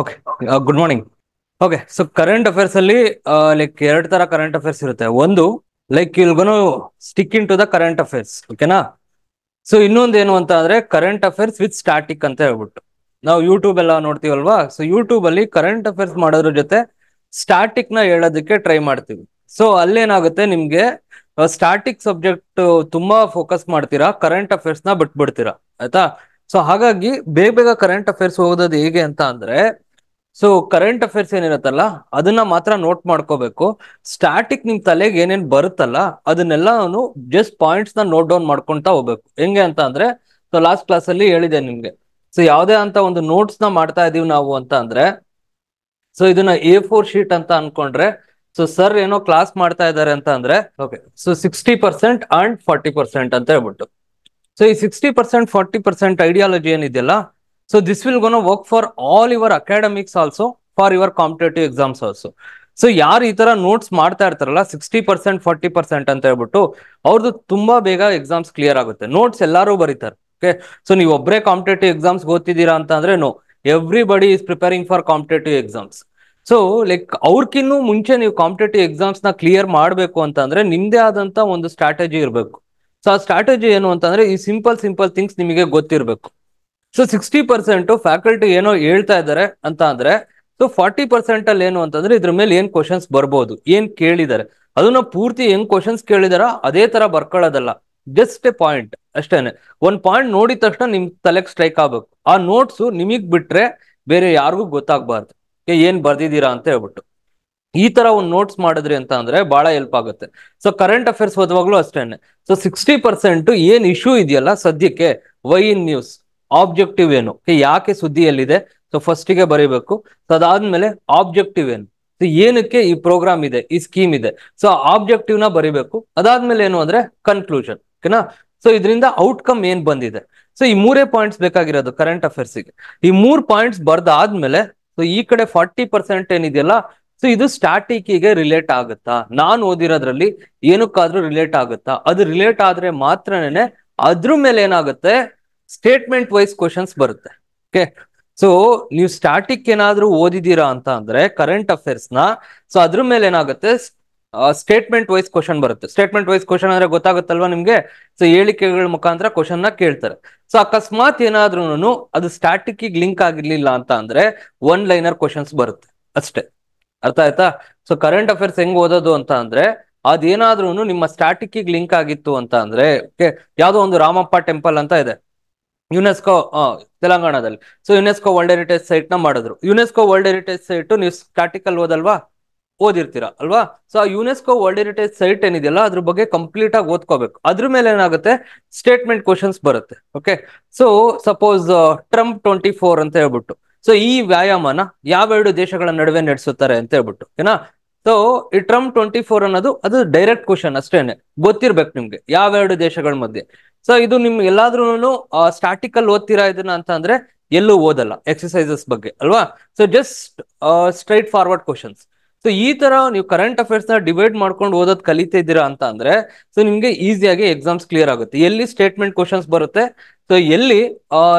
Okay good morning okay so current affairs ಅಲ್ಲಿ like uh, ಎರಡು ತರ ಕರೆಂಟ್ ಅಫೇರ್ಸ್ ಇರುತ್ತೆ ಒಂದು ಲೈಕ್ ಇಲ್ಗನು stick into the current affairs ಓಕೆನಾ ಸೊ ಇನ್ನೊಂದು ಏನು ಅಂತ ಅಂದ್ರೆ ಕರೆಂಟ್ ಅಫೇರ್ಸ್ ವಿತ್ ಸ್ಟಾಟಿಕ್ ಅಂತ ಹೇಳ್ಬಿಟ್ಟು ನಾವು ಯೂಟ್ಯೂಬ್ ಎಲ್ಲ ನೋಡ್ತೀವಲ್ವಾ ಸೊ ಯೂಟ್ಯೂಬ್ ಅಲ್ಲಿ ಕರೆಂಟ್ ಅಫೇರ್ಸ್ ಮಾಡೋದ್ರ ಜೊತೆ ಸ್ಟಾಟಿಕ್ ನ ಹೇಳೋದಕ್ಕೆ ಟ್ರೈ ಮಾಡ್ತೀವಿ ಸೊ ಅಲ್ಲೇನಾಗುತ್ತೆ ನಿಮ್ಗೆ ಸ್ಟಾಟಿಕ್ uh, ಸಬ್ಜೆಕ್ಟ್ ತುಂಬಾ ಫೋಕಸ್ ಮಾಡ್ತೀರಾ ಕರೆಂಟ್ ಅಫೇರ್ಸ್ ನ ಬಿಟ್ಬಿಡ್ತೀರಾ ಆಯ್ತಾ ಸೊ ಹಾಗಾಗಿ ಬೇಗ ಬೇಗ ಕರೆಂಟ್ ಅಫೇರ್ಸ್ ಹೋಗೋದು ಹೇಗೆ ಅಂತ ಅಂದ್ರೆ ಸೊ ಕರೆಂಟ್ ಅಫೇರ್ಸ್ ಏನಿರುತ್ತಲ್ಲ ಅದನ್ನ ಮಾತ್ರ ನೋಟ್ ಮಾಡ್ಕೋಬೇಕು ಸ್ಟಾಟಿಕ್ ನಿಮ್ ತಲೆಗೆ ಏನೇನು ಬರುತ್ತಲ್ಲ ಅದನ್ನೆಲ್ಲ ಜಸ್ಟ್ ಪಾಯಿಂಟ್ಸ್ ನ ನೋಟ್ ಡೌನ್ ಮಾಡ್ಕೊಂತ ಹೋಗ್ಬೇಕು ಹೆಂಗೆ ಅಂತ ಅಂದ್ರೆ ಸೊ ಲಾಸ್ಟ್ ಕ್ಲಾಸ್ ಅಲ್ಲಿ ಹೇಳಿದೆ ನಿಮ್ಗೆ ಸೊ ಯಾವ್ದೇ ಅಂತ ಒಂದು ನೋಟ್ಸ್ ನ ಮಾಡ್ತಾ ಇದೀವಿ ನಾವು ಅಂತ ಅಂದ್ರೆ ಸೊ ಇದನ್ನ ಎ ಫೋರ್ ಶೀಟ್ ಅಂತ ಅನ್ಕೊಂಡ್ರೆ ಸೊ ಸರ್ ಏನೋ ಕ್ಲಾಸ್ ಮಾಡ್ತಾ ಇದ್ದಾರೆ ಅಂತ ಅಂದ್ರೆ okay so sixty percent and forty percent ಅಂತ ಹೇಳ್ಬಿಟ್ಟು ಸೊ ಈ sixty percent forty percent ideology ಏನಿದೆಯಲ್ಲ So this will gonna work for all your academics also, for your competitive exams also. So ಯಾರು ಈ ತರ ನೋಟ್ಸ್ ಮಾಡ್ತಾ ಇರ್ತಾರಲ್ಲ ಸಿಕ್ಸ್ಟಿ ಪರ್ಸೆಂಟ್ ಫಾರ್ಟಿ ಪರ್ಸೆಂಟ್ ಅಂತ ಹೇಳ್ಬಿಟ್ಟು ಅವ್ರದ್ದು ತುಂಬಾ ಬೇಗ ಎಕ್ಸಾಮ್ಸ್ ಕ್ಲಿಯರ್ ಆಗುತ್ತೆ ನೋಟ್ಸ್ ಎಲ್ಲರೂ ಬರೀತಾರೆ ಓಕೆ ಸೊ ನೀವು ಒಬ್ಬರೇ ಕಾಂಪಿಟೇಟಿವ್ ಎಕ್ಸಾಮ್ಸ್ ಓದ್ತಿದ್ದೀರಾ ಅಂತ ಅಂದ್ರೆ know everybody is preparing for competitive exams so like ಅವ್ರಕಿನ್ನೂ ಮುಂಚೆ ನೀವು ಕಾಂಪಿಟೇಟಿವ್ ಎಕ್ಸಾಮ್ಸ್ ನ ಕ್ಲಿಯರ್ ಮಾಡಬೇಕು ಅಂತ ಅಂದ್ರೆ ನಿಮ್ದೇ ಆದಂತ ಒಂದು ಸ್ಟ್ರಾಟಜಿ ಇರಬೇಕು ಸೊ ಆ ಸ್ಟ್ರಾಟಜಿ ಏನು ಅಂತಂದ್ರೆ ಈ ಸಿಂಪಲ್ ಸಿಂಪಲ್ ಥಿಂಗ್ಸ್ ನಿಮಗೆ ಗೊತ್ತಿರಬೇಕು ಸೊ ಸಿಕ್ಸ್ಟಿ ಪರ್ಸೆಂಟ್ ಫ್ಯಾಕಲ್ಟಿ ಏನೋ ಹೇಳ್ತಾ ಇದ್ದಾರೆ ಅಂತ ಅಂದ್ರೆ ಸೊ ಫಾರ್ಟಿ ಪರ್ಸೆಂಟ್ ಅಲ್ಲಿ ಏನು ಅಂತಂದ್ರೆ ಇದ್ರ ಮೇಲೆ ಏನ್ ಕ್ವಶನ್ಸ್ ಬರ್ಬೋದು ಏನ್ ಕೇಳಿದ್ದಾರೆ ಅದನ್ನ ಪೂರ್ತಿ ಹೆಂಗ್ ಕ್ವಶನ್ಸ್ ಕೇಳಿದಾರ ಅದೇ ತರ ಬರ್ಕೊಳ್ಳೋದಲ್ಲ ಜಸ್ಟ್ ಎ ಪಾಯಿಂಟ್ ಅಷ್ಟೇನೆ ಒಂದ್ ಪಾಯಿಂಟ್ ನೋಡಿದ ತಕ್ಷಣ ನಿಮ್ ತಲೆಗೆ ಸ್ಟ್ರೈಕ್ ಆಗ್ಬೇಕು ಆ ನೋಟ್ಸ್ ನಿಮಗ್ ಬಿಟ್ರೆ ಬೇರೆ ಯಾರಿಗೂ ಗೊತ್ತಾಗ್ಬಾರ್ದು ಏನ್ ಬರ್ದಿದ್ದೀರಾ ಅಂತ ಹೇಳ್ಬಿಟ್ಟು ಈ ತರ ಒಂದು ನೋಟ್ಸ್ ಮಾಡಿದ್ರಿ ಅಂತ ಅಂದ್ರೆ ಬಹಳ ಹೆಲ್ಪ್ ಆಗುತ್ತೆ ಸೊ ಕರೆಂಟ್ ಅಫೇರ್ಸ್ ಓದುವಾಗ್ಲೂ ಅಷ್ಟೇನೆ ಸೊ ಸಿಕ್ಸ್ಟಿ ಪರ್ಸೆಂಟ್ ಏನ್ ಇಶ್ಯೂ ಇದೆಯಲ್ಲ ಸದ್ಯಕ್ಕೆ ವೈ ಇನ್ ನ್ಯೂಸ್ ಆಬ್ಜೆಕ್ಟಿವ್ ಏನು ಯಾಕೆ ಸುದ್ದಿಯಲ್ಲಿದೆ ಸೊ ಫಸ್ಟಿಗೆ ಬರೀಬೇಕು ಸೊ ಅದಾದ್ಮೇಲೆ ಆಬ್ಜೆಕ್ಟಿವ್ ಏನು ಸೊ ಏನಕ್ಕೆ ಈ ಪ್ರೋಗ್ರಾಮ್ ಇದೆ ಈ ಸ್ಕೀಮ್ ಇದೆ ಸೊ ಆಬ್ಜೆಕ್ಟಿವ್ ನ ಬರೀಬೇಕು ಅದಾದ್ಮೇಲೆ ಏನು ಅಂದ್ರೆ ಕನ್ಕ್ಲೂಷನ್ ಓಕೆನಾ ಸೊ ಇದರಿಂದ ಔಟ್ಕಮ್ ಏನ್ ಬಂದಿದೆ ಸೊ ಈ ಮೂರೇ ಪಾಯಿಂಟ್ಸ್ ಬೇಕಾಗಿರೋದು ಕರೆಂಟ್ ಅಫೇರ್ಸ್ ಗೆ ಈ ಮೂರ್ ಪಾಯಿಂಟ್ಸ್ ಬರ್ದಾದ್ಮೇಲೆ ಸೊ ಈ ಕಡೆ ಫಾರ್ಟಿ ಪರ್ಸೆಂಟ್ ಏನಿದೆಯಲ್ಲ ಸೊ ಇದು ಸ್ಟಾಟಿಕಿಗೆ ರಿಲೇಟ್ ಆಗುತ್ತಾ ನಾನು ಓದಿರೋದ್ರಲ್ಲಿ ಏನಕ್ಕಾದ್ರೂ ರಿಲೇಟ್ ಆಗುತ್ತಾ ಅದು ರಿಲೇಟ್ ಆದ್ರೆ ಮಾತ್ರನೇ ಅದ್ರ ಮೇಲೆ ಏನಾಗುತ್ತೆ ಸ್ಟೇಟ್ಮೆಂಟ್ ವೈಸ್ ಕ್ವಶನ್ಸ್ ಬರುತ್ತೆ ಓಕೆ ಸೊ ನೀವು ಸ್ಟಾಟಿಕ್ ಏನಾದ್ರೂ ಓದಿದೀರಾ ಅಂತ ಅಂದ್ರೆ ಕರೆಂಟ್ ಅಫೇರ್ಸ್ ನ ಸೊ ಅದ್ರ ಮೇಲೆ ಏನಾಗುತ್ತೆ ಸ್ಟೇಟ್ಮೆಂಟ್ ವೈಸ್ ಕ್ವಶನ್ ಬರುತ್ತೆ ಸ್ಟೇಟ್ಮೆಂಟ್ ವೈಸ್ ಕ್ವಶನ್ ಅಂದ್ರೆ ಗೊತ್ತಾಗುತ್ತಲ್ವಾ ನಿಮ್ಗೆ ಸೊ ಹೇಳಿಕೆಗಳ ಮುಖಾಂತರ ಕ್ವಶನ್ ನ ಕೇಳ್ತಾರೆ ಸೊ ಅಕಸ್ಮಾತ್ ಏನಾದ್ರೂ ಅದು ಸ್ಟಾಟಿಕ್ ಲಿಂಕ್ ಆಗಿರ್ಲಿಲ್ಲ ಅಂತ ಅಂದ್ರೆ ಒನ್ ಲೈನರ್ ಕ್ವಶನ್ಸ್ ಬರುತ್ತೆ ಅಷ್ಟೇ ಅರ್ಥ ಆಯ್ತಾ ಸೊ ಕರೆಂಟ್ ಅಫೇರ್ಸ್ ಹೆಂಗ್ ಓದೋದು ಅಂತ ಅಂದ್ರೆ ಅದೇನಾದ್ರೂ ನಿಮ್ಮ ಸ್ಟಾಟಿಕ್ ಲಿಂಕ್ ಆಗಿತ್ತು ಅಂತ ಅಂದ್ರೆ ಯಾವ್ದೋ ಒಂದು ರಾಮಪ್ಪ ಟೆಂಪಲ್ ಅಂತ ಇದೆ ಯುನೆಸ್ಕೋ ತೆಲಂಗಾಣದಲ್ಲಿ so UNESCO world heritage site ನ ಮಾಡಿದ್ರು ಯುನೆಸ್ಕೋ ವರ್ಲ್ಡ್ ಹೆರಿಟೇಜ್ ಸೈಟ್ ನೀವು ಸ್ಟಾರ್ಟಿಕಲ್ ಓದಲ್ವಾ ಓದಿರ್ತೀರಾ ಅಲ್ವಾ ಸೊ ಆ ಯುನೆಸ್ಕೋ ವರ್ಲ್ಡ್ ಹೆರಿಟೇಜ್ ಸೈಟ್ ಏನಿದೆಯಲ್ಲ ಅದ್ರ ಬಗ್ಗೆ ಕಂಪ್ಲೀಟ್ ಆಗಿ ಓದ್ಕೋಬೇಕು ಅದ್ರ ಮೇಲೆ ಏನಾಗುತ್ತೆ ಸ್ಟೇಟ್ಮೆಂಟ್ ಕ್ವಶನ್ಸ್ ಬರುತ್ತೆ okay so suppose Trump twenty four ಅಂತ ಹೇಳ್ಬಿಟ್ಟು ಸೊ ಈ ವ್ಯಾಯಾಮನ ಯಾವೆರಡು ದೇಶಗಳ ನಡುವೆ ನಡೆಸುತ್ತಾರೆ ಅಂತ ಹೇಳ್ಬಿಟ್ಟು ಏನಾ ಸೊ ಈ ಟ್ರಂಪ್ ಟ್ವೆಂಟಿ ಫೋರ್ ಅನ್ನೋದು ಅದು ಡೈರೆಕ್ಟ್ ಕ್ವಶನ್ ಅಷ್ಟೇನೆ ಗೊತ್ತಿರ್ಬೇಕು ನಿಮ್ಗೆ ಯಾವೆರಡು ದೇಶಗಳ ಮಧ್ಯೆ ಸೊ ಇದು ನಿಮ್ ಎಲ್ಲಾದ್ರೂ ಸ್ಟಾಟಿಕಲ್ ಓದ್ತೀರಾ ಇದನ್ನ ಅಂತ ಅಂದ್ರೆ ಎಲ್ಲೂ ಓದಲ್ಲ ಎಕ್ಸಸೈಸಸ್ ಬಗ್ಗೆ ಅಲ್ವಾ so just straightforward questions so ಈ ತರ ನೀವು ಕರೆಂಟ್ ಅಫೇರ್ಸ್ ನ ಡಿವೈಡ್ ಮಾಡ್ಕೊಂಡು ಓದೋದ್ ಕಲಿತಾ ಇದ್ದೀರಾ ಅಂತ ಅಂದ್ರೆ ಸೊ ನಿಮ್ಗೆ ಈಸಿಯಾಗಿ ಎಕ್ಸಾಮ್ಸ್ ಕ್ಲಿಯರ್ ಆಗುತ್ತೆ ಎಲ್ಲಿ ಸ್ಟೇಟ್ಮೆಂಟ್ ಕ್ವಶನ್ಸ್ ಬರುತ್ತೆ ಸೊ ಎಲ್ಲಿ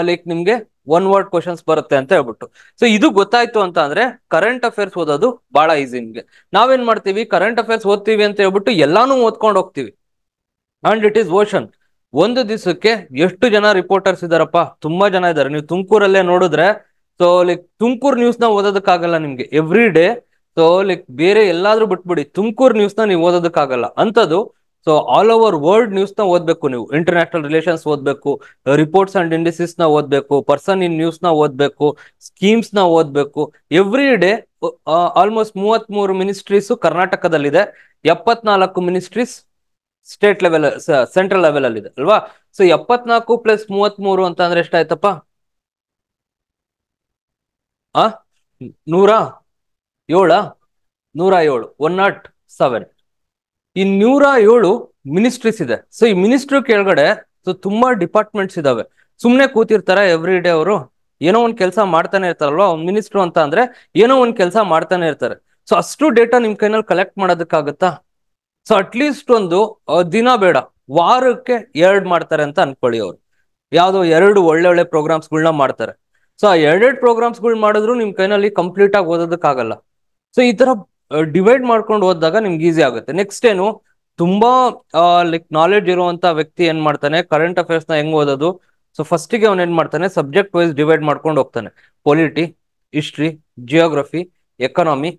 ಲೈಕ್ ನಿಮ್ಗೆ ಒನ್ ವರ್ಡ್ ಕ್ವಶನ್ಸ್ ಬರುತ್ತೆ ಅಂತ ಹೇಳ್ಬಿಟ್ಟು ಸೊ ಇದು ಗೊತ್ತಾಯ್ತು ಅಂತ ಅಂದ್ರೆ ಕರೆಂಟ್ ಅಫೇರ್ಸ್ ಓದೋದು ಬಹಳ ಈಸಿ ನಿಮ್ಗೆ ನಾವೇನ್ ಮಾಡ್ತೀವಿ ಕರೆಂಟ್ ಅಫೇರ್ಸ್ ಓದ್ತೀವಿ ಅಂತ ಹೇಳ್ಬಿಟ್ಟು ಎಲ್ಲಾನು ಓದ್ಕೊಂಡು ಹೋಗ್ತೀವಿ ಅಂಡ್ ಇಟ್ ಈಸ್ ಓಷನ್ ಒಂದು ದಿವಸಕ್ಕೆ ಎಷ್ಟು ಜನ ರಿಪೋರ್ಟರ್ಸ್ ಇದಾರಪ್ಪ ತುಂಬಾ ಜನ ಇದಾರೆ ನೀವು ತುಮಕೂರಲ್ಲೇ ನೋಡಿದ್ರೆ ಸೊ ಲೈಕ್ ತುಮಕೂರು ನ್ಯೂಸ್ ನ ಓದೋದಕ್ಕಾಗಲ್ಲ ನಿಮ್ಗೆ ಎವ್ರಿ ಡೇ ಸೊ ಲೈಕ್ ಬೇರೆ ಎಲ್ಲಾದ್ರೂ ಬಿಟ್ಬಿಡಿ ತುಮಕೂರು ನ್ಯೂಸ್ ನ ನೀವು ಓದೋದಕ್ಕಾಗಲ್ಲ ಅಂತದ್ದು so all over world news ನ ಓದ್ಬೇಕು ನೀವು ಇಂಟರ್ನ್ಯಾಷನಲ್ ರಿಲೇಷನ್ಸ್ ಓದ್ಬೇಕು ರಿಪೋರ್ಟ್ಸ್ ಅಂಡ್ ಇಂಡಿಸಿಸ್ ನ ಓದ್ಬೇಕು ಪರ್ಸನ್ ಇನ್ ನ್ಯೂಸ್ ನ ಓದ್ಬೇಕು ಸ್ಕೀಮ್ಸ್ ನ ಓದ್ಬೇಕು ಎವ್ರಿ ಡೇ ಆಲ್ಮೋಸ್ಟ್ ಮೂವತ್ತ್ ಮೂರು ಮಿನಿಸ್ಟ್ರೀಸ್ ಕರ್ನಾಟಕದಲ್ಲಿದೆ ಎಪ್ಪತ್ನಾಲ್ಕು ministries state level central level ಅಲ್ಲಿ ಇದೆ ಅಲ್ವಾ ಸೊ ಎಪ್ಪತ್ನಾಲ್ಕು ಪ್ಲಸ್ ಮೂವತ್ ಮೂರು ಅಂತ ಅಂದ್ರೆ ಎಷ್ಟಾಯ್ತಪ್ಪ ಆ ನೂರ ಏಳ ನೂರ ಏಳು ಒನ್ ನಾಟ್ ಸೆವೆನ್ ಈ ನೂರ ಏಳು ಮಿನಿಸ್ಟ್ರೀಸ್ ಇದೆ ಸೊ ಈ ಮಿನಿಸ್ಟ್ರಿ ಕೆಳಗಡೆ ಸೊ ತುಂಬಾ ಡಿಪಾರ್ಟ್ಮೆಂಟ್ಸ್ ಇದಾವೆ ಸುಮ್ನೆ ಕೂತಿರ್ತಾರ ಎವ್ರಿ ಡೇ ಅವರು ಏನೋ ಒಂದ್ ಕೆಲಸ ಮಾಡ್ತಾನೆ ಇರ್ತಾರಲ್ವಾ ಒಂದ್ ಮಿನಿಸ್ಟ್ರು ಅಂತ ಅಂದ್ರೆ ಏನೋ ಒಂದ್ ಕೆಲಸ ಮಾಡ್ತಾನೆ ಇರ್ತಾರೆ ಸೊ ಅಷ್ಟು ಡೇಟಾ ನಿಮ್ ಕೈನಲ್ಲಿ ಕಲೆಕ್ಟ್ ಮಾಡೋದಕ್ಕಾಗತ್ತಾ ಸೊ ಅಟ್ಲೀಸ್ಟ್ ಒಂದು ದಿನ ಬೇಡ ವಾರಕ್ಕೆ ಎರಡು ಮಾಡ್ತಾರೆ ಅಂತ ಅನ್ಕೊಳ್ಳಿ ಅವ್ರು ಯಾವ್ದೋ ಎರಡು ಒಳ್ಳೆ ಒಳ್ಳೆ ಪ್ರೋಗ್ರಾಮ್ಸ್ ಗಳನ್ನ ಮಾಡ್ತಾರೆ ಸೊ ಆ ಎರಡೆರಡು ಪ್ರೋಗ್ರಾಮ್ಸ್ ಗಳು ಮಾಡಿದ್ರು ನಿಮ್ ಕೈನಲ್ಲಿ ಕಂಪ್ಲೀಟ್ ಆಗಿ ಓದೋದಕ್ಕಾಗಲ್ಲ ಸೊ ಈ ತರ ಡಿವೈಡ್ ಮಾಡ್ಕೊಂಡು ಓದಿದಾಗ ನಿಮ್ಗೆ ಈಸಿ ಆಗುತ್ತೆ ನೆಕ್ಸ್ಟ್ ಏನು ತುಂಬಾ ಲೈಕ್ ನಾಲೆಡ್ಜ್ ಇರುವಂತ ವ್ಯಕ್ತಿ ಏನ್ ಮಾಡ್ತಾನೆ ಕರೆಂಟ್ ಅಫೇರ್ಸ್ ನ ಹೆಂಗ್ ಓದೋದು ಸೊ ಗೆ ಅವ್ನು ಏನ್ ಮಾಡ್ತಾನೆ ಸಬ್ಜೆಕ್ಟ್ ವೈಸ್ ಡಿವೈಡ್ ಮಾಡ್ಕೊಂಡು ಹೋಗ್ತಾನೆ ಪೊಲಿಟಿ ಹಿಸ್ಟ್ರಿ ಜಿಯೋಗ್ರಫಿ ಎಕನಾಮಿ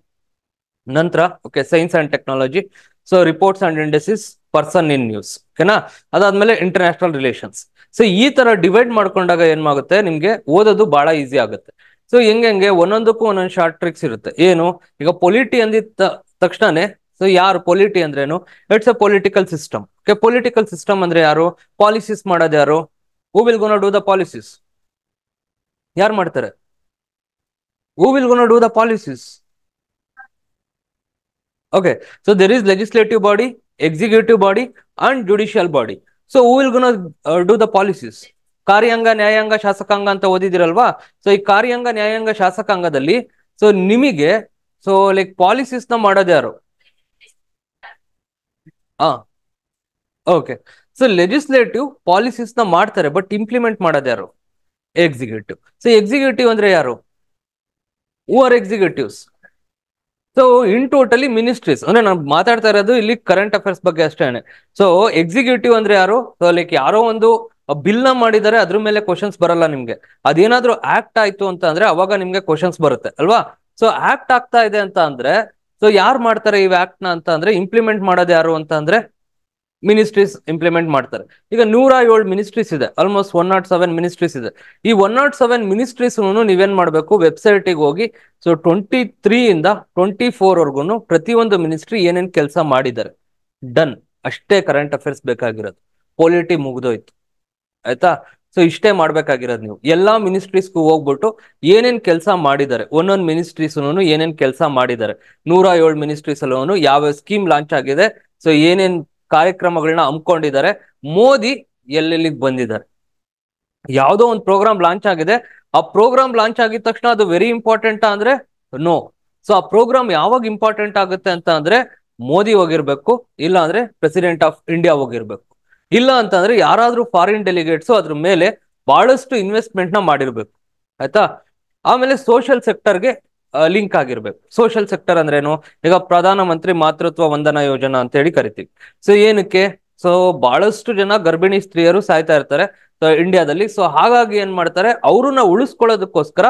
ನಂತರ okay science and technology so reports and indices person in news ಓಕೆನಾ ಅದಾದ್ಮೇಲೆ ಇಂಟರ್ನ್ಯಾಷನಲ್ ರಿಲೇಷನ್ಸ್ ಸೊ ಈ ತರ ಡಿವೈಡ್ ಮಾಡ್ಕೊಂಡಾಗ ಏನ್ಮಾಗುತ್ತೆ ನಿಮ್ಗೆ ಓದೋದು ಬಹಳ ಈಸಿ ಆಗುತ್ತೆ ಸೊ ಹೆಂಗೆ ಒಂದೊಂದಕ್ಕೂ ಒಂದೊಂದು ಶಾರ್ಟ್ ಟ್ರಿಕ್ಸ್ ಇರುತ್ತೆ ಏನು ಈಗ ಪೊಲಿಟಿ ಅಂದಿದ್ದ ತಕ್ಷಣನೇ ಸೊ ಯಾರು ಪೊಲಿಟಿ ಅಂದ್ರೇನು it's a political system okay political system ಅಂದ್ರೆ ಯಾರು ಪಾಲಿಸೀಸ್ ಮಾಡೋದು ಯಾರು who will gonna do the policies ಯಾರು ಮಾಡ್ತಾರೆ who will gonna do the policies okay so there is legislative body executive body and judicial body So who will gonna uh, do the policies? ಕಾರ್ಯಾಂಗ ನ್ಯಾಯಾಂಗ ಶಾಸಕಾಂಗ ಅಂತ ಓದಿದಿರಲ್ವಾ so ಈ ಕಾರ್ಯಾಂಗ ನ್ಯಾಯಾಂಗ ಶಾಸಕಾಂಗದಲ್ಲಿ ಸೊ ನಿಮಗೆ ಸೊ ಲೈಕ್ ಪಾಲಿಸೀಸ್ ನ ಮಾಡೋದು ಯಾರು ಹಾ ಓಕೆ ಸೊ ಲೆಜಿಸ್ಲೇಟಿವ್ ಪಾಲಿಸೀಸ್ ನ ಮಾಡ್ತಾರೆ ಬಟ್ ಇಂಪ್ಲಿಮೆಂಟ್ ಮಾಡೋದು ಯಾರು ಎಕ್ಸಿಕ್ಯೂಟಿವ್ ಸೊ ಎಕ್ಸಿಕ್ಯೂಟಿವ್ ಅಂದ್ರೆ ಯಾರು who are executives so in totally ministries ಅಂದ್ರೆ ನಾನು ಮಾತಾಡ್ತಾ ಇರೋದು ಇಲ್ಲಿ ಕರೆಂಟ್ ಅಫೇರ್ಸ್ ಬಗ್ಗೆ ಅಷ್ಟೇನೆ ಸೊ ಎಕ್ಸಿಕ್ಯೂಟಿವ್ ಅಂದ್ರೆ ಯಾರು ಸೊ ಲೈಕ್ ಯಾರೋ ಒಂದು ಬಿಲ್ ನ ಮಾಡಿದರೆ ಅದ್ರ ಮೇಲೆ ಕ್ವಶನ್ಸ್ ಬರಲ್ಲ ನಿಮ್ಗೆ ಅದೇನಾದ್ರೂ ಆಕ್ಟ್ ಆಯ್ತು ಅಂತ ಅಂದ್ರೆ ಅವಾಗ ನಿಮ್ಗೆ ಕ್ವಶನ್ಸ್ ಬರುತ್ತೆ ಅಲ್ವಾ ಸೊ ಆಕ್ಟ್ ಆಗ್ತಾ ಇದೆ ಅಂತ ಅಂದ್ರೆ ಸೊ ಯಾರು ಮಾಡ್ತಾರೆ ಈ ಆಕ್ಟ್ ನ ಅಂತ ಅಂದ್ರೆ ಇಂಪ್ಲಿಮೆಂಟ್ ಮಾಡೋದು ಯಾರು ಅಂತ ಅಂದ್ರೆ ಮಿನಿಸ್ಟ್ರೀಸ್ ಇಂಪ್ಲಿಮೆಂಟ್ ಮಾಡ್ತಾರೆ ಈಗ ನೂರ ಏಳು ಮಿನಿಸ್ಟ್ರೀಸ್ ಇದೆ almost one not seven ministries ಇದೆ ಈ ಒನ್ ನಾಟ್ ಸೆವೆನ್ ಮಿನಿಸ್ಟ್ರೀಸ್ನು ನೀವೇನ್ ಮಾಡಬೇಕು ವೆಬ್ಸೈಟಿಗೆ ಹೋಗಿ ಸೊ ಟ್ವೆಂಟಿ ತ್ರೀ ಇಂದ ಟ್ವೆಂಟಿ ಫೋರ್ ವರ್ಗು ಪ್ರತಿಯೊಂದು ಮಿನಿಸ್ಟ್ರಿ ಏನೇನ್ ಕೆಲಸ ಮಾಡಿದ್ದಾರೆ ಡನ್ ಅಷ್ಟೇ ಕರೆಂಟ್ ಅಫೇರ್ಸ್ ಬೇಕಾಗಿರೋದು ಪೊಲಿಟಿ ಮುಗಿದೋಯ್ತು ಆಯ್ತಾ ಸೊ ಇಷ್ಟೇ ಮಾಡ್ಬೇಕಾಗಿರೋದು ನೀವು ಎಲ್ಲಾ ಮಿನಿಸ್ಟ್ರೀಸ್ಗೂ ಹೋಗ್ಬಿಟ್ಟು ಏನೇನ್ ಕೆಲಸ ಮಾಡಿದ್ದಾರೆ ಒಂದೊಂದು ಮಿನಿಸ್ಟ್ರೀಸ್ ಏನೇನ್ ಕೆಲಸ ಮಾಡಿದ್ದಾರೆ ನೂರ ಏಳು ಮಿನಿಸ್ಟ್ರೀಸ್ ಅಲ್ಲೂ ಯಾವ್ಯಾವ ಸ್ಕೀಮ್ ಲಾಂಚ್ ಆಗಿದೆ ಸೊ ಏನೇನ್ ಕಾರ್ಯಕ್ರಮಗಳನ್ನ ಹಮ್ಮಿಕೊಂಡಿದ್ದಾರೆ ಮೋದಿ ಎಲ್ಲೆಲ್ಲಿಗೆ ಬಂದಿದ್ದಾರೆ ಯಾವುದೋ ಒಂದು ಪ್ರೋಗ್ರಾಮ್ ಲಾಂಚ್ ಆಗಿದೆ ಆ ಪ್ರೋಗ್ರಾಮ್ ಲಾಂಚ್ ಆಗಿದ ತಕ್ಷಣ ಅದು ವೆರಿ ಇಂಪಾರ್ಟೆಂಟ್ ಅಂದ್ರೆ ನೋ ಸೊ ಆ ಪ್ರೋಗ್ರಾಮ್ ಯಾವಾಗ ಇಂಪಾರ್ಟೆಂಟ್ ಆಗುತ್ತೆ ಅಂತ ಅಂದ್ರೆ ಮೋದಿ ಹೋಗಿರ್ಬೇಕು ಇಲ್ಲ ಅಂದ್ರೆ ಪ್ರೆಸಿಡೆಂಟ್ ಆಫ್ ಇಂಡಿಯಾ ಹೋಗಿರ್ಬೇಕು ಇಲ್ಲ ಅಂತಂದ್ರೆ ಯಾರಾದ್ರೂ ಫಾರಿನ್ ಡೆಲಿಗೇಟ್ಸ್ ಅದ್ರ ಮೇಲೆ ಬಹಳಷ್ಟು ಇನ್ವೆಸ್ಟ್ಮೆಂಟ್ ನ ಮಾಡಿರ್ಬೇಕು ಆಯ್ತಾ ಆಮೇಲೆ ಸೋಷಿಯಲ್ ಸೆಕ್ಟರ್ಗೆ ಲಿಂಕ್ ಆಗಿರ್ಬೇಕು ಸೋಷಿಯಲ್ ಸೆಕ್ಟರ್ ಅಂದ್ರೆ ಏನು ಈಗ ಪ್ರಧಾನ ಮಂತ್ರಿ ಮಾತೃತ್ವ ವಂದನಾ ಯೋಜನಾ ಅಂತ ಹೇಳಿ ಕರಿತೀವಿ ಸೊ ಏನಕ್ಕೆ ಸೊ ಬಹಳಷ್ಟು ಜನ ಗರ್ಭಿಣಿ ಸ್ತ್ರೀಯರು ಸಾಯ್ತಾ ಇರ್ತಾರೆ ಇಂಡಿಯಾದಲ್ಲಿ ಸೊ ಹಾಗಾಗಿ ಏನ್ ಮಾಡ್ತಾರೆ ಅವ್ರನ್ನ ಉಳಿಸ್ಕೊಳ್ಳೋದಕ್ಕೋಸ್ಕರ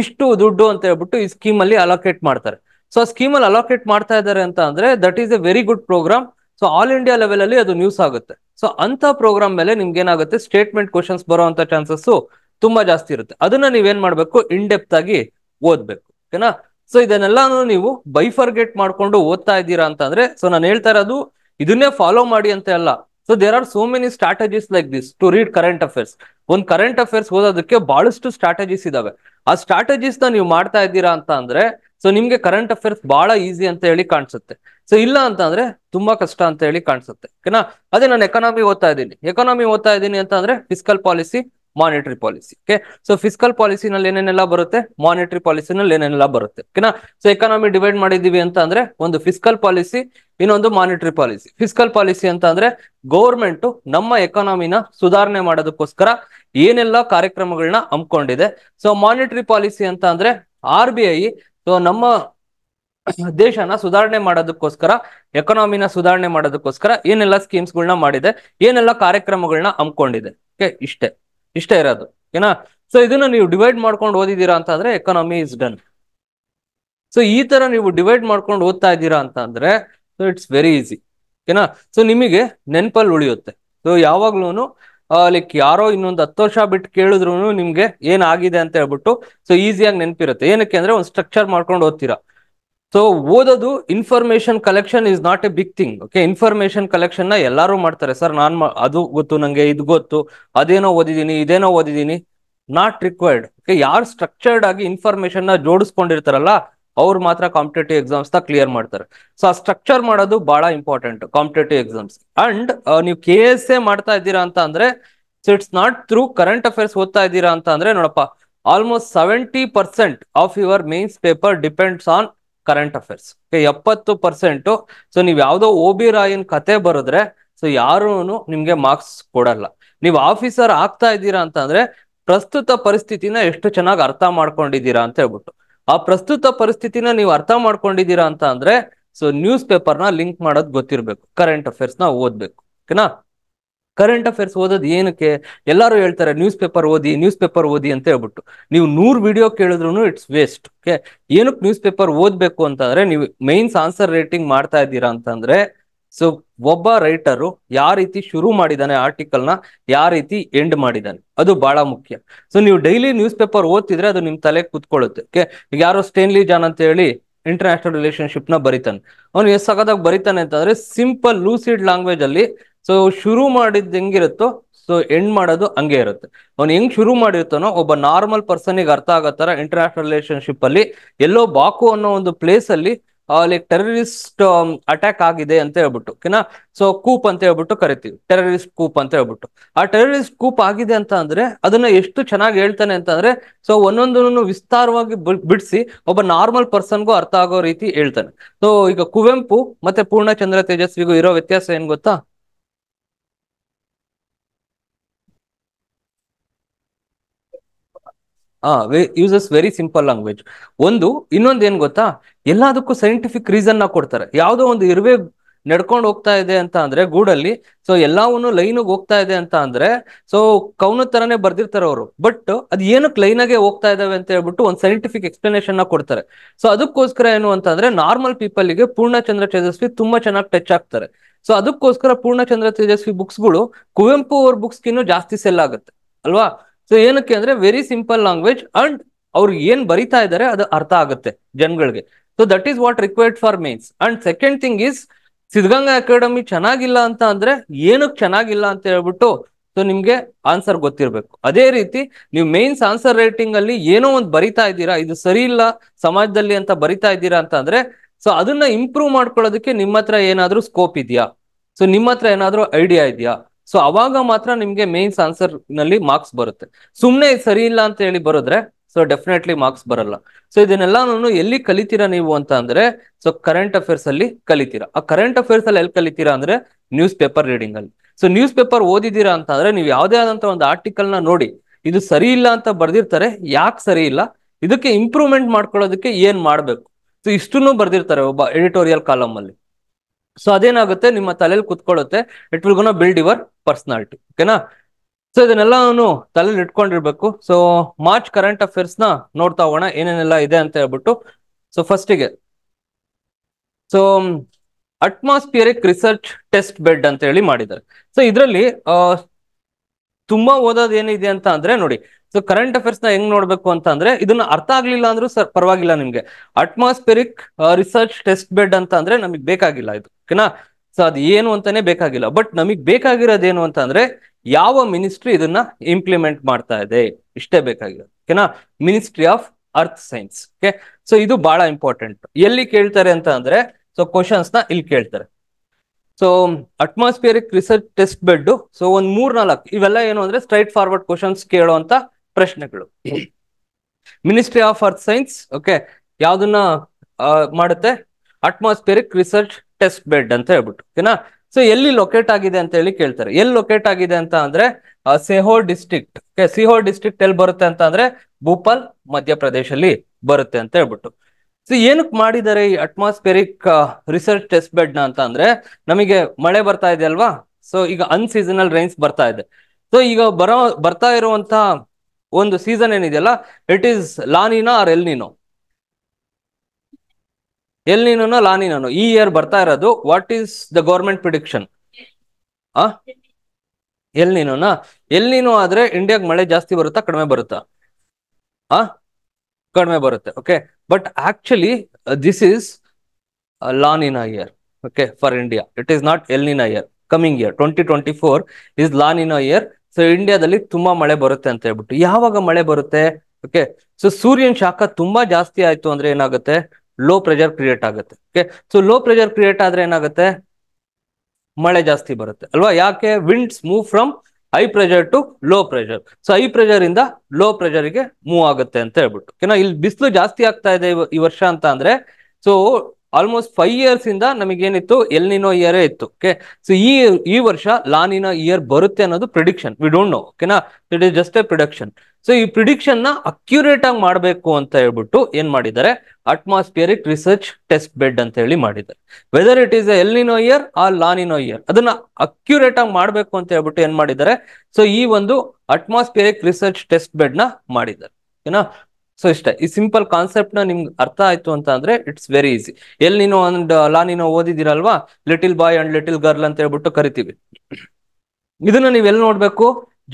ಇಷ್ಟು ದುಡ್ಡು ಅಂತ ಹೇಳ್ಬಿಟ್ಟು ಈ ಸ್ಕೀಮ್ ಅಲ್ಲಿ ಅಲೋಕೇಟ್ ಮಾಡ್ತಾರೆ ಸೊ ಸ್ಕೀಮ್ ಅಲ್ಲಿ ಅಲೋಕೇಟ್ ಮಾಡ್ತಾ ಇದ್ದಾರೆ ಅಂತ ಅಂದ್ರೆ that is a very good programme so all India level ಅಲ್ಲಿ ಅದು ನ್ಯೂಸ್ ಆಗುತ್ತೆ ಸೊ ಅಂತ ಪ್ರೋಗ್ರಾಮ್ ಮೇಲೆ ನಿಮ್ಗೆ ಏನಾಗುತ್ತೆ ಸ್ಟೇಟ್ಮೆಂಟ್ ಕ್ವಶನ್ಸ್ ಬರುವಂತ ಚಾನ್ಸಸ್ ತುಂಬಾ ಜಾಸ್ತಿ ಇರುತ್ತೆ ಅದನ್ನ ನೀವೇನ್ ಮಾಡ್ಬೇಕು ಇನ್ ಡೆಪ್ತ್ ಆಗಿ ಓದ್ಬೇಕು ಓಕೆನಾ ಸೊ ಇದನ್ನೆಲ್ಲಾನು ನೀವು ಬೈಫರ್ಗೆಟ್ ಮಾಡ್ಕೊಂಡು ಓದ್ತಾ ಇದ್ದೀರಾ ಅಂತ ಅಂದ್ರೆ ಸೊ ನಾನು ಹೇಳ್ತಾ ಇರೋದು ಇದನ್ನೇ ಫಾಲೋ ಮಾಡಿ ಅಂತ ಅಲ್ಲ so there are so many strategies like this to read current affairs ಒಂದ್ ಕರೆಂಟ್ ಅಫೇರ್ಸ್ ಓದೋದಕ್ಕೆ ಬಹಳಷ್ಟು ಸ್ಟ್ರಾಟಜೀಸ್ ಇದಾವೆ ಆ ಸ್ಟ್ರಾಟಜೀಸ್ ನ ನೀವು ಮಾಡ್ತಾ ಇದ್ದೀರಾ ಅಂತ ಅಂದ್ರೆ ಸೊ ನಿಮ್ಗೆ ಕರೆಂಟ್ ಅಫೇರ್ಸ್ ಬಹಳ ಈಸಿ ಅಂತ ಹೇಳಿ ಕಾಣಿಸುತ್ತೆ ಸೊ ಇಲ್ಲ ಅಂತ ಅಂದ್ರೆ ತುಂಬಾ ಕಷ್ಟ ಅಂತ ಹೇಳಿ ಕಾಣಿಸುತ್ತೆ ಓಕೆನಾ ಅದೇ ನಾನು ಎಕನಾಮಿ ಓದ್ತಾ ಇದ್ದೀನಿ ಎಕನಾಮಿ ಓದ್ತಾ ಇದ್ದೀನಿ ಅಂತ ಅಂದ್ರೆ physical policy monetary policy okay so physical ಪಾಲಿಸಿನಲ್ಲಿ ಏನೇನೆಲ್ಲ ಬರುತ್ತೆ ಮಾನಿಟರಿ ಪಾಲಿಸಿನಲ್ಲಿ ಏನೇನೆಲ್ಲ ಬರುತ್ತೆ ಓಕೆನಾ ಸೊ ಎಕಾನಮಿ ಡಿವೈಡ್ ಮಾಡಿದೀವಿ ಅಂತ ಅಂದ್ರೆ ಒಂದು ಫಿಸಿಕಲ್ ಪಾಲಿಸಿ ಇನ್ನೊಂದು ಮಾನಿಟರಿ ಪಾಲಿಸಿ ಫಿಸಿಕಲ್ ಪಾಲಿಸಿ ಅಂತ ಅಂದ್ರೆ ಗೌರ್ಮೆಂಟ್ ನಮ್ಮ ಎಕಾನಮಿನ ಸುಧಾರಣೆ ಮಾಡೋದಕ್ಕೋಸ್ಕರ ಏನೆಲ್ಲ ಕಾರ್ಯಕ್ರಮಗಳನ್ನ ಹಮ್ಮಿಕೊಂಡಿದೆ ಸೊ ಮಾನಿಟರಿ ಪಾಲಿಸಿ ಅಂತ ಅಂದ್ರೆ ಆರ್ ಬಿ ಐ ಸೊ ನಮ್ಮ ದೇಶನ ಸುಧಾರಣೆ ಮಾಡೋದಕ್ಕೋಸ್ಕರ ಎಕಾನಮಿನ ಸುಧಾರಣೆ ಮಾಡೋದಕ್ಕೋಸ್ಕರ ಏನೆಲ್ಲ ಸ್ಕೀಮ್ಸ್ ಮಾಡಿದೆ ಏನೆಲ್ಲ ಕಾರ್ಯಕ್ರಮಗಳನ್ನ ಹಮ್ಮಿಕೊಂಡಿದೆ ಇಷ್ಟೇ ಇಷ್ಟ ಇರೋದು ಏನ ಸೊ ಇದನ್ನ ನೀವು ಡಿವೈಡ್ ಮಾಡ್ಕೊಂಡು ಓದಿದ್ದೀರಾ ಅಂತಂದ್ರೆ ಅಂದ್ರೆ ಎಕಾನಮಿ ಇಸ್ ಡನ್ ಸೊ ಈ ತರ ನೀವು ಡಿವೈಡ್ ಮಾಡ್ಕೊಂಡು ಓದ್ತಾ ಇದ್ದೀರಾ ಅಂತ ಅಂದ್ರೆ ಸೊ ಇಟ್ಸ್ ವೆರಿ ಈಸಿ ಓಕೆನಾ ಸೊ ನಿಮಗೆ ನೆನಪಲ್ಲಿ ಉಳಿಯುತ್ತೆ ಸೊ ಯಾವಾಗ್ಲೂನು ಲೈಕ್ ಯಾರೋ ಇನ್ನೊಂದು ಹತ್ತು ವರ್ಷ ಬಿಟ್ಟು ಕೇಳಿದ್ರು ನಿಮ್ಗೆ ಏನಾಗಿದೆ ಅಂತ ಹೇಳ್ಬಿಟ್ಟು ಸೊ ಈಸಿಯಾಗಿ ನೆನಪಿರುತ್ತೆ ಏನಕ್ಕೆ ಅಂದ್ರೆ ಒಂದು ಸ್ಟ್ರಕ್ಚರ್ ಮಾಡ್ಕೊಂಡು ಓದ್ತೀರಾ ಸೊ ಓದೋದು information collection is not a big thing okay information collection ನ ಎಲ್ಲಾರು ಮಾಡ್ತಾರೆ ಸರ್ ನಾನ್ ಅದು ಗೊತ್ತು ನಂಗೆ ಇದು ಗೊತ್ತು ಅದೇನೋ ಓದಿದೀನಿ ಇದೇನೋ ಓದಿದೀನಿ ನಾಟ್ ರಿಕ್ವೈರ್ಡ್ ಓಕೆ ಯಾರು ಸ್ಟ್ರಕ್ಚರ್ಡ್ ಆಗಿ ಇನ್ಫಾರ್ಮೇಶನ್ ನ ಜೋಡಿಸ್ಕೊಂಡಿರ್ತಾರಲ್ಲ ಅವ್ರು ಮಾತ್ರ ಕಾಂಪಿಟೇಟಿವ್ ಎಕ್ಸಾಮ್ಸ್ ನ ಕ್ಲಿಯರ್ ಮಾಡ್ತಾರೆ ಸೊ ಆ ಸ್ಟ್ರಕ್ಚರ್ ಮಾಡೋದು ಬಹಳ ಇಂಪಾರ್ಟೆಂಟ್ ಕಾಂಪಿಟೇಟಿವ್ ಎಕ್ಸಾಮ್ಸ್ ಅಂಡ್ ನೀವು ಕೆ ಎಸ್ ಎ ಮಾಡ್ತಾ ಇದ್ದೀರಾ ಅಂತ ಅಂದ್ರೆ so it's not through current affairs ಓದ್ತಾ ಇದ್ದೀರಾ ಅಂತ ಅಂದ್ರೆ ನೋಡಪ್ಪ almost seventy percent of your mains paper depends on current affairs ಎಪ್ಪತ್ತು ಪರ್ಸೆಂಟ್ ಸೊ ನೀವ್ ಯಾವ್ದೋ ಓ ಬಿ ರಾಯನ್ ಕತೆ ಬರೆದ್ರೆ ಸೊ ಯಾರೂ ನಿಮ್ಗೆ ಮಾರ್ಕ್ಸ್ ಕೊಡಲ್ಲ ನೀವು ಆಫೀಸರ್ ಆಗ್ತಾ ಇದ್ದೀರಾ ಅಂತ ಅಂದ್ರೆ ಪ್ರಸ್ತುತ ಪರಿಸ್ಥಿತಿನ ಎಷ್ಟು ಚೆನ್ನಾಗಿ ಅರ್ಥ ಮಾಡ್ಕೊಂಡಿದ್ದೀರಾ ಅಂತ ಹೇಳ್ಬಿಟ್ಟು ಆ ಪ್ರಸ್ತುತ ಪರಿಸ್ಥಿತಿನ ನೀವು ಅರ್ಥ ಮಾಡ್ಕೊಂಡಿದ್ದೀರಾ ಅಂತ ಅಂದ್ರೆ ಸೊ ನ್ಯೂಸ್ ಪೇಪರ್ನ ಲಿಂಕ್ ಮಾಡೋದು ಗೊತ್ತಿರಬೇಕು ಕರೆಂಟ್ ಅಫೇರ್ಸ್ನ ಓದ್ಬೇಕು ಓಕೆನಾ ಕರೆಂಟ್ ಅಫೇರ್ಸ್ ಓದೋದು ಏನಕ್ಕೆ ಎಲ್ಲರೂ ಹೇಳ್ತಾರೆ ನ್ಯೂಸ್ ಪೇಪರ್ ಓದಿ ನ್ಯೂಸ್ ಪೇಪರ್ ಓದಿ ಅಂತ ಹೇಳ್ಬಿಟ್ಟು ನೀವು ನೂರು ವಿಡಿಯೋ ಕೇಳಿದ್ರು ಇಟ್ಸ್ ವೇಸ್ಟ್ ಓಕೆ ಏನಕ್ಕೆ ನ್ಯೂಸ್ ಪೇಪರ್ ಓದ್ಬೇಕು ಅಂತಂದ್ರೆ ನೀವು ಮೈನ್ಸ್ ಆನ್ಸರ್ ರೇಟಿಂಗ್ ಮಾಡ್ತಾ ಇದ್ದೀರಾ ಅಂತಂದ್ರೆ ಸೊ ಒಬ್ಬ ರೈಟರು ಯಾವ ರೀತಿ ಶುರು ಮಾಡಿದಾನೆ ಆರ್ಟಿಕಲ್ ನ ಯಾವ ರೀತಿ ಎಂಡ್ ಮಾಡಿದಾನೆ ಅದು ಬಹಳ ಮುಖ್ಯ ಸೊ ನೀವು ಡೈಲಿ ನ್ಯೂಸ್ ಪೇಪರ್ ಓದ್ತಿದ್ರೆ ಅದು ನಿಮ್ ತಲೆ ಕುತ್ಕೊಳ್ಳುತ್ತೆ ಓಕೆ ಈಗ ಯಾರೋ ಸ್ಟೇನ್ಲಿ ಜಾನ್ ಅಂತ ಹೇಳಿ ಇಂಟರ್ನ್ಯಾಷನಲ್ ರಿಲೇಶನ್ಶಿಪ್ ನ ಬರಿತಾನೆ ಅವನು ಎಷ್ಟು ಸಗದಾಗ ಬರಿತಾನೆ ಅಂತಂದ್ರೆ ಸಿಂಪಲ್ ಲೂಸಿಡ್ ಲ್ಯಾಂಗ್ವೇಜ್ ಅಲ್ಲಿ ಸೊ ಶುರು ಮಾಡಿದ್ ಹೆಂಗಿರುತ್ತೋ ಸೊ ಎಂಡ್ ಮಾಡೋದು ಹಂಗೆ ಇರುತ್ತೆ ಅವ್ನು ಹೆಂಗ್ ಶುರು ಮಾಡಿರ್ತಾನೋ ಒಬ್ಬ ನಾರ್ಮಲ್ ಗೆ ಅರ್ಥ ಆಗೋ ತರ ಇಂಟರ್ನ್ಯಾಷನಲ್ ರಿಲೇಶನ್ಶಿಪ್ ಅಲ್ಲಿ ಎಲ್ಲೋ ಬಾಕು ಅನ್ನೋ ಒಂದು ಪ್ಲೇಸ್ ಅಲ್ಲಿ ಲೈಕ್ ಟೆರರಿಸ್ಟ್ ಅಟ್ಯಾಕ್ ಆಗಿದೆ ಅಂತ ಹೇಳ್ಬಿಟ್ಟು ಓಕೆನಾ ಸೊ ಕೂಪ್ ಅಂತ ಹೇಳ್ಬಿಟ್ಟು ಕರಿತೀವಿ ಟೆರರಿಸ್ಟ್ ಕೂಪ್ ಅಂತ ಹೇಳ್ಬಿಟ್ಟು ಆ ಟೆರರಿಸ್ಟ್ ಕೂಪ್ ಆಗಿದೆ ಅಂತ ಅಂದ್ರೆ ಅದನ್ನ ಎಷ್ಟು ಚೆನ್ನಾಗಿ ಹೇಳ್ತಾನೆ ಅಂತ ಅಂದ್ರೆ ಸೊ ಒಂದೊಂದನ್ನು ವಿಸ್ತಾರವಾಗಿ ಬಿಡಿಸಿ ಒಬ್ಬ ನಾರ್ಮಲ್ ಪರ್ಸನ್ಗೂ ಅರ್ಥ ಆಗೋ ರೀತಿ ಹೇಳ್ತಾನೆ ಸೊ ಈಗ ಕುವೆಂಪು ಮತ್ತೆ ಪೂರ್ಣಚಂದ್ರ ತೇಜಸ್ವಿಗೂ ಇರೋ ವ್ಯತ್ಯಾಸ ಏನ್ ಗೊತ್ತಾ ಆ ಯೂಸಸ್ ವೆರಿ ಸಿಂಪಲ್ ಲ್ಯಾಂಗ್ವೇಜ್ ಒಂದು ಇನ್ನೊಂದು ಏನ್ ಗೊತ್ತಾ ಎಲ್ಲದಕ್ಕೂ ಸೈಂಟಿಫಿಕ್ ರೀಸನ್ ನ ಕೊಡ್ತಾರೆ ಯಾವ್ದೋ ಒಂದು ಇರುವೆ ನಡ್ಕೊಂಡು ಹೋಗ್ತಾ ಇದೆ ಅಂತ ಅಂದ್ರೆ ಗೂಡಲ್ಲಿ ಸೊ ಎಲ್ಲವನ್ನು ಲೈನಿಗೆ ಹೋಗ್ತಾ ಇದೆ ಅಂತ ಅಂದ್ರೆ ಸೊ ಕೌನ ತರನೇ ಬರ್ದಿರ್ತಾರೆ ಅವರು ಬಟ್ ಅದ್ ಏನಕ್ಕೆ ಲೈನಾಗೆ ಹೋಗ್ತಾ ಇದಾವೆ ಅಂತ ಹೇಳ್ಬಿಟ್ಟು ಒಂದು ಸೈಂಟಿಫಿಕ್ ಎಕ್ಸ್ಪ್ಲನೇಷನ್ ನ ಕೊಡ್ತಾರೆ ಸೊ ಅದಕ್ಕೋಸ್ಕರ ಏನು ಅಂತ ಅಂದ್ರೆ ನಾರ್ಮಲ್ ಪೀಪಲ್ ಗೆ ಪೂರ್ಣಚಂದ್ರ ತೇಜಸ್ವಿ ತುಂಬಾ ಚೆನ್ನಾಗಿ ಟಚ್ ಆಗ್ತಾರೆ ಸೊ ಅದಕ್ಕೋಸ್ಕರ ಪೂರ್ಣಚಂದ್ರ ತೇಜಸ್ವಿ ಬುಕ್ಸ್ ಗಳು ಕುವೆಂಪು ಅವ್ರ ಬುಕ್ಸ್ ಕಿನ್ನೂ ಜಾಸ್ತಿ ಸೆಲ್ ಆಗುತ್ತೆ ಅಲ್ವಾ ಸೊ ಏನಕ್ಕೆ ಅಂದ್ರೆ ವೆರಿ ಸಿಂಪಲ್ ಲ್ಯಾಂಗ್ವೇಜ್ ಅಂಡ್ ಅವ್ರು ಏನ್ ಬರಿತಾ ಇದ್ದಾರೆ ಅದು ಅರ್ಥ ಆಗುತ್ತೆ ಜನಗಳಿಗೆ so that is what required for mains and second thing is Siddaganga Academy ಚೆನ್ನಾಗಿಲ್ಲ ಅಂತ ಅಂದ್ರೆ ಏನಕ್ಕೆ ಚೆನ್ನಾಗಿಲ್ಲ ಅಂತ ಹೇಳ್ಬಿಟ್ಟು ಸೊ ನಿಮ್ಗೆ ಆನ್ಸರ್ ಗೊತ್ತಿರಬೇಕು ಅದೇ ರೀತಿ ನೀವು ಮೇನ್ಸ್ ಆನ್ಸರ್ ರೇಟಿಂಗ್ ಅಲ್ಲಿ ಏನೋ ಒಂದು ಬರಿತಾ ಇದ್ದೀರಾ ಇದು ಸರಿ ಇಲ್ಲ ಸಮಾಜದಲ್ಲಿ ಅಂತ ಬರಿತಾ ಇದ್ದೀರಾ ಅಂತ ಅಂದ್ರೆ ಸೊ ಅದನ್ನ ಇಂಪ್ರೂವ್ ಮಾಡ್ಕೊಳ್ಳೋದಕ್ಕೆ ನಿಮ್ಮ ಹತ್ರ ಏನಾದ್ರೂ ಸ್ಕೋಪ್ ಇದೆಯಾ ಸೊ ನಿಮ್ಮ ಹತ್ರ ಏನಾದ್ರೂ ಐಡಿಯಾ ಇದೆಯಾ ಸೊ ಅವಾಗ ಮಾತ್ರ ನಿಮ್ಗೆ ಮೇನ್ಸ್ ಆನ್ಸರ್ ನಲ್ಲಿ ಮಾರ್ಕ್ಸ್ ಬರುತ್ತೆ ಸುಮ್ನೆ ಸರಿ ಇಲ್ಲ ಅಂತ ಹೇಳಿ ಬರೋದ್ರೆ ಸೊ ಡೆಫಿನೆಟ್ಲಿ ಮಾರ್ಕ್ಸ್ ಬರಲ್ಲ ಸೊ ಇದನ್ನೆಲ್ಲ ನಾನು ಎಲ್ಲಿ ಕಲಿತೀರಾ ನೀವು ಅಂತ ಅಂದ್ರೆ ಸೊ ಕರೆಂಟ್ ಅಫೇರ್ಸ್ ಅಲ್ಲಿ ಕಲಿತೀರಾ ಆ ಕರೆಂಟ್ ಅಫೇರ್ಸ್ ಅಲ್ಲಿ ಎಲ್ಲಿ ಕಲಿತೀರಾ ಅಂದ್ರೆ ನ್ಯೂಸ್ ಪೇಪರ್ ರೀಡಿಂಗ್ ಅಲ್ಲಿ ಸೊ ನ್ಯೂಸ್ ಪೇಪರ್ ಓದಿದೀರಾ ಅಂತ ಅಂದ್ರೆ ನೀವು ಯಾವುದೇ ಆದಂತ ಒಂದು ಆರ್ಟಿಕಲ್ ನ ನೋಡಿ ಇದು ಸರಿ ಇಲ್ಲ ಅಂತ ಬರ್ದಿರ್ತಾರೆ ಯಾಕೆ ಸರಿ ಇಲ್ಲ ಇದಕ್ಕೆ ಇಂಪ್ರೂವ್ಮೆಂಟ್ ಮಾಡ್ಕೊಳ್ಳೋದಕ್ಕೆ ಏನ್ ಮಾಡ್ಬೇಕು ಸೊ ಇಷ್ಟನ್ನು ಬರ್ದಿರ್ತಾರೆ ಒಬ್ಬ ಎಡಿಟೋರಿಯಲ್ ಕಾಲಮ್ ಅಲ್ಲಿ ಸೊ ಅದೇನಾಗುತ್ತೆ ನಿಮ್ಮ ತಲೆಯಲ್ಲಿ ಕುತ್ಕೊಳ್ಳುತ್ತೆ it will gonna build your personality ಓಕೆನಾ ಸೊ ಇದನ್ನೆಲ್ಲನು ತಲೆಯಲ್ಲಿ ಇಟ್ಕೊಂಡಿರ್ಬೇಕು ಸೊ ಮಾರ್ಚ್ ಕರೆಂಟ್ ಅಫೇರ್ಸ್ ನ ನೋಡ್ತಾ ಹೋಗೋಣ ಏನೇನೆಲ್ಲ ಇದೆ ಅಂತ ಹೇಳ್ಬಿಟ್ಟು ಸೊ ಫಸ್ಟಿಗೆ so atmospheric research test bed ಅಂತ ಹೇಳಿ ಮಾಡಿದ್ದಾರೆ ಸೊ ಇದರಲ್ಲಿ ತುಂಬಾ ಓದೋದು ಏನಿದೆ ಅಂತ ಅಂದ್ರೆ ನೋಡಿ ಸೊ ಕರೆಂಟ್ ಅಫೇರ್ಸ್ ನ ಹೆಂಗ್ ನೋಡ್ಬೇಕು ಅಂತ ಅಂದ್ರೆ ಇದನ್ನ ಅರ್ಥ ಆಗ್ಲಿಲ್ಲ ಅಂದ್ರೂ ಸರ್ ಪರವಾಗಿಲ್ಲ ನಿಮ್ಗೆ ಅಟ್ಮಾಸ್ಫಿಯರಿಕ್ ರಿಸರ್ಚ್ ಟೆಸ್ಟ್ ಬೆಡ್ ಅಂತ ಅಂದ್ರೆ ನಮಗೆ ಬೇಕಾಗಿಲ್ಲ ಇದು ಓಕೆನಾ ಸೊ ಅದು ಏನು ಅಂತಾನೆ ಬೇಕಾಗಿಲ್ಲ ಬಟ್ ನಮಗ್ ಬೇಕಾಗಿರೋದೇನು ಅಂತ ಅಂದ್ರೆ ಯಾವ ಮಿನಿಸ್ಟ್ರಿ ಇದನ್ನ ಇಂಪ್ಲಿಮೆಂಟ್ ಮಾಡ್ತಾ ಇದೆ ಇಷ್ಟೇ ಬೇಕಾಗಿರೋದು ಓಕೆನಾ ministry of earth science okay so ಇದು ಬಹಳ ಇಂಪಾರ್ಟೆಂಟ್ ಎಲ್ಲಿ ಕೇಳ್ತಾರೆ ಅಂತ ಅಂದ್ರೆ ಸೊ ಕ್ವಶನ್ಸ್ ನ ಇಲ್ಲಿ ಕೇಳ್ತಾರೆ so atmospheric research test bed so ಒಂದ್ ಮೂರ್ ನಾಲ್ಕು ಇವೆಲ್ಲ ಏನು ಅಂದ್ರೆ ಸ್ಟ್ರೈಟ್ ಫಾರ್ವರ್ಡ್ ಕ್ವಶನ್ಸ್ ಕೇಳುವಂತ ಪ್ರಶ್ನೆಗಳು ministry of earth science okay ಯಾವ್ದನ್ನ ಮಾಡುತ್ತೆ ಅಟ್ಮಾಸ್ಫಿಯರಿಕ್ ರಿಸರ್ಚ್ ಟೆಸ್ಟ್ ಬೆಡ್ ಅಂತ ಹೇಳ್ಬಿಟ್ಟು ಓಕೆನಾ ಸೊ ಎಲ್ಲಿ ಲೊಕೇಟ್ ಆಗಿದೆ ಅಂತ ಹೇಳಿ ಕೇಳ್ತಾರೆ ಎಲ್ಲಿ ಲೊಕೇಟ್ ಆಗಿದೆ ಅಂತ ಅಂದ್ರೆ ಸೆಹೋ ಡಿಸ್ಟ್ರಿಕ್ಟ್ ಸಿಹೋ ಡಿಸ್ಟ್ರಿಕ್ಟ್ ಎಲ್ಲಿ ಬರುತ್ತೆ ಅಂತ ಅಂದ್ರೆ ಭೂಪಾಲ್ ಮಧ್ಯಪ್ರದೇಶ ಅಲ್ಲಿ ಬರುತ್ತೆ ಅಂತ ಹೇಳ್ಬಿಟ್ಟು ಸೊ ಏನಕ್ಕೆ ಮಾಡಿದ್ದಾರೆ ಈ ಅಟ್ಮಾಸ್ಫಿಯರಿಕ್ ರಿಸರ್ಚ್ ಟೆಸ್ಟ್ ಬೆಡ್ ನ ಅಂತ ಅಂದ್ರೆ ನಮಗೆ ಮಳೆ ಬರ್ತಾ ಇದೆ ಅಲ್ವಾ ಸೊ ಈಗ ಅನ್ಸೀಸನಲ್ ರೈನ್ಸ್ ಬರ್ತಾ ಇದೆ ಸೊ ಈಗ ಬರೋ ಬರ್ತಾ ಇರುವಂತ ಒಂದು ಸೀಸನ್ ಏನಿದೆಯಲ್ಲ it is La Nina or El Nino El Nino La Nina ಈ ಇಯರ್ ಬರ್ತಾ ಇರೋದು what is the government prediction ಹಾ ಎಲ್ ನೀನು ಎಲ್ ನೀನು ಆದ್ರೆ ಇಂಡಿಯಾಗ್ ಮಳೆ ಜಾಸ್ತಿ ಬರುತ್ತಾ ಕಡಿಮೆ ಬರುತ್ತಾ ಆ ಕಡಿಮೆ ಬರುತ್ತೆ okay but actually this is La Nina year okay for India it is not El Nino year coming year twenty twenty four is La Nina year so ಇಂಡಿಯಾದಲ್ಲಿ ತುಂಬಾ ಮಳೆ ಬರುತ್ತೆ ಅಂತ ಹೇಳ್ಬಿಟ್ಟು ಯಾವಾಗ ಮಳೆ ಬರುತ್ತೆ ಓಕೆ ಸೊ ಸೂರ್ಯನ ಶಾಖ ತುಂಬಾ ಜಾಸ್ತಿ ಆಯ್ತು ಅಂದ್ರೆ ಏನಾಗುತ್ತೆ ಲೋ ಪ್ರೆಷರ್ ಕ್ರಿಯೇಟ್ ಆಗುತ್ತೆ okay so low pressure create ಆದ್ರೆ ಏನಾಗುತ್ತೆ ಮಳೆ ಜಾಸ್ತಿ ಬರುತ್ತೆ ಅಲ್ವಾ ಯಾಕೆ winds move from high pressure to low pressure so high pressure ಇಂದ ಲೋ ಪ್ರೆಷರ್ ಗೆ ಮೂವ್ ಆಗುತ್ತೆ ಅಂತ ಹೇಳ್ಬಿಟ್ಟು ಓಕೆನಾ ಇಲ್ಲಿ ಬಿಸಿಲು ಜಾಸ್ತಿ ಆಗ್ತಾ ಇದೆ ಈ ವರ್ಷ ಅಂತ ಅಂದ್ರೆ ಸೊ ಆಲ್ಮೋಸ್ಟ್ ಫೈವ್ ಇಯರ್ಸ್ ಇಂದ ನಮಗೇನಿತ್ತು ಎಲ್ನಿನೋ ಇಯರೇ ಇತ್ತು ಓಕೆ ಸೊ ಈ ಈ ವರ್ಷ ಲಾನಿನೋ ಇಯರ್ ಬರುತ್ತೆ ಅನ್ನೋದು ಪ್ರಿಡಿಕ್ಷನ್ ವಿ ಡೋಂಟ್ ನೋ ಓಕೆನಾ it is just a prediction so ಈ ಪ್ರಿಡಿಕ್ಷನ್ ನ ಅಕ್ಯುರೇಟ್ ಆಗಿ ಮಾಡಬೇಕು ಅಂತ ಹೇಳ್ಬಿಟ್ಟು ಏನ್ ಮಾಡಿದ್ದಾರೆ ಅಟ್ಮಾಸ್ಫಿಯರಿಕ್ ರಿಸರ್ಚ್ ಟೆಸ್ಟ್ ಬೆಡ್ ಅಂತ ಹೇಳಿ ಮಾಡಿದ್ದಾರೆ weather it is El Nino year ಆ ಲಾನಿನೋ ಇಯರ್ ಅದನ್ನ ಅಕ್ಯುರೇಟ್ ಆಗಿ ಮಾಡಬೇಕು ಅಂತ ಹೇಳ್ಬಿಟ್ಟು ಏನ್ ಮಾಡಿದ್ದಾರೆ ಸೊ ಈ ಒಂದು ಅಟ್ಮಾಸ್ಫಿಯರಿಕ್ ರಿಸರ್ಚ್ ಟೆಸ್ಟ್ ಬೆಡ್ ನ ಮಾಡಿದ್ದಾರೆ ಓಕೆನಾ ಸೊ ಇಷ್ಟೇ ಈ ಸಿಂಪಲ್ ಕಾನ್ಸೆಪ್ಟ್ ನ ನಿಮ್ಗೆ ಅರ್ಥ ಆಯ್ತು ಅಂತ ಅಂದ್ರೆ it's very easy El Nino and La Nina ಓದಿದಿರಲ್ವಾ little boy and little girl ಅಂತ ಹೇಳ್ಬಿಟ್ಟು ಕರಿತೀವಿ ಇದನ್ನ ನೀವ್ ಎಲ್ಲಿ ನೋಡ್ಬೇಕು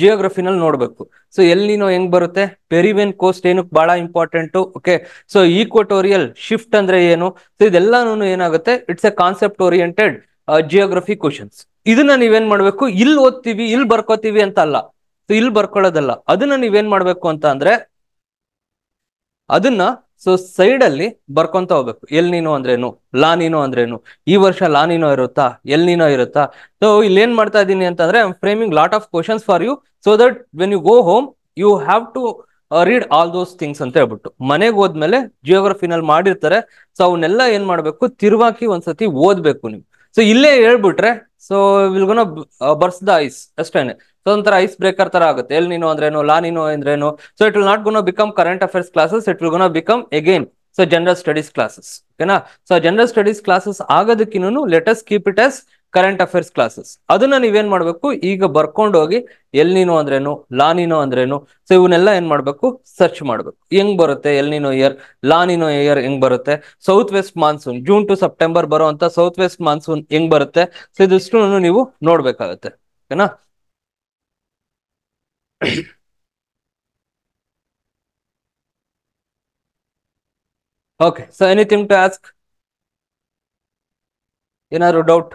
ಜಿಯೋಗ್ರಫಿನಲ್ಲಿ ನೋಡ್ಬೇಕು ಸೊ ಎಲ್ಲಿನೋ ಹೆಂಗ್ ಬರುತ್ತೆ ಪೆರಿವೆನ್ ಕೋಸ್ಟ್ ಏನಕ್ಕೆ ಬಹಳ important okay so equatorial shift ಅಂದ್ರೆ ಏನು ಸೊ ಇದೆಲ್ಲಾನು ಏನಾಗುತ್ತೆ it's a concept oriented geography questions ಇದನ್ನ ನೀವೇನ್ ಮಾಡ್ಬೇಕು ಇಲ್ಲಿ ಓದ್ತೀವಿ ಇಲ್ಲಿ ಬರ್ಕೋತೀವಿ ಅಂತ ಅಲ್ಲ ಸೊ ಇಲ್ಲಿ ಬರ್ಕೊಳ್ಳೋದಲ್ಲ ಅದನ್ನ ನೀವೇನ್ ಮಾಡ್ಬೇಕು ಅಂತ ಅಂದ್ರೆ ಅದನ್ನ ಸೊ ಸೈಡ್ ಅಲ್ಲಿ ಬರ್ಕೊಂತ ಹೋಗ್ಬೇಕು ಎಲ್ ನೀನು ಅಂದ್ರೇನು ಲಾ ನೀನು ಅಂದ್ರೇನು ಈ ವರ್ಷ ಲಾ ನೀನೋ ಇರುತ್ತಾ ಎಲ್ ನೀನೋ ಇರುತ್ತಾ ಸೊ ಇಲ್ಲಿ ಏನ್ ಮಾಡ್ತಾ ಇದ್ದೀನಿ ಅಂತಂದ್ರೆ I framing lot of questions for you so that when you go home you have to read all those things ಅಂತ ಹೇಳ್ಬಿಟ್ಟು ಮನೆಗೆ ಹೋದ್ಮೇಲೆ ಜಿಯೋಗ್ರಫಿನಲ್ಲಿ ಮಾಡಿರ್ತಾರೆ ಸೊ ಅವನ್ನೆಲ್ಲ ಏನ್ ಮಾಡ್ಬೇಕು ತಿರುವಾಕಿ ಒಂದ್ಸತಿ ಓದ್ಬೇಕು ನೀವು ಸೊ ಇಲ್ಲೇ ಹೇಳ್ಬಿಟ್ರೆ so gonna burst the ice ಅಷ್ಟೇನೆ ಸೊ ಒಂಥರ ಐಸ್ ಬ್ರೇಕರ್ ತರ ಆಗುತ್ತೆ ಎಲ್ ನೀನು ಅಂದ್ರೇನು ಲಾ ನೀನು ಅಂದ್ರೇನು so it will not gone become current affairs classes it will gonna become again so general studies classes ಓಕೆನಾ so general studies classes ಆಗೋದಕ್ಕಿನ್ನೂ let's keep it as current affairs classes ಅದನ್ನ ನೀವೇನ್ ಮಾಡ್ಬೇಕು ಈಗ ಬರ್ಕೊಂಡು ಹೋಗಿ El Niño ಅಂದ್ರೇನು ನೀನು ಅಂದ್ರೇನು ಸೊ ಇವನ್ನೆಲ್ಲ ಏನ್ ಮಾಡ್ಬೇಕು ಸರ್ಚ್ ಮಾಡ್ಬೇಕು ಹೆಂಗ್ ಬರುತ್ತೆ ಎಲ್ನಿನೋ ಇಯರ್ ಲಾನಿನೋ ಇಯರ್ ಹೆಂಗ್ ಬರುತ್ತೆ south west monsoon June to September ಬರುವಂತ ಸೌತ್ ವೆಸ್ಟ್ ಮಾನ್ಸೂನ್ ಹೆಂಗ್ ಬರುತ್ತೆ ಸೊ ಇದಿಷ್ಟು ನೀವು ನೋಡ್ಬೇಕಾಗತ್ತೆ ಓಕೆನಾ okay so anything to ask ಏನಾದ್ರು ಡೌಟ್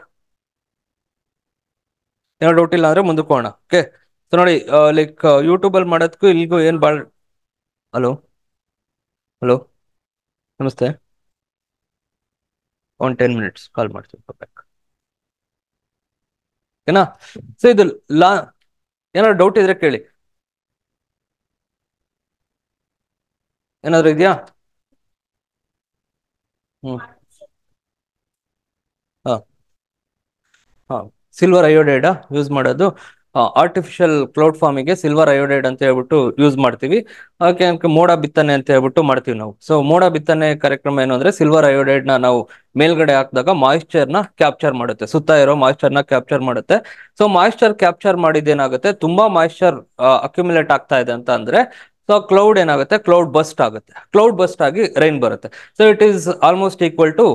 ಏನೋ ಡೌಟ್ ಇಲ್ಲ ಅಂದ್ರೆ ಓಕೆ ಸೊ ನೋಡಿ ಲೈಕ್ ಯೂಟ್ಯೂಬ್ ಅಲ್ಲಿ ಮಾಡೋದಕ್ಕೂ ಇಲ್ಲಿಗೂ ಏನು ಭಾಳ ಹಲೋ ಹಲೋ ನಮಸ್ತೆ ಒನ್ ಟೆನ್ ಮಿನಿಟ್ಸ್ ಕಾಲ್ ಮಾಡ್ತೀನಿ ಬ್ಯಾಕ್ ಓಕೆನಾ ಸೊ ಇದು ಲಾ ಏನಾದ್ರು ಡೌಟ್ ಇದ್ರೆ ಕೇಳಿ ಏನಾದ್ರು ಇದೆಯಾ ಹ್ಮ್ ಹಾ ಹಾ ಸಿಲ್ವರ್ ಅಯೋಡೈಡ್ ಯೂಸ್ ಮಾಡೋದು ಆರ್ಟಿಫಿಷಿಯಲ್ ಕ್ಲೌಡ್ ಫಾರ್ಮಿಗೆ ಸಿಲ್ವರ್ ಅಯೋಡೈಡ್ ಅಂತ ಹೇಳ್ಬಿಟ್ಟು ಯೂಸ್ ಮಾಡ್ತೀವಿ ಅದಕ್ಕೆ ಮೋಡ ಬಿತ್ತನೆ ಅಂತ ಹೇಳ್ಬಿಟ್ಟು ಮಾಡ್ತೀವಿ ನಾವು ಸೊ ಮೋಡ ಬಿತ್ತನೆ ಕಾರ್ಯಕ್ರಮ ಏನು ಅಂದ್ರೆ ಸಿಲ್ವರ್ ಅಯೋಡೈಡ್ ನ ನಾವು ಮೇಲ್ಗಡೆ ಹಾಕಿದಾಗ ಮಾಯಿಶ್ಚರ್ ನ ಕ್ಯಾಪ್ಚರ್ ಮಾಡುತ್ತೆ ಸುತ್ತ ಇರೋ ಮಾಯಿಶ್ಚರ್ ನ ಕ್ಯಾಪ್ಚರ್ ಮಾಡುತ್ತೆ ಸೊ ಮಾಯಿಶ್ಚರ್ ಕ್ಯಾಪ್ಚರ್ ಮಾಡಿದ ಏನಾಗುತ್ತೆ ತುಂಬಾ ಮಾಯಿಶ್ಚರ್ ಅಕ್ಯುಮುಲೇಟ್ ಆಗ್ತಾ ಇದೆ ಅಂತ ಅಂದ್ರೆ ಸೊ ಕ್ಲೌಡ್ ಏನಾಗುತ್ತೆ ಕ್ಲೌಡ್ ಬಸ್ಟ್ ಆಗುತ್ತೆ ಕ್ಲೌಡ್ ಬಸ್ಟ್ ಆಗಿ ರೈನ್ ಬರುತ್ತೆ so it is almost equal to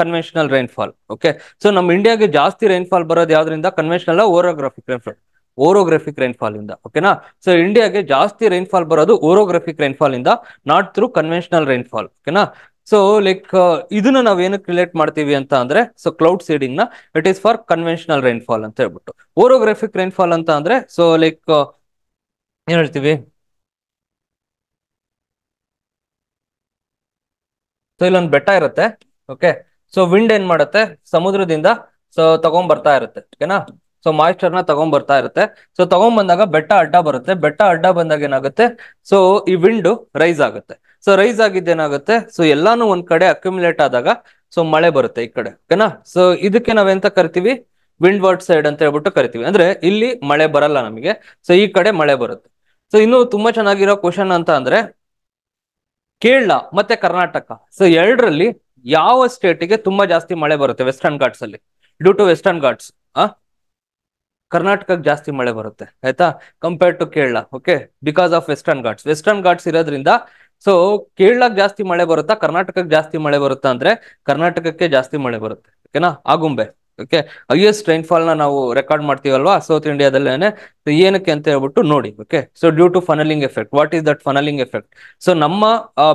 conventional rainfall okay so ನಮ್ಮ ಇಂಡಿಯಾಗೆ ಜಾಸ್ತಿ ರೈನ್ಫಾಲ್ ಬರೋದು ಯಾವ್ದ್ರಿಂದ conventional orographic rainfall orographic rainfall ಇಂದ ಓಕೆನಾ ಸೊ ಇಂಡಿಯಾಗೆ ಜಾಸ್ತಿ ರೈನ್ಫಾಲ್ ಬರೋದು ಓರೋಗ್ರಫಿಕ್ ರೈನ್ಫಾಲ್ ಇಂದ ನಾಟ್ ಥ್ರೂ ಕನ್ವೆನ್ಷನಲ್ ರೈನ್ಫಾಲ್ ಓಕೆನಾ ಸೊ ಲೈಕ್ ಇದನ್ನ ನಾವ್ ಏನಕ್ಕೆ ರಿಲೇಟ್ ಮಾಡ್ತೀವಿ ಅಂತ ಅಂದ್ರೆ ಸೊ ಕ್ಲೌಡ್ ಸೀಡಿಂಗ್ ನ it is for conventional rainfall ಅಂತ ಹೇಳ್ಬಿಟ್ಟು ಓರೋಗ್ರಾಫಿಕ್ ರೈನ್ಫಾಲ್ ಅಂತ ಅಂದ್ರೆ ಸೊ ಲೈಕ್ ಏನ್ ಹೇಳ್ತೀವಿ ಸೊ ಇಲ್ಲೊಂದು ಬೆಟ್ಟ ಇರುತ್ತೆ ಓಕೆ ಸೊ ವಿಂಡ್ ಏನ್ ಮಾಡುತ್ತೆ ಸಮುದ್ರದಿಂದ ಸೊ ತಗೊಂಡ್ ಬರ್ತಾ ಇರುತ್ತೆ ಓಕೆನಾ ಸೊ ಮಾಯಸ್ಟರ್ ನ ತಗೊಂಡ್ ಬರ್ತಾ ಇರುತ್ತೆ ಸೊ ತಗೊಂಡ್ ಬಂದಾಗ ಬೆಟ್ಟ ಅಡ್ಡ ಬರುತ್ತೆ ಬೆಟ್ಟ ಅಡ್ಡ ಬಂದಾಗ ಏನಾಗುತ್ತೆ ಸೊ ಈ ವಿಂಡ್ ರೈಸ್ ಆಗುತ್ತೆ ಸೊ ರೈಸ್ ಏನಾಗುತ್ತೆ ಸೊ ಎಲ್ಲಾನು ಒಂದ್ ಕಡೆ ಅಕ್ಯುಮುಲೇಟ್ ಆದಾಗ ಸೊ ಮಳೆ ಬರುತ್ತೆ ಈ ಕಡೆ ಓಕೆನಾ ಸೊ ಇದಕ್ಕೆ ನಾವೆಂತ ಕರಿತೀವಿ ವಿಂಡ್ ವರ್ಡ್ ಸೈಡ್ ಅಂತ ಹೇಳ್ಬಿಟ್ಟು ಕರಿತೀವಿ ಅಂದ್ರೆ ಇಲ್ಲಿ ಮಳೆ ಬರಲ್ಲ ನಮಗೆ ಸೊ ಈ ಕಡೆ ಮಳೆ ಬರುತ್ತೆ ಸೊ ಇನ್ನು ತುಂಬಾ ಚೆನ್ನಾಗಿರೋ ಕ್ವಶನ್ ಅಂತ ಅಂದ್ರೆ ಕೇರಳ ಮತ್ತೆ ಕರ್ನಾಟಕ ಸೊ ಎರಡರಲ್ಲಿ ಯಾವ ಸ್ಟೇಟಿಗೆ ತುಂಬಾ ಜಾಸ್ತಿ ಮಳೆ ಬರುತ್ತೆ ವೆಸ್ಟರ್ನ್ ಘಾಟ್ಸ್ ಅಲ್ಲಿ ಡ್ಯೂ ಟು ವೆಸ್ಟರ್ನ್ ಘಾಟ್ಸ್ ಆ ಕರ್ನಾಟಕಕ್ಕೆ ಜಾಸ್ತಿ ಮಳೆ ಬರುತ್ತೆ ಆಯ್ತಾ compared to Kerala okay because of Western Ghats Western Ghats ಇರೋದ್ರಿಂದ ಸೊ ಕೇರಳಕ್ಕೆ ಜಾಸ್ತಿ ಮಳೆ ಬರುತ್ತಾ ಕರ್ನಾಟಕಕ್ಕೆ ಜಾಸ್ತಿ ಮಳೆ ಬರುತ್ತಾ ಅಂದ್ರೆ ಕರ್ನಾಟಕಕ್ಕೆ ಜಾಸ್ತಿ ಮಳೆ ಬರುತ್ತೆ ಓಕೆನಾ ಆಗುಂಬೆ ಓಕೆ ಹೈಯೆಸ್ಟ್ ರೈನ್ಫಾಲ್ ನ ನಾವು ರೆಕಾರ್ಡ್ ಮಾಡ್ತೀವಲ್ವಾ ಸೌತ್ ಇಂಡಿಯಾದಲ್ಲೇನೆ ಏನಕ್ಕೆ ಅಂತ ಹೇಳ್ಬಿಟ್ಟು ನೋಡಿ okay so due to funnelling effect what is that funnelling effect so ನಮ್ಮ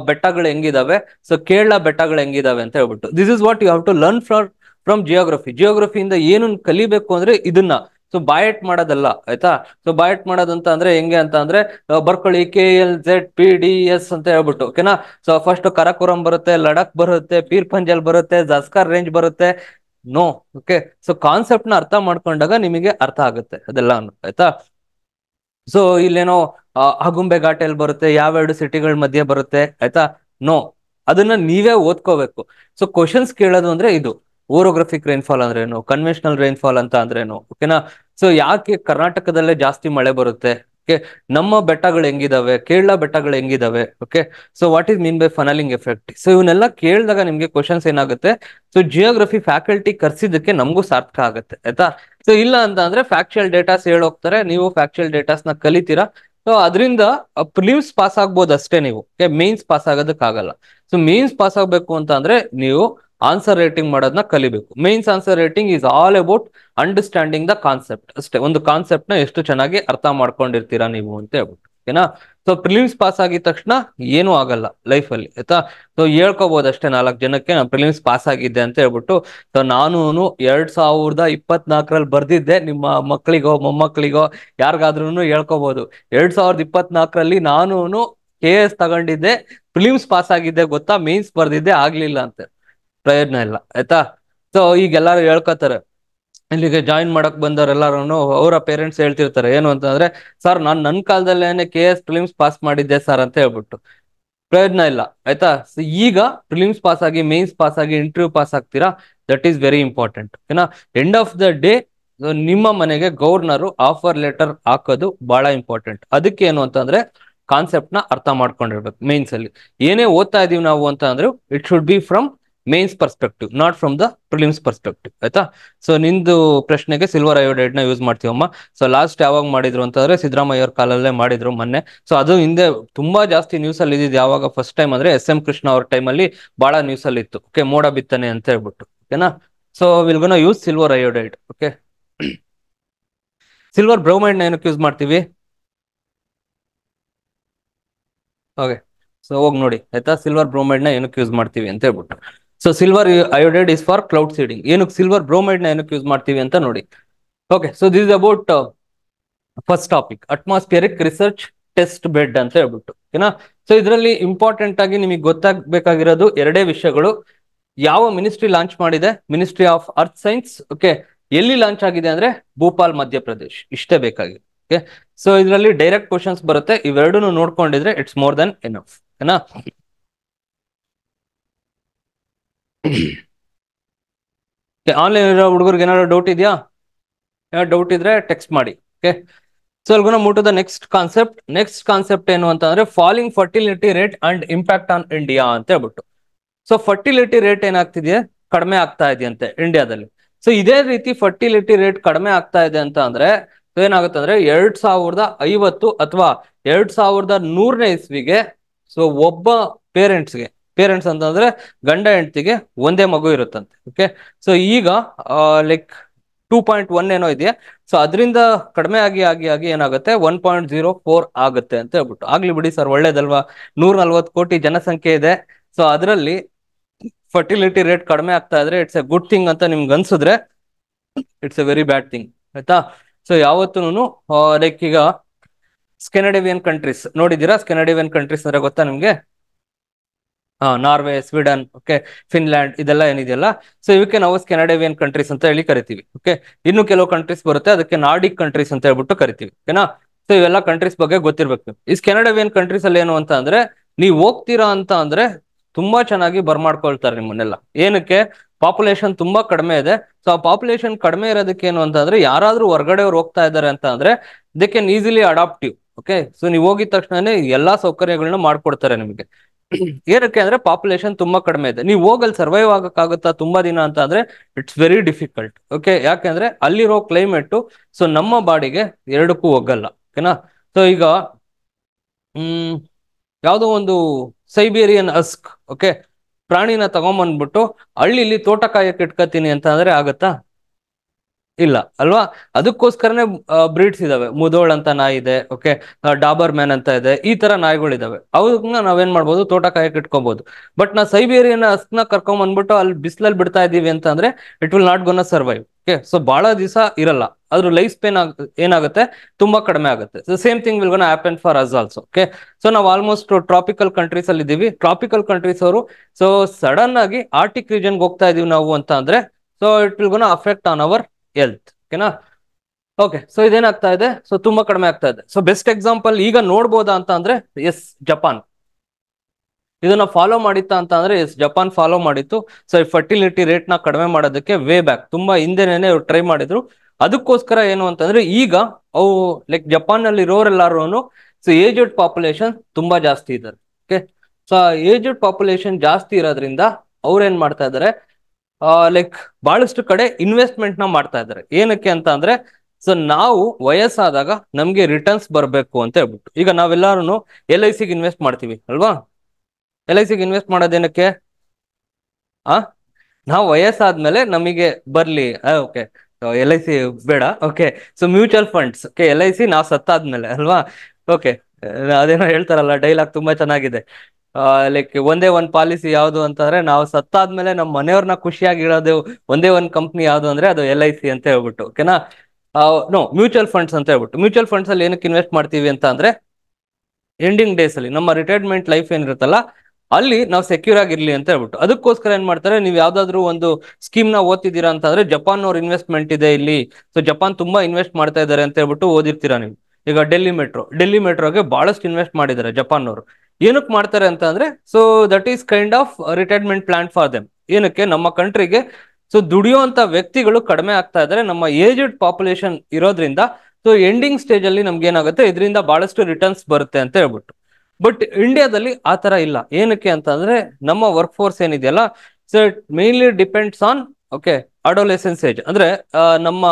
ಬೆಟ್ಟಗಳು ಹೆಂಗಿದಾವೆ ಸೊ ಕೇರಳ ಬೆಟ್ಟಗಳು ಹೆಂಗಿದಾವೆ ಅಂತ ಹೇಳ್ಬಿಟ್ಟು this is what you have to learn from from geography ಜಿಯೋಗ್ರಫಿಯಿಂದ ಏನು ಕಲಿಬೇಕು ಅಂದ್ರೆ ಇದನ್ನ ಸೊ ಬಾಯಟ್ ಮಾಡೋದಲ್ಲ ಆಯ್ತಾ ಸೊ ಬಾಯಟ್ ಮಾಡೋದಂತ ಅಂದ್ರೆ ಹೆಂಗೆ ಅಂತ ಅಂದ್ರೆ ಬರ್ಕೊಳ್ಳಿ K L Z P D S ಅಂತ ಹೇಳ್ಬಿಟ್ಟು ಓಕೆನಾ ಸೊ ಫಸ್ಟ್ ಕರಕುರಂ ಬರುತ್ತೆ ಲಡಾಖ್ ಬರುತ್ತೆ ಪೀರ್ ಪಂಜಲ್ ಬರುತ್ತೆ ಜಸ್ಕರ್ ರೇಂಜ್ ಬರುತ್ತೆ ನೋ ಓಕೆ ಸೊ ಕಾನ್ಸೆಪ್ಟ್ ನ ಅರ್ಥ ಮಾಡ್ಕೊಂಡಾಗ ನಿಮಗೆ ಅರ್ಥ ಆಗುತ್ತೆ ಅದೆಲ್ಲ ಆಯ್ತಾ ಸೊ ಇಲ್ಲೇನೋ ಆಗುಂಬೆ ಘಾಟ್ ಬರುತ್ತೆ ಯಾವೆರಡು ಸಿಟಿಗಳ ಮಧ್ಯೆ ಬರುತ್ತೆ ಆಯ್ತಾ ನೋ ಅದನ್ನ ನೀವೇ ಓದ್ಕೋಬೇಕು ಸೊ ಕ್ವಶನ್ಸ್ ಕೇಳೋದು ಅಂದ್ರೆ ಇದು ಓರೋಗ್ರಫಿಕ್ ರೈನ್ಫಾಲ್ ಅಂದ್ರೇನು ಕನ್ವೆನ್ಷನಲ್ ರೈನ್ಫಾಲ್ ಅಂತ ಅಂದ್ರೇನು ಓಕೆನಾ ಸೊ ಯಾಕೆ ಕರ್ನಾಟಕದಲ್ಲೇ ಜಾಸ್ತಿ ಮಳೆ ಬರುತ್ತೆ ಓಕೆ ನಮ್ಮ ಬೆಟ್ಟಗಳು ಹೆಂಗಿದಾವೆ ಕೇರಳ ಬೆಟ್ಟಗಳು ಹೆಂಗಿದಾವೆ okay so what is mean by funnelling effect so ಇವನ್ನೆಲ್ಲ ಕೇಳಿದಾಗ ನಿಮ್ಗೆ ಕ್ವಶನ್ಸ್ ಏನಾಗುತ್ತೆ ಸೊ ಜಿಯೋಗ್ರಫಿ ಫ್ಯಾಕಲ್ಟಿ ಕರ್ಸಿದಕ್ಕೆ ನಮಗೂ ಸಾರ್ಥಕ ಆಗುತ್ತೆ ಆಯ್ತಾ ಸೊ ಇಲ್ಲ ಅಂತ ಅಂದ್ರೆ ಫ್ಯಾಕ್ಚುಯಲ್ ಡೇಟಾಸ್ ಹೇಳೋಗ್ತಾರೆ ನೀವು ಫ್ಯಾಕ್ಚುಯಲ್ ಡೇಟಾಸ್ ನ ಕಲಿತೀರಾ ಸೊ ಅದರಿಂದ ಪ್ರಿಲಿಮ್ಸ್ ಪಾಸ್ ಆಗ್ಬೋದು ಅಷ್ಟೇ ನೀವು ಮೇನ್ಸ್ ಪಾಸ್ ಆಗೋದಕ್ಕಾಗಲ್ಲ ಸೊ ಮೇನ್ಸ್ ಪಾಸ್ ಆಗ್ಬೇಕು ಅಂತ ಅಂದ್ರೆ ನೀವು ಆನ್ಸರ್ ರೇಟಿಂಗ್ ಮಾಡೋದನ್ನ ಕಲಿಬೇಕು mains answer writing is all about understanding the concept ಅಷ್ಟೇ ಒಂದು ಕಾನ್ಸೆಪ್ಟ್ ನ ಎಷ್ಟು ಚೆನ್ನಾಗಿ ಅರ್ಥ ಮಾಡ್ಕೊಂಡಿರ್ತೀರಾ ನೀವು ಅಂತ ಹೇಳ್ಬಿಟ್ಟು ಓಕೆನಾ ಸೊ ಪ್ರಿಲಿಮ್ಸ್ ಪಾಸ್ ಆಗಿದ ತಕ್ಷಣ ಏನೂ ಆಗಲ್ಲ ಲೈಫ್ ಅಲ್ಲಿ ಆಯ್ತಾ ಸೊ ಹೇಳ್ಕೋಬಹುದು ಅಷ್ಟೇ ನಾಲ್ಕು ಜನಕ್ಕೆ ನಾನು ಪ್ರಿಲಿಮ್ಸ್ ಪಾಸ್ ಆಗಿದ್ದೆ ಅಂತ ಹೇಳ್ಬಿಟ್ಟು ಸೊ ನಾನು ಎರಡ್ ಸಾವಿರದ ಇಪ್ಪತ್ನಾಲ್ಕರಲ್ಲಿ ಬರ್ದಿದ್ದೆ ನಿಮ್ಮ ಮಕ್ಕಳಿಗೋ ಮೊಮ್ಮಕ್ಕಳಿಗೋ ಯಾರಿಗಾದ್ರೂ ಹೇಳ್ಕೋಬಹುದು ಎರಡ್ ಸಾವಿರದ ಇಪ್ಪತ್ನಾಲ್ಕರಲ್ಲಿ ನಾನು ಕೆ ಎಸ್ ತಗೊಂಡಿದ್ದೆ ಪ್ರಿಲಿಮ್ಸ್ ಪಾಸ್ ಆಗಿದ್ದೆ ಗೊತ್ತಾ ಮೇನ್ಸ್ ಬರ್ದಿದ್ದೆ ಆಗ್ಲಿಲ್ಲ ಅಂತ ಪ್ರಯೋಜನ ಇಲ್ಲ ಆಯ್ತಾ ಸೊ ಈಗ ಎಲ್ಲಾರು ಹೇಳ್ಕೊತಾರೆ ಇಲ್ಲಿಗೆ ಜಾಯಿನ್ ಮಾಡಕ್ ಬಂದವರೆಲ್ಲರೂ ಅವರ ಪೇರೆಂಟ್ಸ್ ಹೇಳ್ತಿರ್ತಾರೆ ಏನು ಅಂತಂದ್ರೆ ಸರ್ ನಾನು ನನ್ನ ಕಾಲದಲ್ಲೇನೆ ಕೆ ಎಸ್ ಪ್ರಿಲಿಮ್ಸ್ ಪಾಸ್ ಮಾಡಿದ್ದೆ ಸರ್ ಅಂತ ಹೇಳ್ಬಿಟ್ಟು ಪ್ರಯೋಜನ ಇಲ್ಲ ಆಯ್ತಾ ಈಗ ಪ್ರಿಲಿಮ್ಸ್ ಪಾಸ್ ಆಗಿ ಮೇನ್ಸ್ ಪಾಸ್ ಆಗಿ ಇಂಟರ್ವ್ಯೂ ಪಾಸ್ ಆಗ್ತೀರಾ ದಟ್ ಈಸ್ ವೆರಿ ಇಂಪಾರ್ಟೆಂಟ್ ಓಕೆನಾ ಎಂಡ್ ಆಫ್ ದ ಡೇ ನಿಮ್ಮ ಮನೆಗೆ ಗವರ್ನರ್ ಆಫರ್ ಲೆಟರ್ ಹಾಕೋದು ಬಹಳ ಇಂಪಾರ್ಟೆಂಟ್ ಅದಕ್ಕೆ ಏನು ಅಂತಂದ್ರೆ ಕಾನ್ಸೆಪ್ಟ್ ನ ಅರ್ಥ ಮಾಡ್ಕೊಂಡಿರ್ಬೇಕು ಮೇನ್ಸ್ ಅಲ್ಲಿ ಏನೇ ಓದ್ತಾ ಇದೀವಿ ನಾವು ಅಂತ ಅಂದ್ರೆ it should be from mains perspective not from the prelims perspective ಆಯ್ತಾ ಸೊ ನಿಂದು ಪ್ರಶ್ನೆಗೆ ಸಿಲ್ವರ್ ಅಯೋಡೈಡ್ ನ ಯೂಸ್ ಮಾಡ್ತೀವಮ್ಮ ಸೊ ಲಾಸ್ಟ್ ಯಾವಾಗ ಮಾಡಿದ್ರು ಅಂತಂದ್ರೆ ಸಿದ್ದರಾಮಯ್ಯ ಅವ್ರ ಕಾಲಲ್ಲೇ ಮಾಡಿದ್ರು ಮೊನ್ನೆ ಸೊ ಅದು ಹಿಂದೆ ತುಂಬಾ ಜಾಸ್ತಿ ನ್ಯೂಸ್ ಅಲ್ಲಿ ಇದ್ದಿದ್ದು ಯಾವಾಗ ಫಸ್ಟ್ ಟೈಮ್ ಅಂದ್ರೆ ಎಸ್ ಎಂ ಕೃಷ್ಣ ಅವ್ರ ಟೈಮಲ್ಲಿ ಅಲ್ಲಿ ಬಹಳ ನ್ಯೂಸ್ ಅಲ್ಲಿ ಇತ್ತು ಓಕೆ ಮೋಡ ಬಿತ್ತನೆ ಅಂತ ಹೇಳ್ಬಿಟ್ಟು ಓಕೆನಾ so will gonna use silver iodide okay silver bromide ನ ಏನಕ್ಕೆ ಯೂಸ್ ಮಾಡ್ತೀವಿ ಓಕೆ ಸೊ ಹೋಗಿ ನೋಡಿ ಆಯ್ತಾ ಸಿಲ್ವರ್ ಬ್ರೋಮೈಡ್ ನ ಏನಕ್ಕೆ ಯೂಸ್ ಮಾಡ್ತೀವಿ ಅಂತ ಹೇಳ್ಬಿಟ್ಟು so silver iodide is for cloud seeding ಏನಕ್ಕೆ ಸಿಲ್ವರ್ ಬ್ರೋಮೈಡ್ ನ ಏನಕ್ಕೆ ಯೂಸ್ ಮಾಡ್ತೀವಿ ಅಂತ ನೋಡಿ okay so this is about first topic atmospheric research test bed ಅಂತ ಹೇಳ್ಬಿಟ್ಟು ಓಕೆನಾ ಸೊ ಇದರಲ್ಲಿ ಇಂಪಾರ್ಟೆಂಟ್ ಆಗಿ ನಿಮಗೆ ಗೊತ್ತಾಗಬೇಕಾಗಿರೋದು ಎರಡೇ ವಿಷಯಗಳು ಯಾವ ಮಿನಿಸ್ಟ್ರಿ ಲಾಂಚ್ ಮಾಡಿದೆ ministry of earth science okay ಎಲ್ಲಿ ಲಾಂಚ್ ಆಗಿದೆ ಅಂದ್ರೆ ಭೂಪಾಲ್ ಮಧ್ಯಪ್ರದೇಶ್ ಇಷ್ಟೇ ಬೇಕಾಗಿದೆ ಓಕೆ ಸೊ ಇದರಲ್ಲಿ ಡೈರೆಕ್ಟ್ ಕ್ವಶನ್ಸ್ ಬರುತ್ತೆ ಇವೆರಡೂ ನೋಡ್ಕೊಂಡಿದ್ರೆ ಇಟ್ಸ್ ಮೋರ್ ದನ್ ಎಫ್ ಏನಾ ಆನ್ಲೈನ್ ಇರೋ ಹುಡುಗರಿಗೆ ಏನಾದ್ರು ಡೌಟ್ ಇದೆಯಾ ಏನಾದ್ರು ಡೌಟ್ ಇದ್ರೆ ಟೆಕ್ಸ್ಟ್ ಮಾಡಿ ಓಕೆ ಸೊ ಅಲ್ಗುನ ಮೂಟು ನೆಕ್ಸ್ಟ್ ಕಾನ್ಸೆಪ್ಟ್ ನೆಕ್ಸ್ಟ್ ಕಾನ್ಸೆಪ್ಟ್ ಏನು ಅಂತ ಅಂದ್ರೆ falling fertility rate and impact on India ಅಂತ ಹೇಳ್ಬಿಟ್ಟು ಸೊ ಫರ್ಟಿಲಿಟಿ ರೇಟ್ ಏನಾಗ್ತಿದೆಯಾ ಕಡಿಮೆ ಆಗ್ತಾ ಇದೆಯಂತೆ ಇಂಡಿಯಾದಲ್ಲಿ ಸೊ ಇದೇ ರೀತಿ ಫರ್ಟಿಲಿಟಿ ರೇಟ್ ಕಡಿಮೆ ಆಗ್ತಾ ಇದೆ ಅಂತ ಅಂದ್ರೆ ಏನಾಗುತ್ತೆ ಅಂದ್ರೆ ಎರಡ್ ಸಾವಿರದ ಐವತ್ತು ಅಥವಾ ಎರಡ್ ಸಾವಿರದ ನೂರನೇ ಇಸ್ವಿಗೆ ಸೊ ಒಬ್ಬ ಪೇರೆಂಟ್ಸ್ಗೆ ಪೇರೆಂಟ್ಸ್ ಅಂತಂದ್ರೆ ಗಂಡ ಹೆಂಡತಿಗೆ ಒಂದೇ ಮಗು ಇರುತ್ತಂತೆ ಓಕೆ ಸೊ ಈಗ ಲೈಕ್ ಟೂ ಪಾಯಿಂಟ್ ಒನ್ ಏನೋ ಇದೆಯಾ ಸೊ ಅದರಿಂದ ಕಡಿಮೆ ಆಗಿ ಆಗಿ ಆಗಿ ಏನಾಗುತ್ತೆ ಒನ್ ಪಾಯಿಂಟ್ ಜೀರೋ ಫೋರ್ ಆಗುತ್ತೆ ಅಂತ ಹೇಳ್ಬಿಟ್ಟು ಆಗ್ಲಿ ಬಿಡಿ ಸರ್ ಒಳ್ಳೇದಲ್ವಾ ನೂರ ನಲ್ವತ್ತು ಕೋಟಿ ಜನಸಂಖ್ಯೆ ಇದೆ ಸೊ ಅದರಲ್ಲಿ ಫರ್ಟಿಲಿಟಿ ರೇಟ್ ಕಡಿಮೆ ಆಗ್ತಾ ಇದ್ರೆ ಇಟ್ಸ್ ಎ ಗುಡ್ ಥಿಂಗ್ ಅಂತ ನಿಮ್ಗೆ ಅನ್ಸಿದ್ರೆ it's a very bad thing ಆಯ್ತಾ ಸೊ ಯಾವತ್ತೂ ಲೈಕ್ ಈಗ ಸ್ಕೆನಡೇವಿಯನ್ ಕಂಟ್ರೀಸ್ ನೋಡಿದ್ದೀರಾ ಸ್ಕೆನಡೇವಿಯನ್ ಕಂಟ್ರೀಸ್ ಅಂದ್ರೆ ಗೊತ್ತಾ ನಿಮ್ಗೆ ನಾರ್ವೆ ಸ್ವೀಡನ್ ಓಕೆ ಫಿನ್ಲ್ಯಾಂಡ್ ಇದೆಲ್ಲ ಏನಿದೆಯಲ್ಲ ಸೊ ಇವಕ್ಕೆ ನಾವು ಸ್ಕೆನಡೇವಿಯನ್ ಕಂಟ್ರೀಸ್ ಅಂತ ಹೇಳಿ ಕರಿತೀವಿ ಓಕೆ ಇನ್ನು ಕೆಲವು ಕಂಟ್ರೀಸ್ ಬರುತ್ತೆ ಅದಕ್ಕೆ ನಾರ್ಡಿಕ್ ಕಂಟ್ರೀಸ್ ಅಂತ ಹೇಳ್ಬಿಟ್ಟು ಕರಿತೀವಿ ಓಕೆನಾ ಸೊ ಇವೆಲ್ಲ ಕಂಟ್ರೀಸ್ ಬಗ್ಗೆ ಗೊತ್ತಿರ್ಬೇಕು ಈ ಸ್ಕೆನಡೇವಿಯನ್ ಕಂಟ್ರೀಸ್ ಅಲ್ಲಿ ಏನು ಅಂತ ಅಂದ್ರೆ ನೀವು ಹೋಗ್ತೀರಾ ಅಂತ ಅಂದ್ರೆ ತುಂಬಾ ಚೆನ್ನಾಗಿ ಬರ್ಮಾಡ್ಕೊಳ್ತಾರೆ ನಿಮ್ಮನ್ನೆಲ್ಲ ಏನಕ್ಕೆ ಪಾಪ್ಯುಲೇಷನ್ ತುಂಬಾ ಕಡಿಮೆ ಇದೆ ಸೊ ಆ ಪಾಪ್ಯುಲೇಷನ್ ಕಡಿಮೆ ಇರೋದಕ್ಕೆ ಏನು ಅಂತ ಅಂದ್ರೆ ಯಾರಾದ್ರೂ ಹೊರಗಡೆ ಅವ್ರು ಹೋಗ್ತಾ ಇದ್ದಾರೆ ಅಂತ ಅಂದ್ರೆ they can easily adaptive okay so ನೀವು ಹೋಗಿದ ತಕ್ಷಣನೇ ಎಲ್ಲಾ ಸೌಕರ್ಯಗಳನ್ನ ಮಾಡ್ಕೊಡ್ತಾರೆ ನಿಮಗೆ ಏನಕ್ಕೆ ಅಂದ್ರೆ ಪಾಪ್ಯುಲೇಷನ್ ತುಂಬಾ ಕಡಿಮೆ ಇದೆ ನೀವು ಹೋಗಲ್ ಸರ್ವೈವ್ ಆಗಕ್ಕಾಗುತ್ತಾ ತುಂಬಾ ದಿನ ಅಂತ ಅಂದ್ರೆ ಇಟ್ಸ್ ವೆರಿ ಡಿಫಿಕಲ್ಟ್ ಓಕೆ ಯಾಕೆಂದ್ರೆ ಅಲ್ಲಿರೋ ಕ್ಲೈಮೇಟ್ ಸೊ ನಮ್ಮ ಬಾಡಿಗೆ ಎರಡಕ್ಕೂ ಹೋಗಲ್ಲ ಓಕೆನಾ ಸೊ ಈಗ ಹ್ಮ್ ಯಾವುದೋ ಒಂದು ಸೈಬೇರಿಯನ್ ಅಸ್ಕ್ ಓಕೆ ಪ್ರಾಣಿನ ತಗೊಂಬಂದ್ಬಿಟ್ಟು ಹಳ್ಳಿಲಿ ತೋಟ ಕಾಯಕ್ಕೆ ಇಟ್ಕೋತೀನಿ ಅಂತ ಅಂದ್ರೆ ಆಗತ್ತಾ ಇಲ್ಲ ಅಲ್ವಾ ಅದಕ್ಕೋಸ್ಕರನೇ ಬ್ರೀಡ್ಸ್ ಇದಾವೆ ಮುದೋಳ್ ಅಂತ ನಾಯಿ ಇದೆ ಓಕೆ ಡಾಬರ್ ಮ್ಯಾನ್ ಅಂತ ಇದೆ ಈ ತರ ನಾಯಿಗಳಿದಾವೆ ಅವನ್ನ ನಾವೇನ್ ಮಾಡ್ಬೋದು ತೋಟ ಕಾಯಕ್ಕೆ ಇಟ್ಕೊಬಹುದು ಬಟ್ ನಾ ಸೈಬೇರಿಯನ್ ಅಸ್ನ ಕರ್ಕೊಂಡ್ ಬಂದ್ಬಿಟ್ಟು ಅಲ್ಲಿ ಬಿಸಿಲಲ್ಲಿ ಬಿಡ್ತಾ ಇದೀವಿ ಅಂತ ಅಂದ್ರೆ it will not gonna survive okay so ಬಹಳ ದಿವಸ ಇರಲ್ಲ ಅದ್ರ ಲೈಫ್ ಸ್ಪೇನ್ ಏನಾಗುತ್ತೆ ತುಂಬಾ ಕಡಿಮೆ ಆಗುತ್ತೆ same thing will gonna happen for us also okay so ನಾವು ಆಲ್ಮೋಸ್ಟ್ ಟ್ರಾಪಿಕಲ್ ಕಂಟ್ರೀಸ್ ಅಲ್ಲಿ ಇದೀವಿ ಟ್ರಾಪಿಕಲ್ ಕಂಟ್ರೀಸ್ ಅವರು ಸೊ ಸಡನ್ ಆಗಿ ಆರ್ಟಿಕ್ ರೀಜನ್ಗೆ ಹೋಗ್ತಾ ಇದೀವಿ ನಾವು ಅಂತ ಅಂದ್ರೆ so it will gonna affect on our health ಓಕೆನಾ ಓಕೆ ಸೊ ಇದೇನಾಗ್ತಾ ಇದೆ ಸೊ ತುಂಬಾ ಕಡಿಮೆ ಆಗ್ತಾ ಇದೆ ಸೊ ಬೆಸ್ಟ್ ಎಕ್ಸಾಂಪಲ್ ಈಗ ನೋಡ್ಬೋದಾ ಅಂತ ಅಂದ್ರೆ ಎಸ್ ಜಪಾನ್ ಇದನ್ನ ಫಾಲೋ ಮಾಡಿತ್ತ ಅಂತ ಅಂದ್ರೆ ಎಸ್ ಜಪಾನ್ ಫಾಲೋ ಮಾಡಿತ್ತು ಸೊ ಈ ಫರ್ಟಿಲಿಟಿ ರೇಟ್ ನ ಕಡಿಮೆ ಮಾಡೋದಕ್ಕೆ ವೇ ಬ್ಯಾಕ್ ತುಂಬಾ ಹಿಂದೆನೇನೆ ಅವ್ರು ಟ್ರೈ ಮಾಡಿದ್ರು ಅದಕ್ಕೋಸ್ಕರ ಏನು ಅಂತಂದ್ರೆ ಈಗ ಅವು ಲೈಕ್ ಜಪಾನ್ ನಲ್ಲಿ ಇರೋರೆಲ್ಲಾರು ಸೊ ಏಜೆಡ್ ಪಾಪ್ಯುಲೇಷನ್ ತುಂಬಾ ಜಾಸ್ತಿ ಇದ್ದಾರೆ ಓಕೆ ಸೊ ಏಜೆಡ್ ಪಾಪ್ಯುಲೇಷನ್ ಜಾಸ್ತಿ ಇರೋದ್ರಿಂದ ಅವ್ರೇನ್ ಏನ್ ಮಾಡ್ತಾ ಇದ್ದಾರೆ ಲೈಕ್ ಬಹಳಷ್ಟು ಕಡೆ ಇನ್ವೆಸ್ಟ್ಮೆಂಟ್ ನ ಮಾಡ್ತಾ ಇದ್ದಾರೆ ಏನಕ್ಕೆ ಅಂತ ಅಂದ್ರೆ ಸೊ ನಾವು ವಯಸ್ಸಾದಾಗ ನಮ್ಗೆ ರಿಟರ್ನ್ಸ್ ಬರಬೇಕು ಅಂತ ಹೇಳ್ಬಿಟ್ಟು ಈಗ ನಾವೆಲ್ಲಾರು ಎಲ್ ಐ ಸಿಗೆ ಇನ್ವೆಸ್ಟ್ ಮಾಡ್ತೀವಿ ಅಲ್ವಾ ಎಲ್ ಐ ಸಿಗೆ ಇನ್ವೆಸ್ಟ್ ಮಾಡೋದೇನಕ್ಕೆ ಆ ನಾವು ವಯಸ್ಸಾದ್ಮೇಲೆ ನಮಗೆ ಬರ್ಲಿ ಓಕೆ ಎಲ್ ಐ ಸಿ ಬೇಡ okay so mutual funds okay L I C ನಾವು ಸತ್ತಾದ್ಮೇಲೆ ಅಲ್ವಾ ಓಕೆ ಅದೇನೋ ಹೇಳ್ತಾರಲ್ಲ ಡೈಲಾಗ್ ತುಂಬಾ ಚೆನ್ನಾಗಿದೆ ಲೈಕ್ ಒಂದೇ ಒಂದ್ ಪಾಲಿಸಿ ಯಾವ್ದು ಅಂತಂದ್ರೆ ನಾವು ಸತ್ತಾದ್ಮೇಲೆ ನಮ್ಮ ಮನೆಯವ್ರನ್ನ ಖುಷಿಯಾಗಿ ಇಡೋದು ಒಂದೇ ಒಂದ್ ಕಂಪ್ನಿ ಯಾವ್ದು ಅಂದ್ರೆ ಅದು ಎಲ್ ಐ ಸಿ ಅಂತ ಹೇಳ್ಬಿಟ್ಟು ಓಕೆನಾ ನೋ ಮ್ಯೂಚುವಲ್ ಫಂಡ್ಸ್ ಅಂತ ಹೇಳ್ಬಿಟ್ಟು ಮ್ಯೂಚುವಲ್ ಫಂಡ್ಸ್ ಅಲ್ಲಿ ಏನಕ್ಕೆ ಇನ್ವೆಸ್ಟ್ ಮಾಡ್ತೀವಿ ಅಂತ ಅಂದ್ರೆ ಎಂಡಿಂಗ್ ಡೇಸ್ ಅಲ್ಲಿ ನಮ್ಮ ರಿಟೈರ್ಮೆಂಟ್ ಲೈಫ್ ಏನಿರುತ್ತಲ್ಲ ಅಲ್ಲಿ ನಾವು ಸೆಕ್ಯೂರ್ ಆಗಿರ್ಲಿ ಅಂತ ಹೇಳ್ಬಿಟ್ಟು ಅದಕ್ಕೋಸ್ಕರ ಏನ್ ಮಾಡ್ತಾರೆ ನೀವು ಯಾವ್ದಾದ್ರು ಒಂದು ಸ್ಕೀಮ್ ನ ಓದ್ತಿದ್ದೀರಾ ಅಂತಂದ್ರೆ ಜಪಾನ್ ಅವ್ರ ಇನ್ವೆಸ್ಟ್ಮೆಂಟ್ ಇದೆ ಇಲ್ಲಿ ಸೊ ಜಪಾನ್ ತುಂಬಾ ಇನ್ವೆಸ್ಟ್ ಮಾಡ್ತಾ ಇದ್ದಾರೆ ಅಂತ ಹೇಳ್ಬಿಟ್ಟು ಓದಿರ್ತೀರಾ ನೀವು ಈಗ ಡೆಲ್ಲಿ ಮೆಟ್ರೋ ಡೆಲ್ಲಿ ಮೆಟ್ರೋಗೆ ಬಹಳಷ್ಟು ಇನ್ವೆಸ್ಟ್ ಮಾಡಿದ್ದಾರೆ ಜಪಾನ್ ಅವರು ಏನಕ್ಕೆ ಮಾಡ್ತಾರೆ ಅಂತ ಅಂದ್ರೆ so that is kind of retirement plan for them ಏನಕ್ಕೆ ನಮ್ಮ ಕಂಟ್ರಿಗೆ ಸೊ ದುಡಿಯುವಂತ ವ್ಯಕ್ತಿಗಳು ಕಡಿಮೆ ಆಗ್ತಾ ಇದ್ರೆ ನಮ್ಮ ಏಜ್ಡ್ ಪಾಪ್ಯುಲೇಷನ್ ಇರೋದ್ರಿಂದ ಸೊ ಎಂಡಿಂಗ್ ಸ್ಟೇಜ್ ಅಲ್ಲಿ ನಮ್ಗೆ ಏನಾಗುತ್ತೆ ಇದರಿಂದ ಬಹಳಷ್ಟು ರಿಟರ್ನ್ಸ್ ಬರುತ್ತೆ ಅಂತ ಹೇಳ್ಬಿಟ್ಟು ಬಟ್ ಇಂಡಿಯಾದಲ್ಲಿ ಆ ತರ ಇಲ್ಲ ಏನಕ್ಕೆ ಅಂತ ಅಂದ್ರೆ ನಮ್ಮ ವರ್ಕ್ ಫೋರ್ಸ್ ಏನಿದೆಯಲ್ಲ so it mainly depends on okay adolescence age ಅಂದ್ರೆ ನಮ್ಮ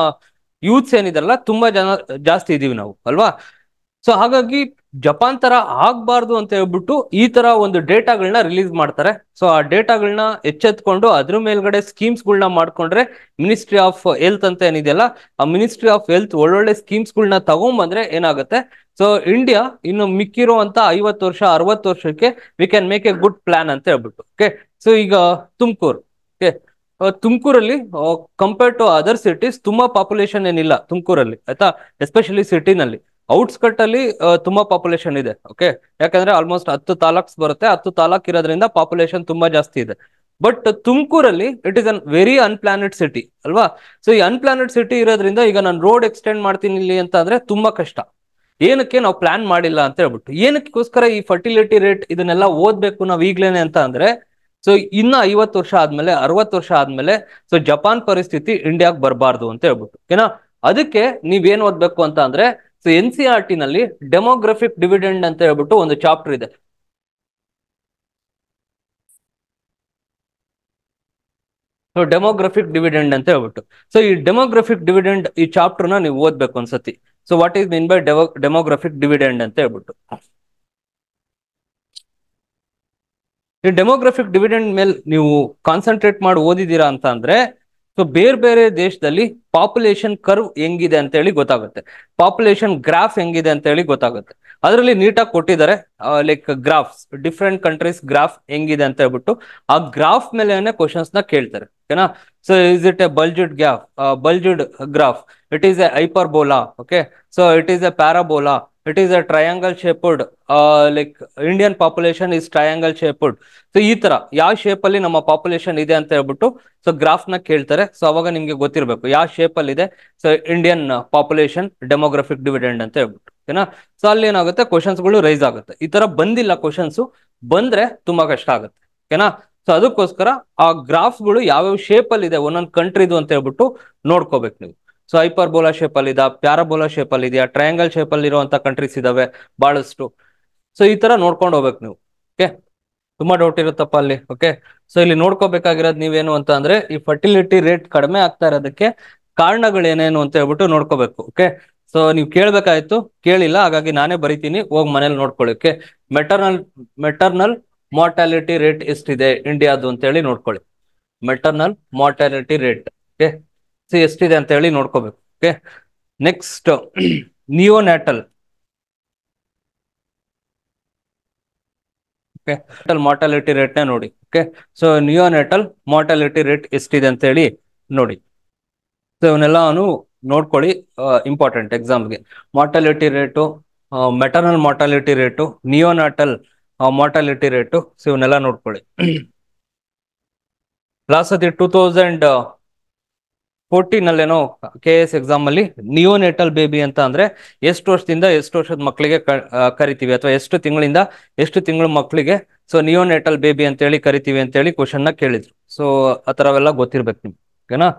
ಯೂತ್ಸ್ ಏನಿದೆಲ್ಲ ತುಂಬಾ ಜನ ಜಾಸ್ತಿ ಇದೀವಿ ನಾವು ಅಲ್ವಾ ಸೊ ಹಾಗಾಗಿ ಜಪಾನ್ ತರ ಆಗ್ಬಾರ್ದು ಅಂತ ಹೇಳ್ಬಿಟ್ಟು ಈ ತರ ಒಂದು ಡೇಟಾಗಳನ್ನ ರಿಲೀಸ್ ಮಾಡ್ತಾರೆ ಸೊ ಆ ಡೇಟಾಗಳನ್ನ ಎಚ್ಚೆತ್ಕೊಂಡು ಅದ್ರ ಮೇಲ್ಗಡೆ ಸ್ಕೀಮ್ಸ್ ಗಳನ್ನ ಮಾಡ್ಕೊಂಡ್ರೆ ಮಿನಿಸ್ಟ್ರಿ ಆಫ್ ಹೆಲ್ತ್ ಅಂತ ಏನಿದೆಯಲ್ಲ ಆ ಮಿನಿಸ್ಟ್ರಿ ಆಫ್ ಹೆಲ್ತ್ ಒಳ್ಳೊಳ್ಳೆ ಸ್ಕೀಮ್ಸ್ ಗಳನ್ನ ತಗೊಂಬಂದ್ರೆ ಏನಾಗುತ್ತೆ ಸೊ ಇಂಡಿಯಾ ಇನ್ನು ಮಿಕ್ಕಿರುವಂತ ಐವತ್ತು ವರ್ಷ ಅರವತ್ತು ವರ್ಷಕ್ಕೆ we can make a good plan ಅಂತ ಹೇಳ್ಬಿಟ್ಟು ಓಕೆ ಸೊ ಈಗ ತುಮಕೂರು ಓಕೆ ತುಮಕೂರಲ್ಲಿ ಕಂಪೇರ್ ಟು ಅದರ್ ಸಿಟೀಸ್ ತುಂಬಾ ಪಾಪ್ಯುಲೇಷನ್ ಏನಿಲ್ಲ ತುಮಕೂರಲ್ಲಿ ಆಯ್ತಾ ಎಸ್ಪೆಷಲಿ ಸಿಟಿನಲ್ಲಿ ಔಟ್ಸ್ಕಟ್ ಅಲ್ಲಿ ತುಂಬಾ ಪಾಪ್ಯುಲೇಷನ್ ಇದೆ ಓಕೆ ಯಾಕಂದ್ರೆ ಆಲ್ಮೋಸ್ಟ್ ಹತ್ತು ತಾಲೂಕ್ಸ್ ಬರುತ್ತೆ ಹತ್ತು ತಾಲೂಕ್ ಇರೋದ್ರಿಂದ ಪಾಪ್ಯುಲೇಷನ್ ತುಂಬಾ ಜಾಸ್ತಿ ಇದೆ ಬಟ್ ತುಮಕೂರಲ್ಲಿ it is an very unplanned city ಅಲ್ವಾ ಸೊ ಈ ಅನ್ಪ್ಲಾನೆಡ್ ಸಿಟಿ ಇರೋದ್ರಿಂದ ಈಗ ನಾನು ರೋಡ್ ಎಕ್ಸ್ಟೆಂಡ್ ಮಾಡ್ತೀನಿ ಇಲ್ಲಿ ಅಂತ ಅಂದ್ರೆ ತುಂಬಾ ಕಷ್ಟ ಏನಕ್ಕೆ ನಾವು ಪ್ಲಾನ್ ಮಾಡಿಲ್ಲ ಅಂತ ಹೇಳ್ಬಿಟ್ಟು ಏನಕ್ಕೋಸ್ಕರ ಈ ಫರ್ಟಿಲಿಟಿ ರೇಟ್ ಇದನ್ನೆಲ್ಲ ಓದ್ಬೇಕು ನಾವು ಈಗ್ಲೇನೆ ಅಂತ ಅಂದ್ರೆ ಸೊ ಇನ್ನ ಐವತ್ತು ವರ್ಷ ಆದ್ಮೇಲೆ ಅರವತ್ತು ವರ್ಷ ಆದ್ಮೇಲೆ ಸೊ ಜಪಾನ್ ಪರಿಸ್ಥಿತಿ ಇಂಡಿಯಾಗ್ ಬರಬಾರ್ದು ಅಂತ ಹೇಳ್ಬಿಟ್ಟು ಓಕೆನಾ ಅದಕ್ಕೆ ನೀವೇನ್ ಓದ್ಬೇಕು ಅಂತ ಅಂದ್ರೆ so N C R T ನಲ್ಲಿ ಡೆಮೋಗ್ರಫಿಕ್ ಡಿವಿಡೆಂಡ್ ಅಂತ ಹೇಳ್ಬಿಟ್ಟು ಒಂದು ಚಾಪ್ಟರ್ ಇದೆ ಸೊ ಡೆಮೋಗ್ರಫಿಕ್ ಡಿವಿಡೆಂಡ್ ಅಂತ ಹೇಳ್ಬಿಟ್ಟು ಸೊ ಈ ಡೆಮೋಗ್ರಫಿಕ್ ಡಿವಿಡೆಂಡ್ ಈ ಚಾಪ್ಟರ್ ನ ನೀವು ಓದ್ಬೇಕು ಒಂದ್ಸತಿ so what is mean by demographic dividend ಅಂತ ಹೇಳ್ಬಿಟ್ಟು ಈ ಡೆಮೋಗ್ರಫಿಕ್ ಡಿವಿಡೆಂಡ್ ಮೇಲೆ ನೀವು ಕಾನ್ಸಂಟ್ರೇಟ್ ಮಾಡಿ ಓದಿದ್ದೀರಾ ಅಂತ ಅಂದ್ರೆ ಸೊ ಬೇರೆ ಬೇರೆ ದೇಶದಲ್ಲಿ ಪಾಪ್ಯುಲೇಷನ್ ಕರ್ವ್ ಹೆಂಗಿದೆ ಅಂತ ಹೇಳಿ ಗೊತ್ತಾಗುತ್ತೆ ಪಾಪ್ಯುಲೇಷನ್ ಗ್ರಾಫ್ ಹೆಂಗಿದೆ ಅಂತ ಹೇಳಿ ಗೊತ್ತಾಗುತ್ತೆ ಅದರಲ್ಲಿ ನೀಟಾಗಿ ಕೊಟ್ಟಿದ್ದಾರೆ like graphs different countries graph ಹೆಂಗಿದೆ ಅಂತ ಹೇಳ್ಬಿಟ್ಟು ಆ ಗ್ರಾಫ್ ಮೇಲೆ ಕ್ವಶನ್ಸ್ ನ ಕೇಳ್ತಾರೆ ಓಕೆನಾ so is it a bulged graph bulged graph it is a hyperbola okay so it is a parabola it is a triangle shaped like Indian population is triangle shaped so ಈ ತರ ಯಾವ shape ಅಲ್ಲಿ ನಮ್ಮ population ಇದೆ ಅಂತ ಹೇಳ್ಬಿಟ್ಟು so graph ನ ಕೇಳ್ತಾರೆ ಸೊ ಅವಾಗ ನಿಮ್ಗೆ ಗೊತ್ತಿರಬೇಕು ಯಾವ ಶೇಪ್ ಅಲ್ಲಿ ಇದೆ so Indian population demographic dividend ಅಂತ ಹೇಳ್ಬಿಟ್ಟು ಓಕೆನಾ ಸೊ ಅಲ್ಲಿ ಏನಾಗುತ್ತೆ ಕ್ವಶನ್ಸ್ ಗಳು ರೈಸ್ ಆಗುತ್ತೆ ಈ ತರ ಬಂದಿಲ್ಲ ಕ್ವಶನ್ಸ್ ಬಂದ್ರೆ ತುಂಬಾ ಕಷ್ಟ ಆಗುತ್ತೆ ಓಕೆನಾ ಸೊ ಅದಕ್ಕೋಸ್ಕರ ಆ ಗ್ರಾಫ್ಸ್ ಗಳು ಯಾವ್ಯಾವ ಶೇಪ್ ಅಲ್ಲಿ ಇದೆ ಒಂದೊಂದು ಕಂಟ್ರಿದು ಅಂತ ಹೇಳ್ಬಿಟ್ಟು ನೋಡ್ಕೋಬೇಕು ನೀವು ಸೊ ಹೈಪರ್ಬೋಲಾ ಶೇಪ್ ಅಲ್ಲಿ ಇದಾ ಪ್ಯಾರಾಬೋಲಾ ಶೇಪ್ ಅಲ್ಲಿ ಇದೆಯಾ ಟ್ರಯಾಂಗಲ್ ಶೇಪ್ ಅಲ್ಲಿ ಇರುವಂತ ಕಂಟ್ರೀಸ್ ಇದಾವೆ ಬಹಳಷ್ಟು ಸೊ ಈ ತರ ನೋಡ್ಕೊಂಡು ಹೋಗ್ಬೇಕು ನೀವು ಓಕೆ ತುಂಬಾ ಡೌಟ್ ಇರುತ್ತಪ್ಪ ಅಲ್ಲಿ ಓಕೆ ಸೊ ಇಲ್ಲಿ ನೋಡ್ಕೋಬೇಕಾಗಿರೋದು ನೀವೇನು ಅಂತ ಅಂದ್ರೆ ಈ ಫರ್ಟಿಲಿಟಿ ರೇಟ್ ಕಡಿಮೆ ಆಗ್ತಾ ಇರೋದಕ್ಕೆ ಕಾರಣಗಳೇನೇನು ಅಂತ ಹೇಳ್ಬಿಟ್ಟು ನೋಡ್ಕೋಬೇಕು ಓಕೆ ಸೊ ನೀವು ಕೇಳ್ಬೇಕಾಯ್ತು ಕೇಳಿಲ್ಲ ಹಾಗಾಗಿ ನಾನೇ ಬರಿತೀನಿ ಹೋಗಿ ಮನೇಲಿ ನೋಡ್ಕೊಳ್ಳಿ okay maternal maternal mortality rate ಎಷ್ಟಿದೆ ಇಂಡಿಯಾದು ಅಂತ ಹೇಳಿ ನೋಡ್ಕೊಳ್ಳಿ ಮೆಟರ್ನಲ್ ಮಾರ್ಟಾಲಿಟಿ ರೇಟ್ ಓಕೆ ಸಿ ಎಷ್ಟಿದೆ ಅಂತ ಹೇಳಿ ನೋಡ್ಕೋಬೇಕು okay next neonatal okay mortality rate ನೋಡಿ okay so neonatal mortality rate ಎಷ್ಟಿದೆ ಅಂತ ಹೇಳಿ ನೋಡಿ ಸೊ ಇವನ್ನೆಲ್ಲಾನು ನೋಡ್ಕೊಳ್ಳಿ ಇಂಪಾರ್ಟೆಂಟ್ ಎಕ್ಸಾಮ್ಗೆ mortality rate maternal mortality rate neonatal mortality rate so ಇವನ್ನೆಲ್ಲ ನೋಡ್ಕೊಳ್ಳಿ ಲಾಸ್ಟ್ ಸತಿ ಟೂ ತೌಸಂಡ್ ಫೋರ್ಟೀನ್ ಅಲ್ಲೇನೋ ಕೆ ಎಸ್ ಎಕ್ಸಾಮ್ ಅಲ್ಲಿ ನಿಯೋನೆಟಲ್ ಬೇಬಿ ಅಂತ ಅಂದ್ರೆ ಎಷ್ಟು ವರ್ಷದಿಂದ ಎಷ್ಟು ವರ್ಷದ ಮಕ್ಕಳಿಗೆ ಕರಿತೀವಿ ಅಥವಾ ಎಷ್ಟು ತಿಂಗಳಿಂದ ಎಷ್ಟು ತಿಂಗಳ ಮಕ್ಕಳಿಗೆ ಸೊ ನಿಯೋನೆಟಲ್ ಬೇಬಿ ಅಂತ ಹೇಳಿ ಕರಿತೀವಿ ಅಂತ ಹೇಳಿ ಕ್ವಶನ್ ನ ಕೇಳಿದ್ರು ಸೊ ಆತರವೆಲ್ಲ ಗೊತ್ತಿರ್ಬೇಕು ನಿಮ್ಗೆ ಓಕೆನಾ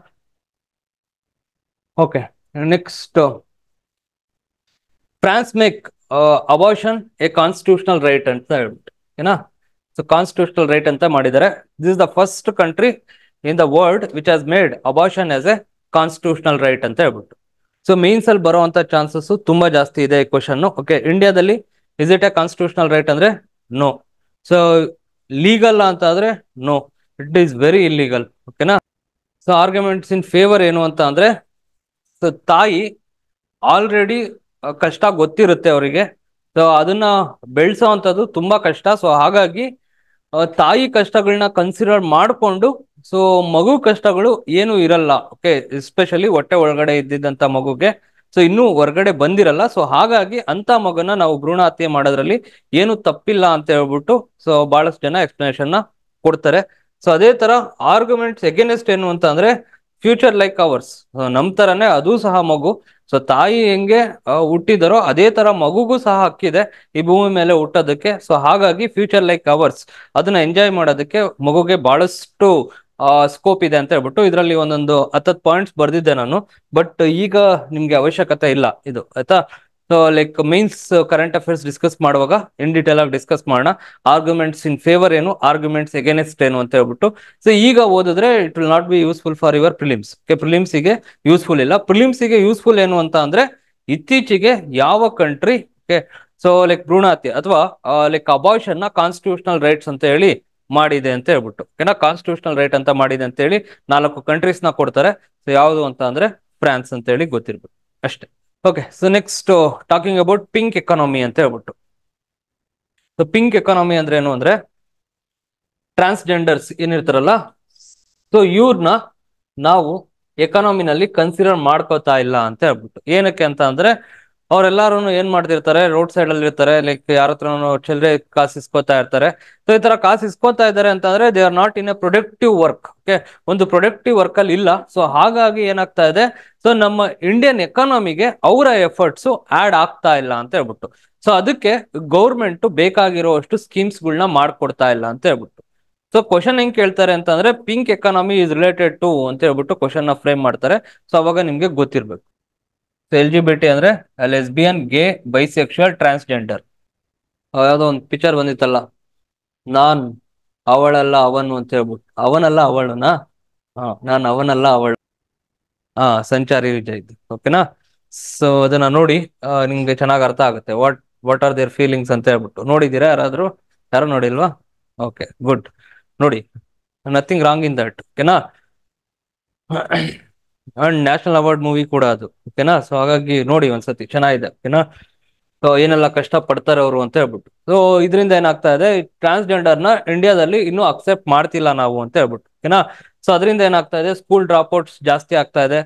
okay next France make abortion a constitutional right ಅಂತ ಹೇಳ್ಬಿಟ್ಟು ಏನಾ ಸೊ ಕಾನ್ಸ್ಟಿಟ್ಯೂಷನಲ್ ರೈಟ್ ಅಂತ ಮಾಡಿದ್ದಾರೆ this is the first country in the world which has made abortion as a constitutional right ಅಂತ ಹೇಳ್ಬಿಟ್ಟು ಸೊ ಮೀನ್ಸ್ ಅಲ್ಲಿ ಬರುವಂತ ಚಾನ್ಸಸ್ ತುಂಬಾ ಜಾಸ್ತಿ ಇದೆ ಕ್ವಶನ್ ಓಕೆ ಇಂಡಿಯಾದಲ್ಲಿ is it a constitutional right ಅಂದ್ರೆ ನೋ ಸೊ ಲೀಗಲ್ ಅಂತ ಆದ್ರೆ no it is very illegal ಓಕೆನಾ ಸೊ ಆರ್ಗ್ಯುಮೆಂಟ್ಸ್ ಇನ್ ಫೇವರ್ ಏನು ಅಂತ ಅಂದ್ರೆ ಸೊ ತಾಯಿ ಆಲ್ರೆಡಿ ಕಷ್ಟ ಗೊತ್ತಿರುತ್ತೆ ಅವರಿಗೆ ಸೊ ಅದನ್ನ ಬೆಳೆಸೋ ಅಂಥದ್ದು ತುಂಬಾ ಕಷ್ಟ ಸೊ ಹಾಗಾಗಿ ತಾಯಿ ಕಷ್ಟಗಳನ್ನ ಕನ್ಸಿಡರ್ ಮಾಡಿಕೊಂಡು ಸೊ ಮಗು ಕಷ್ಟಗಳು ಏನು ಇರಲ್ಲ ಓಕೆ ಎಸ್ಪೆಷಲಿ ಹೊಟ್ಟೆ ಒಳಗಡೆ ಇದ್ದಿದ್ದಂತ ಮಗುಗೆ ಸೊ ಇನ್ನೂ ಹೊರಗಡೆ ಬಂದಿರಲ್ಲ ಸೊ ಹಾಗಾಗಿ ಅಂತ ಮಗನ ನಾವು ಭ್ರೂಣ ಹತ್ಯೆ ಮಾಡೋದ್ರಲ್ಲಿ ಏನು ತಪ್ಪಿಲ್ಲ ಅಂತ ಹೇಳ್ಬಿಟ್ಟು ಸೊ ಬಹಳಷ್ಟು ಜನ ಎಕ್ಸ್ಪ್ಲನೇಷನ್ ನ ಕೊಡ್ತಾರೆ ಸೊ ಅದೇ ತರ ಆರ್ಗ್ಯುಮೆಂಟ್ಸ್ ಎಗೇನೆಸ್ಟ್ ಏನು ಅಂತ ಅಂದ್ರೆ ಫ್ಯೂಚರ್ ಲೈಕ್ ಅವರ್ಸ್ ನಮ್ ತರನೇ ಅದು ಸಹ ಮಗು ಸೊ ತಾಯಿ ಹೆಂಗೆ ಹುಟ್ಟಿದರೋ ಅದೇ ತರ ಮಗುಗೂ ಸಹ ಹಕ್ಕಿದೆ ಈ ಭೂಮಿ ಮೇಲೆ ಹುಟ್ಟೋದಕ್ಕೆ ಸೊ ಹಾಗಾಗಿ ಫ್ಯೂಚರ್ ಲೈಕ್ ಅವರ್ಸ್ ಅದನ್ನ ಎಂಜಾಯ್ ಮಾಡೋದಕ್ಕೆ ಮಗುಗೆ ಬಹಳಷ್ಟು ಸ್ಕೋಪ್ ಇದೆ ಅಂತ ಹೇಳ್ಬಿಟ್ಟು ಇದರಲ್ಲಿ ಒಂದೊಂದು ಹತ್ತತ್ತು ಪಾಯಿಂಟ್ಸ್ ಬರ್ದಿದ್ದೆ ನಾನು ಬಟ್ ಈಗ ನಿಮ್ಗೆ ಅವಶ್ಯಕತೆ ಇಲ್ಲ ಇದು ಆಯ್ತಾ so like means current affairs discuss ಮಾಡುವಾಗ ಇನ್ ಡೀಟೇಲ್ ಆಗಿ ಡಿಸ್ಕಸ್ ಮಾಡೋಣ ಆರ್ಗ್ಯುಮೆಂಟ್ಸ್ ಇನ್ ಫೇವರ್ ಏನು ಆರ್ಗ್ಯುಮೆಂಟ್ಸ್ ಎಗೇನೆಸ್ಟ್ ಏನು ಅಂತ ಹೇಳ್ಬಿಟ್ಟು ಸೊ ಈಗ ಓದಿದ್ರೆ it will not be useful for your prelims ಪ್ರಿಲಿಮ್ಸಿಗೆ ಯೂಸ್ಫುಲ್ ಇಲ್ಲ ಪ್ರಿಲಿಮ್ಸಿಗೆ ಯೂಸ್ಫುಲ್ ಏನು ಅಂತ ಅಂದ್ರೆ ಇತ್ತೀಚೆಗೆ ಯಾವ ಕಂಟ್ರಿ ಸೊ ಲೈಕ್ ಭ್ರೂಣಾತಿ ಅಥವಾ ಲೈಕ್ ಅಬಾಯ್ಷನ್ ಕಾನ್ಸ್ಟಿಟ್ಯೂಷನಲ್ ರೈಟ್ಸ್ ಅಂತ ಹೇಳಿ ಮಾಡಿದೆ ಅಂತ ಹೇಳ್ಬಿಟ್ಟು ಏನ ಕಾನ್ಸ್ಟಿಟ್ಯೂಷನಲ್ ರೈಟ್ ಅಂತ ಮಾಡಿದೆ ಅಂತ ಹೇಳಿ ನಾಲ್ಕು ಕಂಟ್ರೀಸ್ ನ ಕೊಡ್ತಾರೆ ಸೊ ಯಾವುದು ಅಂತ ಅಂದ್ರೆ ಫ್ರಾನ್ಸ್ ಅಂತ ಹೇಳಿ ಗೊತ್ತಿರ್ಬೇಕು ಅಷ್ಟೇ okay so next talking about pink economy ಅಂತ ಹೇಳ್ಬಿಟ್ಟು ಸೊ ಪಿಂಕ್ ಎಕಾನಮಿ ಅಂದ್ರೆ ಏನು ಅಂದ್ರೆ ಟ್ರಾನ್ಸ್ಜೆಂಡರ್ಸ್ ಏನಿರ್ತಾರಲ್ಲ ಸೊ ಇವ್ರನ್ನ ನಾವು ಎಕಾನಮಿನಲ್ಲಿ ಕನ್ಸಿಡರ್ ಮಾಡ್ಕೋತಾ ಇಲ್ಲ ಅಂತ ಹೇಳ್ಬಿಟ್ಟು ಏನಕ್ಕೆ ಅಂತ ಅಂದ್ರೆ ಅವ್ರೆಲ್ಲಾರು ಏನ್ ಮಾಡ್ತಿರ್ತಾರೆ ರೋಡ್ ಸೈಡ್ ಅಲ್ಲಿ ಇರ್ತಾರೆ ಲೈಕ್ ಯಾರ ಹತ್ರನೂ ಚಿಲ್ಲರೆ ಕಾಸು ಇಸ್ಕೋತಾ ಇರ್ತಾರೆ ಸೊ ಈ ತರ ಕಾಸು ಇಸ್ಕೋತಾ ಇದ್ದಾರೆ ಅಂತಂದ್ರೆ they are not in a productive work okay ಒಂದು ಪ್ರೊಡಕ್ಟಿವ್ ವರ್ಕ್ ಅಲ್ಲಿ ಇಲ್ಲ ಸೊ ಹಾಗಾಗಿ ಏನಾಗ್ತಾ ಇದೆ ಸೊ ನಮ್ಮ ಇಂಡಿಯನ್ ಎಕಾನಮಿಗೆ ಅವರ ಎಫರ್ಟ್ಸ್ ಆಡ್ ಆಗ್ತಾ ಇಲ್ಲ ಅಂತ ಹೇಳ್ಬಿಟ್ಟು ಸೊ ಅದಕ್ಕೆ ಗೌರ್ಮೆಂಟ್ ಅಷ್ಟು ಸ್ಕೀಮ್ಸ್ ಗಳನ್ನ ಮಾಡ್ಕೊಡ್ತಾ ಇಲ್ಲ ಅಂತ ಹೇಳ್ಬಿಟ್ಟು ಸೊ ಕ್ವಶನ್ ಹೆಂಗ್ ಕೇಳ್ತಾರೆ ಅಂತಂದ್ರೆ pink economy is related to ಅಂತ ಹೇಳ್ಬಿಟ್ಟು ಕ್ವಶನ್ ನ ಫ್ರೇಮ್ ಮಾಡ್ತಾರೆ ಸೊ ಅವಾಗ ನಿಮ್ಗೆ ಗೊತ್ತಿರ್ಬೇಕು so L G B T ಅಂದ್ರೆ ಲೆಸ್ಬಿಯನ್ ಗೇ ಬೈಸೆಕ್ಷುವಲ್ ಟ್ರಾನ್ಸ್ಜೆಂಡರ್ ಯಾವುದೋ ಒಂದು ಪಿಕ್ಚರ್ ಬಂದಿತ್ತಲ್ಲ ನಾನ್ ಅವಳಲ್ಲ ಅವನು ಅಂತ ಹೇಳ್ಬಿಟ್ಟು ಅವನಲ್ಲ ಅವಳುನಾ ನಾನು ಅವನಲ್ಲ ಅವಳು ಹಾ ಸಂಚಾರಿ ವಿಜಯ್ ಓಕೆನಾ ಸೊ ಅದನ್ನ ನೋಡಿ ನಿಮ್ಗೆ ಚೆನ್ನಾಗಿ ಅರ್ಥ ಆಗುತ್ತೆ what what are their feelings ಅಂತ ಹೇಳ್ಬಿಟ್ಟು ನೋಡಿದೀರಾ ಯಾರಾದ್ರೂ ಯಾರು ನೋಡಿಲ್ವಾ ಓಕೆ ಗುಡ್ ನೋಡಿ ನಥಿಂಗ್ ರಾಂಗ್ ಇನ್ ದಟ್ ಓಕೆನಾ ಅಂಡ್ ನ್ಯಾಷನಲ್ ಅವಾರ್ಡ್ ಮೂವಿ ಕೂಡ ಅದು ಓಕೆನಾ ಸೊ ಹಾಗಾಗಿ ನೋಡಿ ಒಂದ್ಸತಿ ಚೆನ್ನಾಗಿದೆ ಓಕೆನಾ ಸೊ ಏನೆಲ್ಲ ಕಷ್ಟ ಪಡ್ತಾರೆ ಅವರು ಅಂತ ಹೇಳ್ಬಿಟ್ಟು ಸೊ ಇದರಿಂದ ಏನಾಗ್ತಾ ಇದೆ ಟ್ರಾನ್ಸ್ಜೆಂಡರ್ ನ ಇಂಡಿಯಾದಲ್ಲಿ ಇನ್ನೂ ಅಕ್ಸೆಪ್ಟ್ ಮಾಡ್ತಿಲ್ಲ ನಾವು ಅಂತ ಹೇಳ್ಬಿಟ್ಟು ಓಕೆನಾ ಸೊ ಅದರಿಂದ ಏನಾಗ್ತಾ ಇದೆ ಸ್ಕೂಲ್ ಡ್ರಾಪ್ ಔಟ್ಸ್ ಜಾಸ್ತಿ ಆಗ್ತಾ ಇದೆ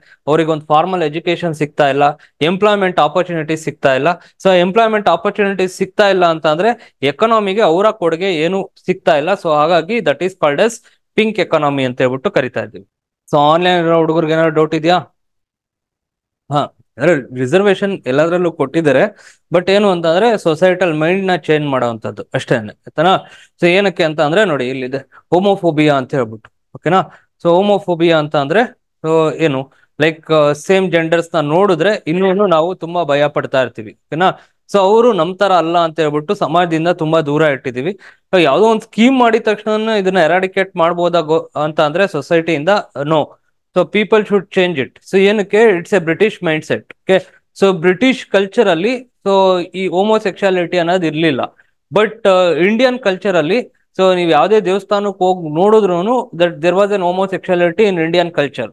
ಒಂದು ಫಾರ್ಮಲ್ ಎಜುಕೇಶನ್ ಸಿಗ್ತಾ ಇಲ್ಲ ಎಂಪ್ಲಾಯ್ಮೆಂಟ್ ಆಪರ್ಚುನಿಟೀಸ್ ಸಿಗ್ತಾ ಇಲ್ಲ ಸೊ ಎಂಪ್ಲಾಯ್ಮೆಂಟ್ ಆಪರ್ಚುನಿಟೀಸ್ ಸಿಗ್ತಾ ಇಲ್ಲ ಅಂತ ಅಂದ್ರೆ ಎಕನಾಮಿಗೆ ಅವರ ಕೊಡುಗೆ ಏನು ಸಿಗ್ತಾ ಇಲ್ಲ ಸೊ ಹಾಗಾಗಿ that is called as pink economy ಅಂತ ಹೇಳ್ಬಿಟ್ಟು ಕರಿತಾ ಇದ್ದೀವಿ ಸೊ ಆನ್ಲೈನ್ ಇರೋ ಹುಡುಗರಿಗೆ ಏನಾದ್ರು ಡೌಟ್ ಇದೆಯಾ ಹಾ ಅಂದ್ರೆ ರಿಸರ್ವೇಶನ್ ಎಲ್ಲದ್ರಲ್ಲೂ ಕೊಟ್ಟಿದ್ದಾರೆ ಬಟ್ ಏನು ಅಂತಂದ್ರೆ ಸೊಸೈಟಲ್ ಮೈಂಡ್ ನ ಚೇಂಜ್ ಮಾಡುವಂತದ್ದು ಅಷ್ಟೇ ಆಯ್ತಾನಾ ಸೊ ಏನಕ್ಕೆ ಅಂತ ಅಂದ್ರೆ ನೋಡಿ ಇಲ್ಲಿದೆ ಹೋಮೋಫೋಬಿಯಾ ಅಂತ ಹೇಳ್ಬಿಟ್ಟು ಓಕೆನಾ ಸೊ ಹೋಮೋಫೋಬಿಯಾ ಅಂತ ಅಂದ್ರೆ ಸೊ ಏನು ಲೈಕ್ ಸೇಮ್ ಜೆಂಡರ್ಸ್ ನ ನೋಡಿದ್ರೆ ಇನ್ನೂ ನಾವು ತುಂಬಾ ಭಯ ಪಡ್ತಾ ಇರ್ತೀವಿ ಓಕೆನಾ ಸೊ ಅವರು ನಮ್ ತರ ಅಲ್ಲ ಅಂತ ಹೇಳ್ಬಿಟ್ಟು ಸಮಾಜದಿಂದ ತುಂಬಾ ದೂರ ಇಟ್ಟಿದೀವಿ ಯಾವುದೋ ಒಂದು ಸ್ಕೀಮ್ ಮಾಡಿದ ತಕ್ಷಣ ಇದನ್ನ ಎರಾಡಿಕೇಟ್ ಮಾಡ್ಬೋದಾ ಅಂತ ಅಂದ್ರೆ ಸೊಸೈಟಿಯಿಂದ no so people should change it so ಏನಕ್ಕೆ it's a British mindset okay so British culture ಅಲ್ಲಿ ಸೊ ಈ ಹೋಮೋಸೆಕ್ಷಾಲಿಟಿ ಅನ್ನೋದು ಇರ್ಲಿಲ್ಲ ಬಟ್ ಇಂಡಿಯನ್ ಕಲ್ಚರ್ ಅಲ್ಲಿ ಸೊ ನೀವು ಯಾವುದೇ ದೇವಸ್ಥಾನಕ್ಕೆ ಹೋಗಿ ನೋಡಿದ್ರು that there was an homosexuality in Indian culture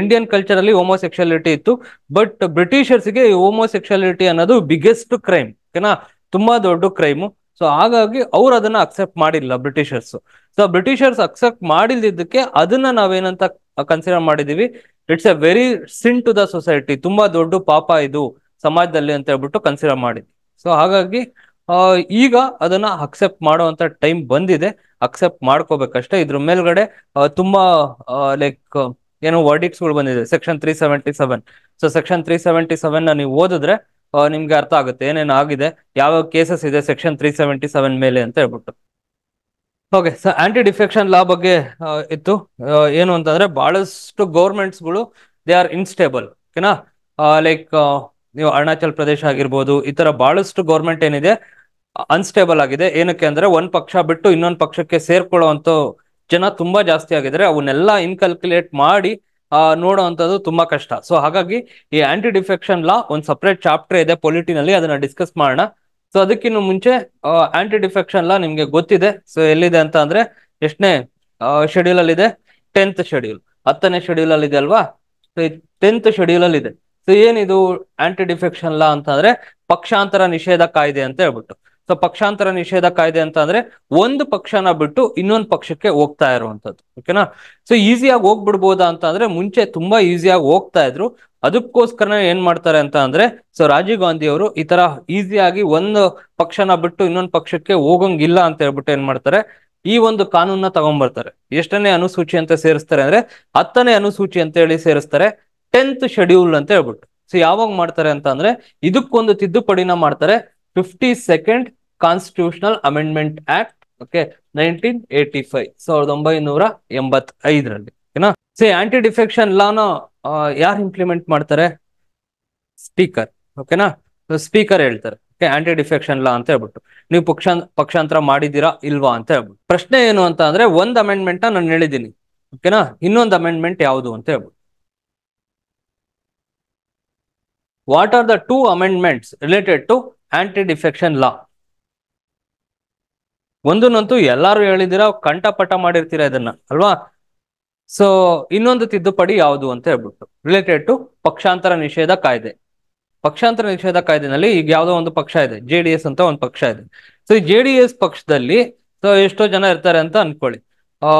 Indian culture ಅಲ್ಲಿ ಹೋಮೋಸೆಕ್ಷುಯಾಲಿಟಿ ಇತ್ತು ಬಟ್ ಬ್ರಿಟಿಷರ್ಸ್ಗೆ ಹೋಮೋಸೆಕ್ಷುಯಾಲಿಟಿ ಅನ್ನೋದು ಬಿಗ್ಗೆಸ್ಟ್ ಕ್ರೈಮ್ ಓಕೆನಾ ತುಂಬಾ ದೊಡ್ಡ ಕ್ರೈಮು ಸೊ ಹಾಗಾಗಿ ಅವ್ರು ಅದನ್ನ ಅಕ್ಸೆಪ್ಟ್ ಮಾಡಿಲ್ಲ ಬ್ರಿಟಿಷರ್ಸ್ ಸೊ ಬ್ರಿಟಿಷರ್ಸ್ ಅಕ್ಸೆಪ್ಟ್ ಮಾಡಿಲ್ದಿದ್ದಕ್ಕೆ ಅದನ್ನ ನಾವೇನಂತ ಕನ್ಸಿಡರ್ ಮಾಡಿದೀವಿ it's a very sin to the society ತುಂಬಾ ದೊಡ್ಡ ಪಾಪ ಇದು ಸಮಾಜದಲ್ಲಿ ಅಂತ ಹೇಳ್ಬಿಟ್ಟು ಕನ್ಸಿಡರ್ ಮಾಡಿದ್ವಿ ಸೊ ಹಾಗಾಗಿ ಈಗ ಅದನ್ನ ಅಕ್ಸೆಪ್ಟ್ ಮಾಡುವಂತ ಟೈಮ್ ಬಂದಿದೆ ಅಕ್ಸೆಪ್ಟ್ ಮಾಡ್ಕೋಬೇಕಷ್ಟೇ ಇದ್ರ ಮೇಲ್ಗಡೆ ತುಂಬಾ ಲೈಕ್ ಏನೋ ವರ್ಡಿಕ್ಸ್ ಗಳು ಬಂದಿದೆ section three seventy seven so section three seventy seven ನೀವು ಓದಿದ್ರೆ ನಿಮ್ಗೆ ಅರ್ಥ ಆಗುತ್ತೆ ಏನೇನು ಆಗಿದೆ ಯಾವ ಕೇಸಸ್ ಇದೆ ಸೆಕ್ಷನ್ ತ್ರೀ ಸೆವೆಂಟಿ ಸೆವೆನ್ ಮೇಲೆ ಅಂತ ಹೇಳ್ಬಿಟ್ಟು okay so anti defection law ಬಗ್ಗೆ ಇತ್ತು ಏನು ಅಂತಂದ್ರೆ ಬಹಳಷ್ಟು ಗಳು ದೇ ಆರ್ ಇನ್ಸ್ಟೇಬಲ್ ಓಕೆನಾ ಲೈಕ್ ನೀವು ಅರುಣಾಚಲ್ ಪ್ರದೇಶ ಆಗಿರ್ಬೋದು ಈ ತರ ಬಹಳಷ್ಟು ಗೌರ್ಮೆಂಟ್ ಏನಿದೆ ಅನ್ಸ್ಟೇಬಲ್ ಆಗಿದೆ ಏನಕ್ಕೆ ಅಂದ್ರೆ ಒಂದ್ ಪಕ್ಷ ಬಿಟ್ಟು ಇನ್ನೊಂದು ಪಕ್ಷಕ್ಕೆ ಸೇರ್ಕೊಳ್ಳೋ ಜನ ತುಂಬಾ ಜಾಸ್ತಿ ಆಗಿದ್ರೆ ಅವನ್ನೆಲ್ಲ ಇನ್ಕಲ್ಕುಲೇಟ್ ಮಾಡಿ ನೋಡೋ ಅಂತದ್ದು ತುಂಬಾ ಕಷ್ಟ ಸೊ ಹಾಗಾಗಿ ಈ ಆಂಟಿ ಡಿಫೆಕ್ಷನ್ ಲಾ ಒಂದ್ ಸಪ್ರೇಟ್ ಚಾಪ್ಟರ್ ಇದೆ ಪೊಲಿಟಿನಲ್ಲಿ ಅದನ್ನ ಡಿಸ್ಕಸ್ ಮಾಡೋಣ ಸೊ ಅದಕ್ಕಿನ್ನು ಮುಂಚೆ ಆಂಟಿ ಡಿಫೆಕ್ಷನ್ ಲಾ ನಿಮ್ಗೆ ಗೊತ್ತಿದೆ ಸೊ ಎಲ್ಲಿದೆ ಅಂತ ಅಂದ್ರೆ ಎಷ್ಟನೇ ಶೆಡ್ಯೂಲ್ ಅಲ್ಲಿ ಇದೆ ಟೆಂತ್ ಶೆಡ್ಯೂಲ್ ಹತ್ತನೇ ಶೆಡ್ಯೂಲ್ ಅಲ್ಲಿ ಇದೆ ಅಲ್ವಾ ಟೆಂತ್ ಶೆಡ್ಯೂಲ್ ಅಲ್ಲಿ ಇದೆ ಸೊ ಏನಿದು ಆಂಟಿ ಡಿಫೆಕ್ಷನ್ ಲಾ ಅಂತಂದ್ರೆ ಪಕ್ಷಾಂತರ ನಿಷೇಧ ಕಾಯ್ದೆ ಅಂತ ಹೇಳ್ಬಿಟ್ಟು ಸೊ ಪಕ್ಷಾಂತರ ನಿಷೇಧ ಕಾಯ್ದೆ ಅಂತ ಅಂದ್ರೆ ಒಂದು ಪಕ್ಷನ ಬಿಟ್ಟು ಇನ್ನೊಂದು ಪಕ್ಷಕ್ಕೆ ಹೋಗ್ತಾ ಇರುವಂತದ್ದು ಓಕೆನಾ ಸೊ ಈಸಿಯಾಗಿ ಹೋಗ್ಬಿಡ್ಬೋದಾ ಅಂತ ಅಂದ್ರೆ ಮುಂಚೆ ತುಂಬಾ ಈಸಿಯಾಗಿ ಹೋಗ್ತಾ ಇದ್ರು ಅದಕ್ಕೋಸ್ಕರ ಏನ್ ಮಾಡ್ತಾರೆ ಅಂತ ಅಂದ್ರೆ ಸೊ ರಾಜೀವ್ ಗಾಂಧಿ ಅವರು ಈ ತರ ಈಸಿಯಾಗಿ ಒಂದು ಪಕ್ಷನ ಬಿಟ್ಟು ಇನ್ನೊಂದು ಪಕ್ಷಕ್ಕೆ ಹೋಗಂಗಿಲ್ಲ ಅಂತ ಹೇಳ್ಬಿಟ್ಟು ಏನ್ ಮಾಡ್ತಾರೆ ಈ ಒಂದು ಕಾನೂನ ತಗೊಂಡ್ಬರ್ತಾರೆ ಎಷ್ಟನೇ ಅನುಸೂಚಿ ಅಂತ ಸೇರಿಸ್ತಾರೆ ಅಂದ್ರೆ ಹತ್ತನೇ ಅನುಸೂಚಿ ಅಂತ ಹೇಳಿ ಸೇರಿಸ್ತಾರೆ ಟೆಂತ್ ಶೆಡ್ಯೂಲ್ ಅಂತ ಹೇಳ್ಬಿಟ್ಟು ಸೊ ಯಾವಾಗ ಮಾಡ್ತಾರೆ ಅಂತ ಅಂದ್ರೆ ಇದಕ್ಕೊಂದು ತಿದ್ದುಪಡಿನ ಮಾಡ್ತಾರೆ fifty second constitutional amendment act okay nineteen eighty five ಸಾವಿರದ ಒಂಬೈನೂರ ಐದರಲ್ಲಿ ಓಕೆನಾ ಸೊ ಆಂಟಿ ಡಿಫೆಕ್ಷನ್ ಲಾನ ಯಾರು ಇಂಪ್ಲಿಮೆಂಟ್ ಮಾಡ್ತಾರೆ ಸ್ಪೀಕರ್ ಓಕೆನಾ ಸ್ಪೀಕರ್ ಹೇಳ್ತಾರೆ ಆಂಟಿ ಡಿಫೆಕ್ಷನ್ ಲಾ ಅಂತ ಹೇಳ್ಬಿಟ್ಟು ನೀವು ಪಕ್ಷಾಂತ ಪಕ್ಷಾಂತರ ಮಾಡಿದ್ದೀರಾ ಇಲ್ವಾ ಅಂತ ಹೇಳ್ಬಿಟ್ಟು ಪ್ರಶ್ನೆ ಏನು ಅಂತ ಅಂದ್ರೆ ಒಂದ್ ಅಮೆಂಡ್ಮೆಂಟ್ ನಾನು ಹೇಳಿದ್ದೀನಿ ಓಕೆನಾ ಇನ್ನೊಂದು ಅಮೆಂಡ್ಮೆಂಟ್ ಯಾವುದು ಅಂತ ಹೇಳ್ಬಿಟ್ಟು what are the two amendments related to anti defection law ಒಂದನ್ನಂತೂ ಎಲ್ಲಾರು ಹೇಳಿದಿರ ಕಂಠಪಟ ಮಾಡಿರ್ತೀರ ಇದನ್ನ ಅಲ್ವಾ ಸೊ ಇನ್ನೊಂದು ತಿದ್ದುಪಡಿ ಯಾವುದು ಅಂತ ಹೇಳ್ಬಿಟ್ಟು ರಿಲೇಟೆಡ್ ಟು ಪಕ್ಷಾಂತರ ನಿಷೇಧ ಕಾಯ್ದೆ ಪಕ್ಷಾಂತರ ನಿಷೇಧ ಕಾಯ್ದೆನಲ್ಲಿ ಈಗ ಯಾವುದೋ ಒಂದು ಪಕ್ಷ ಇದೆ ಜೆ ಅಂತ ಒಂದು ಪಕ್ಷ ಇದೆ ಸೊ ಈ ಜೆ ಪಕ್ಷದಲ್ಲಿ ಸೊ ಎಷ್ಟೋ ಜನ ಇರ್ತಾರೆ ಅಂತ ಅನ್ಕೊಳ್ಳಿ ಆ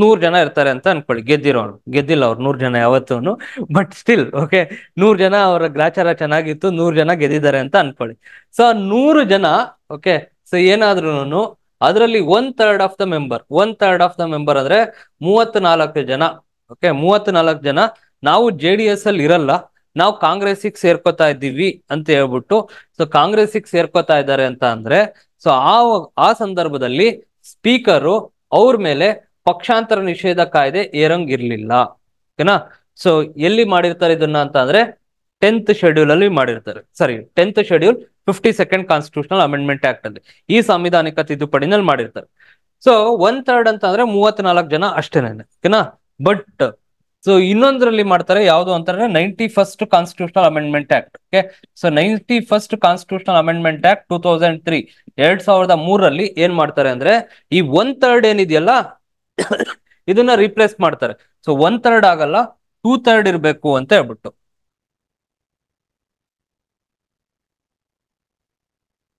ನೂರ್ ಜನ ಇರ್ತಾರೆ ಅಂತ ಅನ್ಕೊಳ್ಳಿ ಗೆದ್ದಿರೋರು ಗೆದ್ದಿಲ್ಲ ಅವ್ರು ನೂರ್ ಜನ ಯಾವತ್ತೂ ಬಟ್ ಸ್ಟಿಲ್ ಓಕೆ ನೂರ್ ಜನ ಅವರ ಗ್ರಾಚಾರ ಚೆನ್ನಾಗಿತ್ತು ನೂರ್ ಜನ ಗೆದ್ದಿದ್ದಾರೆ ಅಂತ ಅನ್ಕೊಳ್ಳಿ ಸೊ ನೂರು ಜನ ಓಕೆ ಸೊ ಏನಾದ್ರೂನು ಅದರಲ್ಲಿ one third of the member one third of the member ಅಂದ್ರೆ ಮೂವತ್ ನಾಲ್ಕು ಜನ ಓಕೆ ಮೂವತ್ ನಾಲ್ಕು ಜನ ನಾವು ಜೆ ಡಿ ಎಸ್ ಅಲ್ಲಿ ಇರಲ್ಲ ನಾವು ಗೆ ಸೇರ್ಕೋತಾ ಇದ್ದೀವಿ ಅಂತ ಹೇಳ್ಬಿಟ್ಟು ಸೊ ಕಾಂಗ್ರೆಸ್ಸಿಗೆ ಸೇರ್ಕೋತಾ ಇದ್ದಾರೆ ಅಂತ ಅಂದ್ರೆ ಸೊ ಆ ಆ ಸಂದರ್ಭದಲ್ಲಿ ಸ್ಪೀಕರು ಅವ್ರ ಮೇಲೆ ಪಕ್ಷಾಂತರ ನಿಷೇಧ ಕಾಯ್ದೆ ಏರಂಗ್ ಇರ್ಲಿಲ್ಲ ಓಕೆನಾ ಸೊ ಎಲ್ಲಿ ಮಾಡಿರ್ತಾರೆ ಇದನ್ನ ಅಂತ ಅಂದ್ರೆ ಟೆಂತ್ ಶೆಡ್ಯೂಲ್ ಅಲ್ಲಿ ಮಾಡಿರ್ತಾರೆ ಸರಿ tenth schedule fifty second constitutional amendment act ಅಲ್ಲಿ ಈ ಸಾಂವಿಧಾನಿಕ ತಿದ್ದುಪಡಿನಲ್ಲಿ ಮಾಡಿರ್ತಾರೆ ಸೊ ಒನ್ ಥರ್ಡ್ ಅಂತ ಅಂದ್ರೆ ಮೂವತ್ನಾಲ್ಕು ಜನ ಅಷ್ಟೇನೆ ಓಕೆನಾ ಬಟ್ ಸೊ ಇನ್ನೊಂದ್ರಲ್ಲಿ ಮಾಡ್ತಾರೆ ಯಾವುದು ಅಂತಂದ್ರೆ ninety first constitutional amendment act okay so ninety first constitutional amendment act two thousand three ಎರಡ್ ಸಾವಿರದ ಮೂರಲ್ಲಿ ಏನ್ ಮಾಡ್ತಾರೆ ಅಂದ್ರೆ ಈ ಒನ್ ಥರ್ಡ್ ಏನಿದೆಯಲ್ಲ ಇದನ್ನ ರೀಪ್ಲೇಸ್ ಮಾಡ್ತಾರೆ ಸೊ ಒನ್ ಥರ್ಡ್ ಆಗಲ್ಲ ಟೂ ಥರ್ಡ್ ಇರಬೇಕು ಅಂತ ಹೇಳ್ಬಿಟ್ಟು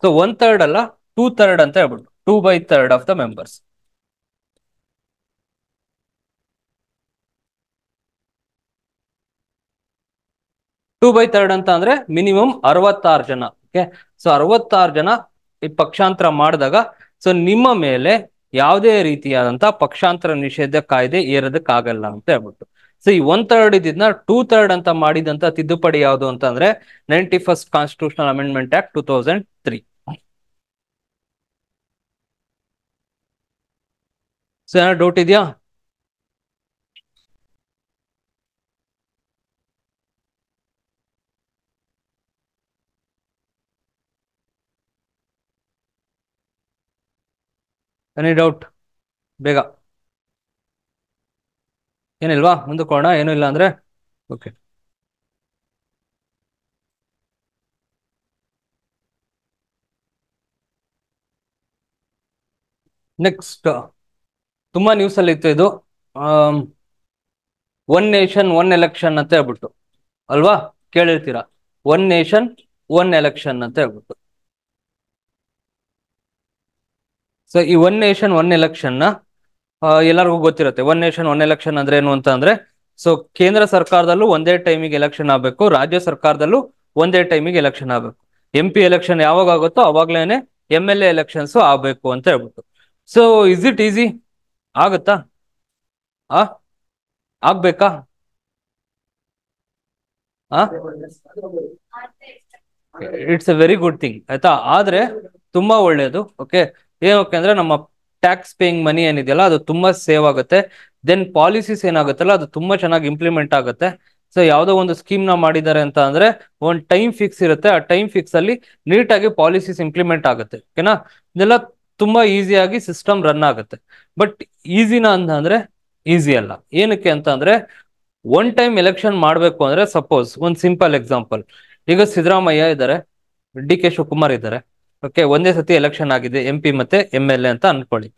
ಸೊ ಒನ್ ಥರ್ಡ್ ಅಲ್ಲ ಟೂ ಥರ್ಡ್ ಅಂತ ಹೇಳ್ಬಿಟ್ಟು two by third of the members two by third ಅಂತ ಅಂದ್ರೆ ಮಿನಿಮಮ್ ಅರವತ್ತಾರು ಜನ ಓಕೆ ಸೊ ಅರವತ್ತಾರು ಜನ ಈ ಪಕ್ಷಾಂತರ ಮಾಡಿದಾಗ ಸೊ ನಿಮ್ಮ ಮೇಲೆ ಯಾವುದೇ ರೀತಿಯಾದಂತ ಪಕ್ಷಾಂತರ ನಿಷೇಧ ಕಾಯ್ದೆ ಏರೋದಕ್ಕಾಗಲ್ಲ ಅಂತ ಹೇಳ್ಬಿಟ್ಟು ಸೊ ಈ ಒನ್ ತರ್ಡ್ ಇದನ್ನ ಟೂ ತರ್ಡ್ ಅಂತ ಮಾಡಿದಂತ ತಿದ್ದುಪಡಿ ಯಾವುದು ಅಂತಂದ್ರೆ ninety first constitutional amendment act two thousand three so ಏನಾದ್ರು ಡೌಟ್ ಇದೆಯಾ ಎನಿ ಡೌಟ್ ಬೇಗ ಏನಿಲ್ವಾ ಕೋಣ ಏನು ಇಲ್ಲ ಅಂದ್ರೆ ಓಕೆ ನೆಕ್ಸ್ಟ್ ತುಂಬ ನ್ಯೂಸಲ್ಲಿ ಇತ್ತು ಇದು ಒನ್ ನೇಷನ್ ಒನ್ ಎಲೆಕ್ಷನ್ ಅಂತ ಹೇಳ್ಬಿಟ್ಟು ಅಲ್ವಾ ಕೇಳಿರ್ತೀರಾ ಒನ್ ನೇಷನ್ ಒನ್ ಎಲೆಕ್ಷನ್ ಅಂತ ಹೇಳ್ಬಿಟ್ಟು ಸೊ ಈ ಒನ್ ನೇಷನ್ ಒನ್ ಎಲೆಕ್ಷನ್ ನ ಎಲ್ಲರಿಗೂ ಗೊತ್ತಿರುತ್ತೆ ಒನ್ ನೇಷನ್ ಒನ್ ಎಲೆಕ್ಷನ್ ಅಂದ್ರೆ ಏನು ಅಂತ ಅಂದ್ರೆ ಸೊ ಕೇಂದ್ರ ಸರ್ಕಾರದಲ್ಲೂ ಒಂದೇ ಟೈಮಿಗೆ ಎಲೆಕ್ಷನ್ ಆಗ್ಬೇಕು ರಾಜ್ಯ ಸರ್ಕಾರದಲ್ಲೂ ಒಂದೇ ಟೈಮಿಗೆ ಎಲೆಕ್ಷನ್ ಆಗ್ಬೇಕು ಎಂ ಪಿ ಎಲೆಕ್ಷನ್ ಯಾವಾಗ ಆಗುತ್ತೋ ಅವಾಗ್ಲೇನೆ ಎಂ ಎಲ್ ಎ ಎಲೆಕ್ಷನ್ಸ್ ಆಗ್ಬೇಕು ಅಂತ ಹೇಳ್ಬಿಟ್ಟು ಸೊ ಇಸ್ ಇಟ್ ಈಸಿ ಆಗುತ್ತಾ ಆ ಆಗ್ಬೇಕಾ it's a very good thing ಆಯ್ತಾ ಆದ್ರೆ ತುಂಬಾ ಒಳ್ಳೇದು ಓಕೆ ಏನಕ್ಕೆ ಅಂದ್ರೆ ನಮ್ಮ ಟ್ಯಾಕ್ಸ್ ಪೇಯಿಂಗ್ ಮನಿ ಏನಿದೆಯಲ್ಲ ಅದು ತುಂಬಾ ಸೇವ್ ಆಗುತ್ತೆ ದೆನ್ ಪಾಲಿಸೀಸ್ ಏನಾಗುತ್ತಲ್ಲ ಅದು ತುಂಬಾ ಚೆನ್ನಾಗಿ ಇಂಪ್ಲಿಮೆಂಟ್ ಆಗುತ್ತೆ ಸೊ ಯಾವುದೋ ಒಂದು ಸ್ಕೀಮ್ ನ ಮಾಡಿದ್ದಾರೆ ಅಂತ ಅಂದ್ರೆ ಒಂದು ಟೈಮ್ ಫಿಕ್ಸ್ ಇರುತ್ತೆ ಆ ಟೈಮ್ ಫಿಕ್ಸ್ ಅಲ್ಲಿ ನೀಟಾಗಿ ಪಾಲಿಸೀಸ್ ಇಂಪ್ಲಿಮೆಂಟ್ ಆಗುತ್ತೆ ಓಕೆನಾ ಇದೆಲ್ಲ ತುಂಬಾ ಈಸಿಯಾಗಿ ಸಿಸ್ಟಮ್ ರನ್ ಆಗುತ್ತೆ ಬಟ್ ಈಸಿನ ಅಂತ ಅಂದ್ರೆ ಈಸಿ ಅಲ್ಲ ಏನಕ್ಕೆ ಅಂತ ಅಂದ್ರೆ ಒನ್ ಟೈಮ್ ಎಲೆಕ್ಷನ್ ಮಾಡಬೇಕು ಅಂದ್ರೆ ಸಪೋಸ್ ಒಂದು ಸಿಂಪಲ್ ಎಕ್ಸಾಂಪಲ್ ಈಗ ಸಿದ್ದರಾಮಯ್ಯ ಇದ್ದಾರೆ ಡಿ ಕೆ ಶಿವಕುಮಾರ್ ಇದ್ದಾರೆ ಓಕೆ ಒಂದೇ ಸತಿ ಎಲೆಕ್ಷನ್ ಆಗಿದೆ ಎಂ ಪಿ ಮತ್ತೆ ಎಂ ಎಲ್ ಎ ಅಂತ ಅನ್ಕೊಳ್ಳಿ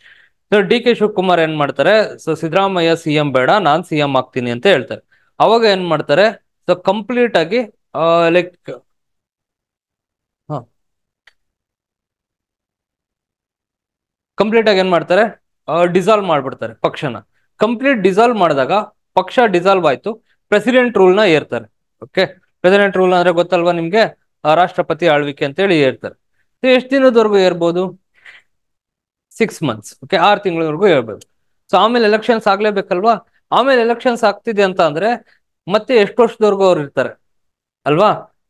ಸೊ ಡಿ ಕೆ ಶಿವಕುಮಾರ್ ಏನ್ ಮಾಡ್ತಾರೆ ಸೊ ಸಿದ್ದರಾಮಯ್ಯ ಸಿಎಂ ಬೇಡ ನಾನ್ ಸಿಎಂ ಆಗ್ತೀನಿ ಅಂತ ಹೇಳ್ತಾರೆ ಅವಾಗ ಏನ್ ಮಾಡ್ತಾರೆ ಸೊ ಕಂಪ್ಲೀಟ್ ಆಗಿ ಲೈಕ್ ಕಂಪ್ಲೀಟ್ ಆಗಿ ಏನ್ ಮಾಡ್ತಾರೆ ಡಿಸಾಲ್ವ್ ಮಾಡ್ಬಿಡ್ತಾರೆ ಪಕ್ಷನ ಕಂಪ್ಲೀಟ್ ಡಿಸಾಲ್ವ್ ಮಾಡಿದಾಗ ಪಕ್ಷ ಡಿಸಾಲ್ವ್ ಆಯ್ತು ಪ್ರೆಸಿಡೆಂಟ್ ರೂಲ್ ನ ಏರ್ತಾರೆ ಓಕೆ ಪ್ರೆಸಿಡೆಂಟ್ ರೂಲ್ ಅಂದ್ರೆ ಗೊತ್ತಲ್ವಾ ನಿಮ್ಗೆ ರಾಷ್ಟ್ರಪತಿ ಆಳ್ವಿಕೆ ಅಂತ ಹೇಳಿ ಏರ್ತಾರೆ ಸೊ ಎಷ್ಟು ದಿನದವರೆಗೂ ಇರ್ಬೋದು ಸಿಕ್ಸ್ ಮಂತ್ಸ್ ಓಕೆ ಆರು ತಿಂಗಳವರೆಗೂ ಇರ್ಬೋದು ಸೊ ಆಮೇಲೆ ಎಲೆಕ್ಷನ್ಸ್ ಆಗ್ಲೇಬೇಕಲ್ವಾ ಆಮೇಲೆ ಎಲೆಕ್ಷನ್ಸ್ ಆಗ್ತಿದೆ ಅಂತ ಅಂದ್ರೆ ಮತ್ತೆ ಎಷ್ಟು ವರ್ಷದವರೆಗೂ ಅವ್ರು ಇರ್ತಾರೆ ಅಲ್ವಾ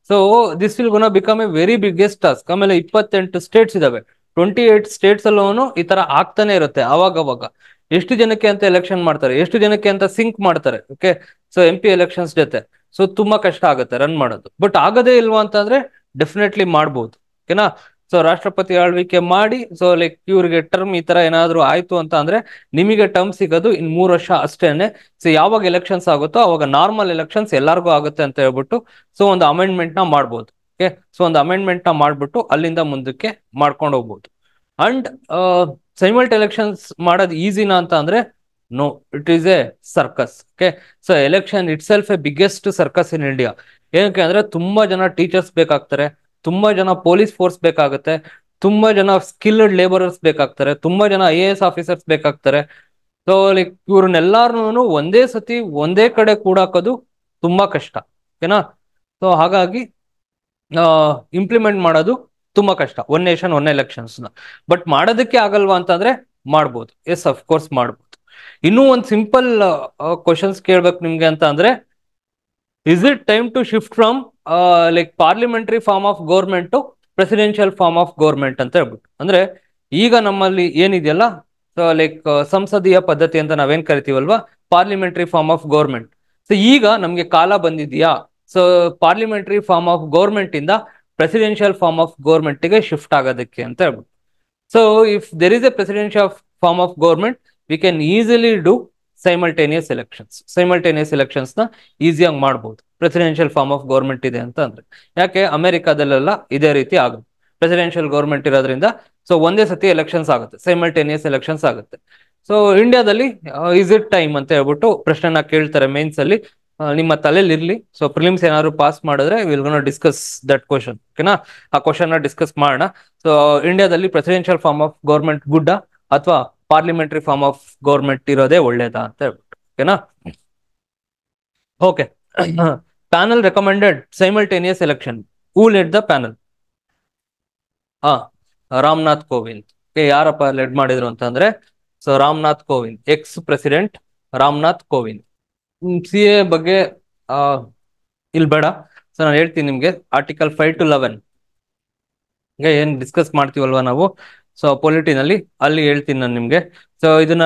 so this will gonna become a very biggest task ಆಮೇಲೆ ಇಪ್ಪತ್ತೆಂಟು ಸ್ಟೇಟ್ಸ್ ಇದಾವೆ ಟ್ವೆಂಟಿ ಏಟ್ ಸ್ಟೇಟ್ಸ್ ಅಲ್ಲೂ ಈ ತರ ಆಗ್ತಾನೆ ಇರುತ್ತೆ ಅವಾಗ ಅವಾಗ ಎಷ್ಟು ಜನಕ್ಕೆ ಅಂತ ಎಲೆಕ್ಷನ್ ಮಾಡ್ತಾರೆ ಎಷ್ಟು ಜನಕ್ಕೆ ಅಂತ ಸಿಂಕ್ ಮಾಡ್ತಾರೆ okay so M P elections ಜೊತೆ ಸೊ ತುಂಬಾ ಕಷ್ಟ ಆಗುತ್ತೆ ರನ್ ಮಾಡೋದು ಬಟ್ ಆಗದೇ ಇಲ್ವಾ ಅಂತಂದ್ರೆ ಡೆಫಿನೆಟ್ಲಿ ಮಾಡ್ಬೋದು ಓಕೆನಾ ಸೊ ರಾಷ್ಟ್ರಪತಿ ಆಳ್ವಿಕೆ ಮಾಡಿ ಸೊ ಲೈಕ್ ಇವ್ರಿಗೆ ಟರ್ಮ್ ಈ ತರ ಏನಾದ್ರು ಆಯ್ತು ಅಂತ ಅಂದ್ರೆ ನಿಮಗೆ ಟರ್ಮ್ ಸಿಗೋದು ಇನ್ ಮೂರು ವರ್ಷ ಅಷ್ಟೇನೆ ಸೊ ಯಾವಾಗ ಎಲೆಕ್ಷನ್ಸ್ ಆಗುತ್ತೋ ಅವಾಗ ನಾರ್ಮಲ್ ಎಲೆಕ್ಷನ್ಸ್ ಎಲ್ಲಾರ್ಗು ಆಗುತ್ತೆ ಅಂತ ಹೇಳ್ಬಿಟ್ಟು ಸೊ ಒಂದು ಅಮೆಂಡ್ಮೆಂಟ್ ನ ಮಾಡ್ಬೋದು ಓಕೆ ಸೊ ಒಂದು ಅಮೆಂಡ್ಮೆಂಟ್ ನ ಮಾಡ್ಬಿಟ್ಟು ಅಲ್ಲಿಂದ ಮುಂದಕ್ಕೆ ಮಾಡ್ಕೊಂಡು ಹೋಗ್ಬೋದು ಅಂಡ್ ಸೈಮಲ್ಟ್ ಎಲೆಕ್ಷನ್ಸ್ ಮಾಡೋದು ಈಸಿನಾ ಅಂತ ಅಂದ್ರೆ no it is a circus okay so election itself a biggest circus in India ಏನಕ್ಕೆ ಅಂದ್ರೆ ತುಂಬಾ ಜನ ಟೀಚರ್ಸ್ ಬೇಕಾಗ್ತಾರೆ ತುಂಬಾ ಜನ ಪೊಲೀಸ್ ಫೋರ್ಸ್ ಬೇಕಾಗುತ್ತೆ ತುಂಬಾ ಜನ ಸ್ಕಿಲ್ಡ್ ಲೇಬರರ್ಸ್ ಬೇಕಾಗ್ತಾರೆ ತುಂಬಾ ಜನ ಐ ಎ ಎಸ್ ಆಫೀಸರ್ಸ್ ಬೇಕಾಗ್ತಾರೆ ಸೊ ಲೈಕ್ ಇವ್ರನ್ನೆಲ್ಲಾರನು ಒಂದೇ ಸತಿ ಒಂದೇ ಕಡೆ ಕೂಡಾಕೋದು ತುಂಬಾ ಕಷ್ಟ ಏನಾ ಸೊ ಹಾಗಾಗಿ ಇಂಪ್ಲಿಮೆಂಟ್ ಮಾಡೋದು ತುಂಬಾ ಕಷ್ಟ one nation one elections but ಮಾಡೋದಕ್ಕೆ ಆಗಲ್ವಾ ಅಂತಂದ್ರೆ ಮಾಡ್ಬೋದು ಎಸ್ ಅಫ್ ಕೋರ್ಸ್ ಮಾಡ್ಬೋದು ಇನ್ನೂ ಒಂದು ಸಿಂಪಲ್ ಕ್ವಶನ್ಸ್ ಕೇಳ್ಬೇಕು ನಿಮ್ಗೆ ಅಂತ ಅಂದ್ರೆ is it time to shift from like parliamentary form of government presidential form of government ಅಂತ ಹೇಳ್ಬಿಟ್ಟು ಅಂದ್ರೆ ಈಗ ನಮ್ಮಲ್ಲಿ ಏನಿದೆಯಲ್ಲ ಲೈಕ್ ಸಂಸದೀಯ ಪದ್ಧತಿ ಅಂತ ನಾವೇನ್ ಕರಿತೀವಲ್ವಾ parliamentary form of government so ಈಗ ನಮ್ಗೆ ಕಾಲ ಬಂದಿದೆಯಾ so parliamentary form of government ಇಂದ ಪ್ರೆಸಿಡೆನ್ಷಿಯಲ್ ಫಾರ್ಮ್ ಆಫ್ ಗೌರ್ಮೆಂಟ್ ಗೆ ಶಿಫ್ಟ್ ಆಗೋದಕ್ಕೆ ಅಂತ ಹೇಳ್ಬಿಟ್ಟು so if there is a presidential form of government we can easily do simultaneous elections simultaneous elections ನ ಈಸಿಯಾಗಿ ಮಾಡ್ಬೋದು ಪ್ರೆಸಿಡೆನ್ಷಿಯಲ್ ಫಾರ್ಮ್ ಆಫ್ ಗೌರ್ಮೆಂಟ್ ಇದೆ ಅಂತ ಅಂದ್ರೆ ಯಾಕೆ ಅಮೆರಿಕಾದಲ್ಲೆಲ್ಲ ಇದೇ ರೀತಿ ಆಗುತ್ತೆ ಪ್ರೆಸಿಡೆನ್ಷಿಯಲ್ ಗೌರ್ಮೆಂಟ್ ಇರೋದ್ರಿಂದ ಸೊ ಒಂದೇ ಸತಿ ಎಲೆಕ್ಷನ್ಸ್ ಆಗುತ್ತೆ ಸೈಮಲ್ಟೇನಿಯಸ್ ಎಲೆಕ್ಷನ್ಸ್ ಆಗುತ್ತೆ ಸೊ ಇಂಡಿಯಾದಲ್ಲಿ ಇಸ್ ಇಟ್ ಟೈಮ್ ಅಂತ ಹೇಳ್ಬಿಟ್ಟು ಪ್ರಶ್ನೆನ ಕೇಳ್ತಾರೆ ಮೇನ್ಸ್ ಅಲ್ಲಿ ನಿಮ್ಮ ತಲೆಯಲ್ಲಿ ಇರ್ಲಿ ಸೊ ಪ್ರಿಲಿಮ್ಸ್ ಏನಾದ್ರು ಪಾಸ್ ಮಾಡಿದ್ರೆ will gonna discuss that question ಓಕೆನಾ ಆ ಕ್ವಶನ್ ನ ಡಿಸ್ಕಸ್ ಮಾಡೋಣ ಸೊ ಇಂಡಿಯಾದಲ್ಲಿ ಪ್ರೆಸಿಡೆನ್ಷಿಯಲ್ ಫಾರ್ಮ್ ಆಫ್ ಗೌರ್ಮೆಂಟ್ ಗುಡ್ಡ ಅಥವಾ ಪಾರ್ಲಿಮೆಂಟರಿ ಫಾರ್ಮ್ ಆಫ್ ಗೌರ್ಮೆಂಟ್ ಇರೋದೇ ಒಳ್ಳೇದಾ ಅಂತ ಹೇಳ್ಬಿಟ್ಟು ಓಕೆನಾ okay panel recommended simultaneous election who led the panel ಹಾ ರಾಮನಾಥ್ ಕೋವಿಂದ್ ಯಾರಪ್ಪ ಲೆಡ್ ಮಾಡಿದ್ರು ಅಂತಂದ್ರೆ so Ramnath Kovind ex president Ramnath Kovind C A ಬಗ್ಗೆ ಇಲ್ ಬೇಡ ಸೊ ನಾನು ಹೇಳ್ತೀನಿ ನಿಮ್ಗೆ ಆರ್ಟಿಕಲ್ ಫೈವ್ ಟು ಲೆವೆನ್ ಏನ್ ಡಿಸ್ಕಸ್ ಮಾಡ್ತೀವಲ್ವಾ ನಾವು ಸೊ ಪೊಲಿಟಿನಲ್ಲಿ ಅಲ್ಲಿ ಹೇಳ್ತೀನಿ ನಾನು ನಿಮಗೆ ಸೊ ಇದನ್ನ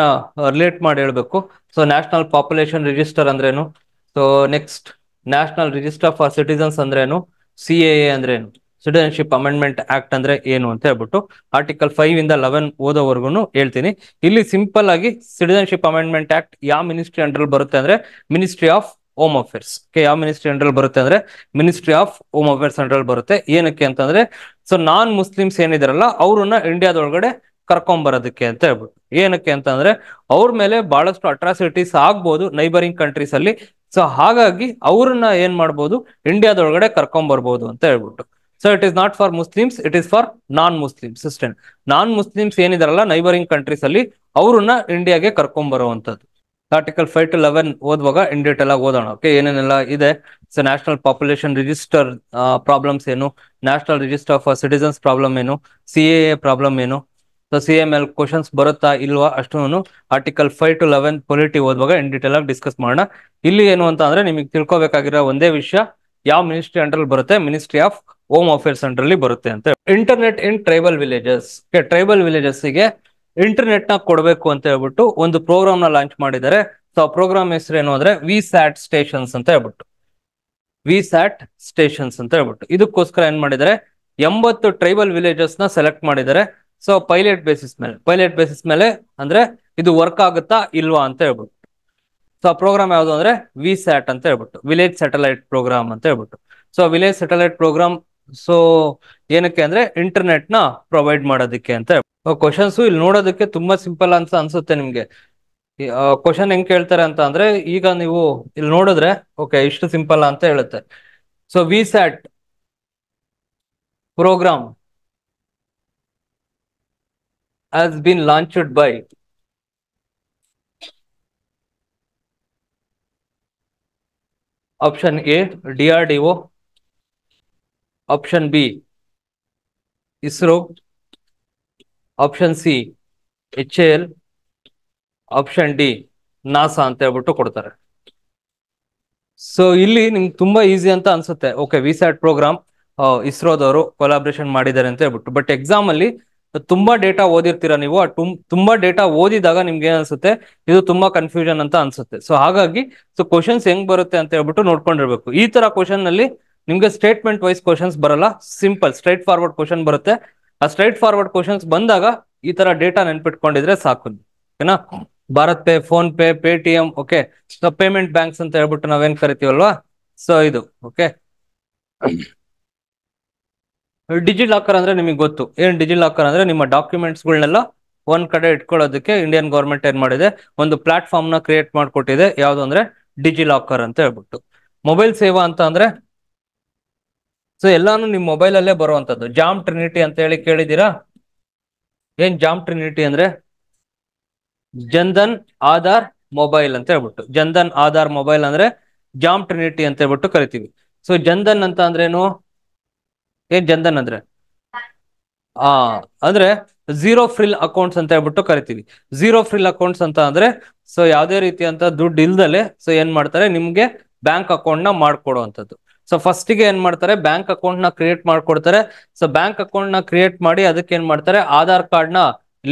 ರಿಲೇಟ್ uh, ಮಾಡಿ ಹೇಳ್ಬೇಕು ಸೊ ನ್ಯಾಷನಲ್ ಪಾಪ್ಯುಲೇಷನ್ ರಿಜಿಸ್ಟರ್ ಅಂದ್ರೇನು so next national register for citizens ಅಂದ್ರೇನು ಸಿ ಎ ಅಂದ್ರೇನು ಸಿಟಿಸನ್ಶಿಪ್ ಅಮೆಂಡ್ಮೆಂಟ್ ಆಕ್ಟ್ ಅಂದ್ರೆ ಏನು ಅಂತ ಹೇಳ್ಬಿಟ್ಟು ಆರ್ಟಿಕಲ್ ಫೈವ್ ಇಂದ ಲೆವೆನ್ ಓದೋವರೆಗೂ ಹೇಳ್ತೀನಿ ಇಲ್ಲಿ ಸಿಂಪಲ್ ಆಗಿ ಸಿಟಿಸನ್ಶಿಪ್ ಅಮೆಂಡ್ಮೆಂಟ್ ಆಕ್ಟ್ ಯಾವ ಮಿನಿಸ್ಟ್ರಿ ಅಂಡರ್ ಬರುತ್ತೆ ಅಂದ್ರೆ ಮಿನಿಸ್ಟ್ರಿ ಆಫ್ ಹೋಮ್ ಅಫೇರ್ಸ್ ಯಾವ ಮಿನಿಸ್ಟ್ರಿ ಅಂಡ್ರಲ್ಲಿ ಬರುತ್ತೆ ಅಂದ್ರೆ ಮಿನಿಸ್ಟ್ರಿ ಆಫ್ ಹೋಮ್ ಅಫೇರ್ಸ್ ಅಂಡ್ರಲ್ಲಿ ಬರುತ್ತೆ ಏನಕ್ಕೆ ಅಂತಂದ್ರೆ ಸೊ ನಾನ್ ಮುಸ್ಲಿಮ್ಸ್ ಏನಿದಾರಲ್ಲ ಅವ್ರನ್ನ ಇಂಡಿಯಾದೊಳಗಡೆ ಕರ್ಕೊಂಬರೋದಕ್ಕೆ ಅಂತ ಹೇಳ್ಬಿಟ್ಟು ಏನಕ್ಕೆ ಅಂತಂದ್ರೆ ಅವ್ರ ಮೇಲೆ ಬಹಳಷ್ಟು ಅಟ್ರಾಸಿಟೀಸ್ ಆಗ್ಬೋದು ನೈಬರಿಂಗ್ ಕಂಟ್ರೀಸ್ ಅಲ್ಲಿ ಸೊ ಹಾಗಾಗಿ ಅವ್ರನ್ನ ಏನ್ ಮಾಡ್ಬೋದು ಇಂಡಿಯಾದೊಳಗಡೆ ಕರ್ಕೊಂಡ್ ಬರ್ಬೋದು ಅಂತ ಹೇಳ್ಬಿಟ್ಟು so it is not for Muslims it is for non Muslim ಸಿಸ್ಟೆಂಟ್ ನಾನ್ ಮುಸ್ಲಿಮ್ಸ್ ಏನಿದಾರಲ್ಲ ನೈಬರಿಂಗ್ ಕಂಟ್ರೀಸ್ ಅಲ್ಲಿ ಅವ್ರನ್ನ ಇಂಡಿಯಾಗೆ ಕರ್ಕೊಂಡ್ ಬರುವಂತದ್ದು ಆರ್ಟಿಕಲ್ ಫೈವ್ ಟು ಲೆವೆನ್ ಓದುವಾಗ ಇನ್ ಡೀಟೇಲ್ ಆಗಿ ಓದೋಣ ಓಕೆ ಏನೇನೆಲ್ಲ ಇದೆ so national population register problems ಏನು national register of citizens problem ಏನು ಸಿ ಎ ಪ್ರಾಬ್ಲಮ್ ಏನು ಸೊ ಸಿ ಎ ಮೇಲೆ ಕ್ವಶನ್ಸ್ ಬರುತ್ತಾ ಇಲ್ವಾ ಅಷ್ಟು article five to eleven polity ಓದುವಾಗ ಇನ್ ಡೀಟೇಲ್ ಆಗಿ ಡಿಸ್ಕಸ್ ಮಾಡೋಣ ಇಲ್ಲಿ ಏನು ಅಂತ ಅಂದ್ರೆ ನಿಮಗೆ ತಿಳ್ಕೊಬೇಕಾಗಿರೋ ಒಂದೇ ವಿಷಯ ಯಾವ ಮಿನಿಸ್ಟ್ರಿ ಅಂಡರ್ ಬರುತ್ತೆ ministry of home affairs under ಬರುತ್ತೆ ಅಂತ internet in tribal villages tribal villages internet ನ ಕೊಡಬೇಕು ಅಂತ ಹೇಳ್ಬಿಟ್ಟು ಒಂದು ಪ್ರೋಗ್ರಾಮ್ ನ ಲಾಂಚ್ ಮಾಡಿದ್ದಾರೆ ಸೊ ಆ ಪ್ರೋಗ್ರಾಮ್ ಹೆಸರು ಏನು ಅಂದ್ರೆ ವಿ ಸ್ಯಾಟ್ ಸ್ಟೇಷನ್ಸ್ ಅಂತ ಹೇಳ್ಬಿಟ್ಟು ವಿ ಸ್ಯಾಟ್ ಸ್ಟೇಷನ್ಸ್ ಅಂತ ಹೇಳ್ಬಿಟ್ಟು ಇದಕ್ಕೋಸ್ಕರ ಏನ್ ಮಾಡಿದ್ದಾರೆ ಎಂಬತ್ತು ಟ್ರೈಬಲ್ ವಿಲೇಜಸ್ ನ ಸೆಲೆಕ್ಟ್ ಮಾಡಿದ್ದಾರೆ ಸೊ ಪೈಲಟ್ ಬೇಸಿಸ್ ಮೇಲೆ ಪೈಲಟ್ ಬೇಸಿಸ್ ಮೇಲೆ ಅಂದ್ರೆ ಇದು ವರ್ಕ್ ಆಗುತ್ತಾ ಇಲ್ವಾ ಅಂತ ಹೇಳ್ಬಿಟ್ಟು ಸೊ ಆ ಪ್ರೋಗ್ರಾಮ್ ಯಾವುದು ಅಂದ್ರೆ ವಿ ಸ್ಯಾಟ್ ಅಂತ ಹೇಳ್ಬಿಟ್ಟು ವಿಲೇಜ್ ಸ್ಯಾಟಲೈಟ್ ಪ್ರೋಗ್ರಾಮ್ ಅಂತ ಹೇಳ್ಬಿಟ್ಟು so village satellite programme so ಏನಕ್ಕೆ ಅಂದ್ರೆ ಇಂಟರ್ನೆಟ್ ನ ಪ್ರೊವೈಡ್ ಮಾಡೋದಕ್ಕೆ ಅಂತ ಕ್ವಶನ್ಸ್ ಇಲ್ಲಿ ನೋಡೋದಕ್ಕೆ ತುಂಬಾ ಸಿಂಪಲ್ ಅಂತ ಅನ್ಸುತ್ತೆ ನಿಮ್ಗೆ ಕ್ವಶನ್ ಹೆಂಗ್ ಕೇಳ್ತಾರೆ ಅಂತ ಅಂದ್ರೆ ಈಗ ನೀವು ಇಲ್ಲಿ ನೋಡಿದ್ರೆ ಓಕೆ ಇಷ್ಟು ಸಿಂಪಲ್ ಅಂತ ಹೇಳುತ್ತೆ so V sat programme has been launched by option A DRDO option B ISRO option C H L option D NASA ಅಂತ ಹೇಳ್ಬಿಟ್ಟು ಕೊಡ್ತಾರೆ ಸೊ ಇಲ್ಲಿ ನಿಮ್ಗೆ ತುಂಬಾ ಈಸಿ ಅಂತ ಅನ್ಸುತ್ತೆ ಓಕೆ ವಿಸ್ಯಾಟ್ ಪ್ರೋಗ್ರಾಮ್ ಇಸ್ರೋದವರು ಕೊಲಾಬ್ರೇಷನ್ ಮಾಡಿದ್ದಾರೆ ಅಂತ ಹೇಳ್ಬಿಟ್ಟು ಬಟ್ ಎಕ್ಸಾಮ್ ಅಲ್ಲಿ ತುಂಬಾ ಡೇಟಾ ಓದಿರ್ತೀರಾ ನೀವು ತುಂಬಾ ಡೇಟಾ ಓದಿದಾಗ ನಿಮ್ಗೆ ಏನ್ ಅನ್ಸುತ್ತೆ ಇದು ತುಂಬಾ ಕನ್ಫ್ಯೂಷನ್ ಅಂತ ಅನ್ಸುತ್ತೆ ಸೊ ಹಾಗಾಗಿ ಸೊ ಕ್ವಶನ್ಸ್ ಹೆಂಗ್ ಬರುತ್ತೆ ಅಂತ ಹೇಳ್ಬಿಟ್ಟು ನೋಡ್ಕೊಂಡಿರ್ಬೇಕು ಈ ತರ ಕ್ವಶನ್ ನಲ್ಲಿ ನಿಮ್ಗೆ ಸ್ಟೇಟ್ಮೆಂಟ್ ವೈಸ್ ಕ್ವಶನ್ಸ್ ಬರಲ್ಲ ಸಿಂಪಲ್ ಸ್ಟ್ರೈಟ್ ಫಾರ್ವರ್ಡ್ ಕ್ವಶನ್ ಬರುತ್ತೆ ಆ ಸ್ಟ್ರೈಟ್ ಫಾರ್ವರ್ಡ್ ಕ್ವಶನ್ಸ್ ಬಂದಾಗ ಈ ತರ ಡೇಟಾ ನೆನ್ಪಿಟ್ಕೊಂಡಿದ್ರೆ ಸಾಕು ಓಕೆನಾ Bharat pay phone pay Paytm okay so payment banks ಅಂತ ಹೇಳ್ಬಿಟ್ಟು ನಾವೇನ್ ಕರಿತೀವಲ್ವಾ ಸೊ ಇದು ಓಕೆ ಡಿಜಿ ಲಾಕರ್ ಅಂದ್ರೆ ನಿಮಗೆ ಗೊತ್ತು ಏನ್ ಡಿಜಿ ಲಾಕರ್ ಅಂದ್ರೆ ನಿಮ್ಮ ಡಾಕ್ಯುಮೆಂಟ್ಸ್ ಗಳನ್ನೆಲ್ಲ ಒಂದ್ ಕಡೆ ಇಟ್ಕೊಳ್ಳೋದಕ್ಕೆ ಇಂಡಿಯನ್ ಗೌರ್ಮೆಂಟ್ ಏನ್ ಮಾಡಿದೆ ಒಂದು ಪ್ಲಾಟ್ಫಾರ್ಮ್ ನ ಕ್ರಿಯೇಟ್ ಮಾಡ್ಕೊಟ್ಟಿದೆ ಯಾವ್ದು ಅಂದ್ರೆ ಡಿಜಿ ಲಾಕರ್ ಅಂತ ಹೇಳ್ಬಿಟ್ಟು ಮೊಬೈಲ್ ಸೇವಾ ಅಂತ ಅಂದ್ರೆ ಸೊ ಎಲ್ಲಾನು ನಿಮ್ ಮೊಬೈಲ್ ಅಲ್ಲೇ ಬರುವಂತದ್ದು ಜಾಮ್ ಟ್ರಿನಿಟಿ ಅಂತ ಹೇಳಿ ಕೇಳಿದಿರಾ ಏನ್ ಜಾಮ್ ಟ್ರಿನಿಟಿ ಅಂದ್ರೆ ಜನ್ಧನ್ ಆಧಾರ್ ಮೊಬೈಲ್ ಅಂತ ಹೇಳ್ಬಿಟ್ಟು ಜನ್ಧನ್ ಆಧಾರ್ ಮೊಬೈಲ್ ಅಂದ್ರೆ ಜಾಮ್ ಟ್ರಿನಿಟಿ ಅಂತ ಹೇಳ್ಬಿಟ್ಟು ಕರಿತೀವಿ ಸೊ ಜನ್ಧನ್ ಅಂತ ಅಂದ್ರೇನು ಏನ್ ಜನ್ಧನ್ ಅಂದ್ರೆ ಆ ಅಂದ್ರೆ ಝೀರೋ ಫ್ರಿಲ್ ಅಕೌಂಟ್ಸ್ ಅಂತ ಹೇಳ್ಬಿಟ್ಟು ಕರಿತೀವಿ ಝೀರೋ ಫ್ರಿಲ್ ಅಕೌಂಟ್ಸ್ ಅಂತ ಅಂದ್ರೆ ಸೊ ಯಾವುದೇ ರೀತಿಯಂತ ದುಡ್ಡು ಇಲ್ದಲೆ ಸೊ ಏನ್ ಮಾಡ್ತಾರೆ ನಿಮ್ಗೆ ಬ್ಯಾಂಕ್ ಅಕೌಂಟ್ ನ ಮಾಡ್ಕೊಡುವಂತದ್ದು ಸೊ ಫಸ್ಟ್ ಗೆ ಏನ್ ಮಾಡ್ತಾರೆ ಬ್ಯಾಂಕ್ ಅಕೌಂಟ್ ನ ಕ್ರಿಯೇಟ್ ಮಾಡ್ಕೊಡ್ತಾರೆ ಸೊ ಬ್ಯಾಂಕ್ ಅಕೌಂಟ್ ನ ಕ್ರಿಯೇಟ್ ಮಾಡಿ ಅದಕ್ಕೆ ಏನ್ ಮಾಡ್ತಾರೆ ಆಧಾರ್ ಕಾರ್ಡ್ ನ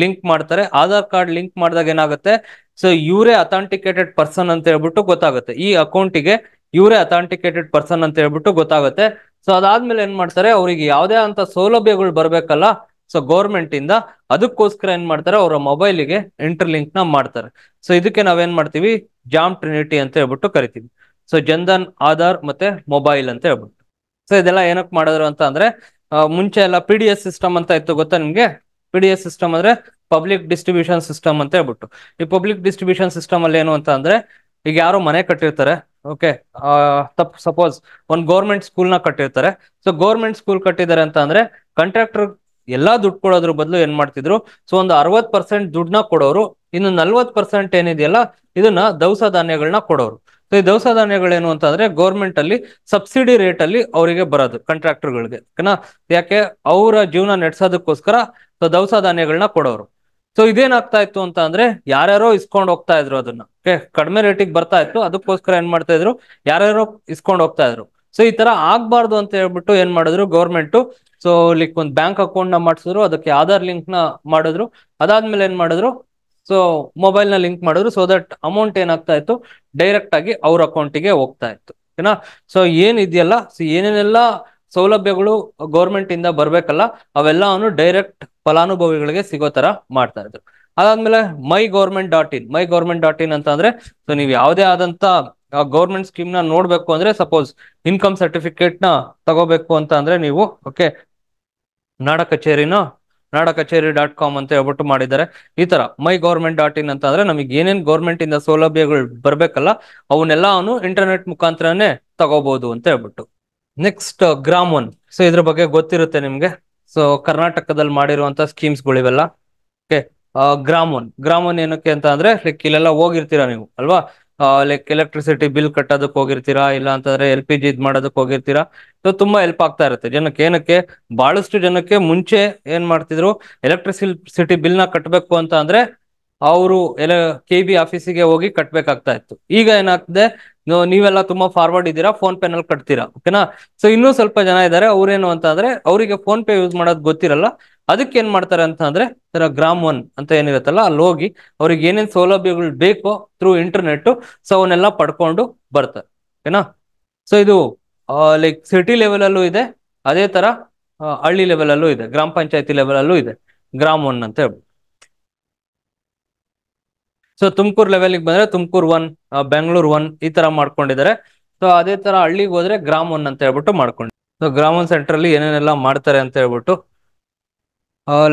ಲಿಂಕ್ ಮಾಡ್ತಾರೆ ಆಧಾರ್ ಕಾರ್ಡ್ ಲಿಂಕ್ ಮಾಡಿದಾಗ ಏನಾಗುತ್ತೆ ಸೊ ಇವರೇ ಅಥೆಂಟಿಕೇಟೆಡ್ ಪರ್ಸನ್ ಅಂತ ಹೇಳ್ಬಿಟ್ಟು ಗೊತ್ತಾಗುತ್ತೆ ಈ ಅಕೌಂಟಿಗೆ ಇವರೇ ಅಥೆಂಟಿಕೇಟೆಡ್ ಪರ್ಸನ್ ಅಂತ ಹೇಳ್ಬಿಟ್ಟು ಗೊತ್ತಾಗುತ್ತೆ ಸೊ ಅದಾದ್ಮೇಲೆ ಏನ್ ಮಾಡ್ತಾರೆ ಅವ್ರಿಗೆ ಯಾವ್ದೇ ಅಂತ ಸೌಲಭ್ಯಗಳು ಬರ್ಬೇಕಲ್ಲ ಸೊ ಗೌರ್ಮೆಂಟ್ ಇಂದ ಅದಕ್ಕೋಸ್ಕರ ಏನ್ ಮಾಡ್ತಾರೆ ಅವರ ಮೊಬೈಲಿಗೆ ಇಂಟರ್ಲಿಂಕ್ ನ ಮಾಡ್ತಾರೆ ಸೊ ಇದಕ್ಕೆ ನಾವೇನ್ ಮಾಡ್ತೀವಿ ಜಾಮ್ ಟ್ರಿನಿಟಿ ಅಂತ ಹೇಳ್ಬಿಟ್ಟು ಕರಿತೀವಿ ಸೊ ಜನ್ಧನ್ ಆಧಾರ್ ಮತ್ತೆ ಮೊಬೈಲ್ ಅಂತ ಹೇಳ್ಬಿಟ್ಟು ಸೊ ಇದೆಲ್ಲ ಏನಕ್ಕೆ ಮಾಡಿದ್ರು ಅಂತ ಅಂದ್ರೆ ಮುಂಚೆ ಎಲ್ಲ ಪಿ ಡಿ ಎಸ್ ಸಿಸ್ಟಮ್ ಅಂತ ಇತ್ತು ಗೊತ್ತಾ ನಿಮ್ಗೆ ಪಿ ಡಿ ಎಸ್ ಸಿಸ್ಟಮ್ ಅಂದ್ರೆ ಪಬ್ಲಿಕ್ ಡಿಸ್ಟ್ರಿಬ್ಯೂಷನ್ ಸಿಸ್ಟಮ್ ಅಂತ ಹೇಳ್ಬಿಟ್ಟು ಈ ಪಬ್ಲಿಕ್ ಡಿಸ್ಟ್ರಿಬ್ಯೂಷನ್ ಸಿಸ್ಟಮ್ ಅಲ್ಲಿ ಏನು ಅಂತ ಅಂದ್ರೆ ಈಗ ಯಾರು ಮನೆ ಕಟ್ಟಿರ್ತಾರೆ ಓಕೆ ತಪ್ ಸಪೋಸ್ ಒಂದ್ ಗೌರ್ಮೆಂಟ್ ಸ್ಕೂಲ್ ನ ಕಟ್ಟಿರ್ತಾರೆ ಸೊ ಗೌರ್ಮೆಂಟ್ ಸ್ಕೂಲ್ ಕಟ್ಟಿದ್ದಾರೆ ಅಂತ ಅಂದ್ರೆ ಕಾಂಟ್ರಾಕ್ಟರ್ ಎಲ್ಲಾ ದುಡ್ಡು ಕೊಡೋದ್ರ ಬದಲು ಏನ್ ಮಾಡ್ತಿದ್ರು ಸೊ ಒಂದು ಅರವತ್ ಪರ್ಸೆಂಟ್ ದುಡ್ಡನ್ನ ಕೊಡೋರು ಇನ್ನು ನಲ್ವತ್ ಪರ್ಸೆಂಟ್ ಏನಿದೆಯಲ್ಲ ಇದನ್ನ ದವಸ ಧಾನ್ಯಗಳನ್ನ ಕೊಡೋರು ಸೊ ಈ ದವಸ ಧಾನ್ಯಗಳೇನು ಅಂತಂದ್ರೆ ಗೌರ್ಮೆಂಟ್ ಅಲ್ಲಿ ಸಬ್ಸಿಡಿ ರೇಟ್ ಅಲ್ಲಿ ಅವರಿಗೆ ಬರೋದು ಕಾಂಟ್ರಾಕ್ಟರ್ ಗಳಿಗೆ ಯಾಕೆ ಅವರ ಜೀವನ ನಡೆಸೋದಕ್ಕೋಸ್ಕರ ಸೊ ದವಸ ಧಾನ್ಯಗಳನ್ನ ಕೊಡೋರು ಸೊ ಇದೇನಾಗ್ತಾ ಇತ್ತು ಅಂತ ಅಂದ್ರೆ ಯಾರ್ಯಾರೋ ಇಸ್ಕೊಂಡ್ ಹೋಗ್ತಾ ಇದ್ರು ಅದನ್ನ ಕಡಿಮೆ ರೇಟಿಗೆ ಬರ್ತಾ ಇತ್ತು ಅದಕ್ಕೋಸ್ಕರ ಏನ್ ಮಾಡ್ತಾ ಇದ್ರು ಯಾರ್ಯಾರೋ ಇಸ್ಕೊಂಡ್ ಹೋಗ್ತಾ ಇದ್ರು ಸೊ ಈ ತರ ಆಗ್ಬಾರ್ದು ಅಂತ ಹೇಳ್ಬಿಟ್ಟು ಏನ್ ಮಾಡಿದ್ರು ಗೌರ್ಮೆಂಟ್ ಸೊ ಲೈಕ್ ಒಂದು ಬ್ಯಾಂಕ್ ಅಕೌಂಟ್ ನ ಮಾಡಿಸಿದ್ರು ಅದಕ್ಕೆ ಆಧಾರ್ ಲಿಂಕ್ ನ ಮಾಡಿದ್ರು ಅದಾದ್ಮೇಲೆ ಏನ್ ಮಾಡಿದ್ರು ಸೊ ಮೊಬೈಲ್ ನ ಲಿಂಕ್ ಮಾಡಿದ್ರು ಸೊ ದಟ್ ಅಮೌಂಟ್ ಏನಾಗ್ತಾ ಇತ್ತು ಡೈರೆಕ್ಟ್ ಆಗಿ ಅವ್ರ ಅಕೌಂಟಿಗೆ ಹೋಗ್ತಾ ಇತ್ತು ಓಕೆನಾ ಸೊ ಏನಿದೆಯಲ್ಲ ಸೊ ಏನೇನೆಲ್ಲ ಸೌಲಭ್ಯಗಳು ಗೌರ್ಮೆಂಟ್ ಇಂದ ಬರ್ಬೇಕಲ್ಲ ಅವನು ಡೈರೆಕ್ಟ್ ಫಲಾನುಭವಿಗಳಿಗೆ ಸಿಗೋ ತರ ಮಾಡ್ತಾ ಇದ್ರು ಅದಾದ್ಮೇಲೆ my government dot in my government dot in ಅಂತ ಅಂದ್ರೆ ಸೊ ನೀವು ಯಾವುದೇ ಆದಂತ ಗೌರ್ಮೆಂಟ್ ಸ್ಕೀಮ್ ನ ನೋಡ್ಬೇಕು ಅಂದ್ರೆ ಸಪೋಸ್ ಇನ್ಕಮ್ ಸರ್ಟಿಫಿಕೇಟ್ ನ ತಗೋಬೇಕು ಅಂತ ಅಂದ್ರೆ ನೀವು ಓಕೆ ನಾಡ ಕಚೇರಿನೋ ನಾಡ ಕಚೇರಿ ಡಾಟ್ ಕಾಮ್ ಅಂತ ಹೇಳ್ಬಿಟ್ಟು ಮಾಡಿದ್ದಾರೆ ಈ ತರ ಮೈ ಗೌರ್ಮೆಂಟ್ ಡಾಟ್ ಇನ್ ಅಂತ ಅಂದ್ರೆ ನಮಗೆ ಏನೇನ್ ಗೌರ್ಮೆಂಟ್ ಇಂದ ಸೌಲಭ್ಯಗಳು ಬರ್ಬೇಕಲ್ಲ ಅವನ್ನೆಲ್ಲ ಅವನು ಇಂಟರ್ನೆಟ್ ಮುಖಾಂತರನೇ ತಗೋಬಹುದು ಅಂತ ಹೇಳ್ಬಿಟ್ಟು ನೆಕ್ಸ್ಟ್ ಗ್ರಾಮ್ ಒನ್ ಸೊ ಇದ್ರ ಬಗ್ಗೆ ಗೊತ್ತಿರುತ್ತೆ ನಿಮ್ಗೆ ಸೊ ಕರ್ನಾಟಕದಲ್ಲಿ ಮಾಡಿರುವಂತ ಸ್ಕೀಮ್ಸ್ ಇವೆಲ್ಲ okay Gram one Gram one ಏನಕ್ಕೆ ಅಂತ ಅಂದ್ರೆ ಲೈಕ್ ಇಲ್ಲೆಲ್ಲ ಹೋಗಿರ್ತೀರಾ ನೀವು ಅಲ್ವಾ ಲೈಕ್ ಎಲೆಕ್ಟ್ರಿಸಿಟಿ ಬಿಲ್ ಕಟ್ಟೋದಕ್ಕೆ ಹೋಗಿರ್ತೀರಾ ಇಲ್ಲ ಅಂತಂದ್ರೆ ಎಲ್ ಪಿ ಜಿ ಇದ್ ಮಾಡೋದಕ್ಕೆ ಹೋಗಿರ್ತೀರಾ ಸೊ ತುಂಬಾ ಹೆಲ್ಪ್ ಆಗ್ತಾ ಇರುತ್ತೆ ಜನಕ್ಕೆ ಏನಕ್ಕೆ ಬಹಳಷ್ಟು ಜನಕ್ಕೆ ಮುಂಚೆ ಏನ್ ಮಾಡ್ತಿದ್ರು ಎಲೆಕ್ಟ್ರಿಸಿಟಿ ಬಿಲ್ ನ ಕಟ್ಟಬೇಕು ಅಂತ ಅಂದ್ರೆ ಅವರು ಎಲೆ ಕೆ ಬಿ ಆಫೀಸಿಗೆ ಹೋಗಿ ಕಟ್ಬೇಕಾಗ್ತಾ ಇತ್ತು ಈಗ ಏನಾಗ್ತದೆ ನೀವೆಲ್ಲ ತುಂಬಾ ಫಾರ್ವರ್ಡ್ ಇದ್ದೀರಾ ಫೋನ್ ಪೇ ನಲ್ಲಿ ಕಟ್ತೀರಾ ಓಕೆನಾ ಸೊ ಇನ್ನೂ ಸ್ವಲ್ಪ ಜನ ಇದ್ದಾರೆ ಅವ್ರೇನು ಅಂತ ಅಂದ್ರೆ ಅವರಿಗೆ ಫೋನ್ ಪೇ ಯೂಸ್ ಮಾಡೋದು ಗೊತ್ತಿರಲ್ಲ ಅದಕ್ಕೆ ಏನ್ ಮಾಡ್ತಾರೆ ಅಂತ ಅಂದ್ರೆ ಗ್ರಾಮ್ ಒನ್ ಅಂತ ಏನಿರುತ್ತಲ್ಲ ಅಲ್ಲಿ ಹೋಗಿ ಅವ್ರಿಗೆ ಏನೇನ್ ಸೌಲಭ್ಯಗಳು ಬೇಕೋ ಥ್ರೂ ಇಂಟರ್ನೆಟ್ ಸೊ ಅವನ್ನೆಲ್ಲ ಪಡ್ಕೊಂಡು ಬರ್ತಾರೆ ಓಕೆನಾ ಸೊ ಇದು ಲೈಕ್ ಸಿಟಿ ಲೆವೆಲ್ ಅಲ್ಲೂ ಇದೆ ಅದೇ ತರ ಹಳ್ಳಿ ಲೆವೆಲ್ ಅಲ್ಲೂ ಇದೆ ಗ್ರಾಮ ಪಂಚಾಯತಿ ಲೆವೆಲ್ ಅಲ್ಲೂ ಇದೆ ಗ್ರಾಮ್ ಒನ್ ಅಂತ ಹೇಳ್ಬೋದು ಸೊ ತುಮಕೂರು ಲೆವೆಲ್ಗೆ ಬಂದ್ರೆ ತುಮಕೂರು ಒನ್ ಬೆಂಗಳೂರು ಒನ್ ಈ ತರ ಮಾಡ್ಕೊಂಡಿದ್ದಾರೆ ಸೊ ಅದೇ ತರ ಹಳ್ಳಿಗೆ ಹೋದ್ರೆ ಗ್ರಾಮ್ ಒನ್ ಅಂತ ಹೇಳ್ಬಿಟ್ಟು ಮಾಡ್ಕೊಂಡು ಸೊ ಗ್ರಾಮ ಒನ್ ಸೆಂಟರ್ ಅಲ್ಲಿ ಏನೇನೆಲ್ಲ ಮಾಡ್ತಾರೆ ಅಂತ ಹೇಳ್ಬಿಟ್ಟು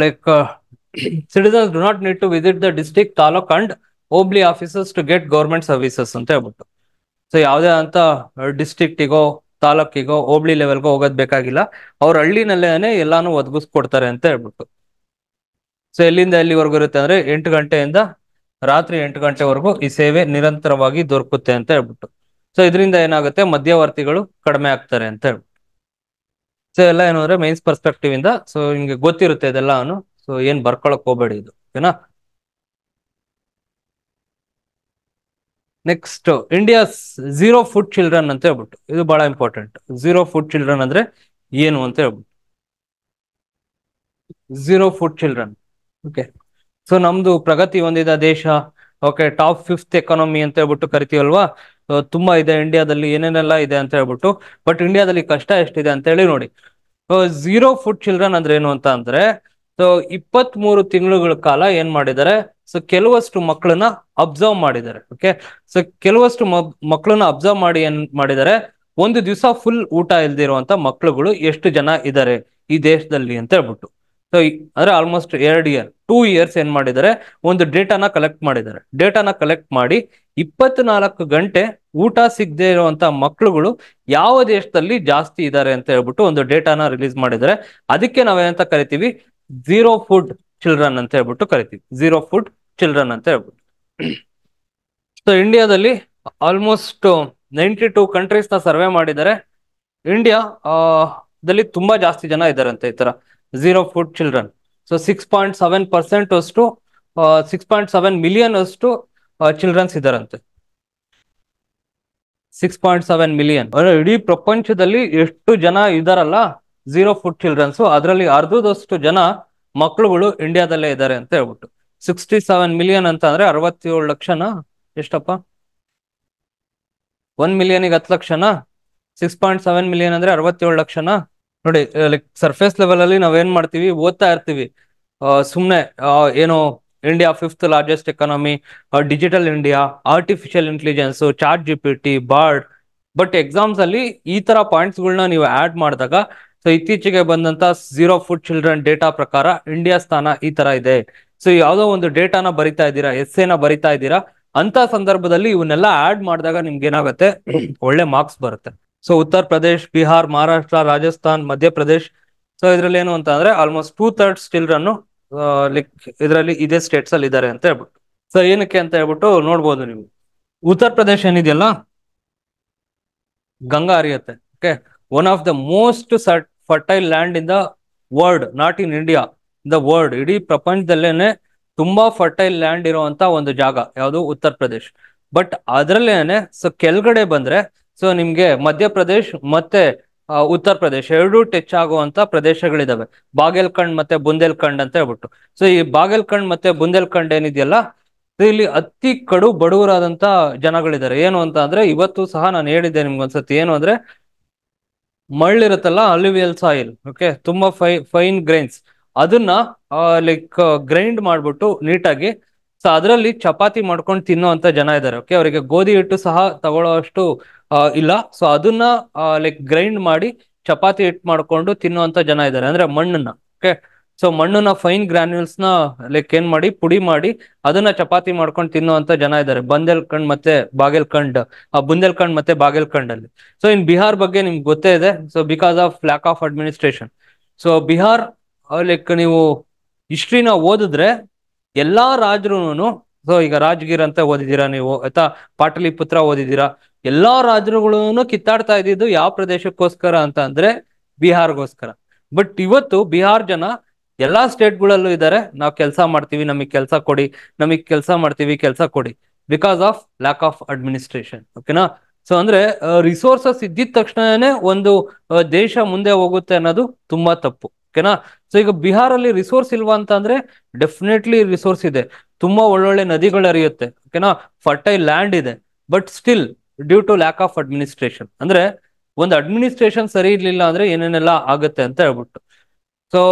like uh, uh, citizens do not need to visit the district, taluk and hobli offices to get government services ಅಂತ ಹೇಳ್ಬಿಟ್ಟು ಸೊ ಯಾವುದೇ ಅಂತ ಡಿಸ್ಟ್ರಿಕ್ಟಿಗೋ uh, ತಾಲೂಕಿಗೋ ಹೋಬ್ಳಿ ಲೆವೆಲ್ಗೋ ಹೋಗೋದ್ ಬೇಕಾಗಿಲ್ಲ ಅವ್ರ ಹಳ್ಳಿನಲ್ಲೇನೆ ಎಲ್ಲಾನು ಒದಗಿಸ್ಕೊಡ್ತಾರೆ ಅಂತ ಹೇಳ್ಬಿಟ್ಟು ಸೊ ಎಲ್ಲಿಂದ ಎಲ್ಲಿವರೆಗೂ ಇರುತ್ತೆ ಅಂದ್ರೆ ಎಂಟು ಗಂಟೆಯಿಂದ ರಾತ್ರಿ ಎಂಟು ಗಂಟೆವರೆಗೂ ಈ ಸೇವೆ ನಿರಂತರವಾಗಿ ದೊರಕುತ್ತೆ ಅಂತ ಹೇಳ್ಬಿಟ್ಟು ಸೊ ಇದರಿಂದ ಏನಾಗುತ್ತೆ ಮಧ್ಯವರ್ತಿಗಳು ಕಡಿಮೆ ಆಗ್ತಾರೆ ಅಂತ ಹೇಳ್ಬಿಟ್ಟು ಸೊ ಎಲ್ಲ ಏನು ಅಂದ್ರೆ ಮೈನ್ಸ್ ಪರ್ಸ್ಪೆಕ್ಟಿವ್ ಇಂದ ಸೊ ನಿಮ್ಗೆ ಗೊತ್ತಿರುತ್ತೆ ಇದೆಲ್ಲಾನು ಸೊ ಏನ್ ಬರ್ಕೊಳಕ್ ಹೋಗ್ಬೇಡಿ ಇದು ಓಕೆನಾ next India's zero food children ಅಂತ ಹೇಳ್ಬಿಟ್ಟು ಇದು ಬಹಳ ಇಂಪಾರ್ಟೆಂಟ್ ಝೀರೋ ಫುಡ್ ಚಿಲ್ಡ್ರನ್ ಅಂದ್ರೆ ಏನು ಅಂತ ಹೇಳ್ಬಿಟ್ಟು zero food children okay so ನಮ್ದು ಪ್ರಗತಿ ಹೊಂದಿದ ದೇಶ ಓಕೆ ಟಾಪ್ ಫಿಫ್ತ್ ಎಕಾನಮಿ ಅಂತ ಹೇಳ್ಬಿಟ್ಟು ಕರಿತೀವಲ್ವಾ ತುಂಬಾ ಇದೆ ಇಂಡಿಯಾದಲ್ಲಿ ಏನೇನೆಲ್ಲ ಇದೆ ಅಂತ ಹೇಳ್ಬಿಟ್ಟು ಬಟ್ ಇಂಡಿಯಾದಲ್ಲಿ ಕಷ್ಟ ಎಷ್ಟಿದೆ ಅಂತ ಹೇಳಿ ನೋಡಿ ಝೀರೋ ಫುಡ್ ಚಿಲ್ಡ್ರನ್ ಅಂದ್ರೆ ಏನು ಅಂತ ಅಂದ್ರೆ ಸೊ ಇಪ್ಪತ್ತ್ ಮೂರು ತಿಂಗಳುಗಳ ಕಾಲ ಏನ್ ಮಾಡಿದ್ದಾರೆ ಸೊ ಕೆಲವಷ್ಟು ಮಕ್ಕಳನ್ನ ಅಬ್ಸರ್ವ್ ಮಾಡಿದ್ದಾರೆ ಓಕೆ ಸೊ ಕೆಲವಷ್ಟು ಮಕ್ಕಳನ್ನ ಅಬ್ಸರ್ವ್ ಮಾಡಿ ಏನ್ ಮಾಡಿದ್ದಾರೆ ಒಂದು ದಿವಸ ಫುಲ್ ಊಟ ಇಲ್ದಿರುವಂತ ಮಕ್ಕಳುಗಳು ಎಷ್ಟು ಜನ ಇದ್ದಾರೆ ಈ ದೇಶದಲ್ಲಿ ಅಂತ ಹೇಳ್ಬಿಟ್ಟು ಸೊ ಅಂದ್ರೆ ಆಲ್ಮೋಸ್ಟ್ ಎರಡು ಇಯರ್ ಟೂ ಇಯರ್ಸ್ ಏನ್ ಮಾಡಿದ್ದಾರೆ ಒಂದು ಡೇಟಾನ ಕಲೆಕ್ಟ್ ಮಾಡಿದ್ದಾರೆ ಡೇಟಾನ ಕಲೆಕ್ಟ್ ಮಾಡಿ ಇಪ್ಪತ್ನಾಲ್ಕು ಗಂಟೆ ಊಟ ಸಿಗದೆ ಇರುವಂತ ಮಕ್ಕಳುಗಳು ಯಾವ ದೇಶದಲ್ಲಿ ಜಾಸ್ತಿ ಇದ್ದಾರೆ ಅಂತ ಹೇಳ್ಬಿಟ್ಟು ಒಂದು ಡೇಟಾನ ರಿಲೀಸ್ ಮಾಡಿದ್ದಾರೆ ಅದಕ್ಕೆ ನಾವೇನಂತ ಕರಿತೀವಿ ಝೀರೋ ಫುಡ್ ಚಿಲ್ಡ್ರನ್ ಅಂತ ಹೇಳ್ಬಿಟ್ಟು ಕರಿತೀವಿ ಝೀರೋ ಫುಡ್ ಚಿಲ್ಡ್ರನ್ ಅಂತ ಹೇಳ್ಬಿಟ್ಟು ಸೊ ಇಂಡಿಯಾದಲ್ಲಿ ಆಲ್ಮೋಸ್ಟ್ ನೈಂಟಿ ಟೂ ಕಂಟ್ರೀಸ್ ನ ಸರ್ವೆ ಮಾಡಿದ್ದಾರೆ ಇಂಡಿಯಾ ದಲ್ಲಿ ತುಂಬಾ ಜಾಸ್ತಿ ಜನ ಇದ್ದಾರೆ ಅಂತ ಈ ತರ children so six point seven percent ಅಷ್ಟು ಸಿಕ್ಸ್ ಪಾಯಿಂಟ್ ಸೆವೆನ್ ಮಿಲಿಯನ್ ಅಷ್ಟು ಚಿಲ್ಡ್ರನ್ಸ್ ಇದಾರಂತೆ ಸಿಕ್ಸ್ ಪಾಯಿಂಟ್ ಸೆವೆನ್ ಮಿಲಿಯನ್ ಇಡೀ ಪ್ರಪಂಚದಲ್ಲಿ ಎಷ್ಟು ಜನ ಇದಾರಲ್ಲ ಝೀರೋ ಫುಡ್ ಚಿಲ್ಡ್ರನ್ಸ್ ಅದರಲ್ಲಿ ಅರ್ಧದಷ್ಟು ಜನ ಮಕ್ಕಳುಗಳು ಇಂಡಿಯಾದಲ್ಲೇ ಇದ್ದಾರೆ ಅಂತ ಹೇಳ್ಬಿಟ್ಟು ಸಿಕ್ಸ್ಟಿ ಸೆವೆನ್ ಮಿಲಿಯನ್ ಅಂತ ಅಂದ್ರೆ ಅರವತ್ತೇಳು ಲಕ್ಷನ ಎಷ್ಟಪ್ಪ ಒನ್ ಮಿಲಿಯನ್ಗೆ ಹತ್ತು ಲಕ್ಷನಾ ಸಿಕ್ಸ್ ಪಾಯಿಂಟ್ ಸೆವೆನ್ ಮಿಲಿಯನ್ ಅಂದ್ರೆ ಅರವತ್ತೇಳು ಲಕ್ಷನಾ ನೋಡಿ ಲೈಕ್ ಸರ್ಫೇಸ್ ಲೆವೆಲ್ ಅಲ್ಲಿ ಏನ್ ಮಾಡ್ತೀವಿ ಓದ್ತಾ ಇರ್ತೀವಿ ಸುಮ್ನೆ ಏನು India fifth largest economy digital India artificial intelligence chat G P T Bard but exams ಅಲ್ಲಿ ಈ ತರ ಪಾಯಿಂಟ್ಸ್ ಗಳನ್ನ ನೀವು ಆಡ್ ಮಾಡಿದಾಗ ಸೊ ಇತ್ತೀಚೆಗೆ ಬಂದಂತ ಝೀರೋ ಫುಡ್ ಚಿಲ್ಡ್ರನ್ ಡೇಟಾ ಪ್ರಕಾರ ಇಂಡಿಯಾ ಸ್ಥಾನ ಈ ತರ ಇದೆ ಸೊ ಯಾವ್ದೋ ಒಂದು ಡೇಟಾನ ಬರಿತಾ ಇದ್ದೀರಾ ಎಸ್ ಎನ ಬರಿತಾ ಇದ್ದೀರಾ ಅಂತ ಸಂದರ್ಭದಲ್ಲಿ ಇವನ್ನೆಲ್ಲ ಆಡ್ ಮಾಡಿದಾಗ ನಿಮ್ಗೆ ಏನಾಗುತ್ತೆ ಒಳ್ಳೆ ಮಾರ್ಕ್ಸ್ ಬರುತ್ತೆ ಸೊ ಉತ್ತರ ಪ್ರದೇಶ್ ಬಿಹಾರ್ ಮಹಾರಾಷ್ಟ್ರ ರಾಜಸ್ಥಾನ್ ಮಧ್ಯಪ್ರದೇಶ್ ಸೊ ಇದ್ರಲ್ಲಿ ಏನು ಅಂತ ಅಂದ್ರೆ almost two thirds children like ಇದರಲ್ಲಿ ಇದೇ ಸ್ಟೇಟ್ಸ್ ಅಲ್ಲಿ ಇದ್ದಾರೆ ಅಂತ ಹೇಳ್ಬಿಟ್ಟು ಸೊ ಏನಕ್ಕೆ ಅಂತ ಹೇಳ್ಬಿಟ್ಟು ನೋಡ್ಬೋದು ನೀವು ಉತ್ತರ ಪ್ರದೇಶ್ ಏನಿದೆಯಲ್ಲ ಗಂಗಾ ಹರಿಯತ್ತೆ okay one of the most fertile land in the world not in India the world ಇಡೀ ಪ್ರಪಂಚದಲ್ಲೇನೆ ತುಂಬಾ ಫರ್ಟೈಲ್ ಲ್ಯಾಂಡ್ ಇರುವಂತ ಒಂದು ಜಾಗ ಯಾವುದು ಉತ್ತರ ಪ್ರದೇಶ್ ಬಟ್ ಅದ್ರಲ್ಲೇನೆ ಸೊ ಕೆಳಗಡೆ ಬಂದ್ರೆ ಸೊ ನಿಮ್ಗೆ ಮಧ್ಯಪ್ರದೇಶ್ ಮತ್ತೆ ಉತ್ತರ ಪ್ರದೇಶ ಎರಡೂ ಟಚ್ ಆಗುವಂತ ಪ್ರದೇಶಗಳಿದಾವೆ ಬಾಗೇಲ್ಕಂಡ್ ಮತ್ತೆ ಬುಂದೇಲ್ಖಂಡ್ ಅಂತ ಹೇಳ್ಬಿಟ್ಟು ಸೊ ಈ ಬಾಗೇಲ್ಕಂಡ್ ಮತ್ತೆ ಬುಂದೇಲ್ಖಂಡ್ ಏನಿದೆಯಲ್ಲ ಇಲ್ಲಿ ಅತಿ ಕಡು ಬಡವರಾದಂತ ಜನಗಳಿದ್ದಾರೆ ಏನು ಅಂತ ಅಂದ್ರೆ ಇವತ್ತು ಸಹ ನಾನು ಹೇಳಿದ್ದೆ ನಿಮ್ಗೊಂದ್ಸತಿ ಏನು ಅಂದ್ರೆ ಮಳ್ಳಿರುತ್ತಲ್ಲ ಅಲಿವಿಯಲ್ ಸಾಯಿಲ್ ಓಕೆ ತುಂಬಾ ಫೈ ಫೈನ್ ಗ್ರೈನ್ಸ್ ಅದನ್ನ ಲೈಕ್ ಗ್ರೈಂಡ್ ಮಾಡ್ಬಿಟ್ಟು ನೀಟಾಗಿ ಸೊ ಅದರಲ್ಲಿ ಚಪಾತಿ ಮಾಡ್ಕೊಂಡು ತಿನ್ನೋ ಅಂತ ಜನ ಇದ್ದಾರೆ ಓಕೆ ಅವರಿಗೆ ಗೋಧಿ ಹಿಟ್ಟು ಸಹ ಅಷ್ಟು ಇಲ್ಲ ಸೊ ಅದನ್ನ ಲೈಕ್ ಗ್ರೈಂಡ್ ಮಾಡಿ ಚಪಾತಿ ಹಿಟ್ಟು ಮಾಡ್ಕೊಂಡು ತಿನ್ನುವಂತ ಜನ ಇದ್ದಾರೆ ಅಂದ್ರೆ ಮಣ್ಣನ್ನ ಓಕೆ ಸೊ ಮಣ್ಣನ್ನ ಫೈನ್ ಗ್ರಾನ್ಯೂಲ್ಸ್ ನ ಲೈಕ್ ಏನ್ ಮಾಡಿ ಪುಡಿ ಮಾಡಿ ಅದನ್ನ ಚಪಾತಿ ಮಾಡ್ಕೊಂಡು ತಿನ್ನುವಂತ ಜನ ಇದ್ದಾರೆ ಕಂಡ್ ಮತ್ತೆ ಆ ಕಂಡ್ ಮತ್ತೆ ಕಂಡ್ ಅಲ್ಲಿ ಸೊ ಇನ್ ಬಿಹಾರ್ ಬಗ್ಗೆ ನಿಮ್ಗೆ ಗೊತ್ತೇ ಇದೆ so because of lack of administration so Bihar like ನೀವು ಹಿಸ್ಟ್ರಿನ ಓದಿದ್ರೆ ಎಲ್ಲಾ ರಾಜರು ಸೊ ಈಗ ರಾಜಗೀರ್ ಅಂತ ಓದಿದ್ದೀರಾ ನೀವು ಆಯ್ತಾ ಪಾಟಲಿಪುತ್ರ ಓದಿದ್ದೀರಾ ಎಲ್ಲಾ ರಾಜರುಗಳು ಕಿತ್ತಾಡ್ತಾ ಇದ್ದಿದ್ದು ಯಾವ ಪ್ರದೇಶಕ್ಕೋಸ್ಕರ ಅಂತ ಅಂದ್ರೆ ಬಿಹಾರ್ಗೋಸ್ಕರ ಬಟ್ ಇವತ್ತು ಬಿಹಾರ್ ಜನ ಎಲ್ಲಾ ಗಳಲ್ಲೂ ಇದ್ದಾರೆ ನಾವು ಕೆಲಸ ಮಾಡ್ತೀವಿ ನಮಗೆ ಕೆಲಸ ಕೊಡಿ ನಮಗೆ ಕೆಲಸ ಮಾಡ್ತೀವಿ ಕೆಲಸ ಕೊಡಿ because of lack of administration ಓಕೆನಾ ಸೊ ಅಂದ್ರೆ ರಿಸೋರ್ಸಸ್ ಇದ್ದಿದ ತಕ್ಷಣನೇ ಒಂದು ದೇಶ ಮುಂದೆ ಹೋಗುತ್ತೆ ಅನ್ನೋದು ತುಂಬಾ ತಪ್ಪು ಓಕೆನಾ ಸೊ ಈಗ ಬಿಹಾರಲ್ಲಿ ರಿಸೋರ್ಸ್ ಇಲ್ವಾ ಅಂತ ಅಂದ್ರೆ ಡೆಫಿನೆಟ್ಲಿ ರಿಸೋರ್ಸ್ ಇದೆ ತುಂಬಾ ಒಳ್ಳೊಳ್ಳೆ ನದಿಗಳು ಹರಿಯುತ್ತೆ ಓಕೆನಾ ಫರ್ಟೈಲ್ ಲ್ಯಾಂಡ್ ಇದೆ but still due to lack of administration ಅಂದ್ರೆ ಒಂದು ಅಡ್ಮಿನಿಸ್ಟ್ರೇಷನ್ ಸರಿ ಇರ್ಲಿಲ್ಲ ಅಂದ್ರೆ ಏನೇನೆಲ್ಲ ಆಗುತ್ತೆ ಅಂತ ಹೇಳ್ಬಿಟ್ಟು ಸೊ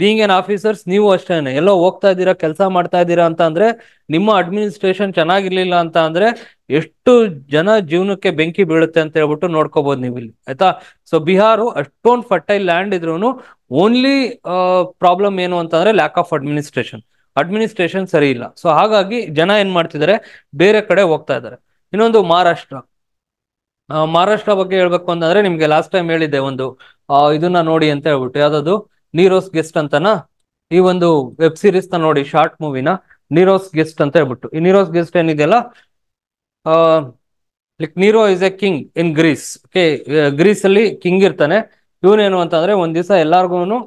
ಬೀಯಿಂಗ್ ಎನ್ ಆಫೀಸರ್ಸ್ ನೀವು ಅಷ್ಟೇನೆ ಎಲ್ಲೋ ಹೋಗ್ತಾ ಇದ್ದೀರಾ ಕೆಲಸ ಮಾಡ್ತಾ ಇದ್ದೀರಾ ಅಂತ ಅಂದ್ರೆ ನಿಮ್ಮ ಅಡ್ಮಿನಿಸ್ಟ್ರೇಷನ್ ಚೆನ್ನಾಗಿರ್ಲಿಲ್ಲ ಅಂತ ಅಂದ್ರೆ ಎಷ್ಟು ಜನ ಜೀವನಕ್ಕೆ ಬೆಂಕಿ ಬೀಳುತ್ತೆ ಅಂತ ಹೇಳ್ಬಿಟ್ಟು ನೋಡ್ಕೋಬಹುದು ನೀವು ಇಲ್ಲಿ ಆಯ್ತಾ ಸೊ ಬಿಹಾರು ಅಷ್ಟೊಂದು ಫರ್ಟೈಲ್ ಲ್ಯಾಂಡ್ ಇದ್ರು ಓನ್ಲಿ ಪ್ರಾಬ್ಲಮ್ ಏನು ಅಂದ್ರೆ ಲ್ಯಾಕ್ ಆಫ್ ಅಡ್ಮಿನಿಸ್ಟ್ರೇಷನ್ ಅಡ್ಮಿನಿಸ್ಟ್ರೇಷನ್ ಸರಿ ಇಲ್ಲ ಸೊ ಹಾಗಾಗಿ ಜನ ಏನ್ ಮಾಡ್ತಿದ್ದಾರೆ ಬೇರೆ ಕಡೆ ಹೋಗ್ತಾ ಇದ್ದಾರೆ ಇನ್ನೊಂದು ಮಹಾರಾಷ್ಟ್ರ ಮಹಾರಾಷ್ಟ್ರ ಬಗ್ಗೆ ಹೇಳ್ಬೇಕು ಅಂತಂದ್ರೆ ನಿಮ್ಗೆ ಲಾಸ್ಟ್ ಟೈಮ್ ಹೇಳಿದ್ದೆ ಒಂದು ಇದನ್ನ ನೋಡಿ ಅಂತ ಹೇಳ್ಬಿಟ್ಟು ಯಾವ್ದಾದ್ರು ನೀರೋಸ್ ಗೆಸ್ಟ್ ಅಂತನ ಈ ಒಂದು ವೆಬ್ ಸೀರೀಸ್ ನ ನೋಡಿ ಶಾರ್ಟ್ ಮೂವಿನ ನೀರೋಸ್ ಗೆಸ್ಟ್ ಅಂತ ಹೇಳ್ಬಿಟ್ಟು ಈ ನೀರೋಸ್ ಗೆಸ್ಟ್ ಏನಿದೆಯಲ್ಲ like Nero is a king in Greece okay Greece ಅಲ್ಲಿ ಕಿಂಗ್ ಇರ್ತಾನೆ ಇವನೇನು ಅಂತಂದ್ರೆ ಒಂದ್ ದಿವಸ ಎಲ್ಲಾರ್ಗು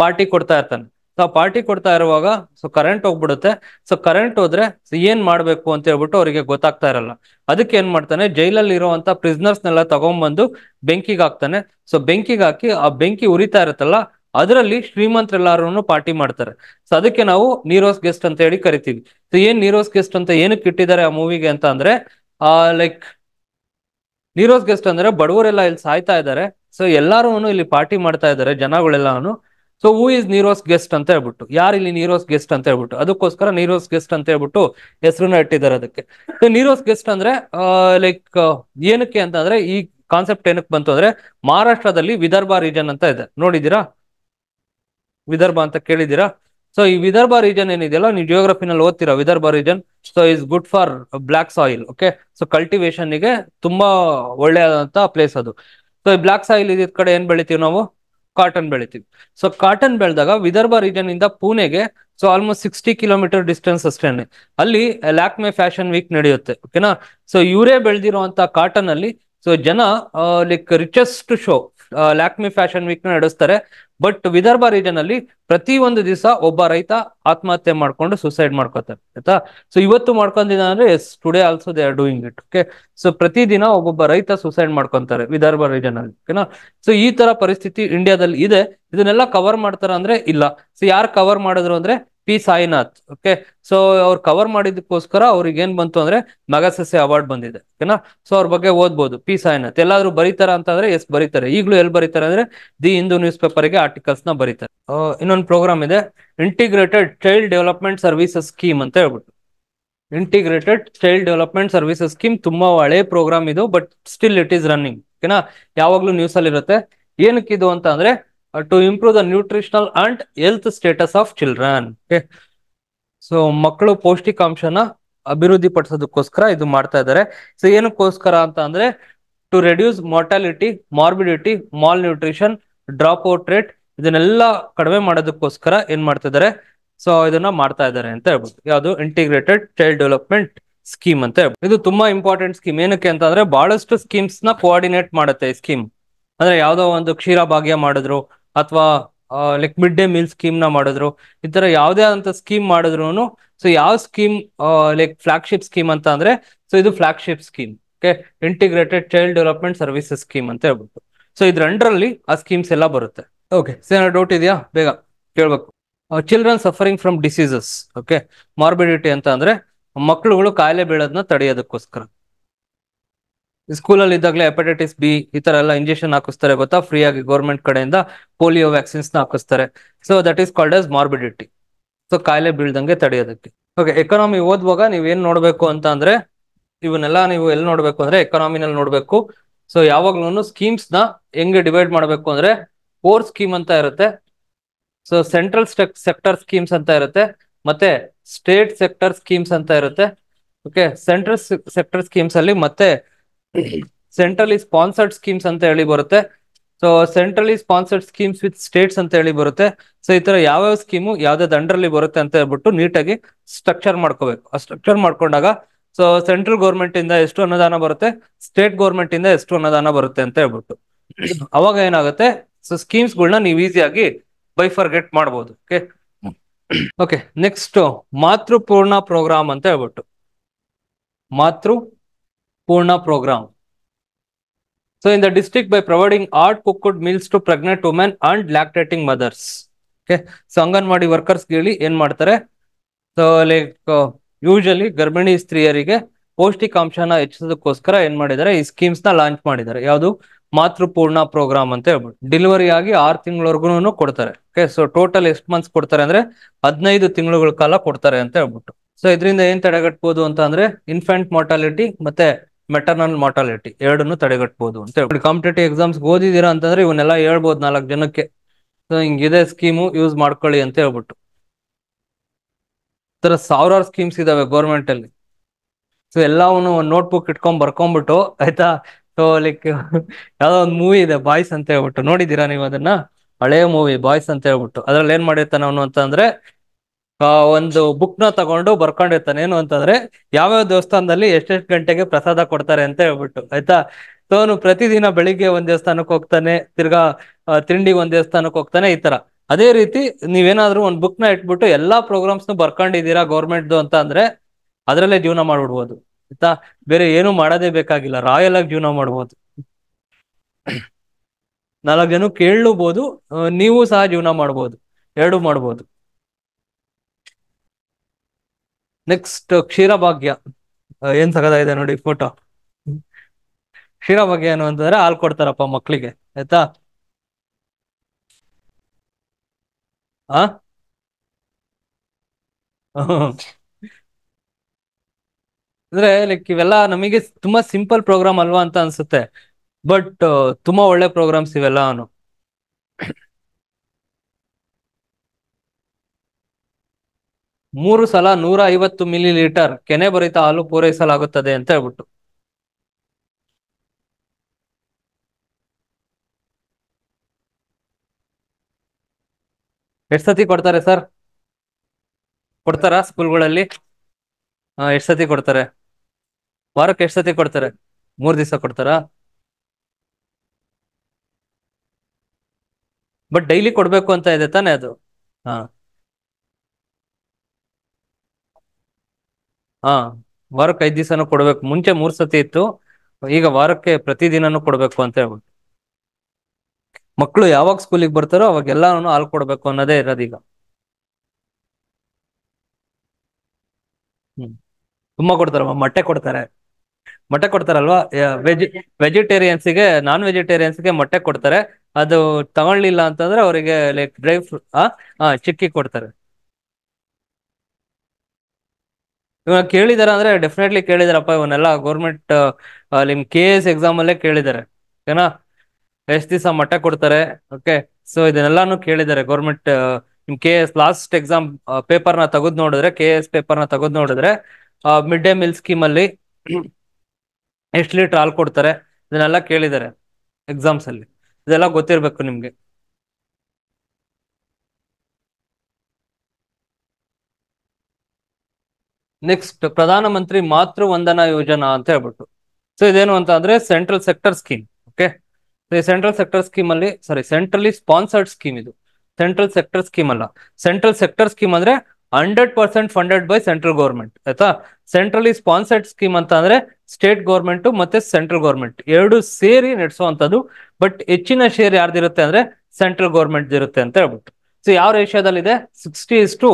ಪಾರ್ಟಿ ಕೊಡ್ತಾ ಇರ್ತಾನೆ ಸೊ ಪಾರ್ಟಿ ಕೊಡ್ತಾ ಇರುವಾಗ ಸೊ ಕರೆಂಟ್ ಹೋಗ್ಬಿಡುತ್ತೆ ಸೊ ಕರೆಂಟ್ ಹೋದ್ರೆ ಏನ್ ಮಾಡ್ಬೇಕು ಅಂತ ಹೇಳ್ಬಿಟ್ಟು ಅವರಿಗೆ ಗೊತ್ತಾಗ್ತಾ ಇರಲ್ಲ ಅದಕ್ಕೆ ಏನ್ ಮಾಡ್ತಾನೆ ಜೈಲಲ್ಲಿ ಇರುವಂತ ಪ್ರಿಸ್ನರ್ಸ್ ನೆಲ್ಲ ತಗೊಂಡ್ಬಂದು ಬೆಂಕಿಗೆ ಹಾಕ್ತಾನೆ ಸೊ ಬೆಂಕಿಗೆ ಹಾಕಿ ಆ ಬೆಂಕಿ ಉರಿತಾ ಇರುತ್ತಲ್ಲ ಅದರಲ್ಲಿ ಶ್ರೀಮಂತರೆಲ್ಲಾರು ಪಾರ್ಟಿ ಮಾಡ್ತಾರೆ ಸೊ ಅದಕ್ಕೆ ನಾವು ನೀರೋಸ್ ಗೆಸ್ಟ್ ಅಂತ ಹೇಳಿ ಕರಿತೀವಿ ಸೊ ಏನ್ ನೀರೋಸ್ ಗೆಸ್ಟ್ ಅಂತ ಏನಕ್ಕೆ ಇಟ್ಟಿದ್ದಾರೆ ಆ ಮೂವಿಗೆ ಅಂತ ಅಂದ್ರೆ ಆ ಲೈಕ್ ನೀರೋಸ್ ಗೆಸ್ಟ್ ಅಂದ್ರೆ ಬಡವರೆಲ್ಲ ಇಲ್ಲಿ ಸಾಯ್ತಾ ಇದ್ದಾರೆ ಸೊ ಎಲ್ಲಾರು ಇಲ್ಲಿ ಪಾರ್ಟಿ ಮಾಡ್ತಾ ಇದ್ದಾರೆ ಜನಗಳೆಲ್ಲಾನು so who is Nero's guest ಅಂತ ಹೇಳ್ಬಿಟ್ಟು ಯಾರು ಇಲ್ಲಿ ನೀರೋಸ್ ಗೆಸ್ಟ್ ಅಂತ ಹೇಳ್ಬಿಟ್ಟು ಅದಕ್ಕೋಸ್ಕರ ನೀರೋಸ್ ಗೆಸ್ಟ್ ಅಂತ ಹೇಳ್ಬಿಟ್ಟು ಹೆಸರನ್ನ ಇಟ್ಟಿದ್ದಾರೆ ಅದಕ್ಕೆ ಸೊ ನೀರೋಸ್ ಗೆಸ್ಟ್ ಅಂದ್ರೆ ಲೈಕ್ ಏನಕ್ಕೆ ಅಂತ ಈ ಕಾನ್ಸೆಪ್ಟ್ ಏನಕ್ಕೆ ಬಂತು ಅಂದ್ರೆ ಮಹಾರಾಷ್ಟ್ರದಲ್ಲಿ ವಿದರ್ಭ ರೀಜನ್ ಅಂತ ಇದೆ ನೋಡಿದೀರಾ ವಿದರ್ಭ ಅಂತ ಕೇಳಿದ್ದೀರಾ ಸೊ ಈ ವಿದರ್ಭ ರೀಜನ್ ಏನಿದೆಯಲ್ಲ ನೀವು ಜಿಯೋಗ್ರಫಿನಲ್ಲಿ ಓದ್ತೀರಾ Vidarbha region so is good for black soil okay so cultivation ಗೆ ತುಂಬಾ ಒಳ್ಳೆಯದಂತ ಪ್ಲೇಸ್ ಅದು ಸೊ ಈ ಬ್ಲಾಕ್ ಸಾಯಿಲ್ ಇದ್ ಕಡೆ ಏನ್ ಬೆಳಿತೀವಿ ನಾವು ಕಾಟನ್ ಬೆಳಿತೀವಿ ಸೊ ಕಾಟನ್ ಬೆಳೆದಾಗ ವಿದರ್ಭ ರೀಜನ್ ಇಂದ ಪುಣೆಗೆ so almost sixty kilometer distance ಅಷ್ಟೇನೆ ಅಲ್ಲಿ ಲ್ಯಾಕ್ಮೆ ಫ್ಯಾಷನ್ ವೀಕ್ ನಡೆಯುತ್ತೆ ಓಕೆನಾ ಸೊ ಇವರೇ ಬೆಳೆದಿರುವಂತಹ ಕಾಟನ್ ಅಲ್ಲಿ ಸೊ ಜನ like richest show Lakme fashion week ನ ನಡೆಸ್ತಾರೆ ಬಟ್ ವಿದರ್ಭ ರೀಜನ್ ಅಲ್ಲಿ ಪ್ರತಿ ಒಂದು ದಿವಸ ಒಬ್ಬ ರೈತ ಆತ್ಮಹತ್ಯೆ ಮಾಡ್ಕೊಂಡು ಸುಸೈಡ್ ಮಾಡ್ಕೋತಾರೆ ಆಯ್ತಾ ಸೊ ಇವತ್ತು ಮಾಡ್ಕೊಂಡಿದ ಅಂದ್ರೆ yes today also they are doing it okay so ಪ್ರತಿದಿನ ಒಬ್ಬೊಬ್ಬ ರೈತ ಸುಸೈಡ್ ಮಾಡ್ಕೊಂತಾರೆ ವಿದರ್ಭ ರೀಜನ್ ಅಲ್ಲಿ ಓಕೆನಾ ಸೊ ಈ ತರ ಪರಿಸ್ಥಿತಿ ಇಂಡಿಯಾದಲ್ಲಿ ಇದೆ ಇದನ್ನೆಲ್ಲ ಕವರ್ ಮಾಡ್ತಾರ ಅಂದ್ರೆ ಇಲ್ಲ ಸೊ ಯಾರು ಕವರ್ ಮಾಡಿದ್ರು ಅಂದ್ರೆ ಪಿ ಸಾಯಿನಾಥ್ ಓಕೆ ಸೊ ಅವ್ರು ಕವರ್ ಮಾಡಿದಕ್ಕೋಸ್ಕರ ಅವ್ರಿಗೆ ಏನ್ ಬಂತು ಅಂದ್ರೆ ಮಗಸಸ್ಯ ಅವಾರ್ಡ್ ಬಂದಿದೆ ಓಕೆನಾ ಸೊ ಅವ್ರ ಬಗ್ಗೆ ಓದ್ಬೋದು ಪಿ ಸಾಯಿನಾಥ್ ಎಲ್ಲಾದ್ರೂ ಬರೀತಾರ ಅಂತಂದ್ರೆ ಎಸ್ ಬರೀತಾರೆ ಈಗಲೂ ಎಲ್ಲಿ ಬರೀತಾರೆ ಅಂದ್ರೆ ದಿ ಹಿಂದೂ ನ್ಯೂಸ್ ಪೇಪರ್ ಗೆ ಆರ್ಟಿಕಲ್ಸ್ ನ ಬರೀತಾರೆ ಇನ್ನೊಂದು ಪ್ರೋಗ್ರಾಮ್ ಇದೆ integrated child development services scheme ಅಂತ ಹೇಳ್ಬಿಟ್ಟು integrated child development services scheme ತುಂಬಾ ಹಳೆ ಪ್ರೋಗ್ರಾಮ್ ಇದು but still it is running ಓಕೆನಾ ಯಾವಾಗ್ಲೂ ನ್ಯೂಸ್ ಅಲ್ಲಿ ಇರುತ್ತೆ ಏನಕ್ಕಿದು ಅಂತ ಅಂದ್ರೆ to improve the nutritional and health status of children okay so ಮಕ್ಕಳು ಪೌಷ್ಟಿಕಾಂಶನ ಅಭಿವೃದ್ಧಿ ಪಡಿಸೋದಕ್ಕೋಸ್ಕರ ಇದು ಮಾಡ್ತಾ ಇದ್ದಾರೆ ಸೊ ಏನಕ್ಕೋಸ್ಕರ ಅಂತ ಅಂದ್ರೆ to reduce mortality morbidity malnutrition drop out rate ಇದನ್ನೆಲ್ಲ ಕಡಿಮೆ ಮಾಡೋದಕ್ಕೋಸ್ಕರ ಏನ್ ಮಾಡ್ತಾ ಇದ್ದಾರೆ ಸೊ ಇದನ್ನ ಮಾಡ್ತಾ ಇದ್ದಾರೆ ಅಂತ ಹೇಳ್ಬೋದು ಯಾವುದು ಇಂಟಿಗ್ರೇಟೆಡ್ ಚೈಲ್ಡ್ ಡೆವಲಪ್ಮೆಂಟ್ ಸ್ಕೀಮ್ ಅಂತ ಹೇಳ್ಬೋದು ಇದು ತುಂಬಾ ಇಂಪಾರ್ಟೆಂಟ್ ಸ್ಕೀಮ್ ಏನಕ್ಕೆ ಅಂತಂದ್ರೆ ಅಂದ್ರೆ ಬಹಳಷ್ಟು ಸ್ಕೀಮ್ಸ್ ನ ಕೋಆರ್ಡಿನೇಟ್ ಮಾಡುತ್ತೆ ಈ ಸ್ಕೀಮ್ ಅಂದ್ರೆ ಯಾವುದೋ ಒಂದು ಕ್ಷೀರ ಭಾಗ್ಯ ಮಾಡಿದ್ರು ಅಥವಾ like mid day meal scheme ನ ಮಾಡಿದ್ರು ಈ ತರ ಯಾವ್ದೇ ಅಂತ ಸ್ಕೀಮ್ ಮಾಡಿದ್ರು ಸೊ ಯಾವ ಸ್ಕೀಮ್ ಲೈಕ್ ಫ್ಲಾಗ್ಶಿಪ್ ಸ್ಕೀಮ್ ಅಂತ ಅಂದ್ರೆ ಸೊ ಇದು flagship scheme okay integrated child development services scheme ಅಂತ ಹೇಳ್ಬಿಟ್ಟು ಸೊ ಇದ್ರ ಅಂಡ್ರಲ್ಲಿ ಆ ಸ್ಕೀಮ್ಸ್ ಎಲ್ಲ ಬರುತ್ತೆ ಓಕೆ ಸೊ ಏನಾದ್ರು ಡೌಟ್ ಇದೆಯಾ ಬೇಗ ಕೇಳ್ಬೇಕು children suffering from diseases okay morbidity ಅಂತ ಅಂದ್ರೆ ಮಕ್ಕಳುಗಳು ಕಾಯಿಲೆ ಬೀಳೋದನ್ನ ತಡೆಯೋದಕ್ಕೋಸ್ಕರ ಸ್ಕೂಲಲ್ಲಿ ಇದ್ದಾಗಲೇ ಹೆಪಟೈಟಿಸ್ ಬಿ ಈ ತರ ಎಲ್ಲ ಇಂಜೆಕ್ಷನ್ ಹಾಕಿಸ್ತಾರೆ ಗೊತ್ತಾ ಫ್ರೀ ಆಗಿ ಗೌರ್ಮೆಂಟ್ ಕಡೆಯಿಂದ ಪೋಲಿಯೋ ವ್ಯಾಕ್ಸಿನ್ಸ್ ನ ಹಾಕಿಸ್ತಾರೆ so that is called as morbidity so ಕಾಯಿಲೆ ಬೀಳ್ದಂಗೆ ತಡೆಯೋದಕ್ಕೆ ಓಕೆ ಎಕನಾಮಿ ಓದುವಾಗ ನೀವ್ ಏನ್ ನೋಡ್ಬೇಕು ಅಂತ ಅಂದ್ರೆ ಇವನ್ನೆಲ್ಲ ನೀವು ಎಲ್ಲಿ ನೋಡ್ಬೇಕು ಅಂದ್ರೆ ಎಕನಾಮಿನಲ್ಲಿ ನೋಡ್ಬೇಕು ಸೊ ಯಾವಾಗ್ಲೂ ಸ್ಕೀಮ್ಸ್ ನ ಹೆಂಗೆ ಡಿವೈಡ್ ಮಾಡ್ಬೇಕು ಅಂದ್ರೆ ಕೋರ್ ಸ್ಕೀಮ್ ಅಂತ ಇರುತ್ತೆ ಸೊ ಸೆಂಟ್ರಲ್ ಸೆಕ್ಟರ್ ಸ್ಕೀಮ್ಸ್ ಅಂತ ಇರುತ್ತೆ ಮತ್ತೆ ಸ್ಟೇಟ್ ಸೆಕ್ಟರ್ ಸ್ಕೀಮ್ಸ್ ಅಂತ ಇರುತ್ತೆ ಓಕೆ ಸೆಂಟ್ರಲ್ ಸೆಕ್ಟರ್ ಸ್ಕೀಮ್ಸ್ ಅಲ್ಲಿ ಮತ್ತೆ ಸೆಂಟ್ರಲಿ ಸ್ಪಾನ್ಸರ್ಡ್ ಸ್ಕೀಮ್ಸ್ ಅಂತ ಹೇಳಿ ಬರುತ್ತೆ so centrally sponsored schemes with states ಅಂತ ಹೇಳಿ ಬರುತ್ತೆ ಸೊ ಈ ತರ ಯಾವ ಸ್ಕೀಮು ಯಾವ್ದೇ ಅಂಡರ್ಲಿ ಬರುತ್ತೆ ಅಂತ ಹೇಳ್ಬಿಟ್ಟು ನೀಟಾಗಿ ಸ್ಟ್ರಕ್ಚರ್ ಮಾಡ್ಕೋಬೇಕು ಆ ಸ್ಟ್ರಕ್ಚರ್ ಮಾಡ್ಕೊಂಡಾಗ ಸೊ ಸೆಂಟ್ರಲ್ ಗೌರ್ಮೆಂಟ್ ಇಂದ ಎಷ್ಟು ಅನುದಾನ ಬರುತ್ತೆ ಸ್ಟೇಟ್ ಗೌರ್ಮೆಂಟ್ ಇಂದ ಎಷ್ಟು ಅನುದಾನ ಬರುತ್ತೆ ಅಂತ ಹೇಳ್ಬಿಟ್ಟು ಅವಾಗ ಏನಾಗುತ್ತೆ ಸೊ ಸ್ಕೀಮ್ಸ್ ಗಳನ್ನ ನೀವು ಈಸಿಯಾಗಿ ಬೈಫರ್ಗೆಟ್ ಮಾಡ್ಬೋದು okay okay next Mathrupoorna programme ಅಂತ ಹೇಳ್ಬಿಟ್ಟು Mathru Poorna programme so in district by providing art hot cooked meals to pregnant women and lactating mothers okay So anganwadi ವರ್ಕರ್ಸ್ಗೆ ಹೇಳಿ ಏನ್ ಮಾಡ್ತಾರೆ ಸೊ ಲೈಕ್ ಯೂಶಲಿ ಗರ್ಭಿಣಿ ಸ್ತ್ರೀಯರಿಗೆ ಪೌಷ್ಟಿಕಾಂಶನ ಹೆಚ್ಚಿಸೋದಕ್ಕೋಸ್ಕರ ಏನ್ ಮಾಡಿದ್ದಾರೆ ಈ ಸ್ಕೀಮ್ಸ್ ನ ಲಾಂಚ್ ಮಾಡಿದ್ದಾರೆ ಯಾವುದು ಪೂರ್ಣ ಪ್ರೋಗ್ರಾಮ್ ಅಂತ ಹೇಳ್ಬಿಟ್ಟು ಡೆಲಿವರಿ ಆಗಿ ಆರು ತಿಂಗಳವರೆಗೂನು ಕೊಡ್ತಾರೆ ಓಕೆ ಸೊ ಟೋಟಲ್ ಎಷ್ಟು ಮಂತ್ಸ್ ಕೊಡ್ತಾರೆ ಅಂದ್ರೆ ಹದಿನೈದು ತಿಂಗಳುಗಳ ಕಾಲ ಕೊಡ್ತಾರೆ ಅಂತ ಹೇಳ್ಬಿಟ್ಟು ಸೊ ಇದರಿಂದ ಏನ್ ತಡೆಗಟ್ಬೋದು ಅಂತ ಅಂದ್ರೆ ಇನ್ಫೆಂಟ್ ಮಾರ್ಟಾಲಿಟಿ ಮತ್ತೆ ಮೆಟರ್ನಲ್ ಮಾರ್ಟಾಲಿಟಿ ಎರಡನ್ನು ತಡೆಗಟ್ಟಬಹುದು ಅಂತ ಹೇಳಿ ಕಾಂಪಿಟೇಟಿವ್ ಎಕ್ಸಾಮ್ಸ್ ಓದಿದೀರ ಅಂತಂದ್ರೆ ಇವನ್ನೆಲ್ಲ ಹೇಳ್ಬೋದು ನಾಲ್ಕು ಜನಕ್ಕೆ ಸೊ ಇದೆ ಸ್ಕೀಮು ಯೂಸ್ ಮಾಡ್ಕೊಳ್ಳಿ ಅಂತ ಹೇಳ್ಬಿಟ್ಟು ತರ ಸಾವಿರಾರು ಸ್ಕೀಮ್ಸ್ ಇದಾವೆ ಗೌರ್ಮೆಂಟ್ ಅಲ್ಲಿ ಸೊ ಎಲ್ಲವನ್ನು ಒಂದು ನೋಟ್ಬುಕ್ ಇಟ್ಕೊಂಡ್ ಬರ್ಕೊಂಡ್ಬಿಟ್ಟು ಆಯ್ತಾ ಸೊ ಲೈಕ್ ಯಾವ್ದೋ ಒಂದು ಮೂವಿ ಇದೆ ಬಾಯ್ಸ್ ಅಂತ ಹೇಳ್ಬಿಟ್ಟು ನೋಡಿದೀರಾ ನೀವು ಅದನ್ನ ಹಳೆಯ ಮೂವಿ ಬಾಯ್ಸ್ ಅಂತ ಹೇಳ್ಬಿಟ್ಟು ಅದ್ರಲ್ಲಿ ಏನ್ ಮಾಡಿರ್ತಾನೆ ಅವನು ಅಂತ ಅಂದ್ರೆ ಒಂದು ಬುಕ್ ನ ತಗೊಂಡು ಬರ್ಕೊಂಡಿರ್ತಾನೆ ಏನು ಅಂತಂದ್ರೆ ಯಾವ ಯಾವ ದೇವಸ್ಥಾನದಲ್ಲಿ ಎಷ್ಟೆಷ್ಟು ಗಂಟೆಗೆ ಪ್ರಸಾದ ಕೊಡ್ತಾರೆ ಅಂತ ಹೇಳ್ಬಿಟ್ಟು ಆಯ್ತಾ ಅವನು ಪ್ರತಿದಿನ ಬೆಳಿಗ್ಗೆ ಒಂದ್ ದೇವಸ್ಥಾನಕ್ಕೆ ಹೋಗ್ತಾನೆ ತಿರ್ಗಾ ತಿಂಡಿ ಒಂದ್ ದೇವಸ್ಥಾನಕ್ಕೆ ಹೋಗ್ತಾನೆ ಈ ತರ ಅದೇ ರೀತಿ ನೀವೇನಾದ್ರೂ ಒಂದ್ ಬುಕ್ ನ ಇಟ್ಬಿಟ್ಟು ಎಲ್ಲಾ ಪ್ರೋಗ್ರಾಮ್ಸ್ ನ ಬರ್ಕೊಂಡಿದ್ದೀರಾ ದು ಅಂತ ಅಂದ್ರೆ ಅದ್ರಲ್ಲೇ ಜೀವನ ಮಾಡ್ಬಿಡ್ಬೋದು ಆಯ್ತಾ ಬೇರೆ ಏನು ಮಾಡೋದೇ ಬೇಕಾಗಿಲ್ಲ ರಾಯಲ್ ಆಗಿ ಜೀವನ ಮಾಡ್ಬೋದು ನಾಲ್ಕು ಜನ ಕೇಳಬಹುದು ನೀವು ಸಹ ಜೀವನ ಮಾಡ್ಬೋದು ಎರಡು ಮಾಡ್ಬೋದು ನೆಕ್ಸ್ಟ್ ಕ್ಷೀರಭಾಗ್ಯ ಏನ್ ಇದೆ ನೋಡಿ ಫೋಟೋ ಕ್ಷೀರಭಾಗ್ಯ ಏನು ಅಂತಂದ್ರೆ ಹಾಲು ಕೊಡ್ತಾರಪ್ಪ ಮಕ್ಕಳಿಗೆ ಆಯ್ತಾ ಆ ಅಂದ್ರೆ ಲೈಕ್ ಇವೆಲ್ಲ ನಮಗೆ ತುಂಬಾ ಸಿಂಪಲ್ ಪ್ರೋಗ್ರಾಮ್ ಅಲ್ವಾ ಅಂತ ಅನ್ಸುತ್ತೆ ಬಟ್ ತುಂಬಾ ಒಳ್ಳೆ ಪ್ರೋಗ್ರಾಮ್ಸ್ ಇವೆಲ್ಲಾನು ಮೂರು ಸಲ ನೂರ ಐವತ್ತು ಮಿಲಿ ಲೀಟರ್ ಕೆನೆ ಬರಿತ ಹಾಲು ಪೂರೈಸಲಾಗುತ್ತದೆ ಅಂತ ಹೇಳ್ಬಿಟ್ಟು ಎಷ್ಟ್ ಸತಿ ಕೊಡ್ತಾರೆ ಸರ್ ಕೊಡ್ತಾರಾ ಸ್ಕೂಲ್ಗಳಲ್ಲಿ ಎಷ್ಟು ಸತಿ ಕೊಡ್ತಾರೆ ವಾರಕ್ಕೆ ಎಷ್ಟು ಸತಿ ಕೊಡ್ತಾರೆ ಮೂರ್ ದಿವಸ ಕೊಡ್ತಾರಾ ಬಟ್ ಡೈಲಿ ಕೊಡಬೇಕು ಅಂತ ಇದೆ ತಾನೇ ಅದು ಹಾ ಹಾ ವಾರಕ್ಕೆ ಐದ್ ದಿವಸನೂ ಕೊಡ್ಬೇಕು ಮುಂಚೆ ಮೂರ್ ಸತಿ ಇತ್ತು ಈಗ ವಾರಕ್ಕೆ ಪ್ರತಿ ದಿನಾನು ಕೊಡ್ಬೇಕು ಅಂತ ಹೇಳ್ಬಿಟ್ಟು ಮಕ್ಕಳು ಯಾವಾಗ ಸ್ಕೂಲಿಗೆ ಬರ್ತಾರೋ ಅವಾಗೆಲ್ಲಾನು ಹಾಲು ಕೊಡ್ಬೇಕು ಅನ್ನೋದೇ ಇರೋದೀಗ ಹ್ಮ್ ತುಂಬಾ ಕೊಡ್ತಾರಮ್ಮ ಮೊಟ್ಟೆ ಕೊಡ್ತಾರೆ ಮೊಟ್ಟೆ ಕೊಡ್ತಾರಲ್ವಾ ವೆಜಿ ವೆಜಿಟೇರಿಯನ್ಸ್ಗೆ ನಾನ್ ವೆಜಿಟೇರಿಯನ್ಸ್ಗೆ ಮೊಟ್ಟೆ ಕೊಡ್ತಾರೆ ಅದು ತಗೊಳ್ಳಿಲ್ಲ ಅಂತಂದ್ರೆ ಅವರಿಗೆ ಲೈಕ್ ಡ್ರೈ ಫ್ರೂಟ್ ಹಾ ಚಿಕ್ಕಿ ಕೊಡ್ತಾರೆ ಇವಾಗ ಕೇಳಿದಾರ ಅಂದ್ರೆ ಡೆಫಿನೆಟ್ಲಿ ಕೇಳಿದಾರಪ್ಪ ಇವನ್ನೆಲ್ಲ ಗೌರ್ಮೆಂಟ್ ನಿಮ್ ಕೆ ಎಸ್ ಎಕ್ಸಾಮ್ ಅಲ್ಲೇ ಕೇಳಿದಾರೆ ಓಕೆನಾ ಎಷ್ಟ್ ದಿವಸ ಮಟ್ಟ ಕೊಡ್ತಾರೆ ಓಕೆ ಸೊ ಇದನ್ನೆಲ್ಲಾನು ಕೇಳಿದಾರೆ ಗೌರ್ಮೆಂಟ್ ನಿಮ್ K S last exam paper ನ ತೆಗೆದ್ ನೋಡಿದ್ರೆ ಕೆ ಎಸ್ ಪೇಪರ್ ನ ತೆಗೆದ್ ನೋಡಿದ್ರೆ ಮಿಡ್ ಡೇ ಮೀಲ್ ಸ್ಕೀಮ್ ಅಲ್ಲಿ ಎಷ್ಟ್ ಲೀಟರ್ ಹಾಲು ಕೊಡ್ತಾರೆ ಇದನ್ನೆಲ್ಲ ಕೇಳಿದ್ದಾರೆ ಎಕ್ಸಾಮ್ಸ್ ಅಲ್ಲಿ ಇದೆಲ್ಲ ಗೊತ್ತಿರ್ಬೇಕು ನಿಮ್ಗೆ ನೆಕ್ಸ್ಟ್ ಪ್ರಧಾನ ಮಂತ್ರಿ ಮಾತೃ ವಂದನಾ ಯೋಜನಾ ಅಂತ ಹೇಳ್ಬಿಟ್ಟು ಸೊ ಇದೇನು ಅಂತ ಅಂದ್ರೆ central sector scheme okay central sector scheme ಅಲ್ಲಿ ಸಾರಿ ಸೆಂಟ್ರಲಿ ಸ್ಪಾನ್ಸರ್ಡ್ ಸ್ಕೀಮ್ ಇದು ಸೆಂಟ್ರಲ್ ಸೆಕ್ಟರ್ ಸ್ಕೀಮ್ ಅಲ್ಲ ಸೆಂಟ್ರಲ್ ಸೆಕ್ಟರ್ ಸ್ಕೀಮ್ ಅಂದ್ರೆ hundred percent funded by central government ಆಯ್ತಾ ಸೆಂಟ್ರಲಿ ಸ್ಪಾನ್ಸರ್ಡ್ ಸ್ಕೀಮ್ ಅಂತ ಅಂದ್ರೆ ಸ್ಟೇಟ್ ಗೌರ್ಮೆಂಟ್ ಮತ್ತೆ ಸೆಂಟ್ರಲ್ ಗೌರ್ಮೆಂಟ್ ಎರಡು ಸೇರಿ ನಡೆಸುವಂತದ್ದು ಬಟ್ ಹೆಚ್ಚಿನ ಶೇರ್ ಯಾರ್ದಿರುತ್ತೆ ಅಂದ್ರೆ ಸೆಂಟ್ರಲ್ ಗೌರ್ಮೆಂಟ್ ಇರುತ್ತೆ ಅಂತ ಹೇಳ್ಬಿಟ್ಟು ಸೊ ಯಾವ ರೇಷಿಯೋದಲ್ಲಿ ಇದೆ ಸಿಕ್ಸ್ಟಿ ಇಸ್ ಟು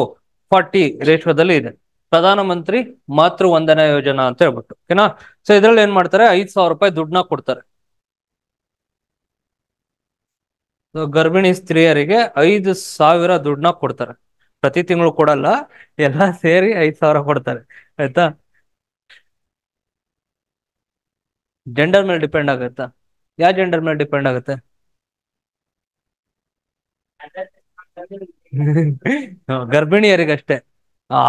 ಫಾರ್ಟಿ ರೇಷಿಯೋದಲ್ಲಿ ಇದೆ ಪ್ರಧಾನ ಮಂತ್ರಿ ಮಾತೃ ವಂದನಾ ಯೋಜನಾ ಅಂತ ಹೇಳ್ಬಿಟ್ಟು ಓಕೆನಾ ಸೊ ಇದ್ರಲ್ಲಿ ಏನ್ ಮಾಡ್ತಾರೆ ಐದ್ ಸಾವಿರ ರೂಪಾಯಿ ದುಡ್ಡನ್ನ ಕೊಡ್ತಾರೆ ಗರ್ಭಿಣಿ ಸ್ತ್ರೀಯರಿಗೆ ಐದು ಸಾವಿರ ದುಡ್ಡನ್ನ ಕೊಡ್ತಾರೆ ಪ್ರತಿ ತಿಂಗಳು ಕೊಡಲ್ಲ ಎಲ್ಲ ಸೇರಿ ಐದ್ ಸಾವಿರ ಕೊಡ್ತಾರೆ ಆಯ್ತಾ ಜೆಂಡರ್ ಮೇಲೆ ಡಿಪೆಂಡ್ ಆಗತ್ತಾ ಯಾವ ಜೆಂಡರ್ ಮೇಲೆ ಡಿಪೆಂಡ್ ಆಗುತ್ತೆ ಗರ್ಭಿಣಿಯರಿಗಷ್ಟೇ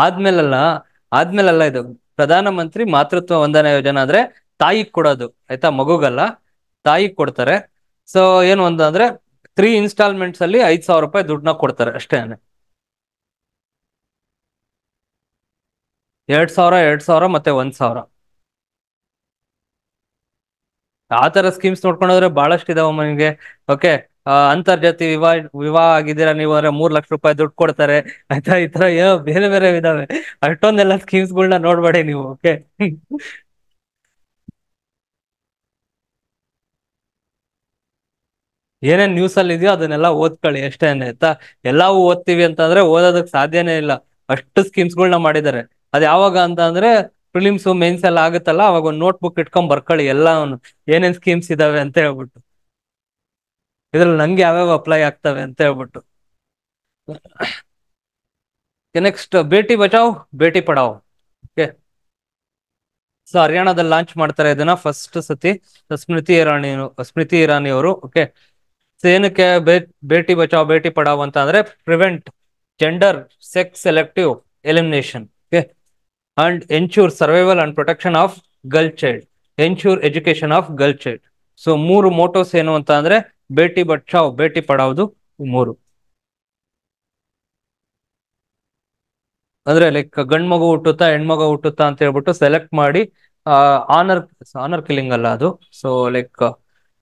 ಆದ್ಮೇಲಲ್ಲ ಆದ್ಮೇಲಲ್ಲ ಇದು ಪ್ರಧಾನ ಮಂತ್ರಿ ಮಾತೃತ್ವ ವಂದನಾ ಯೋಜನೆ ಅಂದ್ರೆ ತಾಯಿಗ್ ಕೊಡೋದು ಆಯ್ತಾ ಮಗುಗಲ್ಲ ತಾಯಿಗ್ ಕೊಡ್ತಾರೆ ಸೊ ಏನು ಅಂದ್ರೆ ತ್ರೀ ಇನ್ಸ್ಟಾಲ್ಮೆಂಟ್ಸ್ ಅಲ್ಲಿ ಐದ್ ಸಾವಿರ ರೂಪಾಯಿ ದುಡ್ಡನ್ನ ಕೊಡ್ತಾರೆ ಅಷ್ಟೇನೆ ಎರಡ್ ಸಾವಿರ ಎರಡ್ ಸಾವಿರ ಮತ್ತೆ ಒಂದ್ ಸಾವಿರ ಆತರ ಸ್ಕೀಮ್ಸ್ ನೋಡ್ಕೊಂಡ್ರೆ ಬಹಳಷ್ಟು ಇದಾವ ಓಕೆ ಅಂತರ್ಜಾತಿ ವಿವಾಹ ವಿವಾಹ ಆಗಿದ್ದೀರಾ ನೀವು ಅಂದ್ರೆ ಮೂರ್ ಲಕ್ಷ ರೂಪಾಯಿ ದುಡ್ಡು ಕೊಡ್ತಾರೆ ಆಯ್ತಾ ಈ ತರ ಏನೋ ಬೇರೆ ಬೇರೆ ಇದಾವೆ ಅಷ್ಟೊಂದೆಲ್ಲ ಸ್ಕೀಮ್ಸ್ ಗಳನ್ನ ನೋಡ್ಬೇಡಿ ನೀವು ಓಕೆ ಏನೇನ್ ನ್ಯೂಸ್ ಅಲ್ಲಿ ಇದೆಯೋ ಅದನ್ನೆಲ್ಲ ಓದ್ಕೊಳ್ಳಿ ಅಷ್ಟೇ ಆಯ್ತಾ ಎಲ್ಲವೂ ಓದ್ತೀವಿ ಅಂತಂದ್ರೆ ಓದೋದಕ್ ಸಾಧ್ಯನೇ ಇಲ್ಲ ಅಷ್ಟು ಸ್ಕೀಮ್ಸ್ ಗಳನ್ನ ಮಾಡಿದ್ದಾರೆ ಅದ್ ಯಾವಾಗ ಅಂತ ಅಂದ್ರೆ ಪ್ರಿಲಿಮ್ಸ್ ಮೇನ್ಸ್ ಎಲ್ಲ ಆಗುತ್ತಲ್ಲ ಅವಾಗ ಒಂದು ನೋಟ್ ಬುಕ್ ಇಟ್ಕೊಂಡ್ ಬರ್ಕೊಳ್ಳಿ ಎಲ್ಲ ಏನೇನ್ ಸ್ಕೀಮ್ಸ್ ಇದಾವೆ ಅಂತ ಹೇಳ್ಬಿಟ್ಟು ಇದ್ರಲ್ಲಿ ನಂಗೆ ಯಾವ್ಯಾವ ಅಪ್ಲೈ ಆಗ್ತವೆ ಅಂತ ಹೇಳ್ಬಿಟ್ಟು next Beti Bachao Beti Padhao okay so ಹರಿಯಾಣದಲ್ಲಿ ಲಾಂಚ್ ಮಾಡ್ತಾರೆ ಇದನ್ನ ಫಸ್ಟ್ ಸತಿ ಸ್ಮೃತಿ ಇರಾನಿ ಸ್ಮೃತಿ ಇರಾನಿ ಅವರು ಓಕೆ ಸೇನಕ್ಕೆ ಏನಕ್ಕೆ ಬೇಟಿ ಬಚಾವ್ ಭೇಟಿ ಪಡಾವ್ ಅಂತ ಅಂದ್ರೆ prevent gender sex selective elimination okay and ensure survival and protection of girl child ensure education of girl child so ಮೂರು ಮೋಟೋಸ್ ಏನು ಅಂತ ಅಂದ್ರೆ ಬೇಟಿ ಬಚಾವ್ ಬೇಟಿ ಪಡಾವ್ದು ಮೂರು ಅಂದ್ರೆ ಲೈಕ್ ಗಂಡ್ ಮಗು ಹುಟ್ಟುತ್ತಾ ಹೆಣ್ಮಗು ಹುಟ್ಟುತ್ತಾ ಅಂತ ಹೇಳ್ಬಿಟ್ಟು ಸೆಲೆಕ್ಟ್ ಮಾಡಿ ಆನರ್ ಆನರ್ ಕಿಲ್ಲಿಂಗ್ ಅಲ್ಲ ಅದು ಸೊ ಲೈಕ್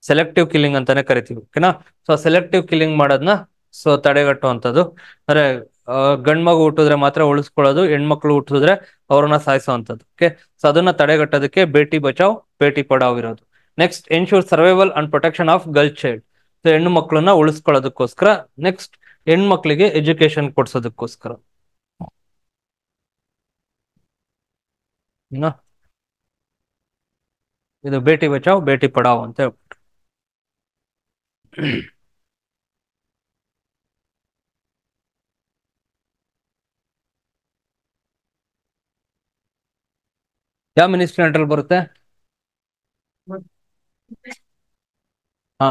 ಸೆಲೆಕ್ಟಿವ್ ಕಿಲ್ಲಿಂಗ್ ಅಂತಾನೆ ಕರಿತೀವಿ ಓಕೆನಾ ಸೊ ಸೆಲೆಕ್ಟಿವ್ ಕಿಲ್ಲಿಂಗ್ ಮಾಡೋದನ್ನ ಸೊ ತಡೆಗಟ್ಟುವಂಥದ್ದು ಅಂದ್ರೆ ಗಂಡ್ ಮಗು ಹುಟ್ಟಿದ್ರೆ ಮಾತ್ರ ಉಳಿಸ್ಕೊಳ್ಳೋದು ಹೆಣ್ಮಕ್ಳು ಹುಟ್ಟಿದ್ರೆ ಅವ್ರನ್ನ ಸಾಯಿಸುವಂಥದ್ದು ಓಕೆ ಸೊ ಅದನ್ನ ತಡೆಗಟ್ಟೋದಕ್ಕೆ ಬೇಟಿ ಬಚಾವ್ ಬೇಟಿ ಪಡಾವ್ ಇರೋದು next ensure survival and protection of girl child so ಹೆಣ್ಣು ಮಕ್ಕಳನ್ನ ಉಳಿಸ್ಕೊಳ್ಳೋದಕ್ಕೋಸ್ಕರ ನೆಕ್ಸ್ಟ್ ಹೆಣ್ಮಕ್ಳಿಗೆ ಎಜುಕೇಶನ್ ಕೊಡ್ಸೋದಕ್ಕೋಸ್ಕರ ಇದು ಬೇಟಿ ಬಚಾವ್ ಬೇಟಿ ಪಡಾವ್ ಅಂತ ಹೇಳ್ಬಿಟ್ಟು ಯಾವ ಮಿನಿಸ್ಟ್ರಿ ಅಂಟ್ರಲ್ಲಿ ಬರುತ್ತೆ ಹಾ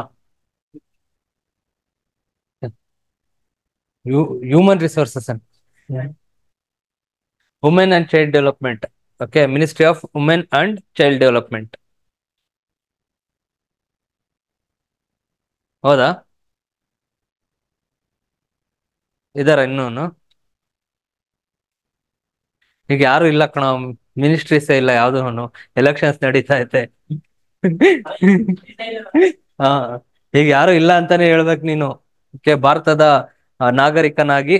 ಹ್ಯೂಮನ್ ರಿಸೋರ್ಸಸ್ ಅಂತ women and child development okay ministry of women and child development ಹೌದಾ ಇದಾರ ಇನ್ನೂನು ಈಗ ಯಾರು ಇಲ್ಲ ಕಣ ಮಿನಿಸ್ಟ್ರೀಸ್ ಇಲ್ಲ ಯಾವ್ದು ಎಲೆಕ್ಷನ್ಸ್ ನಡೀತಾ ಐತೆ ಹಾ ಈಗ ಯಾರು ಇಲ್ಲ ಅಂತಾನೆ ಹೇಳ್ಬೇಕು ನೀನು ಭಾರತದ ನಾಗರಿಕನಾಗಿ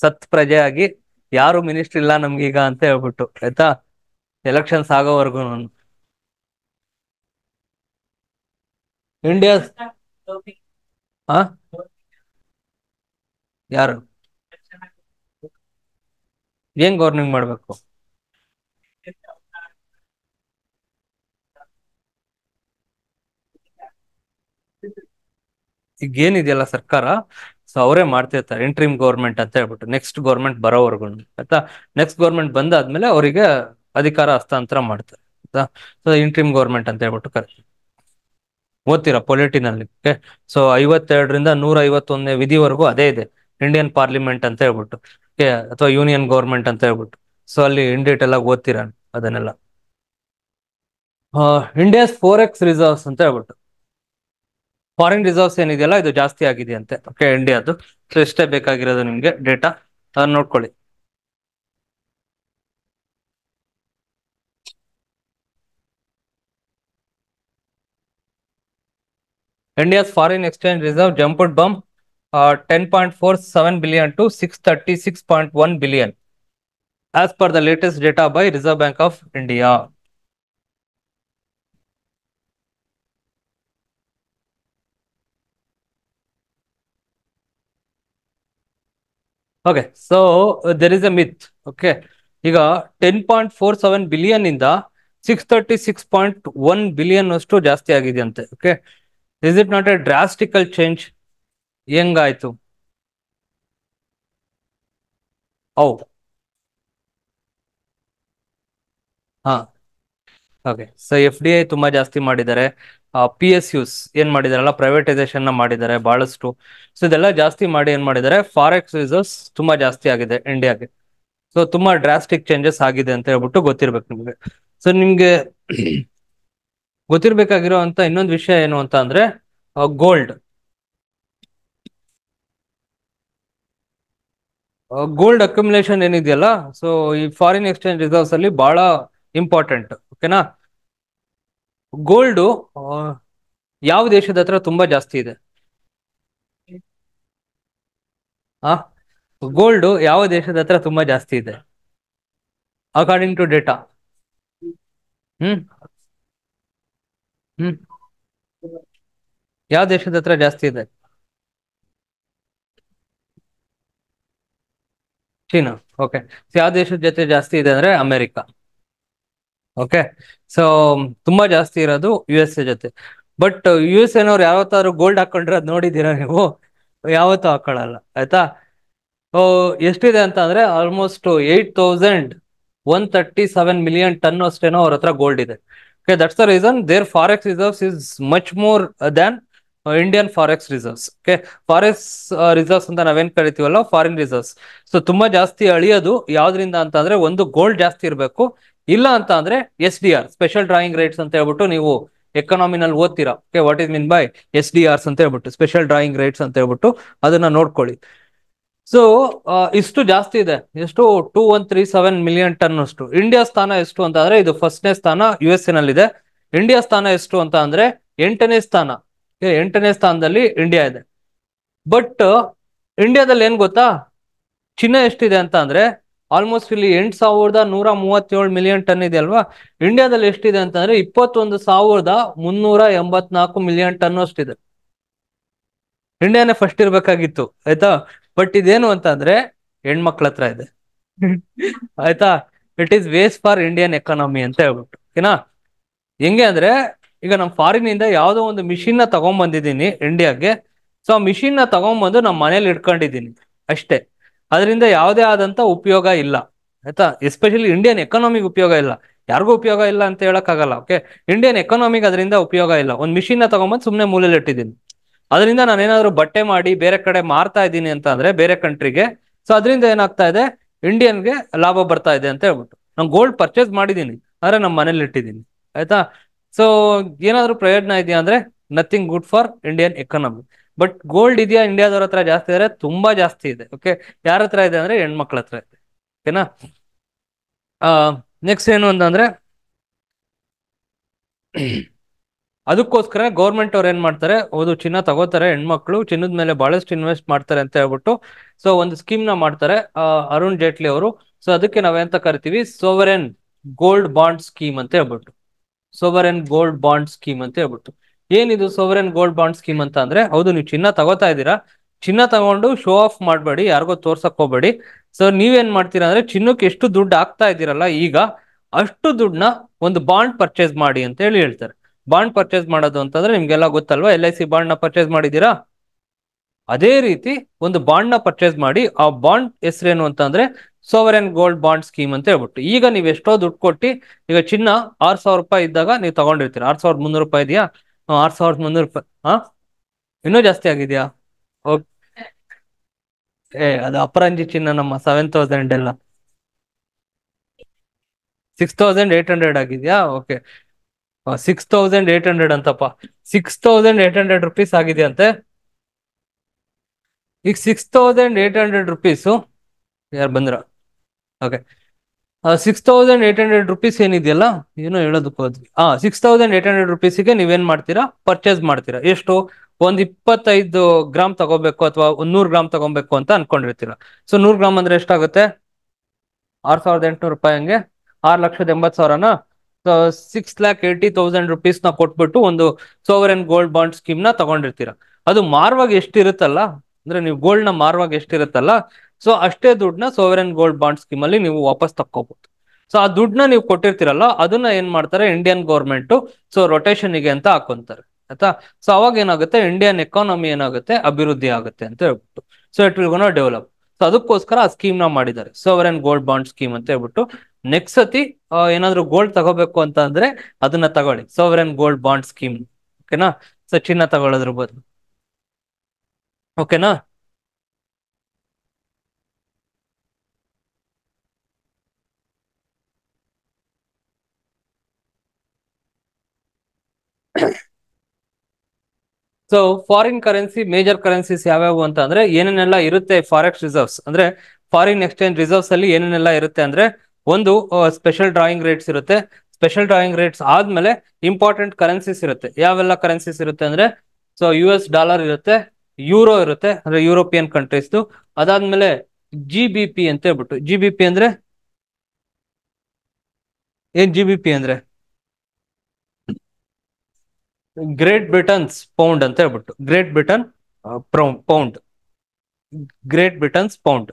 ಸತ್ ಪ್ರಜೆಯಾಗಿ ಯಾರು ಮಿನಿಸ್ಟ್ರಿ ಇಲ್ಲ ನಮ್ಗೀಗ ಅಂತ ಹೇಳ್ಬಿಟ್ಟು ಆಯ್ತಾ ಎಲೆಕ್ಷನ್ಸ್ ಆಗೋವರೆಗೂ ನಾನು ಇಂಡಿಯಾ ಯಾರು ಏನ್ ಗೌರ್ನಿಂಗ್ ಮಾಡ್ಬೇಕು ಈಗ ಏನಿದೆಯಲ್ಲ ಸರ್ಕಾರ ಸೊ ಅವರೇ ಮಾಡ್ತಿರ್ತಾರೆ ಇಂಟ್ರೀಮ್ ಗೌರ್ಮೆಂಟ್ ಅಂತ ಹೇಳ್ಬಿಟ್ಟು ನೆಕ್ಸ್ಟ್ ಗೌರ್ಮೆಂಟ್ ಬರೋವರೆಗೂ ಆಯ್ತಾ ನೆಕ್ಸ್ಟ್ ಗೌರ್ಮೆಂಟ್ ಬಂದಾದ್ಮೇಲೆ ಅವರಿಗೆ ಅಧಿಕಾರ ಹಸ್ತಾಂತರ ಮಾಡ್ತಾರೆ ಇಂಟ್ರೀಮ್ ಗೌರ್ಮೆಂಟ್ ಅಂತ ಹೇಳ್ಬಿಟ್ಟು ಕರೆಕ್ಟ್ ಓದ್ತೀರಾ ಪೊಲಿಟಿನಲ್ಲಿ ಓಕೆ ಸೊ ಐವತ್ತೆರಡರಿಂದ ನೂರ ಐವತ್ತೊಂದನೇ ವಿಧಿವರೆಗೂ ಅದೇ ಇದೆ ಇಂಡಿಯನ್ ಪಾರ್ಲಿಮೆಂಟ್ ಅಂತ ಹೇಳ್ಬಿಟ್ಟು ಅಥವಾ ಯೂನಿಯನ್ ಗೌರ್ಮೆಂಟ್ ಅಂತ ಹೇಳ್ಬಿಟ್ಟು ಸೊ ಅಲ್ಲಿ ಇನ್ ಎಲ್ಲ ಓದ್ತೀರಾ ಅದನ್ನೆಲ್ಲ ಇಂಡಿಯಾಸ್ ಫೋರ್ ಎಕ್ಸ್ ರಿಸರ್ವ್ಸ್ ಅಂತ ಹೇಳ್ಬಿಟ್ಟು फॉरेन रिजर्व्स ಏನಿದೆಯಲ್ಲ ಇದು ಜಾಸ್ತಿ ಆಗಿದೆ ಅಂತೆ ओके ಇಂಡಿಯಾ ಅದು ಸೊ ಇಷ್ಟೇ ಬೇಕಾಗಿರೋದು ನಿಮಗೆ ಡೇಟಾ ಆ ನೋಡ್ಕೊಳ್ಳಿ India's foreign exchange reserve jumped by 10.47 billion to 636.1 billion as per the latest data by Reserve Bank of India okay so there is a myth okay ಈಗ ten point four seven billion ಇಂದ six thirty six point one billion ಅಷ್ಟು ಜಾಸ್ತಿ ಆಗಿದೆ ಅಂತೆ okay is it not a drastical change ಹೆಂಗಾಯ್ತು ಓ ಹಾ okay so F D I ತುಂಬಾ ಜಾಸ್ತಿ ಮಾಡಿದ್ದಾರೆ ಪಿ ಎಸ್ ಯುಸ್ ಏನ್ ಮಾಡಿದಾರಲ್ಲ ಪ್ರೈವೇಟೈಸೇಷನ್ ಮಾಡಿದ್ದಾರೆ ಬಹಳಷ್ಟು ಸೊ ಇದೆಲ್ಲ ಜಾಸ್ತಿ ಮಾಡಿ ಏನ್ ಮಾಡಿದ್ದಾರೆ ಫಾರೆಕ್ಸ್ ಯೂಸಸ್ ತುಂಬಾ ಜಾಸ್ತಿ ಆಗಿದೆ ಇಂಡಿಯಾಗೆ ಸೊ ತುಂಬಾ ಡ್ರಾಸ್ಟಿಕ್ ಚೇಂಜಸ್ ಆಗಿದೆ ಅಂತ ಹೇಳ್ಬಿಟ್ಟು ಗೊತ್ತಿರ್ಬೇಕು ನಿಮಗೆ ಸೊ ನಿಮ್ಗೆ ಗೊತ್ತಿರ್ಬೇಕಾಗಿರೋ ಅಂತ ಇನ್ನೊಂದು ವಿಷಯ ಏನು ಅಂತ ಅಂದ್ರೆ ಗೋಲ್ಡ್ ಗೋಲ್ಡ್ ಅಕ್ಯುಮುಲೇಷನ್ ಏನಿದೆಯಲ್ಲ ಸೊ ಈ ಫಾರಿನ್ ಎಕ್ಸ್ಚೇಂಜ್ ರಿಸರ್ವ್ಸ್ ಅಲ್ಲಿ ಬಹಳ ಇಂಪಾರ್ಟೆಂಟ್ ಓಕೆನಾ ಗೋಲ್ಡು ಯಾವ ದೇಶದ ಹತ್ರ ತುಂಬಾ ಜಾಸ್ತಿ ಇದೆ ಆ ಗೋಲ್ಡ್ ಯಾವ ದೇಶದ ಹತ್ರ ತುಂಬಾ ಜಾಸ್ತಿ ಇದೆ according to data hmm hmm ಯಾವ ದೇಶದ ಹತ್ರ ಜಾಸ್ತಿ ಇದೆ ಚೀನಾ ಓಕೆ ಯಾವ ದೇಶದ ಜೊತೆ ಜಾಸ್ತಿ ಇದೆ ಅಂದ್ರೆ ಅಮೆರಿಕ ಓಕೆ ಸೊ ತುಂಬಾ ಜಾಸ್ತಿ ಇರೋದು ಯು ಎಸ್ ಎ ಜೊತೆ ಬಟ್ ಯು ಎಸ್ ಎನವ್ರು ಯಾವತ್ತಾದ್ರು ಗೋಲ್ಡ್ ಹಾಕೊಂಡ್ರೆ ಅದು ನೋಡಿದೀರಾ ನೀವು ಯಾವತ್ತೂ ಹಾಕೊಳ್ಳಲ್ಲ ಆಯ್ತಾ ಎಷ್ಟಿದೆ ಅಂತ ಅಂದ್ರೆ almost eight thousand one thirty seven million ton ಅಷ್ಟೇನೋ ಅವ್ರ ಹತ್ರ ಗೋಲ್ಡ್ ಇದೆ okay that's the reason their forex reserves is much more than Indian forex reserves okay forex reserves ಅಂತ ನಾವೇನ್ ಕರಿತೀವಲ್ಲ ಫಾರಿನ್ ರಿಸರ್ವ್ಸ್ ಸೊ ತುಂಬಾ ಜಾಸ್ತಿ ಅಳಿಯೋದು ಯಾವ್ದ್ರಿಂದ ಅಂತ ಅಂದ್ರೆ ಒಂದು ಗೋಲ್ಡ್ ಜಾಸ್ತಿ ಇರಬೇಕು ಇಲ್ಲ ಅಂತ ಅಂದ್ರೆ S D R special drawing rates ಅಂತ ಹೇಳ್ಬಿಟ್ಟು ನೀವು ಎಕನಾಮಿನಲ್ಲಿ ಓದ್ತೀರಾ okay what is mean by S D Rs ಅಂತ ಹೇಳ್ಬಿಟ್ಟು ಸ್ಪೆಷಲ್ ಡ್ರಾಯಿಂಗ್ ರೇಟ್ಸ್ ಅಂತ ಹೇಳ್ಬಿಟ್ಟು ಅದನ್ನ ನೋಡ್ಕೊಳ್ಳಿ ಸೊ ಇಷ್ಟು ಜಾಸ್ತಿ ಇದೆ ಎಷ್ಟು two one three seven million ton ಅಷ್ಟು ಇಂಡಿಯಾ ಸ್ಥಾನ ಎಷ್ಟು ಅಂತ ಅಂದ್ರೆ ಇದು ಫಸ್ಟ್ನೇ ಸ್ಥಾನ ಯು ಎಸ್ ಎನಲ್ಲಿದೆ ಇಂಡಿಯಾ ಸ್ಥಾನ ಎಷ್ಟು ಅಂತ ಅಂದ್ರೆ ಎಂಟನೇ ಸ್ಥಾನ ಎಂಟನೇ ಸ್ಥಾನದಲ್ಲಿ ಇಂಡಿಯಾ ಇದೆ ಬಟ್ ಇಂಡಿಯಾದಲ್ಲಿ ಏನ್ ಗೊತ್ತಾ ಚಿನ್ನ ಎಷ್ಟಿದೆ ಅಂತ ಅಂದ್ರೆ ಆಲ್ಮೋಸ್ಟ್ ಇಲ್ಲಿ ಎಂಟು ಸಾವಿರದ ನೂರ ಮೂವತ್ತೇಳು ಮಿಲಿಯನ್ ಟನ್ ಇದೆ ಅಲ್ವಾ ಇಂಡಿಯಾದಲ್ಲಿ ಎಷ್ಟಿದೆ ಅಂತಂದ್ರೆ ಇಪ್ಪತ್ತೊಂದು ಸಾವಿರದ ಮುನ್ನೂರ ಎಂಬತ್ನಾಲ್ಕು ಮಿಲಿಯನ್ ಟನ್ ಅಷ್ಟಿದೆ ಇಂಡಿಯಾನೇ ಫಸ್ಟ್ ಇರ್ಬೇಕಾಗಿತ್ತು ಆಯ್ತಾ ಬಟ್ ಇದೇನು ಅಂತಂದ್ರೆ ಹೆಣ್ಮಕ್ಳ ಹತ್ರ ಇದೆ ಆಯ್ತಾ it is waste for Indian economy ಅಂತ ಹೇಳ್ಬಿಟ್ಟು ಓಕೆನಾ ಹೆಂಗೆ ಅಂದ್ರೆ ಈಗ ನಮ್ಮ ಫಾರಿನ್ ಇಂದ ಯಾವುದೋ ಒಂದು ಮಿಷಿನ್ ನ ತಗೊಂಡ್ ಬಂದಿದ್ದೀನಿ ಇಂಡಿಯಾಗೆ ಸೊ ಆ ಮಿಷಿನ್ ನ ತಗೊಂಡ್ಬಂದು ನಮ್ಮ ಮನೇಲಿ ಇಟ್ಕೊಂಡಿದ್ದೀನಿ ಅಷ್ಟೇ ಅದರಿಂದ ಯಾವುದೇ ಆದಂತ ಉಪಯೋಗ ಇಲ್ಲ ಆಯ್ತಾ ಎಸ್ಪೆಷಲಿ ಇಂಡಿಯನ್ ಎಕನಾಮಿಗೆ ಉಪಯೋಗ ಇಲ್ಲ ಯಾರಿಗೂ ಉಪಯೋಗ ಇಲ್ಲ ಅಂತ ಹೇಳಕ್ಕಾಗಲ್ಲ ಓಕೆ ಇಂಡಿಯನ್ ಎಕನಾಮಿಗೆ ಅದರಿಂದ ಉಪಯೋಗ ಇಲ್ಲ ಒಂದು ಮಿಷಿನ್ ನ ತಗೊಂಬಂದು ಸುಮ್ಮನೆ ಮೂಲೆಯಲ್ಲಿ ಇಟ್ಟಿದ್ದೀನಿ ಅದರಿಂದ ನಾನು ನಾನೇನಾದ್ರೂ ಬಟ್ಟೆ ಮಾಡಿ ಬೇರೆ ಕಡೆ ಮಾರ್ತಾ ಇದ್ದೀನಿ ಅಂತ ಅಂದ್ರೆ ಬೇರೆ ಕಂಟ್ರಿಗೆ ಸೊ ಅದರಿಂದ ಏನಾಗ್ತಾ ಇದೆ ಇಂಡಿಯನ್ಗೆ ಲಾಭ ಬರ್ತಾ ಇದೆ ಅಂತ ಹೇಳ್ಬಿಟ್ಟು ನಾನು ಗೋಲ್ಡ್ ಪರ್ಚೇಸ್ ಮಾಡಿದ್ದೀನಿ ಆದ್ರೆ ನಮ್ಮ ಮನೇಲಿ ಇಟ್ಟಿದ್ದೀನಿ ಆಯ್ತಾ ಸೊ ಏನಾದ್ರೂ ಪ್ರಯೋಜನ ಇದೆಯಾ ಅಂದ್ರೆ nothing good for Indian economy but gold ಇದೆಯಾ ಇಂಡಿಯಾದವ್ರ ಹತ್ರ ಜಾಸ್ತಿ ಇದ್ರೆ ತುಂಬಾ ಜಾಸ್ತಿ ಇದೆ ಓಕೆ ಯಾರ ಹತ್ರ ಇದೆ ಅಂದ್ರೆ ಹೆಣ್ಮಕ್ಳ ಹತ್ರ ಇದೆ ಓಕೆನಾ ನೆಕ್ಸ್ಟ್ ಏನು ಅಂತಂದ್ರೆ ಅದಕ್ಕೋಸ್ಕರ ಗೌರ್ಮೆಂಟ್ ಅವ್ರು ಏನ್ ಮಾಡ್ತಾರೆ ಓದು ಚಿನ್ನ ತಗೋತಾರೆ ಹೆಣ್ಮಕ್ಳು ಚಿನ್ನದ ಮೇಲೆ ಬಹಳಷ್ಟು ಇನ್ವೆಸ್ಟ್ ಮಾಡ್ತಾರೆ ಅಂತ ಹೇಳ್ಬಿಟ್ಟು ಸೊ ಒಂದು ಸ್ಕೀಮ್ ನ ಮಾಡ್ತಾರೆ ಅರುಣ್ ಜೇಟ್ಲಿ ಅವರು ಸೊ ಅದಕ್ಕೆ ನಾವೆಂತ ಕರಿತೀವಿ ಸೋವರೆನ್ ಗೋಲ್ಡ್ ಬಾಂಡ್ ಸ್ಕೀಮ್ ಅಂತ ಹೇಳ್ಬಿಟ್ಟು ಸೋವರೆನ್ ಗೋಲ್ಡ್ ಬಾಂಡ್ ಸ್ಕೀಮ್ ಅಂತ ಹೇಳ್ಬಿಟ್ಟು ಏನಿದು ಸೋವರೆನ್ ಗೋಲ್ಡ್ ಬಾಂಡ್ ಸ್ಕೀಮ್ ಅಂತ ಅಂದ್ರೆ ಹೌದು ನೀವು ಚಿನ್ನ ತಗೋತಾ ಇದ್ದೀರಾ ಚಿನ್ನ ತಗೊಂಡು ಶೋ ಆಫ್ ಮಾಡಬೇಡಿ ಯಾರಿಗೋ ತೋರ್ಸಕ್ ಹೋಗ್ಬೇಡಿ ಸೊ ನೀವೇನ್ ಮಾಡ್ತೀರಾ ಅಂದ್ರೆ ಚಿನ್ನಕ್ಕೆ ಎಷ್ಟು ದುಡ್ಡು ಆಗ್ತಾ ಇದ್ದೀರಲ್ಲ ಈಗ ಅಷ್ಟು ದುಡ್ಡನ್ನ ಒಂದು ಬಾಂಡ್ ಪರ್ಚೇಸ್ ಮಾಡಿ ಅಂತ ಹೇಳಿ ಹೇಳ್ತಾರೆ ಬಾಂಡ್ ಪರ್ಚೇಸ್ ಮಾಡೋದು ಅಂತಂದ್ರೆ ನಿಮ್ಗೆಲ್ಲ ಗೊತ್ತಲ್ವಾ ಎಲ್ ಐ ಸಿ ಬಾಂಡ್ ನ ಪರ್ಚೇಸ್ ಮಾಡಿದೀರಾ ಅದೇ ರೀತಿ ಒಂದು ಬಾಂಡ್ ನ ಪರ್ಚೇಸ್ ಮಾಡಿ ಆ ಬಾಂಡ್ ಹೆಸರೇನು ಅಂತಂದ್ರೆ ಸೋವರೆನ್ ಗೋಲ್ಡ್ ಬಾಂಡ್ ಸ್ಕೀಮ್ ಅಂತ ಹೇಳ್ಬಿಟ್ಟು ಈಗ ನೀವು ಎಷ್ಟೋ ದುಡ್ಡು ಕೊಟ್ಟು ಈಗ ಚಿನ್ನ ಆರ್ ಸಾವಿರ ರೂಪಾಯಿ ಇದ್ದಾಗ ನೀವು ತಗೊಂಡಿರ್ತೀರ ಆರ್ ಸಾವಿರದ ಮುನ್ನೂರು ರೂಪಾಯಿ ಇದೆಯಾ ಆರ್ ಸಾವಿರದ ಮುನ್ನೂರು ರೂಪಾಯಿ ಹಾ ಇನ್ನೂ ಜಾಸ್ತಿ ಆಗಿದೆಯಾ ಓಕೆ ಏ ಅದು ಅಪರಂಜಿ ಚಿನ್ನ ನಮ್ಮ ಸೆವೆನ್ ತೌಸಂಡ್ ಎಲ್ಲ ಸಿಕ್ಸ್ ತೌಸಂಡ್ ಏಟ್ ಹಂಡ್ರೆಡ್ ಆಗಿದೆಯಾ okay six thousand eight hundred ಅಂತಪ್ಪ six thousand eight hundred rupees ಆಗಿದೆಯಂತೆ ಈಗ six thousand eight hundred rupees ಯಾರು ಬಂದ್ರ okay six thousand eight hundred rupees ಏನಿದೆಯಲ್ಲ ಏನೋ ಹೇಳೋದಕ್ಕೆ ಹೋದ್ವಿ ಹಾ ಸಿಕ್ಸ್ ತೌಸಂಡ್ ಏಟ್ ಹಂಡ್ರೆಡ್ ರುಪೀಸಿಗೆ ನೀವೇನ್ ಮಾಡ್ತೀರಾ ಪರ್ಚೇಸ್ ಮಾಡ್ತೀರಾ ಎಷ್ಟು ಒಂದ್ ಇಪ್ಪತ್ತೈದು ಗ್ರಾಮ್ ತಗೋಬೇಕು ಅಥವಾ ಒಂದ್ ನೂರ್ ಗ್ರಾಮ್ ತಗೊಬೇಕು ಅಂತ ಅನ್ಕೊಂಡಿರ್ತೀರಾ ಸೊ ನೂರ್ ಗ್ರಾಮ್ ಅಂದ್ರೆ ಎಷ್ಟಾಗುತ್ತೆ ಆರ್ ಸಾವಿರದ ಎಂಟುನೂರು ರೂಪಾಯಿ ಹಂಗೆ ಆರ್ ಲಕ್ಷದ ಎಂಬತ್ ಸಾವಿರನ six lakh eighty thousand rupees ನ ಕೊಟ್ಬಿಟ್ಟು ಒಂದು sovereign gold bond scheme ನ ತಗೊಂಡಿರ್ತೀರಾ ಅದು ಮಾರ್ವಾಗ ಎಷ್ಟಿರುತ್ತಲ್ಲ ಅಂದ್ರೆ ನೀವು ಗೋಲ್ಡ್ ನ ಮಾರ್ವಾಗ ಎಷ್ಟಿರುತ್ತಲ್ಲ ಸೊ ಅಷ್ಟೇ ದುಡ್ಡನ್ನ ಸೋವರನ್ ಗೋಲ್ಡ್ ಬಾಂಡ್ ಸ್ಕೀಮ್ ಅಲ್ಲಿ ನೀವು ವಾಪಸ್ ತಕ್ಕೋಬಹುದು ಸೊ ಆ ದುಡ್ಡನ್ನ ನೀವು ಕೊಟ್ಟಿರ್ತೀರಲ್ಲ ಅದನ್ನ ಏನ್ ಮಾಡ್ತಾರೆ ಇಂಡಿಯನ್ ಗೌರ್ಮೆಂಟ್ ಸೊ ರೊಟೇಷನ್ ಗೆ ಅಂತ ಹಾಕೊಂತಾರೆ ಆಯ್ತಾ ಸೊ ಅವಾಗ ಏನಾಗುತ್ತೆ ಇಂಡಿಯನ್ ಎಕಾನಮಿ ಏನಾಗುತ್ತೆ ಅಭಿವೃದ್ಧಿ ಆಗುತ್ತೆ ಅಂತ ಹೇಳ್ಬಿಟ್ಟು so it will gonna develop so ಅದಕ್ಕೋಸ್ಕರ ಆ ಸ್ಕೀಮ್ ನ ಮಾಡಿದ್ದಾರೆ ಅಂಡ್ ಗೋಲ್ಡ್ ಬಾಂಡ್ ಸ್ಕೀಮ್ ಅಂತ ಹೇಳ್ಬಿಟ್ಟು ನೆಕ್ಸ್ಟ್ ಸತಿ ಏನಾದ್ರು ಗೋಲ್ಡ್ ತಗೋಬೇಕು ಅಂತ ಅಂದ್ರೆ ಅದನ್ನ ತಗೊಳ್ಳಿ ಅಂಡ್ ಗೋಲ್ಡ್ ಬಾಂಡ್ ಸ್ಕೀಮ್ ಓಕೆನಾ ಸೊ ಚಿನ್ನ ತಗೊಳ್ಳೋದ್ರ ಬದಲು ಓಕೆನಾ so foreign currency major currencies ಯಾವ್ಯಾವು ಅಂತ ಅಂದ್ರೆ ಏನೇನೆಲ್ಲ ಇರುತ್ತೆ ಫಾರೆಕ್ಸ್ ರಿಸರ್ವ್ಸ್ ಅಂದ್ರೆ ಫಾರಿನ್ ಎಕ್ಸ್ಚೇಂಜ್ ರಿಸರ್ವ್ಸ್ ಅಲ್ಲಿ ಏನೇನೆಲ್ಲ ಇರುತ್ತೆ ಅಂದ್ರೆ ಒಂದು ಸ್ಪೆಷಲ್ ಡ್ರಾಯಿಂಗ್ ರೇಟ್ಸ್ ಇರುತ್ತೆ ಸ್ಪೆಷಲ್ ಡ್ರಾಯಿಂಗ್ ರೇಟ್ಸ್ ಆದ್ಮೇಲೆ ಇಂಪಾರ್ಟೆಂಟ್ ಕರೆನ್ಸೀಸ್ ಇರುತ್ತೆ ಯಾವೆಲ್ಲ ಕರೆನ್ಸೀಸ್ ಇರುತ್ತೆ ಅಂದ್ರೆ ಸೊ ಯು ಎಸ್ ಡಾಲರ್ ಇರುತ್ತೆ ಯೂರೋ ಇರುತ್ತೆ ಅಂದ್ರೆ ಯುರೋಪಿಯನ್ ಕಂಟ್ರೀಸ್ದು ಅದಾದ್ಮೇಲೆ ಜಿ ಬಿ ಪಿ ಅಂತ ಹೇಳ್ಬಿಟ್ಟು ಜಿ ಬಿ ಪಿ ಅಂದ್ರೆ ಏನ್ ಜಿ ಬಿ ಪಿ ಅಂದ್ರೆ ಗ್ರೇಟ್ ಬ್ರಿಟನ್ಸ್ ಪೌಂಡ್ ಅಂತ ಹೇಳ್ಬಿಟ್ಟು Great Britain pound Great Britain's pound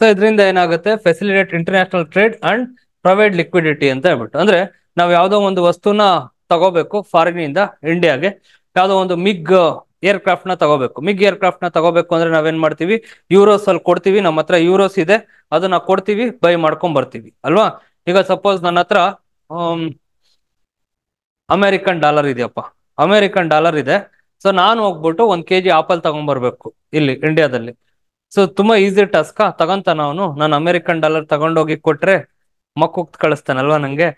so ಇದರಿಂದ ಏನಾಗುತ್ತೆ facilitate international trade and private liquidity ಅಂತ ಹೇಳ್ಬಿಟ್ಟು ಅಂದ್ರೆ ನಾವು ಯಾವುದೋ ಒಂದು ವಸ್ತುನ ತಗೋಬೇಕು ಫಾರಿನ್ ಇಂದ ಇಂಡಿಯಾಗೆ ಯಾವುದೋ ಒಂದು ಮಿಗ್ ಏರ್ಕ್ರಾಫ್ಟ್ ನ ತಗೋಬೇಕು ಮಿಗ್ ಏರ್ಕ್ರಾಫ್ಟ್ ನ ತಗೋಬೇಕು ಅಂದ್ರೆ ನಾವೇನ್ ಮಾಡ್ತೀವಿ ಯೂರೋಸ್ ಅಲ್ಲಿ ಕೊಡ್ತೀವಿ ನಮ್ಮ ಹತ್ರ ಯೂರೋಸ್ ಇದೆ ಅದನ್ನ ಕೊಡ್ತೀವಿ ಬೈ ಮಾಡ್ಕೊಂಡ್ ಬರ್ತೀವಿ ಅಲ್ವಾ ಈಗ ಸಪೋಸ್ ನನ್ನ ಹತ್ರ ಅಮೆರಿಕನ್ ಡಾಲರ್ ಇದೆಯಪ್ಪ ಅಮೇರಿಕನ್ ಡಾಲರ್ ಇದೆ ಸೊ ನಾನು ಹೋಗ್ಬಿಟ್ಟು ಒಂದ್ ಕೆಜಿ ಆಪಲ್ ತಗೊಂಡ್ಬರ್ಬೇಕು ಇಲ್ಲಿ ಇಂಡಿಯಾದಲ್ಲಿ ಸೊ ತುಂಬಾ ಈಸಿ ಟಾಸ್ಕಾ ತಗೊಂತಾನ ಅವನು ನಾನು ಅಮೇರಿಕನ್ ಡಾಲರ್ ತಗೊಂಡೋಗಿ ಕೊಟ್ರೆ ಮಕ್ಕ ಕಳಿಸ್ತಾನಲ್ವಾ ನಂಗೆ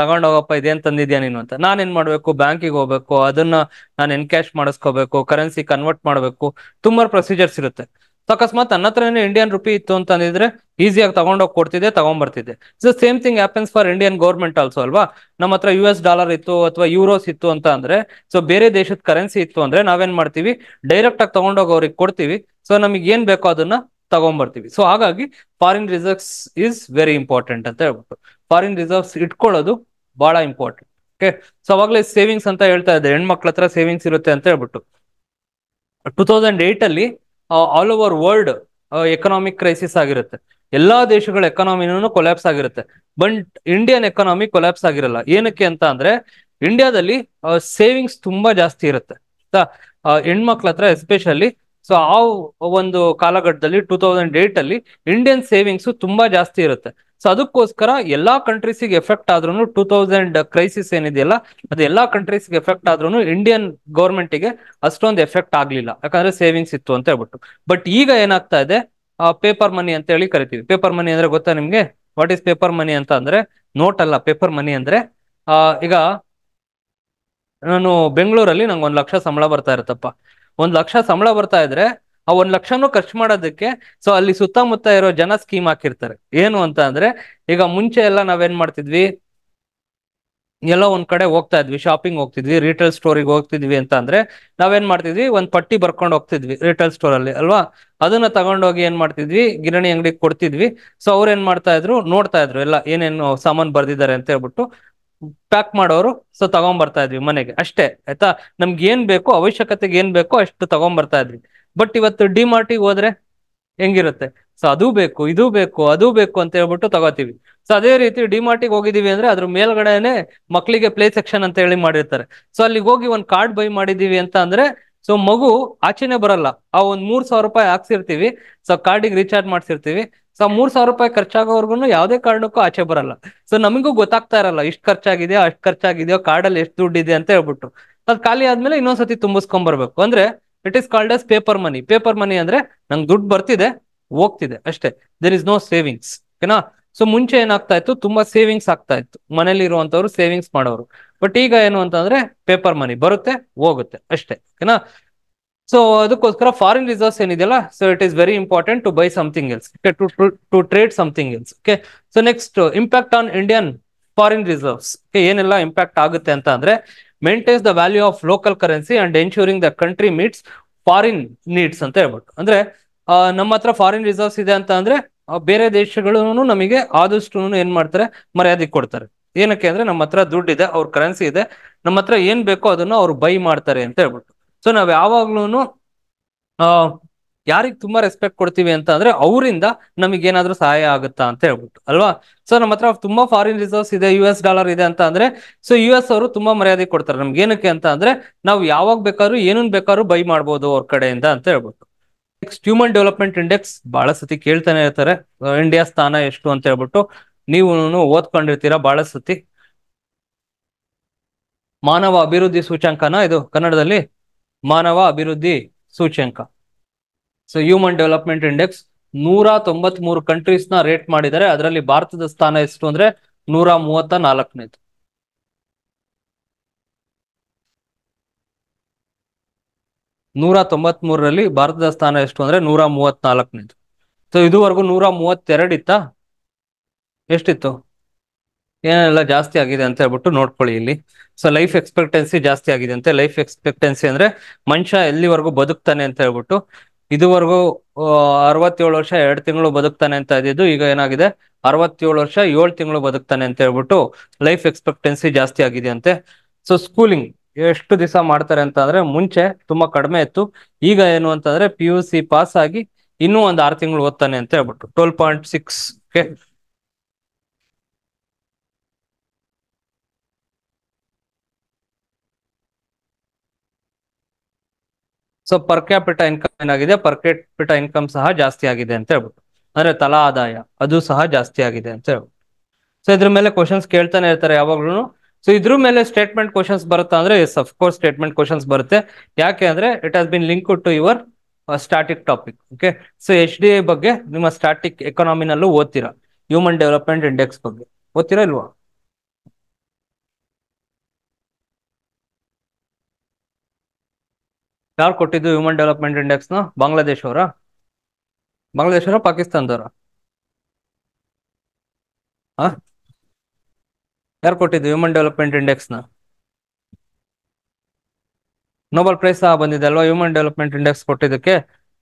ತಗೊಂಡ್ ಹೋಗಪ್ಪ ಇದೇನ್ ತಂದಿದ್ಯಾ ನೀನು ಅಂತ ನಾನು ಏನ್ ಮಾಡ್ಬೇಕು ಬ್ಯಾಂಕಿಗೆ ಹೋಗ್ಬೇಕು ಅದನ್ನ ನಾನು ಕ್ಯಾಶ್ ಮಾಡಿಸ್ಕೋಬೇಕು ಕರೆನ್ಸಿ ಕನ್ವರ್ಟ್ ಮಾಡ್ಬೇಕು ತುಂಬಾ ಪ್ರೊಸೀಜರ್ಸ್ ಇರುತ್ತೆ ಅಕಸ್ಮಾತ್ ನನ್ನ ಹತ್ರನೇ ಇಂಡಿಯನ್ ರುಪಿ ಇತ್ತು ಅಂತ ಅಂದಿದ್ರೆ ಈಸಿಯಾಗಿ ತಗೊಂಡೋಗಿ ಕೊಡ್ತಿದ್ದೆ ತಗೊಂಡ್ಬರ್ತಿದ್ದೆ so same thing happens for Indian government also ಅಲ್ವಾ ನಮ್ಮ ಹತ್ರ ಯು ಎಸ್ ಡಾಲರ್ ಇತ್ತು ಅಥವಾ ಯೂರೋಸ್ ಇತ್ತು ಅಂತ ಅಂದ್ರೆ ಸೊ ಬೇರೆ ದೇಶದ ಕರೆನ್ಸಿ ಇತ್ತು ಅಂದ್ರೆ ನಾವೇನ್ ಮಾಡ್ತೀವಿ ಡೈರೆಕ್ಟ್ ಆಗಿ ತಗೊಂಡೋಗಿ ಅವ್ರಿಗೆ ಕೊಡ್ತೀವಿ ಸೊ ನಮಗೆ ಏನ್ ಬೇಕೋ ಅದನ್ನ ತಗೊಂಡ್ಬರ್ತೀವಿ ಸೊ ಹಾಗಾಗಿ foreign reserves is very important ಅಂತ ಹೇಳ್ಬಿಟ್ಟು ಫಾರಿನ್ ರಿಸರ್ವ್ಸ್ ಇಟ್ಕೊಳ್ಳೋದು ಬಹಳ ಇಂಪಾರ್ಟೆಂಟ್ ಓಕೆ ಸೊ ಅವಾಗಲೇ ಸೇವಿಂಗ್ಸ್ ಅಂತ ಹೇಳ್ತಾ ಇದ್ದೆ ಹೆಣ್ಮಕ್ಳ ಹತ್ರ ಸೇವಿಂಗ್ಸ್ ಇರುತ್ತೆ ಅಂತ ಹೇಳ್ಬಿಟ್ಟು ಟೂ ತೌಸಂಡ್ ಏಟ್ ಅಲ್ಲಿ all over world economic crisis ಆಗಿರುತ್ತೆ ಎಲ್ಲಾ ದೇಶಗಳ ಎಕನಾಮಿನೂ ಕೊಲ್ಯಾಪ್ಸ್ ಆಗಿರುತ್ತೆ ಬಟ್ ಇಂಡಿಯನ್ ಎಕನಾಮಿ ಕೊಲ್ಯಾಪ್ಸ್ ಆಗಿರಲ್ಲ ಏನಕ್ಕೆ ಅಂತ ಅಂದ್ರೆ ಇಂಡಿಯಾದಲ್ಲಿ ಸೇವಿಂಗ್ಸ್ ತುಂಬಾ ಜಾಸ್ತಿ ಇರುತ್ತೆ ಹೆಣ್ಮಕ್ಳ ಹತ್ರ ಎಸ್ಪೆಷಲಿ ಸೊ ಆ ಒಂದು ಕಾಲಘಟ್ಟದಲ್ಲಿ ಟೂ ತೌಸಂಡ್ ಏಟ್ ಅಲ್ಲಿ ಇಂಡಿಯನ್ ಸೇವಿಂಗ್ಸ್ ತುಂಬಾ ಜಾಸ್ತಿ ಇರುತ್ತೆ ಸೊ ಅದಕ್ಕೋಸ್ಕರ ಎಲ್ಲಾ ಕಂಟ್ರೀಸಿಗೆ ಎಫೆಕ್ಟ್ ಆದ್ರೂ ಟೂ ತೌಸಂಡ್ ಕ್ರೈಸಿಸ್ ಏನಿದೆಯಲ್ಲ ಅದು ಎಲ್ಲಾ ಕಂಟ್ರೀಸ್ಗೆ ಎಫೆಕ್ಟ್ ಆದ್ರೂ ಇಂಡಿಯನ್ ಗೌರ್ಮೆಂಟ್ಗೆ ಗೆ ಅಷ್ಟೊಂದು ಎಫೆಕ್ಟ್ ಆಗ್ಲಿಲ್ಲ ಯಾಕಂದ್ರೆ ಸೇವಿಂಗ್ಸ್ ಇತ್ತು ಅಂತ ಹೇಳ್ಬಿಟ್ಟು ಬಟ್ ಈಗ ಏನಾಗ್ತಾ ಇದೆ ಪೇಪರ್ ಮನಿ ಅಂತ ಹೇಳಿ ಕರಿತೀವಿ ಪೇಪರ್ ಮನಿ ಅಂದ್ರೆ ಗೊತ್ತಾ ನಿಮ್ಗೆ ವಾಟ್ ಈಸ್ ಪೇಪರ್ ಮನಿ ಅಂತ ಅಂದ್ರೆ ನೋಟ್ ಅಲ್ಲ ಪೇಪರ್ ಮನಿ ಅಂದ್ರೆ ಈಗ ನಾನು ಬೆಂಗಳೂರಲ್ಲಿ ನಂಗೆ ಒಂದು ಲಕ್ಷ ಸಂಬಳ ಬರ್ತಾ ಇರತ್ತಪ್ಪ ಒಂದ್ ಲಕ್ಷ ಸಂಬಳ ಬರ್ತಾ ಇದ್ರೆ ಆ ಒಂದ್ ಲಕ್ಷನೂ ಖರ್ಚು ಮಾಡೋದಕ್ಕೆ ಸೊ ಅಲ್ಲಿ ಸುತ್ತಮುತ್ತ ಇರೋ ಜನ ಸ್ಕೀಮ್ ಹಾಕಿರ್ತಾರೆ ಏನು ಅಂತ ಅಂದ್ರೆ ಈಗ ಮುಂಚೆ ಎಲ್ಲ ನಾವೇನ್ ಮಾಡ್ತಿದ್ವಿ ಎಲ್ಲೋ ಒಂದ್ ಕಡೆ ಹೋಗ್ತಾ ಇದ್ವಿ ಶಾಪಿಂಗ್ ಹೋಗ್ತಿದ್ವಿ ರಿಟೇಲ್ ಸ್ಟೋರಿಗೆ ಹೋಗ್ತಿದ್ವಿ ಅಂತ ಅಂದ್ರೆ ನಾವೇನ್ ಮಾಡ್ತಿದ್ವಿ ಒಂದ್ ಪಟ್ಟಿ ಬರ್ಕೊಂಡು ಹೋಗ್ತಿದ್ವಿ ರಿಟೇಲ್ ಸ್ಟೋರ್ ಅಲ್ಲಿ ಅಲ್ವಾ ಅದನ್ನ ತಗೊಂಡೋಗಿ ಏನ್ ಮಾಡ್ತಿದ್ವಿ ಗಿರಣಿ ಅಂಗಡಿಗೆ ಕೊಡ್ತಿದ್ವಿ ಸೊ ಅವ್ರು ಏನ್ ಮಾಡ್ತಾ ಇದ್ರು ನೋಡ್ತಾ ಇದ್ರು ಎಲ್ಲ ಏನೇನು ಸಾಮಾನ್ ಬರ್ದಿದ್ದಾರೆ ಅಂತ ಹೇಳ್ಬಿಟ್ಟು ಪ್ಯಾಕ್ ಮಾಡೋರು ಸೊ ತಗೊಂಡ್ ಬರ್ತಾ ಇದ್ವಿ ಮನೆಗೆ ಅಷ್ಟೇ ಆಯ್ತಾ ನಮ್ಗೆ ಏನ್ ಬೇಕೋ ಅವಶ್ಯಕತೆಗೆ ಏನ್ ಬೇಕೋ ಅಷ್ಟು ತಗೊಂಡ್ ಬರ್ತಾ ಇದ್ವಿ ಬಟ್ ಇವತ್ತು ಡಿಮಾರ್ಟಿಗೆ ಹೋದ್ರೆ ಹೆಂಗಿರುತ್ತೆ ಸೊ ಅದು ಬೇಕು ಇದು ಬೇಕು ಅದು ಬೇಕು ಅಂತ ಹೇಳ್ಬಿಟ್ಟು ತಗೋತೀವಿ ಸೊ ಅದೇ ರೀತಿ ಡಿಮಾರ್ಟಿಗೆ ಹೋಗಿದೀವಿ ಅಂದ್ರೆ ಅದ್ರ ಮೇಲ್ಗಡೆನೆ ಮಕ್ಕಳಿಗೆ ಪ್ಲೇ ಸೆಕ್ಷನ್ ಅಂತ ಹೇಳಿ ಮಾಡಿರ್ತಾರೆ ಸೊ ಅಲ್ಲಿಗೆ ಹೋಗಿ ಒಂದ್ ಕಾರ್ಡ್ ಬೈ ಮಾಡಿದೀವಿ ಅಂತ ಅಂದ್ರೆ ಸೊ ಮಗು ಆಚೆನೆ ಬರಲ್ಲ ಆ ಒಂದ್ ಮೂರ್ ಸಾವಿರ ರೂಪಾಯಿ ಹಾಕ್ಸಿರ್ತೀವಿ ಸೊ ಕಾರ್ಡಿಗೆ ರೀಚಾರ್ಜ್ ಮಾಡ್ಸಿರ್ತೀವಿ ಸೊ ಮೂರ್ ಸಾವಿರ ರೂಪಾಯಿ ಖರ್ಚಾಗೋವರ್ಗು ಯಾವ್ದೇ ಕಾರಣಕ್ಕೂ ಆಚೆ ಬರಲ್ಲ ಸೊ ನಮಗೂ ಗೊತ್ತಾಗ್ತಾ ಇರಲ್ಲ ಇಷ್ಟು ಖರ್ಚಾಗಿದೆಯೋ ಅಷ್ಟು ಖರ್ಚಾಗಿದೆಯೋ ಕಾರ್ಡಲ್ಲಿ ಎಷ್ಟು ದುಡ್ಡಿದೆ ಅಂತ ಹೇಳ್ಬಿಟ್ಟು ಅದ್ ಖಾಲಿ ಆದ್ಮೇಲೆ ಇನ್ನೊಂದ್ಸತಿ ತುಂಬಿಸ್ಕೊಂಡ್ ಬರ್ಬೇಕು ಅಂದ್ರೆ it is called as paper money paper money ಅಂದ್ರೆ ನಂಗೆ ದುಡ್ಡು ಬರ್ತಿದೆ ಹೋಗ್ತಿದೆ ಅಷ್ಟೇ ದೇರ್ ಇಸ್ ನೋ ಸೇವಿಂಗ್ಸ್ ಓಕೆನಾ ಸೊ ಮುಂಚೆ ಏನಾಗ್ತಾ ಇತ್ತು ತುಂಬಾ ಸೇವಿಂಗ್ಸ್ ಆಗ್ತಾ ಇತ್ತು ಮನೇಲಿ ಇರುವಂತವ್ರು ಸೇವಿಂಗ್ಸ್ ಮಾಡೋರು ಬಟ್ ಈಗ ಏನು ಅಂತಂದ್ರೆ ಪೇಪರ್ ಮನಿ ಬರುತ್ತೆ ಹೋಗುತ್ತೆ ಅಷ್ಟೇ ಓಕೆನಾ ಸೊ ಅದಕ್ಕೋಸ್ಕರ ಫಾರಿನ್ ರಿಸರ್ವ್ಸ್ ಏನಿದೆಯಲ್ಲ so it is very important to buy something else to trade something else okay so next impact on Indian foreign reserves ಏನೆಲ್ಲ ಇಂಪ್ಯಾಕ್ಟ್ ಆಗುತ್ತೆ ಅಂತ ಅಂದ್ರೆ maintains the value of local currency and ensuring the country meets foreign needs ಅಂತ ಹೇಳ್ಬಿಟ್ಟು ಅಂದ್ರೆ ನಮ್ಮ ಹತ್ರ foreign reserves ಇದೆ ಅಂತ ಅಂದ್ರೆ ಬೇರೆ ದೇಶಗಳು ನಮಗೆ ಆದಷ್ಟು ಏನ್ ಮಾಡ್ತಾರೆ ಮರ್ಯಾದೆ ಕೊಡ್ತಾರೆ ಏನಕ್ಕೆ ಅಂದ್ರೆ ನಮ್ಮ ಹತ್ರ ದುಡ್ಡು ಇದೆ ಅವ್ರ ಕರೆನ್ಸಿ ಇದೆ ನಮ್ಮ ಹತ್ರ ಏನ್ ಬೇಕೋ ಅದನ್ನ ಅವ್ರು ಬೈ ಮಾಡ್ತಾರೆ ಅಂತ ಹೇಳ್ಬಿಟ್ಟು ಸೊ ನಾವ್ ಯಾವಾಗ್ಲೂ ಯಾರಿಗೆ ತುಂಬಾ ರೆಸ್ಪೆಕ್ಟ್ ಕೊಡ್ತೀವಿ ಅಂತ ಅಂದ್ರೆ ಅವರಿಂದ ಏನಾದ್ರು ಸಹಾಯ ಆಗುತ್ತಾ ಅಂತ ಹೇಳ್ಬಿಟ್ಟು ಅಲ್ವಾ ಸೊ ನಮ್ಮ ಹತ್ರ ತುಂಬಾ ಫಾರಿನ್ ರಿಸರ್ವ್ಸ್ ಇದೆ ಯು ಎಸ್ ಡಾಲರ್ ಇದೆ ಅಂತ ಅಂದ್ರೆ ಸೊ ಯು ಎಸ್ ಅವರು ತುಂಬಾ ಮರ್ಯಾದೆ ಕೊಡ್ತಾರೆ ನಮ್ಗೆ ಏನಕ್ಕೆ ಅಂತ ಅಂದ್ರೆ ನಾವು ಯಾವಾಗ ಬೇಕಾದ್ರೂ ಏನನ್ ಬೇಕಾದ್ರೂ ಬೈ ಮಾಡ್ಬೋದು ಅವ್ರ ಕಡೆಯಿಂದ ಅಂತ ಹೇಳ್ಬಿಟ್ಟು ನೆಕ್ಸ್ಟ್ ಹ್ಯೂಮನ್ ಡೆವಲಪ್ಮೆಂಟ್ ಇಂಡೆಕ್ಸ್ ಬಹಳ ಸತಿ ಕೇಳ್ತಾನೆ ಇರ್ತಾರೆ ಇಂಡಿಯಾ ಸ್ಥಾನ ಎಷ್ಟು ಅಂತ ಹೇಳ್ಬಿಟ್ಟು ನೀವು ಓದ್ಕೊಂಡಿರ್ತೀರಾ ಬಹಳ ಸತಿ ಮಾನವ ಅಭಿವೃದ್ಧಿ ಸೂಚ್ಯಂಕನ ಇದು ಕನ್ನಡದಲ್ಲಿ ಮಾನವ ಅಭಿವೃದ್ಧಿ ಸೂಚ್ಯಂಕ ಸೊ ಹ್ಯೂಮನ್ ಡೆವಲಪ್ಮೆಂಟ್ ಇಂಡೆಕ್ಸ್ ನೂರ ತೊಂಬತ್ ಮೂರು ಕಂಟ್ರೀಸ್ ನ ರೇಟ್ ಮಾಡಿದರೆ ಅದರಲ್ಲಿ ಭಾರತದ ಸ್ಥಾನ ಎಷ್ಟು ಅಂದ್ರೆ ನೂರ ಮೂವತ್ತ ನಾಲ್ಕನೇದು ನೂರ ತೊಂಬತ್ ಮೂರರಲ್ಲಿ ಭಾರತದ ಸ್ಥಾನ ಎಷ್ಟು ಅಂದ್ರೆ ನೂರ ನಾಲ್ಕನೇದು ಸೊ ಇದುವರೆಗೂ ನೂರ ಮೂವತ್ತೆರಡು ಇತ್ತ ಎಷ್ಟಿತ್ತು ಏನೆಲ್ಲ ಜಾಸ್ತಿ ಆಗಿದೆ ಅಂತ ಹೇಳ್ಬಿಟ್ಟು ನೋಡ್ಕೊಳ್ಳಿ ಇಲ್ಲಿ ಸೊ ಲೈಫ್ ಎಕ್ಸ್ಪೆಕ್ಟೆನ್ಸಿ ಜಾಸ್ತಿ ಆಗಿದೆ ಅಂತೆ ಲೈಫ್ ಎಕ್ಸ್ಪೆಕ್ಟೆನ್ಸಿ ಅಂದ್ರೆ ಮನುಷ್ಯ ಎಲ್ಲಿವರೆಗೂ ಬದುಕ್ತಾನೆ ಅಂತ ಹೇಳ್ಬಿಟ್ಟು ಇದುವರೆಗೂ ಅರವತ್ತೇಳು ವರ್ಷ ಎರಡು ತಿಂಗಳು ಬದುಕ್ತಾನೆ ಅಂತ ಇದ್ದಿದ್ದು ಈಗ ಏನಾಗಿದೆ ಅರವತ್ತೇಳು ವರ್ಷ ಏಳು ತಿಂಗಳು ಬದುಕ್ತಾನೆ ಅಂತ ಹೇಳ್ಬಿಟ್ಟು ಲೈಫ್ ಎಕ್ಸ್ಪೆಕ್ಟೆನ್ಸಿ ಜಾಸ್ತಿ ಆಗಿದೆ ಅಂತೆ ಸೊ ಸ್ಕೂಲಿಂಗ್ ಎಷ್ಟು ದಿವಸ ಮಾಡ್ತಾರೆ ಅಂತ ಅಂದ್ರೆ ಮುಂಚೆ ತುಂಬಾ ಕಡಿಮೆ ಇತ್ತು ಈಗ ಏನು ಅಂತಂದ್ರೆ ಪಿ ಯು ಸಿ ಪಾಸ್ ಆಗಿ ಇನ್ನೂ ಒಂದು ಆರು ತಿಂಗಳು ಓದ್ತಾನೆ ಅಂತ ಹೇಳ್ಬಿಟ್ಟು twelve point six so per capita income ಏನಾಗಿದೆ ಪರ್ ಕ್ಯಾಪಿಟ ಇನ್ಕಮ್ ಸಹ ಜಾಸ್ತಿ ಆಗಿದೆ ಅಂತ ಹೇಳ್ಬಿಟ್ಟು ಅಂದ್ರೆ ತಲಾ ಆದಾಯ ಅದು ಸಹ ಜಾಸ್ತಿ ಆಗಿದೆ ಅಂತ ಹೇಳ್ಬಿಟ್ಟು ಸೊ ಇದ್ರ ಮೇಲೆ ಕ್ವಶನ್ಸ್ ಕೇಳ್ತಾನೆ ಇರ್ತಾರೆ ಯಾವಾಗ್ಲೂ ಸೊ ಇದ್ರ ಮೇಲೆ ಸ್ಟೇಟ್ಮೆಂಟ್ ಕ್ವಶನ್ಸ್ ಬರುತ್ತಾ ಅಂದ್ರೆ ಎಸ್ ಅಫ್ಕೋರ್ಸ್ ಸ್ಟೇಟ್ಮೆಂಟ್ ಕ್ವಶನ್ಸ್ ಬರುತ್ತೆ ಯಾಕೆ ಅಂದ್ರೆ it has been link to your static topic okay so H D ಬಗ್ಗೆ ನಿಮ್ಮ ಸ್ಟಾಟಿಕ್ ಎಕನಾಮಿನಲ್ಲೂ ಓದ್ತೀರಾ ಹ್ಯೂಮನ್ ಡೆವಲಪ್ಮೆಂಟ್ ಇಂಡೆಕ್ಸ್ ಬಗ್ಗೆ ಓದ್ತೀರಾ ಇಲ್ವಾ ಯಾರು ಕೊಟ್ಟಿದ್ದು ಹ್ಯೂಮನ್ ಡೆವಲಪ್ಮೆಂಟ್ ಇಂಡೆಕ್ಸ್ ನ ಬಾಂಗ್ಲಾದೇಶ್ ಅವರ ಬಾಂಗ್ಲಾದೇಶ್ ಅವರ ಪಾಕಿಸ್ತಾನದವರ ಯಾರು ಕೊಟ್ಟಿದ್ದು ಹ್ಯೂಮನ್ ಡೆವಲಪ್ಮೆಂಟ್ ಇಂಡೆಕ್ಸ್ ನ ಪ್ರೈಸ್ ಸಹ ಬಂದಿದೆ ಅಲ್ವಾ ಹ್ಯೂಮನ್ ಡೆವಲಪ್ಮೆಂಟ್ ಇಂಡೆಕ್ಸ್ ಕೊಟ್ಟಿದ್ದಕ್ಕೆ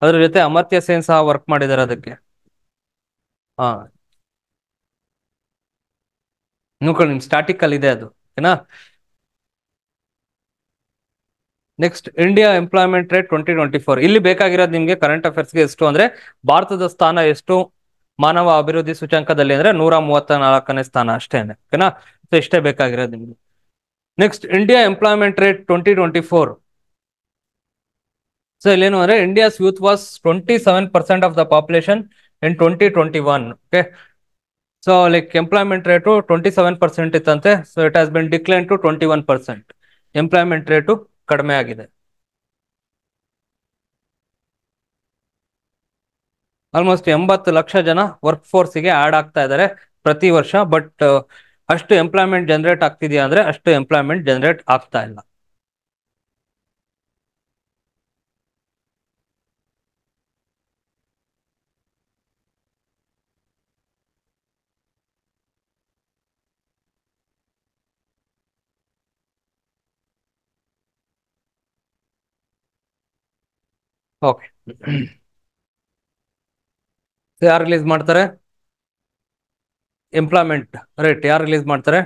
ಅದ್ರ ಜೊತೆ ಅಮರ್ತ್ಯ ಸೇನ್ ಸಹ ವರ್ಕ್ ಮಾಡಿದ್ದಾರೆ ಅದಕ್ಕೆ ಹಾ ನೋಡ್ಕೊಳ್ಳಿ ನಿಮ್ ಇದೆ ಅದು ಏನಾ next India employment rate twenty twenty four ಇಲ್ಲಿ ಬೇಕಾಗಿರೋದು ನಿಮ್ಗೆ ಕರೆಂಟ್ ಅಫೇರ್ಸ್ಗೆ ಎಷ್ಟು ಅಂದ್ರೆ ಭಾರತದ ಸ್ಥಾನ ಎಷ್ಟು ಮಾನವ ಅಭಿವೃದ್ಧಿ ಸೂಚಾಂಕದಲ್ಲಿ ಅಂದ್ರೆ ನೂರ ಮೂವತ್ತ ನಾಲ್ಕನೇ ಸ್ಥಾನ ಅಷ್ಟೇನೆ ಓಕೆನಾ ಸೊ ಇಷ್ಟೇ ಬೇಕಾಗಿರೋದು ನಿಮ್ಗೆ next India employment rate twenty twenty four so ಇಲ್ಲೇನು ಅಂದ್ರೆ India's youth was twenty seven percent of the population in twenty twenty one okay so like employment rate twenty seven percent ಇತ್ತಂತೆ so it has been decline to twenty one percent employment rate ಕಡಿಮೆ ಆಗಿದೆ almost ಎಂಬತ್ತು ಲಕ್ಷ ಜನ work ಫೋರ್ಸ್ಗೆ add ಆಗ್ತಾ ಇದ್ದಾರೆ ಪ್ರತಿ ವರ್ಷ but ಅಷ್ಟು ಎಂಪ್ಲಾಯ್ಮೆಂಟ್ ಜನರೇಟ್ ಆಗ್ತಿದೆಯಾ ಅಂದ್ರೆ ಅಷ್ಟು ಎಂಪ್ಲಾಯ್ಮೆಂಟ್ ಜನರೇಟ್ ಆಗ್ತಾ ಇಲ್ಲ ಓಕೆ ಯಾರು ರಿಲೀಸ್ ಮಾಡ್ತಾರೆ ಎಂಪ್ಲಾಯ್ಮೆಂಟ್ ರೇಟ್ ಯಾರು ರಿಲೀಸ್ ಮಾಡ್ತಾರೆ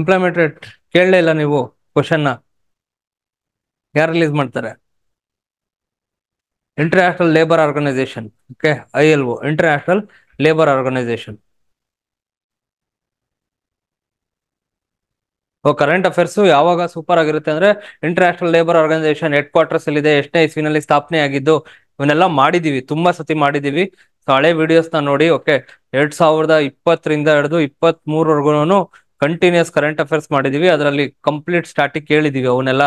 ಎಂಪ್ಲಾಯ್ಮೆಂಟ್ ರೇಟ್ ಕೇಳಲೇ ಇಲ್ಲ ನೀವು ಕ್ವಶನ್ನ ಯಾರು ರಿಲೀಸ್ ಮಾಡ್ತಾರೆ international labour organisation okay I L O international labour organisation current affairs ಯಾವಾಗ ಸೂಪರ್ ಆಗಿರುತ್ತೆ ಅಂದ್ರೆ international labour organisation headquarters ಅಲ್ಲಿ ಇದೆ ಎಷ್ಟನೇ ಇಸ್ವಿನಲ್ಲಿ ಸ್ಥಾಪನೆ ಆಗಿದ್ದು ಇವನ್ನೆಲ್ಲ ಮಾಡಿದೀವಿ ತುಂಬಾ ಸತಿ ಮಾಡಿದೀವಿ ಹಳೆ ವಿಡಿಯೋಸ್ ನ ನೋಡಿ ಓಕೆ ಎರಡ್ ಸಾವಿರದ ಇಪ್ಪತ್ತರಿಂದ ಹಿಡಿದು ಇಪ್ಪತ್ ಮೂರವರೆಗೂ ಕಂಟಿನ್ಯೂಸ್ ಕರೆಂಟ್ ಅಫೇರ್ಸ್ ಮಾಡಿದೀವಿ ಅದರಲ್ಲಿ ಕಂಪ್ಲೀಟ್ ಸ್ಟಾರ್ಟಿಂಗ್ ಕೇಳಿದೀವಿ ಅವನ್ನೆಲ್ಲ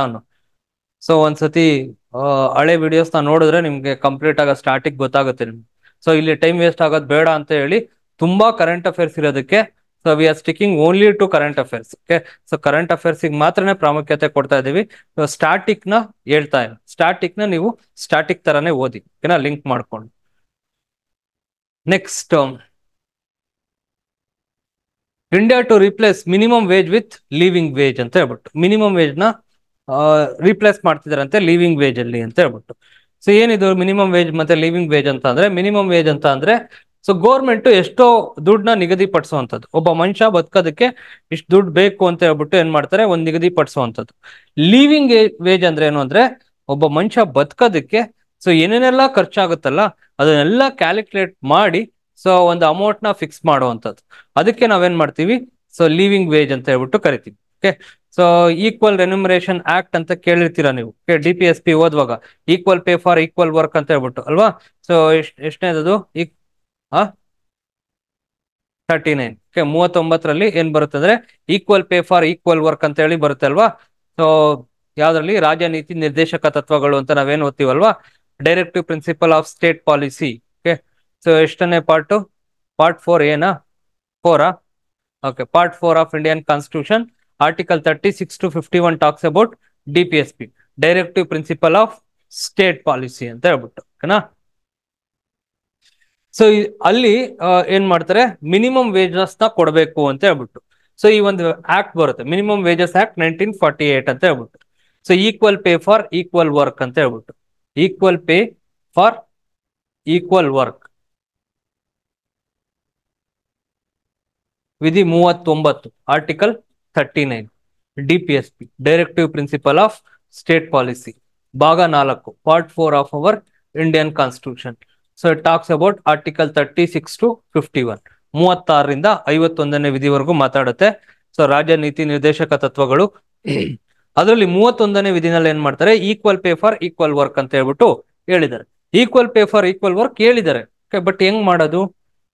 ಸೊ ಒಂದ್ಸತಿ ಹಳೆ ವಿಡಿಯೋಸ್ ನ ನೋಡಿದ್ರೆ ನಿಮ್ಗೆ ಕಂಪ್ಲೀಟ್ ಆಗೋ ಸ್ಟಾರ್ಟಿಂಗ್ ಗೊತ್ತಾಗುತ್ತೆ ನಿಮ್ಗೆ ಸೊ ಇಲ್ಲಿ ಟೈಮ್ ವೇಸ್ಟ್ ಆಗೋದು ಬೇಡ ಅಂತ ಹೇಳಿ ತುಂಬಾ ಕರೆಂಟ್ ಅಫೇರ್ಸ್ ಇರೋದಕ್ಕೆ so we are sticking only to current affairs okay so current affairs ಮಾತ್ರನೇ ಪ್ರಾಮುಖ್ಯತೆ ಕೊಡ್ತಾ ಇದೀವಿ ಸ್ಟಾಟಿಕ್ ನ ಹೇಳ್ತಾ ಇಲ್ಲ ಸ್ಟಾಟಿಕ್ ನ ನೀವು ಸ್ಟಾಟಿಕ್ ತರಾನೇ ಓದಿ ಓಕೆನಾ ಲಿಂಕ್ ಮಾಡ್ಕೊಂಡು next India to replace minimum wage with living wage ಅಂತ ಹೇಳ್ಬಿಟ್ಟು ಮಿನಿಮಮ್ ವೇಜ್ ನ ರಿಪ್ಲೇಸ್ ಮಾಡ್ತಿದಾರಂತೆ ಲಿವಿಂಗ್ ವೇಜ್ ಅಲ್ಲಿ ಅಂತ ಹೇಳ್ಬಿಟ್ಟು ಸೊ ಏನಿದು ಮಿನಿಮಮ್ ವೇಜ್ ಮತ್ತೆ ಲಿವಿಂಗ್ ವೇಜ್ ಅಂತ ಅಂದ್ರೆ ಮಿನಿಮಮ್ ವೇಜ್ ಅಂತ ಅಂದ್ರೆ ಸೊ ಗೋರ್ಮೆಂಟ್ ಎಷ್ಟೋ ದುಡ್ಡನ್ನ ನಿಗದಿ ಪಡಿಸುವಂಥದ್ದು ಒಬ್ಬ ಮನುಷ್ಯ ಬದುಕೋದಕ್ಕೆ ಇಷ್ಟು ದುಡ್ಡು ಬೇಕು ಅಂತ ಹೇಳ್ಬಿಟ್ಟು ಏನ್ ಮಾಡ್ತಾರೆ ಒಂದು ನಿಗದಿ ಪಡಿಸುವಂಥದ್ದು ಲೀವಿಂಗ್ ವೇಜ್ ಅಂದ್ರೆ ಏನು ಅಂದ್ರೆ ಒಬ್ಬ ಮನುಷ್ಯ ಬದುಕೋದಕ್ಕೆ ಸೊ ಏನೇನೆಲ್ಲ ಖರ್ಚಾಗುತ್ತಲ್ಲ ಅದನ್ನೆಲ್ಲ ಕ್ಯಾಲ್ಕುಲೇಟ್ ಮಾಡಿ ಸೊ ಒಂದು ಅಮೌಂಟ್ ನ ಫಿಕ್ಸ್ ಮಾಡುವಂಥದ್ದು ಅದಕ್ಕೆ ನಾವೇನ್ ಮಾಡ್ತೀವಿ ಸೊ ಲೀವಿಂಗ್ ವೇಜ್ ಅಂತ ಹೇಳ್ಬಿಟ್ಟು ಕರಿತೀವಿ okay so equal remuneration act ಅಂತ ಕೇಳಿರ್ತೀರಾ ನೀವು ಡಿ ಪಿ ಎಸ್ ಪಿ ಓದುವಾಗ equal pay for equal work ಅಂತ ಹೇಳ್ಬಿಟ್ಟು ಅಲ್ವಾ ಸೊ ಎಷ್ಟು ಎಷ್ಟನೇದದು ಆ ತರ್ಟಿ ನೈನ್ ಓಕೆ ಮೂವತ್ತೊಂಬತ್ತರಲ್ಲಿ ಏನ್ ಬರುತ್ತೆ ಅಂದ್ರೆ equal pay for equal work ಅಂತ ಹೇಳಿ ಬರುತ್ತೆ ಅಲ್ವಾ ಸೊ ಯಾವ್ದ್ರಲ್ಲಿ ರಾಜನೀತಿ ನಿರ್ದೇಶಕ ತತ್ವಗಳು ಅಂತ ನಾವೇನ್ ಓದ್ತೀವಲ್ವಾ directive principle of state policy okay so ಎಷ್ಟನೇ ಪಾರ್ಟು ಪಾರ್ಟ್ ಫೋರ್ ಏನಾ ಫೋರಾ okay part four of Indian constitution article thirty six to fifty one talks about D P S P directive principle of state policy ಅಂತ ಹೇಳ್ಬಿಟ್ಟು ಓಕೆನಾ so ಅಲ್ಲಿ ಏನ್ ಮಾಡ್ತಾರೆ minimum wages ನ ಕೊಡಬೇಕು ಅಂತ ಹೇಳ್ಬಿಟ್ಟು ಸೊ ಈ ಒಂದು ಆಕ್ಟ್ ಬರುತ್ತೆ minimum wages act nineteen forty eight ಅಂತ ಹೇಳ್ಬಿಟ್ಟು so equal pay for equal work ಅಂತ ಹೇಳ್ಬಿಟ್ಟು equal pay for equal work ವಿಧಿ ಮೂವತ್ತೊಂಬತ್ತು article thirty nine D P S P directive principle of state policy ಭಾಗ ನಾಲ್ಕು part four of our Indian constitution so it talks about article thirty six to fifty one ಮೂವತ್ತಾರರಿಂದ ಐವತ್ತೊಂದನೇ ವಿಧಿವರೆಗೂ ಮಾತಾಡುತ್ತೆ so ರಾಜ್ಯ ನೀತಿ ನಿರ್ದೇಶಕ ತತ್ವಗಳು ಅದರಲ್ಲಿ ಮೂವತ್ತೊಂದನೇ ವಿಧಿನಲ್ಲಿ ಏನ್ ಮಾಡ್ತಾರೆ equal pay for equal work ಅಂತ ಹೇಳ್ಬಿಟ್ಟು ಹೇಳಿದ್ದಾರೆ equal pay for equal work ಹೇಳಿದ್ದಾರೆ ಬಟ್ ಹೆಂಗ್ ಮಾಡೋದು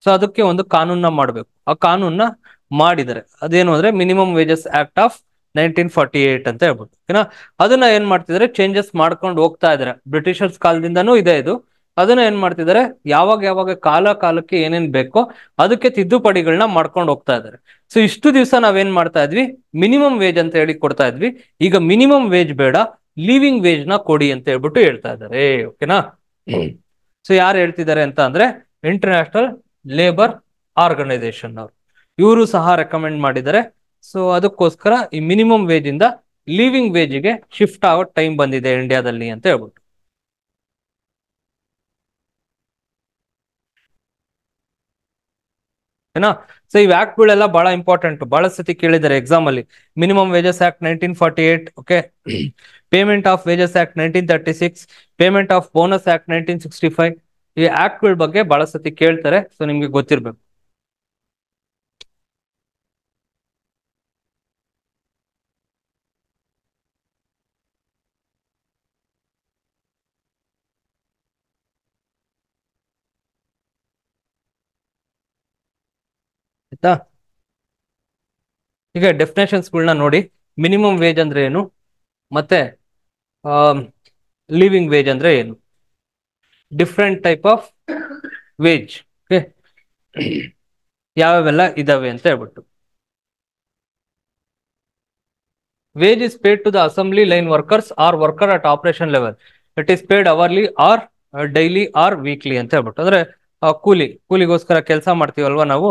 ಸೊ ಅದಕ್ಕೆ ಒಂದು ಕಾನೂನ ಮಾಡಬೇಕು ಆ ಕಾನೂನ ಮಾಡಿದ್ದಾರೆ ಅದೇನು ಅಂದ್ರೆ minimum wages act of nineteen forty eight ಅಂತ ಹೇಳ್ಬಿಟ್ಟು ಅದನ್ನ ಏನ್ ಮಾಡ್ತಿದ್ರೆ ಚೇಂಜಸ್ ಮಾಡ್ಕೊಂಡು ಹೋಗ್ತಾ ಇದಾರೆ ಬ್ರಿಟಿಷರ್ಸ್ ಕಾಲದಿಂದನೂ ಇದೆ ಇದು ಅದನ್ನ ಏನ್ ಮಾಡ್ತಿದ್ದಾರೆ ಯಾವಾಗ ಯಾವಾಗ ಕಾಲ ಕಾಲಕ್ಕೆ ಏನೇನ್ ಬೇಕೋ ಅದಕ್ಕೆ ತಿದ್ದುಪಡಿಗಳನ್ನ ಮಾಡ್ಕೊಂಡು ಹೋಗ್ತಾ ಇದ್ದಾರೆ ಸೊ ಇಷ್ಟು ದಿವಸ ನಾವೇನ್ ಮಾಡ್ತಾ ಇದ್ವಿ ಮಿನಿಮಮ್ ವೇಜ್ ಅಂತ ಹೇಳಿ ಕೊಡ್ತಾ ಇದ್ವಿ ಈಗ ಮಿನಿಮಮ್ ವೇಜ್ ಬೇಡ ಲಿವಿಂಗ್ ವೇಜ್ ನ ಕೊಡಿ ಅಂತ ಹೇಳ್ಬಿಟ್ಟು ಹೇಳ್ತಾ ಇದಾರೆ ಓಕೆನಾ ಸೊ ಯಾರು ಹೇಳ್ತಿದ್ದಾರೆ ಅಂತ ಅಂದ್ರೆ ಇಂಟರ್ನ್ಯಾಷನಲ್ ಲೇಬರ್ ಆರ್ಗನೈಸೇಷನ್ ಅವರು ಇವರು ಸಹ ರೆಕಮೆಂಡ್ ಮಾಡಿದ್ದಾರೆ ಸೊ ಅದಕ್ಕೋಸ್ಕರ ಈ ಮಿನಿಮಮ್ ವೇಜ್ ಇಂದ ಲಿವಿಂಗ್ ವೇಜ್ಗೆ ಶಿಫ್ಟ್ ಆಗೋ ಟೈಮ್ ಬಂದಿದೆ ಇಂಡಿಯಾದಲ್ಲಿ ಅಂತ ಹೇಳ್ಬಿಟ್ಟು ಏನ ಸೊ ಈ ಆಕ್ಟ್ ಗಳೆಲ್ಲ ಬಹಳ ಇಂಪಾರ್ಟೆಂಟ್ ಬಹಳ ಸತಿ ಕೇಳಿದ್ದಾರೆ ಎಕ್ಸಾಮ್ ಅಲ್ಲಿ minimum wages act nineteen forty eight okay payment of wages act nineteen thirty six payment of bonus act nineteen sixty five ಈ ಆಕ್ಟ್ ಗಳ ಬಗ್ಗೆ ಬಹಳ ಸತಿ ಕೇಳ್ತಾರೆ ಸೊ ನಿಮ್ಗೆ ಗೊತ್ತಿರ್ಬೇಕು ಆಯ್ತಾ ಈಗ ಡೆಫಿನೇಷನ್ಸ್ಗಳನ್ನ ನೋಡಿ ಮಿನಿಮಮ್ ವೇಜ್ ಅಂದ್ರೆ ಏನು ಮತ್ತೆ ಲಿವಿಂಗ್ ವೇಜ್ ಅಂದ್ರೆ ಏನು different type of wage okay ಯಾವ್ಯಾವೆಲ್ಲ ಇದಾವೆ ಅಂತ ಹೇಳ್ಬಿಟ್ಟು wage is paid to the assembly line workers or worker at operation level it is paid hourly or daily or weekly ಅಂತ ಹೇಳ್ಬಿಟ್ಟು ಅಂದ್ರೆ ಕೂಲಿ ಕೂಲಿಗೋಸ್ಕರ ಕೆಲಸ ಮಾಡ್ತೀವಲ್ವಾ ನಾವು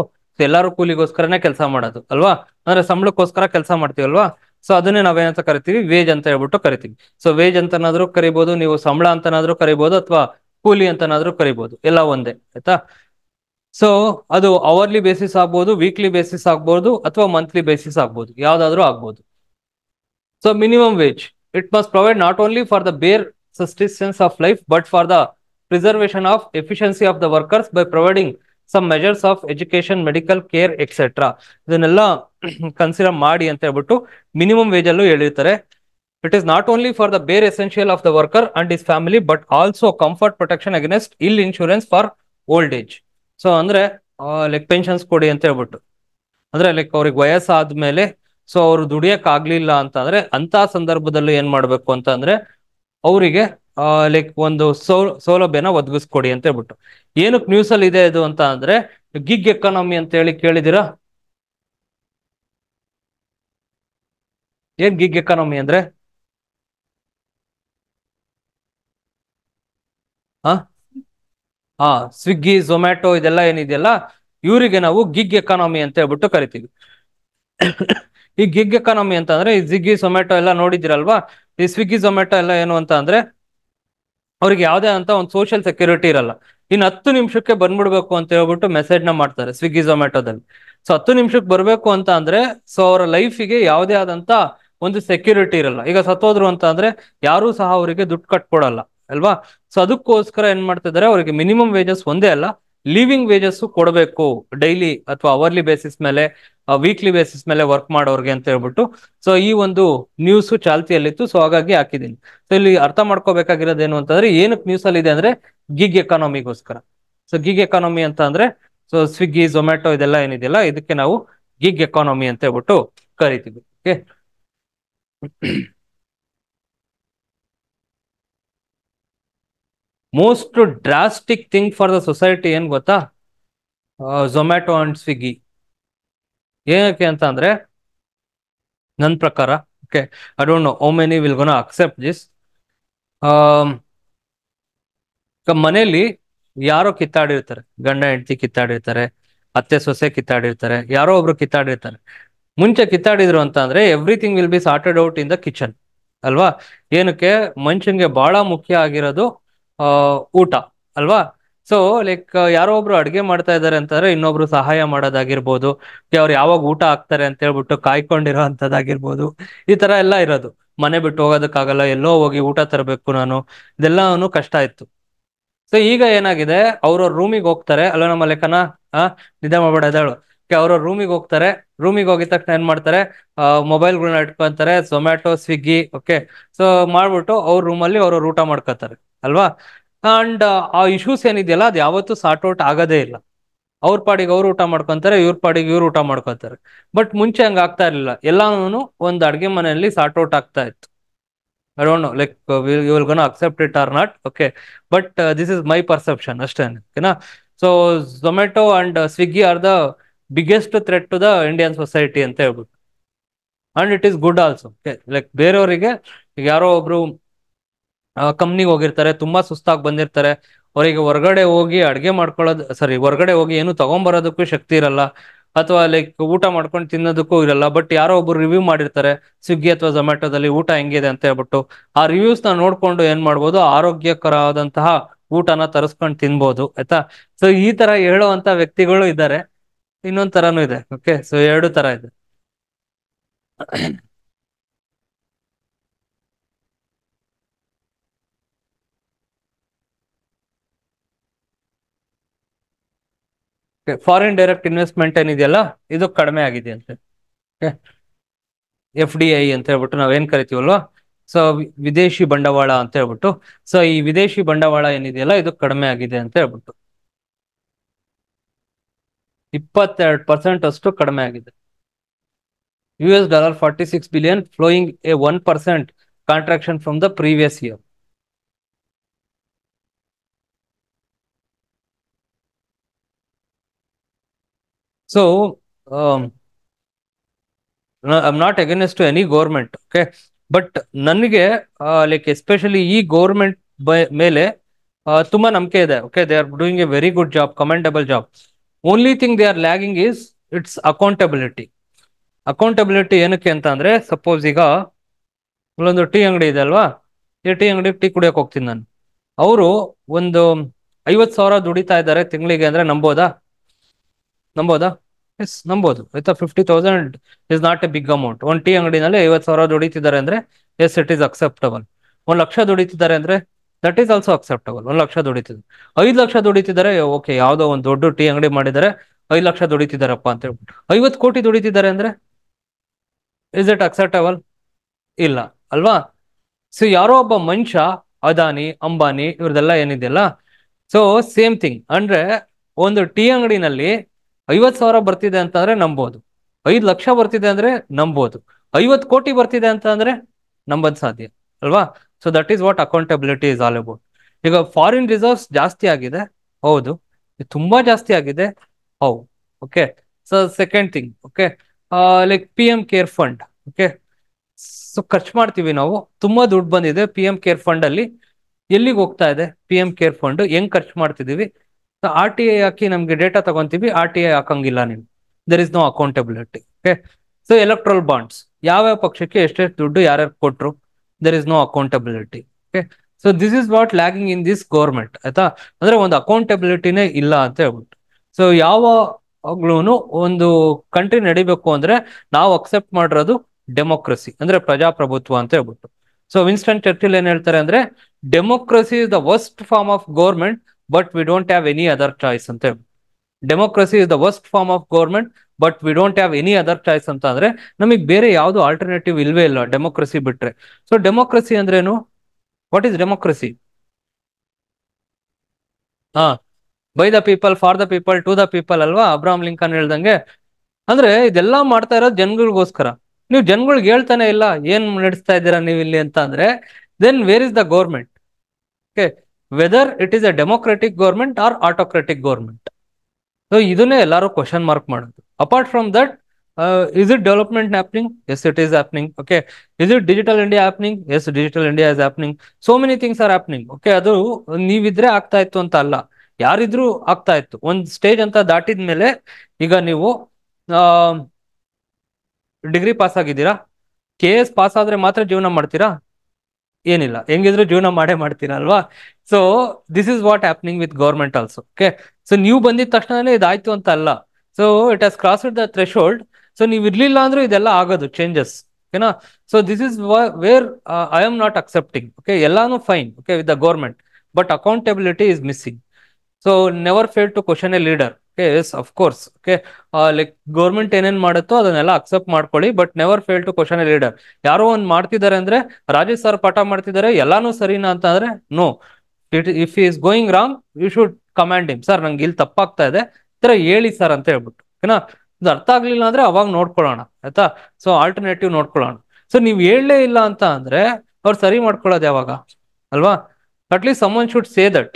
ಎಲ್ಲಾರು ಕೂಲಿಗೋಸ್ಕರನೇ ಕೆಲಸ ಮಾಡೋದು ಅಲ್ವಾ ಅಂದ್ರೆ ಸಂಬಳಕ್ಕೋಸ್ಕರ ಕೆಲಸ ಮಾಡ್ತೀವಲ್ವಾ ಸೊ ಅದನ್ನೇ ನಾವೇನಂತ ಕರಿತೀವಿ ವೇಜ್ ಅಂತ ಹೇಳ್ಬಿಟ್ಟು ಕರಿತೀವಿ ಸೊ ವೇಜ್ ಅಂತನಾದ್ರೂ ಕರಿಬಹುದು ನೀವು ಸಂಬಳ ಅಂತನಾದ್ರೂ ಕರಿಬಹುದು ಅಥವಾ ಕೂಲಿ ಅಂತನಾದ್ರೂ ಕರಿಬಹುದು ಎಲ್ಲ ಒಂದೇ ಆಯ್ತಾ ಸೊ ಅದು ಅವರ್ಲಿ ಬೇಸಿಸ್ ಆಗ್ಬೋದು ವೀಕ್ಲಿ ಬೇಸಿಸ್ ಆಗ್ಬೋದು ಅಥವಾ ಮಂತ್ಲಿ ಬೇಸಿಸ್ ಆಗ್ಬೋದು ಯಾವ್ದಾದ್ರು ಆಗ್ಬೋದು so minimum wage it must provide not only for the bare sustenance of life but for the preservation of efficiency of the workers by providing some measures of education medical care etcetera ಇದನ್ನೆಲ್ಲ consider ಮಾಡಿ ಅಂತ ಹೇಳ್ಬಿಟ್ಟು minimum wage ಅಲ್ಲೂ ಹೇಳಿರ್ತಾರೆ it is not only for the bare essential of the worker and is family but also comfort protection against ill insurance for old age so ಅಂದ್ರೆ like pensions ಕೊಡಿ ಅಂತ ಹೇಳ್ಬಿಟ್ಟು ಅಂದ್ರೆ ಲೈಕ್ ಅವ್ರಿಗೆ ವಯಸ್ಸಾದ್ಮೇಲೆ ಸೊ ಅವ್ರು ದುಡಿಯಕ್ ಆಗ್ಲಿಲ್ಲ ಅಂತ ಅಂದ್ರೆ ಅಂತ ಸಂದರ್ಭದಲ್ಲಿ ಏನ್ ಮಾಡ್ಬೇಕು ಅಂತ ಅಂದ್ರೆ ಅವರಿಗೆ ಲೈಕ್ ಒಂದು ಸೌ ಸೌಲಭ್ಯನ ಒದಗಿಸ್ಕೊಡಿ ಅಂತ ಹೇಳ್ಬಿಟ್ಟು ಏನಕ್ಕೆ ನ್ಯೂಸ್ ಅಲ್ಲಿ ಇದೆ ಇದು ಅಂತ ಅಂದ್ರೆ ಗಿಗ್ ಎಕಾನಮಿ ಅಂತ ಹೇಳಿ ಕೇಳಿದಿರಾ ಏನ್ ಗಿಗ್ ಎಕಾನಮಿ ಅಂದ್ರೆ ಹಾ ಹಾ ಸ್ವಿಗ್ಗಿ ಝೊಮ್ಯಾಟೊ ಇದೆಲ್ಲ ಏನಿದೆಯಲ್ಲ ಇವರಿಗೆ ನಾವು ಗಿಗ್ ಎಕಾನಮಿ ಅಂತ ಹೇಳ್ಬಿಟ್ಟು ಕರಿತೀವಿ ಈ ಗಿಗ್ ಎಕಾನಮಿ ಅಂತ ಅಂದ್ರೆ ಈ ಸ್ವಿಗ್ಗಿ ಝೊಮ್ಯಾಟೊ ಎಲ್ಲ ನೋಡಿದಿರಲ್ವಾ ಈ ಸ್ವಿಗ್ಗಿ ಝೊಮ್ಯಾಟೊ ಎಲ್ಲ ಏನು ಅಂತ ಅಂದ್ರೆ ಅವ್ರಿಗೆ ಯಾವುದೇ ಅಂತ ಒಂದು ಸೋಷಿಯಲ್ ಸೆಕ್ಯೂರಿಟಿ ಇರಲ್ಲ ಇನ್ನು ಹತ್ತು ನಿಮಿಷಕ್ಕೆ ಬಂದ್ಬಿಡ್ಬೇಕು ಅಂತ ಹೇಳ್ಬಿಟ್ಟು ಮೆಸೇಜ್ ನ ಮಾಡ್ತಾರೆ ಸ್ವಿಗ್ಗಿ ಝೊಮ್ಯಾಟೋದಲ್ಲಿ ಸೊ ಹತ್ತು ನಿಮಿಷಕ್ಕೆ ಬರಬೇಕು ಅಂತ ಅಂದ್ರೆ ಸೊ ಅವರ ಲೈಫಿಗೆ ಯಾವುದೇ ಆದಂತ ಒಂದು ಸೆಕ್ಯೂರಿಟಿ ಇರಲ್ಲ ಈಗ ಸತ್ತೋದ್ರು ಅಂತ ಅಂದ್ರೆ ಯಾರು ಸಹ ಅವರಿಗೆ ದುಡ್ಡು ಕಟ್ಕೊಡಲ್ಲ ಅಲ್ವಾ ಸೊ ಅದಕ್ಕೋಸ್ಕರ ಏನ್ ಮಾಡ್ತಿದ್ದಾರೆ ಅವರಿಗೆ ಮಿನಿಮಮ್ ವೇಜಸ್ ಒಂದೇ ಅಲ್ಲ ಲಿವಿಂಗ್ ವೇಜಸ್ ಕೊಡಬೇಕು ಡೈಲಿ ಅಥವಾ ಅವರ್ಲಿ ಬೇಸಿಸ್ ಮೇಲೆ ವೀಕ್ಲಿ ಬೇಸಿಸ್ ಮೇಲೆ ವರ್ಕ್ ಮಾಡೋರ್ಗೆ ಅಂತ ಹೇಳ್ಬಿಟ್ಟು ಸೊ ಈ ಒಂದು ನ್ಯೂಸ್ ಚಾಲ್ತಿಯಲ್ಲಿತ್ತು ಸೊ ಹಾಗಾಗಿ ಹಾಕಿದ್ದೀನಿ ಸೊ ಇಲ್ಲಿ ಅರ್ಥ ಮಾಡ್ಕೋಬೇಕಾಗಿರೋದು ಏನು ಅಂತಂದ್ರೆ ಏನಕ್ಕೆ ನ್ಯೂಸ್ ಅಲ್ಲಿ ಇದೆ ಅಂದ್ರೆ ಗಿಗ್ ಎಕಾನಮಿಗೋಸ್ಕರ ಸೊ ಗಿಗ್ ಎಕಾನಮಿ ಅಂತ ಅಂದ್ರೆ ಸೊ ಸ್ವಿಗ್ಗಿ ಝೊಮ್ಯಾಟೊ ಇದೆಲ್ಲ ಏನಿದೆಯಲ್ಲ ಇದಕ್ಕೆ ನಾವು ಗಿಗ್ ಎಕಾನಮಿ ಅಂತ ಹೇಳ್ಬಿಟ್ಟು ಕರಿತೀವಿ okay most drastic thing for the society ಏನ್ ಗೊತ್ತಾ ಝೊಮ್ಯಾಟೊ ಅಂಡ್ ಸ್ವಿಗ್ಗಿ ಏನಕ್ಕೆ ಅಂತ ಅಂದ್ರೆ ನನ್ನ ಪ್ರಕಾರ okay I don't know how many will gonna accept this ಮನೆಯಲ್ಲಿ ಯಾರೋ ಕಿತ್ತಾಡಿರ್ತಾರೆ ಗಂಡ ಹೆಂಡತಿ ಕಿತ್ತಾಡಿರ್ತಾರೆ ಅತ್ತೆ ಸೊಸೆ ಕಿತ್ತಾಡಿರ್ತಾರೆ ಯಾರೋ ಒಬ್ರು ಕಿತ್ತಾಡಿರ್ತಾರೆ ಮುಂಚೆ ಕಿತ್ತಾಡಿದ್ರು ಅಂತ ಅಂದ್ರೆ everything will be sorted out in the kitchen ಅಲ್ವಾ ಏನಕ್ಕೆ ಮನುಷ್ಯನ್ಗೆ ಬಹಳ ಮುಖ್ಯ ಆಗಿರೋದು ಊಟ ಅಲ್ವಾ ಸೊ ಲೈಕ್ ಯಾರೋ ಒಬ್ರು ಅಡ್ಗೆ ಮಾಡ್ತಾ ಇದ್ದಾರೆ ಅಂತಂದ್ರೆ ಇನ್ನೊಬ್ರು ಸಹಾಯ ಮಾಡೋದಾಗಿರ್ಬೋದು ಅವ್ರು ಯಾವಾಗ ಊಟ ಹಾಕ್ತಾರೆ ಅಂತ ಹೇಳ್ಬಿಟ್ಟು ಕಾಯ್ಕೊಂಡಿರೋ ಅಂತದಾಗಿರ್ಬೋದು ಈ ತರ ಎಲ್ಲ ಇರೋದು ಮನೆ ಬಿಟ್ಟು ಹೋಗೋದಕ್ಕಾಗಲ್ಲ ಎಲ್ಲೋ ಹೋಗಿ ಊಟ ತರಬೇಕು ನಾನು ಇದೆಲ್ಲಾನು ಕಷ್ಟ ಇತ್ತು ಸೊ ಈಗ ಏನಾಗಿದೆ ಅವ್ರವ್ರ ರೂಮಿಗೆ ಹೋಗ್ತಾರೆ ಅಲ್ಲ ನಮ್ಮ ಲೆಕ್ಕನ ಆ ನಿದ್ದೆ ಇದಾಳು ಅವ್ರ ರೂಮಿಗೆ ಹೋಗ್ತಾರೆ ರೂಮಿಗೆ ಹೋಗಿದ ತಕ್ಷಣ ಏನ್ ಮಾಡ್ತಾರೆ ಮೊಬೈಲ್ಗಳನ್ನ ಇಟ್ಕೊಂತಾರೆ ಝೊಮ್ಯಾಟೊ ಸ್ವಿಗ್ಗಿ ಓಕೆ ಸೊ ಮಾಡ್ಬಿಟ್ಟು ಅವ್ರ ರೂಮಲ್ಲಿ ಅವ್ರವ್ರು ಊಟ ಮಾಡ್ಕೋತಾರೆ ಅಲ್ವಾ ಅಂಡ್ ಆ ಇಶ್ಯೂಸ್ ಏನಿದೆಯಲ್ಲ ಅದು ಯಾವತ್ತೂ ಸಾರ್ಟ್ ಔಟ್ ಆಗೋದೇ ಇಲ್ಲ ಅವ್ರ ಪಾಡಿಗೆ ಅವ್ರು ಊಟ ಮಾಡ್ಕೊಂತಾರೆ ಇವ್ರ ಪಾಡಿಗೆ ಇವ್ರು ಊಟ ಮಾಡ್ಕೊಂತಾರೆ ಬಟ್ ಮುಂಚೆ ಹಂಗ ಆಗ್ತಾ ಇರ್ಲಿಲ್ಲ ಎಲ್ಲಾನು ಒಂದು ಅಡ್ಗೆ ಮನೆಯಲ್ಲಿ ಸಾರ್ಟ್ ಔಟ್ ಆಗ್ತಾ ಇತ್ತು I don't know like accept it or not okay but this is my perception ಅಷ್ಟೇ ಓಕೆನಾ so Zomato and Swiggy are the biggest threat to the Indian society ಅಂತ ಹೇಳ್ಬಿಟ್ಟು and it is good also like ಬೇರೆಯವರಿಗೆ ಯಾರೋ ಒಬ್ರು ಕಂಪ್ನಿಗೆ ಹೋಗಿರ್ತಾರೆ ತುಂಬಾ ಸುಸ್ತಾಗಿ ಬಂದಿರ್ತಾರೆ ಅವರಿಗೆ ಹೊರಗಡೆ ಹೋಗಿ ಅಡುಗೆ ಮಾಡ್ಕೊಳ್ಳೋದು ಸಾರಿ ಹೊರಗಡೆ ಹೋಗಿ ಏನು ತಗೊಂಬರೋದಕ್ಕೂ ಶಕ್ತಿ ಇರಲ್ಲ ಅಥವಾ ಲೈಕ್ ಊಟ ಮಾಡ್ಕೊಂಡು ತಿನ್ನೋದಕ್ಕೂ ಇರಲ್ಲ ಬಟ್ ಯಾರೋ ಒಬ್ರು ರಿವ್ಯೂ ಮಾಡಿರ್ತಾರೆ ಸ್ವಿಗ್ಗಿ ಅಥವಾ ಝೊಮ್ಯಾಟೊದಲ್ಲಿ ಊಟ ಹೆಂಗಿದೆ ಅಂತ ಹೇಳ್ಬಿಟ್ಟು ಆ ರಿವ್ಯೂಸ್ ನ ನೋಡ್ಕೊಂಡು ಏನ್ ಮಾಡ್ಬೋದು ಆರೋಗ್ಯಕರವಾದಂತಹ ಊಟನ ತರಿಸ್ಕೊಂಡು ತಿನ್ಬೋದು ಆಯ್ತಾ ಸೊ ಈ ತರ ಹೇಳುವಂತ ವ್ಯಕ್ತಿಗಳು ಇದ್ದಾರೆ ಇನ್ನೊಂದ್ ತರಾನು ಇದೆ ಓಕೆ ಸೊ ಎರಡು ತರ ಇದೆ ಫಾರಿನ್ ಡೈರೆಕ್ಟ್ ಇನ್ವೆಸ್ಟ್ಮೆಂಟ್ ಏನಿದೆಯಲ್ಲ ಇದು ಕಡಿಮೆ ಆಗಿದೆ ಅಂತೆ ಎಫ್ ಡಿ ಐ ಅಂತ ಹೇಳ್ಬಿಟ್ಟು ನಾವೇನ್ ಕರಿತೀವಲ್ವಾ ಸೊ ವಿದೇಶಿ ಬಂಡವಾಳ ಅಂತ ಹೇಳ್ಬಿಟ್ಟು ಸೊ ಈ ವಿದೇಶಿ ಬಂಡವಾಳ ಏನಿದೆಯಲ್ಲ ಇದು ಕಡಿಮೆ ಆಗಿದೆ ಅಂತ ಹೇಳ್ಬಿಟ್ಟು ಇಪ್ಪತ್ತೆರಡು ಪರ್ಸೆಂಟ್ ಅಷ್ಟು ಕಡಿಮೆ ಆಗಿದೆ U S dollar forty six billion flowing a one percent contraction from the previous year so um, I'm not against to any government, but ನನಗೆ ಲೈಕ್ ಎಸ್ಪೆಷಲಿ ಈ ಗೌರ್ಮೆಂಟ್ ಮೇಲೆ ತುಂಬಾ ನಂಬಿಕೆ ಇದೆ okay they are doing a very good job commendable job only thing they are lagging is it's accountability accountability ಏನಕ್ಕೆ ಅಂತ ಅಂದ್ರೆ suppose ಈಗ ಇಲ್ಲೊಂದು ಟೀ ಅಂಗಡಿ ಇದೆ ಅಲ್ವಾ ಈ ಟೀ ಅಂಗಡಿಗೆ ಟೀ ಕುಡಿಯೋಕೆ ಹೋಗ್ತೀನಿ ನಾನು ಅವರು ಒಂದು ಐವತ್ತು ಸಾವಿರ ದುಡಿತಾ ಇದ್ದಾರೆ ತಿಂಗಳಿಗೆ ಅಂದ್ರೆ ನಂಬೋದಾ ನಂಬೋದಾ ಎಸ್ ನಂಬೋದು ಆಯ್ತಾ fifty thousand is not a big amount ಒಂದು ಟೀ ಅಂಗಡಿನಲ್ಲಿ ಐವತ್ತು ಸಾವಿರ ದುಡಿತಿದ್ದಾರೆ ಅಂದ್ರೆ ಎಸ್ ಇಟ್ ಈಸ್ ಅಕ್ಸೆಪ್ಟಬಲ್ ಒಂದು ಲಕ್ಷ ದುಡಿತಿದ್ದಾರೆ ಅಂದ್ರೆ ದಟ್ ಈಸ್ ಆಲ್ಸೋ ಅಕ್ಸೆಪ್ಟಬಲ್ ಒಂದು ಲಕ್ಷ ದುಡಿತಿದ್ರು ಐದು ಲಕ್ಷ ದುಡಿತಿದ್ದಾರೆ ಓಕೆ ಯಾವುದೋ ಒಂದು ದೊಡ್ಡ ಟೀ ಅಂಗಡಿ ಮಾಡಿದರೆ ಐದು ಲಕ್ಷ ದುಡಿತಿದ್ದಾರಪ್ಪ ಅಂತ ಹೇಳ್ಬಿಟ್ಟು ಐವತ್ತು ಕೋಟಿ ದುಡಿತಿದ್ದಾರೆ ಅಂದ್ರೆ ಇಸ್ ಇಟ್ ಅಕ್ಸೆಪ್ಟಬಲ್ ಇಲ್ಲ ಅಲ್ವಾ ಸೊ ಯಾರೋ ಒಬ್ಬ ಮನುಷ್ಯ ಅದಾನಿ ಅಂಬಾನಿ ಇವ್ರದೆಲ್ಲ ಏನಿದೆಯಲ್ಲ ಸೊ ಸೇಮ್ ಥಿಂಗ್ ಅಂದ್ರೆ ಒಂದು ಟೀ ಅಂಗಡಿನಲ್ಲಿ ಐವತ್ ಸಾವಿರ ಬರ್ತಿದೆ ಅಂದ್ರೆ ನಂಬೋದು ಐದು ಲಕ್ಷ ಬರ್ತಿದೆ ಅಂದ್ರೆ ನಂಬೋದು ಐವತ್ ಕೋಟಿ ಬರ್ತಿದೆ ಅಂತ ಅಂದ್ರೆ ನಂಬದ್ ಸಾಧ್ಯ ಅಲ್ವಾ so that is what accountability is all about ಈಗ ಫಾರಿನ್ ರಿಸರ್ವ್ಸ್ ಜಾಸ್ತಿ ಆಗಿದೆ ಹೌದು ತುಂಬಾ ಜಾಸ್ತಿ ಆಗಿದೆ ಹೌದು okay so second thing okay like P M care fund okay so ಖರ್ಚು ಮಾಡ್ತೀವಿ ನಾವು ತುಂಬಾ ದುಡ್ಡು ಬಂದಿದೆ ಪಿ ಎಂ ಕೇರ್ ಫಂಡ್ ಅಲ್ಲಿ ಎಲ್ಲಿಗೆ ಹೋಗ್ತಾ ಇದೆ ಪಿ ಎಂ ಕೇರ್ ಫಂಡ್ ಹೆಂಗ್ ಖರ್ಚು ಮಾಡ್ತಿದೀವಿ ಆರ್ ಟಿ ಐ ಹಾಕಿ ನಮ್ಗೆ ಡೇಟಾ ತಗೊಂತೀವಿ ಆರ್ ಟಿ ಐ ಹಾಕಂಗಿಲ್ಲ ನೀವು there is no accountability okay so electoral bonds ಯಾವ ಯಾವ ಪಕ್ಷಕ್ಕೆ ಎಷ್ಟೆಷ್ಟು ದುಡ್ಡು ಯಾರ್ಯಾರು ಕೊಟ್ರು there is no accountability okay so this is what lagging in this government ಆಯ್ತಾ ಅಂದ್ರೆ ಒಂದು ಅಕೌಂಟೆಬಿಲಿಟಿನೇ ಇಲ್ಲ ಅಂತ ಹೇಳ್ಬಿಟ್ಟು ಸೊ ಯಾವಾಗ್ಲೂ ಒಂದು ಕಂಟ್ರಿ ನಡಿಬೇಕು ಅಂದ್ರೆ ನಾವು ಅಕ್ಸೆಪ್ಟ್ ಮಾಡಿರೋದು ಡೆಮೋಕ್ರಸಿ ಅಂದ್ರೆ ಪ್ರಜಾಪ್ರಭುತ್ವ ಅಂತ ಹೇಳ್ಬಿಟ್ಟು ಸೊ ವಿನ್ಸ್ಟನ್ ಚರ್ಚಿಲ್ ಏನ್ ಹೇಳ್ತಾರೆ ಅಂದ್ರೆ democracy is the worst form of government but we don't have any other choice ಅಂತ democracy is the worst form of government but we don't have any other choice ಅಂತ ಅಂದ್ರೆ ನಮಗೆ ಬೇರೆ ಯಾವುದು alternative ಇಲ್ವೇ ಇಲ್ಲ ಡೆಮೋಕ್ರಸಿ ಬಿಟ್ರೆ ಸೊ ಡೆಮೋಕ್ರಸಿ ಅಂದ್ರೇನು ವಾಟ್ ಈಸ್ ಡೆಮೋಕ್ರಸಿ ಹಾ by the people for the people to the people ಅಲ್ವಾ ಅಬ್ರಾಮ್ ಲಿಂಕನ್ ಹೇಳ್ದಂಗೆ ಅಂದ್ರೆ ಇದೆಲ್ಲ ಮಾಡ್ತಾ ಇರೋದು ಜನಗಳಿಗೋಸ್ಕರ ನೀವು ಜನಗಳಿಗೆ ಹೇಳ್ತಾನೆ ಇಲ್ಲ ಏನ್ ನಡೆಸ್ತಾ ಇದ್ದೀರಾ ನೀವು ಇಲ್ಲಿ ಅಂತ ಅಂದ್ರೆ then where is the government okay whether it is a democratic government or autocratic government so ಇದನ್ನೇ ಎಲ್ಲರೂ ಕ್ವಶನ್ ಮಾರ್ಕ್ ಮಾಡೋದು apart from that is it development happening yes it is happening okay is it digital India happening yes digital India is happening so many things are happening okay ಅದು ನೀವಿದ್ರೆ ಆಗ್ತಾ ಇತ್ತು ಅಂತ ಅಲ್ಲ ಯಾರಿದ್ರು ಆಗ್ತಾ ಇತ್ತು ಒಂದು ಸ್ಟೇಜ್ ಅಂತ ದಾಟಿದ ಮೇಲೆ ಈಗ ನೀವು ಡಿಗ್ರಿ ಪಾಸ್ ಆಗಿದ್ದೀರಾ ಕೆ ಎಸ್ ಪಾಸ್ ಆದ್ರೆ ಮಾತ್ರ ಜೀವನ ಮಾಡ್ತೀರಾ ಏನಿಲ್ಲ ಹೆಂಗಿದ್ರು ಜೀವನ ಮಾಡೇ ಮಾಡ್ತೀರಲ್ವಾ so this is what happening with government also okay so ನೀವು ಬಂದಿದ ತಕ್ಷಣನೇ ಇದಾಯ್ತು ಅಂತ ಅಲ್ಲ so it has cross the threshold so ನೀವು ಇರ್ಲಿಲ್ಲ ಅಂದ್ರೂ ಇದೆಲ್ಲ ಆಗೋದು ಚೇಂಜಸ್ ಓಕೆನಾ so this is where I am not accepting okay ಎಲ್ಲಾನು fine okay with the government but accountability is missing so never fail to question a leader okay yes of course okay like government ಏನೇನ್ ಮಾಡುತ್ತೋ ಅದನ್ನೆಲ್ಲ accept ಮಾಡ್ಕೊಳ್ಳಿ but never fail to question a leader ಯಾರೋ ಒಂದ್ ಮಾಡ್ತಿದ್ದಾರೆ ಅಂದ್ರೆ Rajesh sir ಪಾಠ ಮಾಡ್ತಿದ್ದಾರೆ ಎಲ್ಲಾನು ಸರಿನಾ ಅಂತ ಅಂದ್ರೆ no it if is going wrong you should command him sir ನಂಗೆ ಇಲ್ಲಿ ತಪ್ಪಾಗ್ತಾ ಇದೆ ತರ ಹೇಳಿ ಸರ್ ಅಂತ ಹೇಳ್ಬಿಟ್ಟು ಓಕೆನಾ ಇದು ಅರ್ಥ ಆಗ್ಲಿಲ್ಲ ಅಂದ್ರೆ ಅವಾಗ ನೋಡ್ಕೊಳ್ಳೋಣ ಆಯ್ತಾ ಸೊ ಆಲ್ಟರ್ನೇಟಿವ್ ನೋಡ್ಕೊಳ್ಳೋಣ ಸೊ ನೀವ್ ಹೇಳಲೇ ಇಲ್ಲ ಅಂತ ಅಂದ್ರೆ ಅವ್ರು ಸರಿ ಮಾಡ್ಕೊಳ್ಳೋದು ಯಾವಾಗ ಅಲ್ವಾ at least someone should say that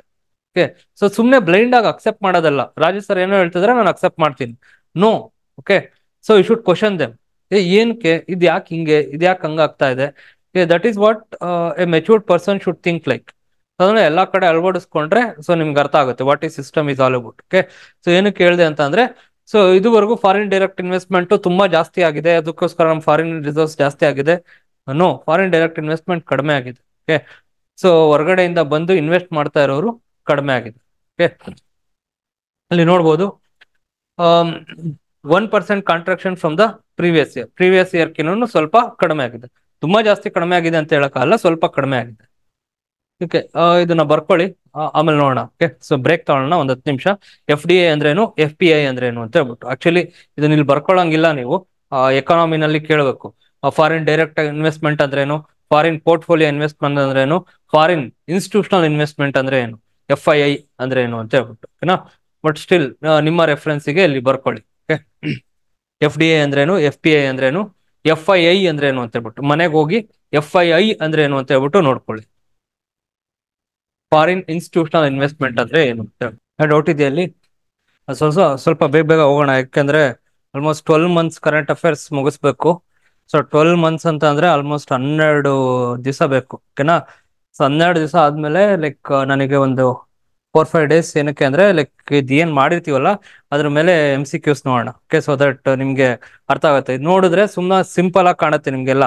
okay so ಸುಮ್ನೆ ಬ್ಲೈಂಡ್ ಆಗಿ ಅಕ್ಸೆಪ್ಟ್ ಮಾಡೋದಲ್ಲ ರಾಜು ಸರ್ ಏನೋ ಹೇಳ್ತಿದ್ರೆ ನಾನು ಅಕ್ಸೆಪ್ಟ್ ಮಾಡ್ತೀನಿ no okay so you should question them ಏ ಏನಕ್ಕೆ ಇದು ಯಾಕೆ ಹಿಂಗೆ ಇದು ಯಾಕೆ ಹಂಗ ಆಗ್ತಾ ಇದೆ that is what a matured person should think like ಅದನ್ನ ಎಲ್ಲಾ ಕಡೆ ಅಳವಡಿಸ್ಕೊಂಡ್ರೆ ಸೊ ನಿಮ್ಗೆ ಅರ್ಥ ಆಗುತ್ತೆ what is system is all about okay so ಏನಕ್ಕೆ ಕೇಳಿದೆ ಅಂತ ಅಂದ್ರೆ ಸೊ ಇದುವರೆಗೂ ಫಾರಿನ್ ಡೈರೆಕ್ಟ್ ಇನ್ವೆಸ್ಟ್ಮೆಂಟ್ ತುಂಬಾ ಜಾಸ್ತಿ ಆಗಿದೆ ಅದಕ್ಕೋಸ್ಕರ ನಮ್ಮ ಫಾರಿನ್ ರಿಸರ್ವ್ಸ್ ಜಾಸ್ತಿ ಆಗಿದೆ ನೋ ಫಾರಿನ್ ಡೈರೆಕ್ಟ್ ಇನ್ವೆಸ್ಟ್ಮೆಂಟ್ ಕಡಿಮೆ ಆಗಿದೆ ಓಕೆ ಸೊ ಹೊರಗಡೆಯಿಂದ ಬಂದು ಇನ್ವೆಸ್ಟ್ ಮಾಡ್ತಾ ಇರೋರು ಕಡಿಮೆ ಆಗಿದೆ ಓಕೆ ಅಲ್ಲಿ ನೋಡ್ಬೋದು one percent contraction from the previous year previous ಇಯರ್ಕಿನೂ ಸ್ವಲ್ಪ ಕಡಿಮೆ ಆಗಿದೆ ತುಂಬಾ ಜಾಸ್ತಿ ಕಡಿಮೆ ಆಗಿದೆ ಅಂತ ಅಲ್ಲ ಸ್ವಲ್ಪ ಕಡಿಮೆ ಆಗಿದೆ ಓಕೆ ಇದನ್ನ ಬರ್ಕೊಳ್ಳಿ ಆಮೇಲೆ ನೋಡೋಣ ಓಕೆ ಸೊ ಬ್ರೇಕ್ ತಗೊಳ್ಳೋಣ ಒಂದ್ ಹತ್ತು ನಿಮಿಷ ಎಫ್ ಡಿ ಎ ಅಂದ್ರೇನು ಎಫ್ ಪಿ ಐ ಅಂದ್ರೇನು ಅಂತ ಹೇಳ್ಬಿಟ್ಟು ಆಕ್ಚುಲಿ ಇದನ್ನ ಇಲ್ಲಿ ಬರ್ಕೊಳ್ಳಂಗಿಲ್ಲ ನೀವು ಎಕಾನಮಿನಲ್ಲಿ ಕೇಳಬೇಕು ಫಾರಿನ್ ಡೈರೆಕ್ಟ್ ಇನ್ವೆಸ್ಟ್ಮೆಂಟ್ ಅಂದ್ರೇನು ಫಾರಿನ್ ಪೋರ್ಟ್ಫೋಲಿಯೋ ಇನ್ವೆಸ್ಟ್ಮೆಂಟ್ ಅಂದ್ರೇನು ಫಾರಿನ್ ಇನ್ಸ್ಟಿಟ್ಯೂಷನಲ್ ಇನ್ವೆಸ್ಟ್ಮೆಂಟ್ ಅಂದ್ರೆ ಏನು ಎಫ್ ಐ ಐ ಅಂದ್ರೆ ಏನು ಅಂತ ಹೇಳ್ಬಿಟ್ಟು ಓಕೆನಾ ಬಟ್ ಸ್ಟಿಲ್ ನಿಮ್ಮ ರೆಫರೆನ್ಸಿಗೆ ಇಲ್ಲಿ ಬರ್ಕೊಳ್ಳಿ ಓಕೆ ಎಫ್ ಡಿ ಎ ಅಂದ್ರೇನು ಎಫ್ ಪಿ ಐ ಅಂದ್ರೇನು ಎಫ್ ಐ ಐ ಅಂದ್ರೆ ಏನು ಅಂತ ಹೇಳ್ಬಿಟ್ಟು ಮನೆಗೆ ಹೋಗಿ ಎಫ್ ಐ ಐ ಅಂದ್ರೆ ಏನು ಅಂತ ಹೇಳ್ಬಿಟ್ಟು ನೋಡ್ಕೊಳ್ಳಿ ಫಾರಿನ್ ಇನ್ಸ್ಟಿಟ್ಯೂಷನಲ್ ಇನ್ವೆಸ್ಟ್ಮೆಂಟ್ ಅಂದ್ರೆ ಏನು ಅಂತ ಡೌಟ್ ಅಲ್ಲಿ ಸ್ವಲ್ಪ ಸ್ವಲ್ಪ ಬೇಗ ಬೇಗ ಹೋಗೋಣ ಯಾಕೆಂದ್ರೆ almost twelve months current affairs ಮುಗಿಸ್ಬೇಕು ಸೊ ಟ್ವೆಲ್ ಮಂತ್ಸ್ ಅಂತ ಅಂದ್ರೆ ಆಲ್ಮೋಸ್ಟ್ ಹನ್ನೆರಡು ದಿವಸ ಬೇಕು ಓಕೆನಾ ಸೊ ಹನ್ನೆರಡು ದಿವಸ ಆದ್ಮೇಲೆ ಲೈಕ್ ನನಗೆ ಒಂದು ಫೋರ್ ಫೈವ್ ಡೇಸ್ ಏನಕ್ಕೆ ಅಂದ್ರೆ ಲೈಕ್ ಇದು ಏನ್ ಮಾಡಿರ್ತೀವಲ್ಲ ಅದ್ರ ಮೇಲೆ ಎಮ್ ಸಿ ಕ್ಯೂಸ್ ನೋಡೋಣ ಓಕೆ ಸೊ ದಟ್ ನಿಮ್ಗೆ ಅರ್ಥ ಆಗುತ್ತೆ ಇದು ನೋಡಿದ್ರೆ ಸುಮ್ಮನೆ ಸಿಂಪಲ್ ಆಗಿ ಕಾಣುತ್ತೆ ನಿಮ್ಗೆಲ್ಲ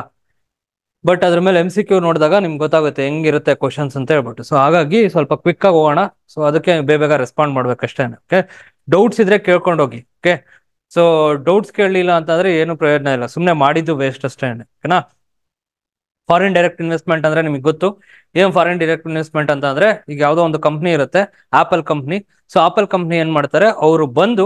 ಬಟ್ ಅದ್ರ ಮೇಲೆ ಎಮ್ ಸಿ ಕ್ಯೂ ನೋಡಿದಾಗ ನಿಮ್ಗೆ ಗೊತ್ತಾಗುತ್ತೆ ಹೆಂಗಿರುತ್ತೆ ಕ್ವಶನ್ಸ್ ಅಂತ ಹೇಳ್ಬಿಟ್ಟು ಸೊ ಹಾಗಾಗಿ ಸ್ವಲ್ಪ ಕ್ವಿಕ್ ಆಗಿ ಹೋಗೋಣ ಸೊ ಅದಕ್ಕೆ ಬೇಗ ಬೇಗ ರೆಸ್ಪಾಂಡ್ ಮಾಡ್ಬೇಕಷ್ಟೇ ಓಕೆ ಡೌಟ್ಸ್ ಇದ್ರೆ ಕೇಳ್ಕೊಂಡು ಹೋಗಿ ಓಕೆ ಸೊ ಡೌಟ್ಸ್ ಕೇಳಲಿಲ್ಲ ಅಂತಂದ್ರೆ ಏನು ಪ್ರಯೋಜನ ಇಲ್ಲ ಸುಮ್ಮನೆ ಮಾಡಿದ್ದು ವೇಸ್ಟ್ ಅಷ್ಟೇ ಓಕೆನಾ ಫಾರಿನ್ ಡೈರೆಕ್ಟ್ ಇನ್ವೆಸ್ಟ್ಮೆಂಟ್ ಅಂದ್ರೆ ನಿಮಗೆ ಗೊತ್ತು ಏನ್ ಫಾರಿನ್ ಡೈರೆಕ್ಟ್ ಇನ್ವೆಸ್ಟ್ಮೆಂಟ್ ಅಂತ ಅಂದ್ರೆ ಈಗ ಯಾವುದೋ ಒಂದು ಕಂಪ್ನಿ ಇರುತ್ತೆ Apple company so Apple company ಏನ್ ಮಾಡ್ತಾರೆ ಅವರು ಬಂದು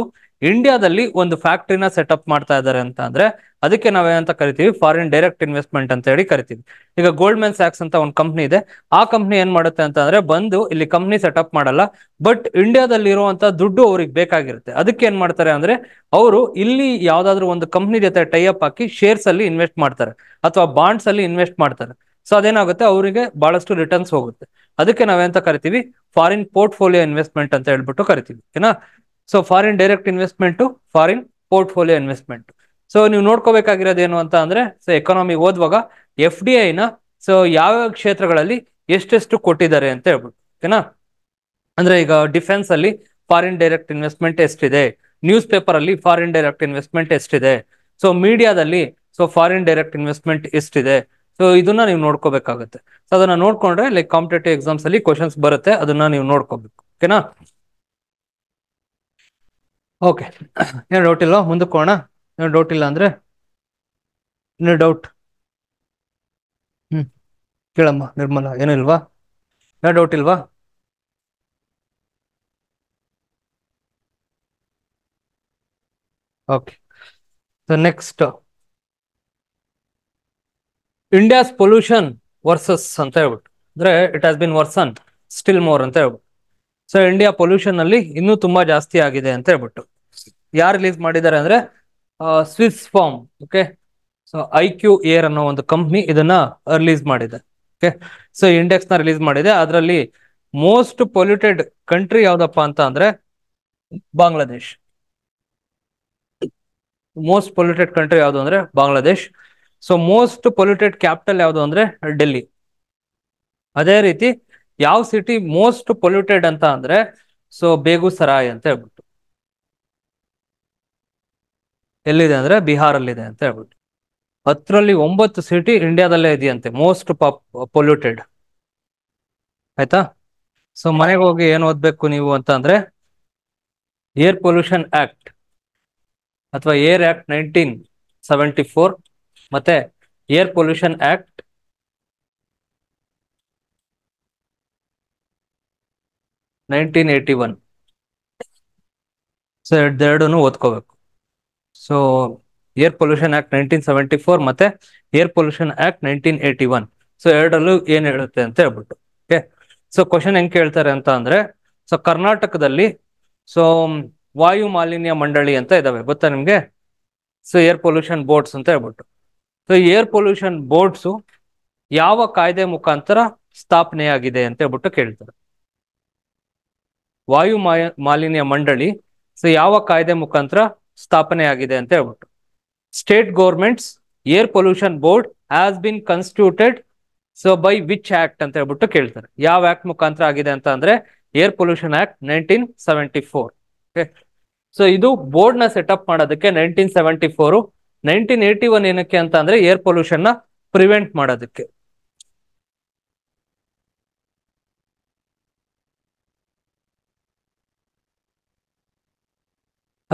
ಇಂಡಿಯಾದಲ್ಲಿ ಒಂದು ಫ್ಯಾಕ್ಟ್ರಿನ ಸೆಟಪ್ ಮಾಡ್ತಾ ಇದ್ದಾರೆ ಅಂತ ಅಂದ್ರೆ ಅದಕ್ಕೆ ನಾವೇನಂತ ಕರಿತೀವಿ ಫಾರಿನ್ ಡೈರೆಕ್ಟ್ ಇನ್ವೆಸ್ಟ್ಮೆಂಟ್ ಅಂತ ಹೇಳಿ ಕರಿತೀವಿ ಈಗ ಗೋಲ್ಡ್ ಮ್ಯಾನ್ ಸ್ಯಾಕ್ಸ್ ಅಂತ ಒಂದು ಕಂಪ್ನಿ ಇದೆ ಆ ಕಂಪ್ನಿ ಏನ್ ಮಾಡುತ್ತೆ ಅಂತಂದ್ರೆ ಬಂದು ಇಲ್ಲಿ ಕಂಪ್ನಿ ಸೆಟಪ್ ಮಾಡಲ್ಲ ಬಟ್ ಇಂಡಿಯಾದಲ್ಲಿ ಇರುವಂತ ದುಡ್ಡು ಅವ್ರಿಗೆ ಬೇಕಾಗಿರುತ್ತೆ ಅದಕ್ಕೆ ಏನ್ ಮಾಡ್ತಾರೆ ಅಂದ್ರೆ ಅವರು ಇಲ್ಲಿ ಯಾವ್ದಾದ್ರು ಒಂದು ಕಂಪ್ನಿ ಜೊತೆ ಟೈಅಪ್ ಹಾಕಿ ಶೇರ್ಸ್ ಅಲ್ಲಿ ಇನ್ವೆಸ್ಟ್ ಮಾಡ್ತಾರೆ ಅಥವಾ ಬಾಂಡ್ಸ್ ಅಲ್ಲಿ ಇನ್ವೆಸ್ಟ್ ಮಾಡ್ತಾರೆ ಸೊ ಅದೇನಾಗುತ್ತೆ ಅವರಿಗೆ ಬಹಳಷ್ಟು ರಿಟರ್ನ್ಸ್ ಹೋಗುತ್ತೆ ಅದಕ್ಕೆ ನಾವೇಂತ ಕರಿತೀವಿ ಫಾರಿನ್ ಪೋರ್ಟ್ಫೋಲಿಯೋ ಇನ್ವೆಸ್ಟ್ಮೆಂಟ್ ಅಂತ ಹೇಳ್ಬಿಟ್ಟು ಕರಿತೀವಿ ಓಕೆನಾ so foreign direct investment foreign portfolio investment so ನೀವು ನೋಡ್ಕೋಬೇಕಾಗಿರೋದು ಏನು ಅಂತ ಅಂದ್ರೆ ಸೊ ಎಕಾನಮಿ ಓದುವಾಗ ಎಫ್ ಡಿ ಐನ ಸೊ ಯಾವ ಕ್ಷೇತ್ರಗಳಲ್ಲಿ ಎಷ್ಟೆಷ್ಟು ಕೊಟ್ಟಿದ್ದಾರೆ ಅಂತ ಹೇಳ್ಬಿಟ್ಟು ಓಕೆನಾ ಅಂದ್ರೆ ಈಗ ಡಿಫೆನ್ಸ್ ಅಲ್ಲಿ ಫಾರಿನ್ ಡೈರೆಕ್ಟ್ ಇನ್ವೆಸ್ಟ್ಮೆಂಟ್ ಎಷ್ಟಿದೆ ನ್ಯೂಸ್ ಪೇಪರ್ ಅಲ್ಲಿ ಫಾರಿನ್ ಡೈರೆಕ್ಟ್ ಇನ್ವೆಸ್ಟ್ಮೆಂಟ್ ಎಷ್ಟಿದೆ ಸೊ ಮೀಡಿಯಾದಲ್ಲಿ ಸೊ ಫಾರಿನ್ ಡೈರೆಕ್ಟ್ ಇನ್ವೆಸ್ಟ್ಮೆಂಟ್ ಎಷ್ಟಿದೆ ಸೊ ಇದನ್ನ ನೀವು ನೋಡ್ಕೋಬೇಕಾಗುತ್ತೆ ಸೊ ಅದನ್ನ ನೋಡ್ಕೊಂಡ್ರೆ ಲೈಕ್ ಕಾಂಪಿಟೇಟಿವ್ ಎಕ್ಸಾಮ್ಸ್ ಅಲ್ಲಿ ಕ್ವಶನ್ಸ್ ಬರುತ್ತೆ ಅದನ್ನ ನೀವು ನೋಡ್ಕೋಬೇಕು ಓಕೆನಾ ಓಕೆ ಏನು ಡೌಟ್ ಇಲ್ಲ ಮುಂದಕ್ಕೆ ಡೌಟ್ ಇಲ್ಲ ಅಂದ್ರೆ ಇನ್ನೂ ಡೌಟ್ ಹ್ಮ್ ಕೇಳಮ್ಮ ನಿರ್ಮಲ ಏನೂ ಇಲ್ವಾ ಏನೋ ಡೌಟ್ ಇಲ್ವಾ okay so next India's pollution versus ಅಂತ ಹೇಳ್ಬಿಟ್ಟು ಅಂದ್ರೆ it has been worsen still more ಅಂತ ಹೇಳ್ಬಿಟ್ಟು ಸೊ ಇಂಡಿಯಾ ಪೊಲ್ಯೂಷನ್ ಅಲ್ಲಿ ಇನ್ನೂ ತುಂಬಾ ಜಾಸ್ತಿ ಆಗಿದೆ ಅಂತ ಹೇಳ್ಬಿಟ್ಟು ಯಾರು ರಿಲೀಸ್ ಮಾಡಿದ್ದಾರೆ ಅಂದ್ರೆ Swiss firm okay so I Q Air ಅನ್ನೋ ಒಂದು ಕಂಪ್ನಿ ಇದನ್ನ ರಿಲೀಸ್ ಮಾಡಿದೆ ಓಕೆ ಸೊ ಇಂಡೆಕ್ಸ್ ನ ರಿಲೀಸ್ ಮಾಡಿದೆ ಅದರಲ್ಲಿ ಮೋಸ್ಟ್ ಪೊಲ್ಯೂಟೆಡ್ ಕಂಟ್ರಿ ಯಾವ್ದಪ್ಪ ಅಂತ ಅಂದ್ರೆ ಬಾಂಗ್ಲಾದೇಶ್ ಮೋಸ್ಟ್ ಪೊಲ್ಯೂಟೆಡ್ ಕಂಟ್ರಿ ಯಾವುದು ಅಂದ್ರೆ Bangladesh so most polluted capital ಯಾವುದು ಅಂದ್ರೆ ಡೆಲ್ಲಿ ಅದೇ ರೀತಿ ಯಾವ ಸಿಟಿ ಮೋಸ್ಟ್ ಪೊಲ್ಯೂಟೆಡ್ ಅಂತ ಅಂದ್ರೆ ಸೊ ಬೇಗುಸರಾಯ್ ಅಂತ ಹೇಳ್ಬಿಟ್ಟು ಎಲ್ಲಿದೆ ಅಂದ್ರೆ ಬಿಹಾರಲ್ಲಿದೆ ಅಂತ ಹೇಳ್ಬಿಟ್ಟು ಹತ್ತರಲ್ಲಿ ಒಂಬತ್ತು ಸಿಟಿ ಇಂಡಿಯಾದಲ್ಲೇ ಇದೆಯಂತೆ ಮೋಸ್ಟ್ ಪೊಲ್ಯೂಟೆಡ್ ಆಯ್ತಾ ಸೊ ಮನೆಗೆ ಹೋಗಿ ಏನು ಓದ್ಬೇಕು ನೀವು ಅಂತ ಅಂದ್ರೆ ಏರ್ ಪೊಲ್ಯೂಷನ್ ಆಕ್ಟ್ ಅಥವಾ air act nineteen seventy four ಮತ್ತೆ air pollution act nineteen eighty one so ಓದ್ಕೋಬೇಕು so air pollution act nineteen seventy four ಮತ್ತೆ air pollution act nineteen eighty one so ಎರಡರಲ್ಲೂ ಏನ್ ಹೇಳುತ್ತೆ ಅಂತ ಹೇಳ್ಬಿಟ್ಟು ಓಕೆ ಸೊ ಕ್ವಶನ್ ಹೆಂಗ್ ಕೇಳ್ತಾರೆ ಅಂತ ಅಂದ್ರೆ ಸೊ ಕರ್ನಾಟಕದಲ್ಲಿ ಸೊ ವಾಯು ಮಾಲಿನ್ಯ ಮಂಡಳಿ ಅಂತ ಇದಾವೆ ಗೊತ್ತಾ ನಿಮ್ಗೆ ಸೊ ಏರ್ ಪೊಲ್ಯೂಷನ್ ಬೋರ್ಡ್ಸ್ ಅಂತ ಹೇಳ್ಬಿಟ್ಟು ಸೊ ಏರ್ ಪೊಲ್ಯೂಷನ್ ಬೋರ್ಡ್ಸು ಯಾವ ಕಾಯ್ದೆ ಮುಖಾಂತರ ಸ್ಥಾಪನೆಯಾಗಿದೆ ಅಂತ ಹೇಳ್ಬಿಟ್ಟು ಕೇಳ್ತಾರೆ ವಾಯು ಮಾಲಿನ್ಯ ಮಂಡಳಿ ಸೊ ಯಾವ ಕಾಯ್ದೆ ಮುಖಾಂತರ ಸ್ಥಾಪನೆ ಆಗಿದೆ ಅಂತ ಹೇಳ್ಬಿಟ್ಟು state governments air pollution board as been constituted so by which act ಅಂತ ಹೇಳ್ಬಿಟ್ಟು ಕೇಳ್ತಾರೆ ಯಾವ ಆಕ್ಟ್ ಮುಖಾಂತರ ಆಗಿದೆ ಅಂತ ಅಂದ್ರೆ air pollution act nineteen seventy four so ಇದು ಬೋರ್ಡ್ ನ ಸೆಟಪ್ ಮಾಡೋದಕ್ಕೆ nineteen seventy four nineteen eighty one ಏನಕ್ಕೆ ಅಂತ ಅಂದ್ರೆ ಏರ್ ಪೊಲ್ಯೂಷನ್ ನ ಪ್ರಿವೆಂಟ್ ಮಾಡೋದಕ್ಕೆ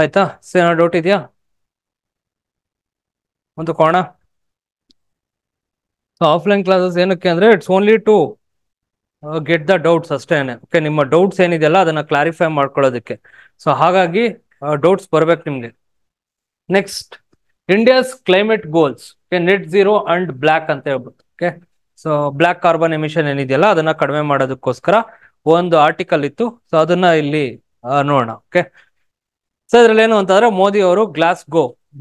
ಆಯ್ತಾ ಸೇನಾ ಡೌಟ್ ಇದೆಯಾ ಒಂದು ಕೋಣ ಆಫ್ಲೈನ್ ಕ್ಲಾಸಸ್ ಏನಕ್ಕೆ ಅಂದ್ರೆ it's only to get the doubts ಅಷ್ಟೇನೆ ಓಕೆ ನಿಮ್ಮ ಡೌಟ್ಸ್ ಏನಿದೆಯಲ್ಲ ಅದನ್ನ ಕ್ಲಾರಿಫೈ ಮಾಡ್ಕೊಳ್ಳೋದಕ್ಕೆ ಸೊ ಹಾಗಾಗಿ ಡೌಟ್ಸ್ uh, ಬರ್ಬೇಕು ನಿಮ್ಗೆ next India's climate goals net zero and black ಅಂತ ಹೇಳ್ಬೋದು okay so black carbon emission ಏನಿದೆಯಲ್ಲ ಅದನ್ನ ಕಡಿಮೆ ಮಾಡೋದಕ್ಕೋಸ್ಕರ ಒಂದು ಆರ್ಟಿಕಲ್ ಇತ್ತು ಸೊ ಅದನ್ನ ಇಲ್ಲಿ uh, ನೋಡೋಣ ಓಕೆ ಸೊ ಇದ್ರಲ್ಲಿ ಏನು ಅಂತಂದ್ರೆ ಮೋದಿ ಅವರು ಗ್ಲಾಸ್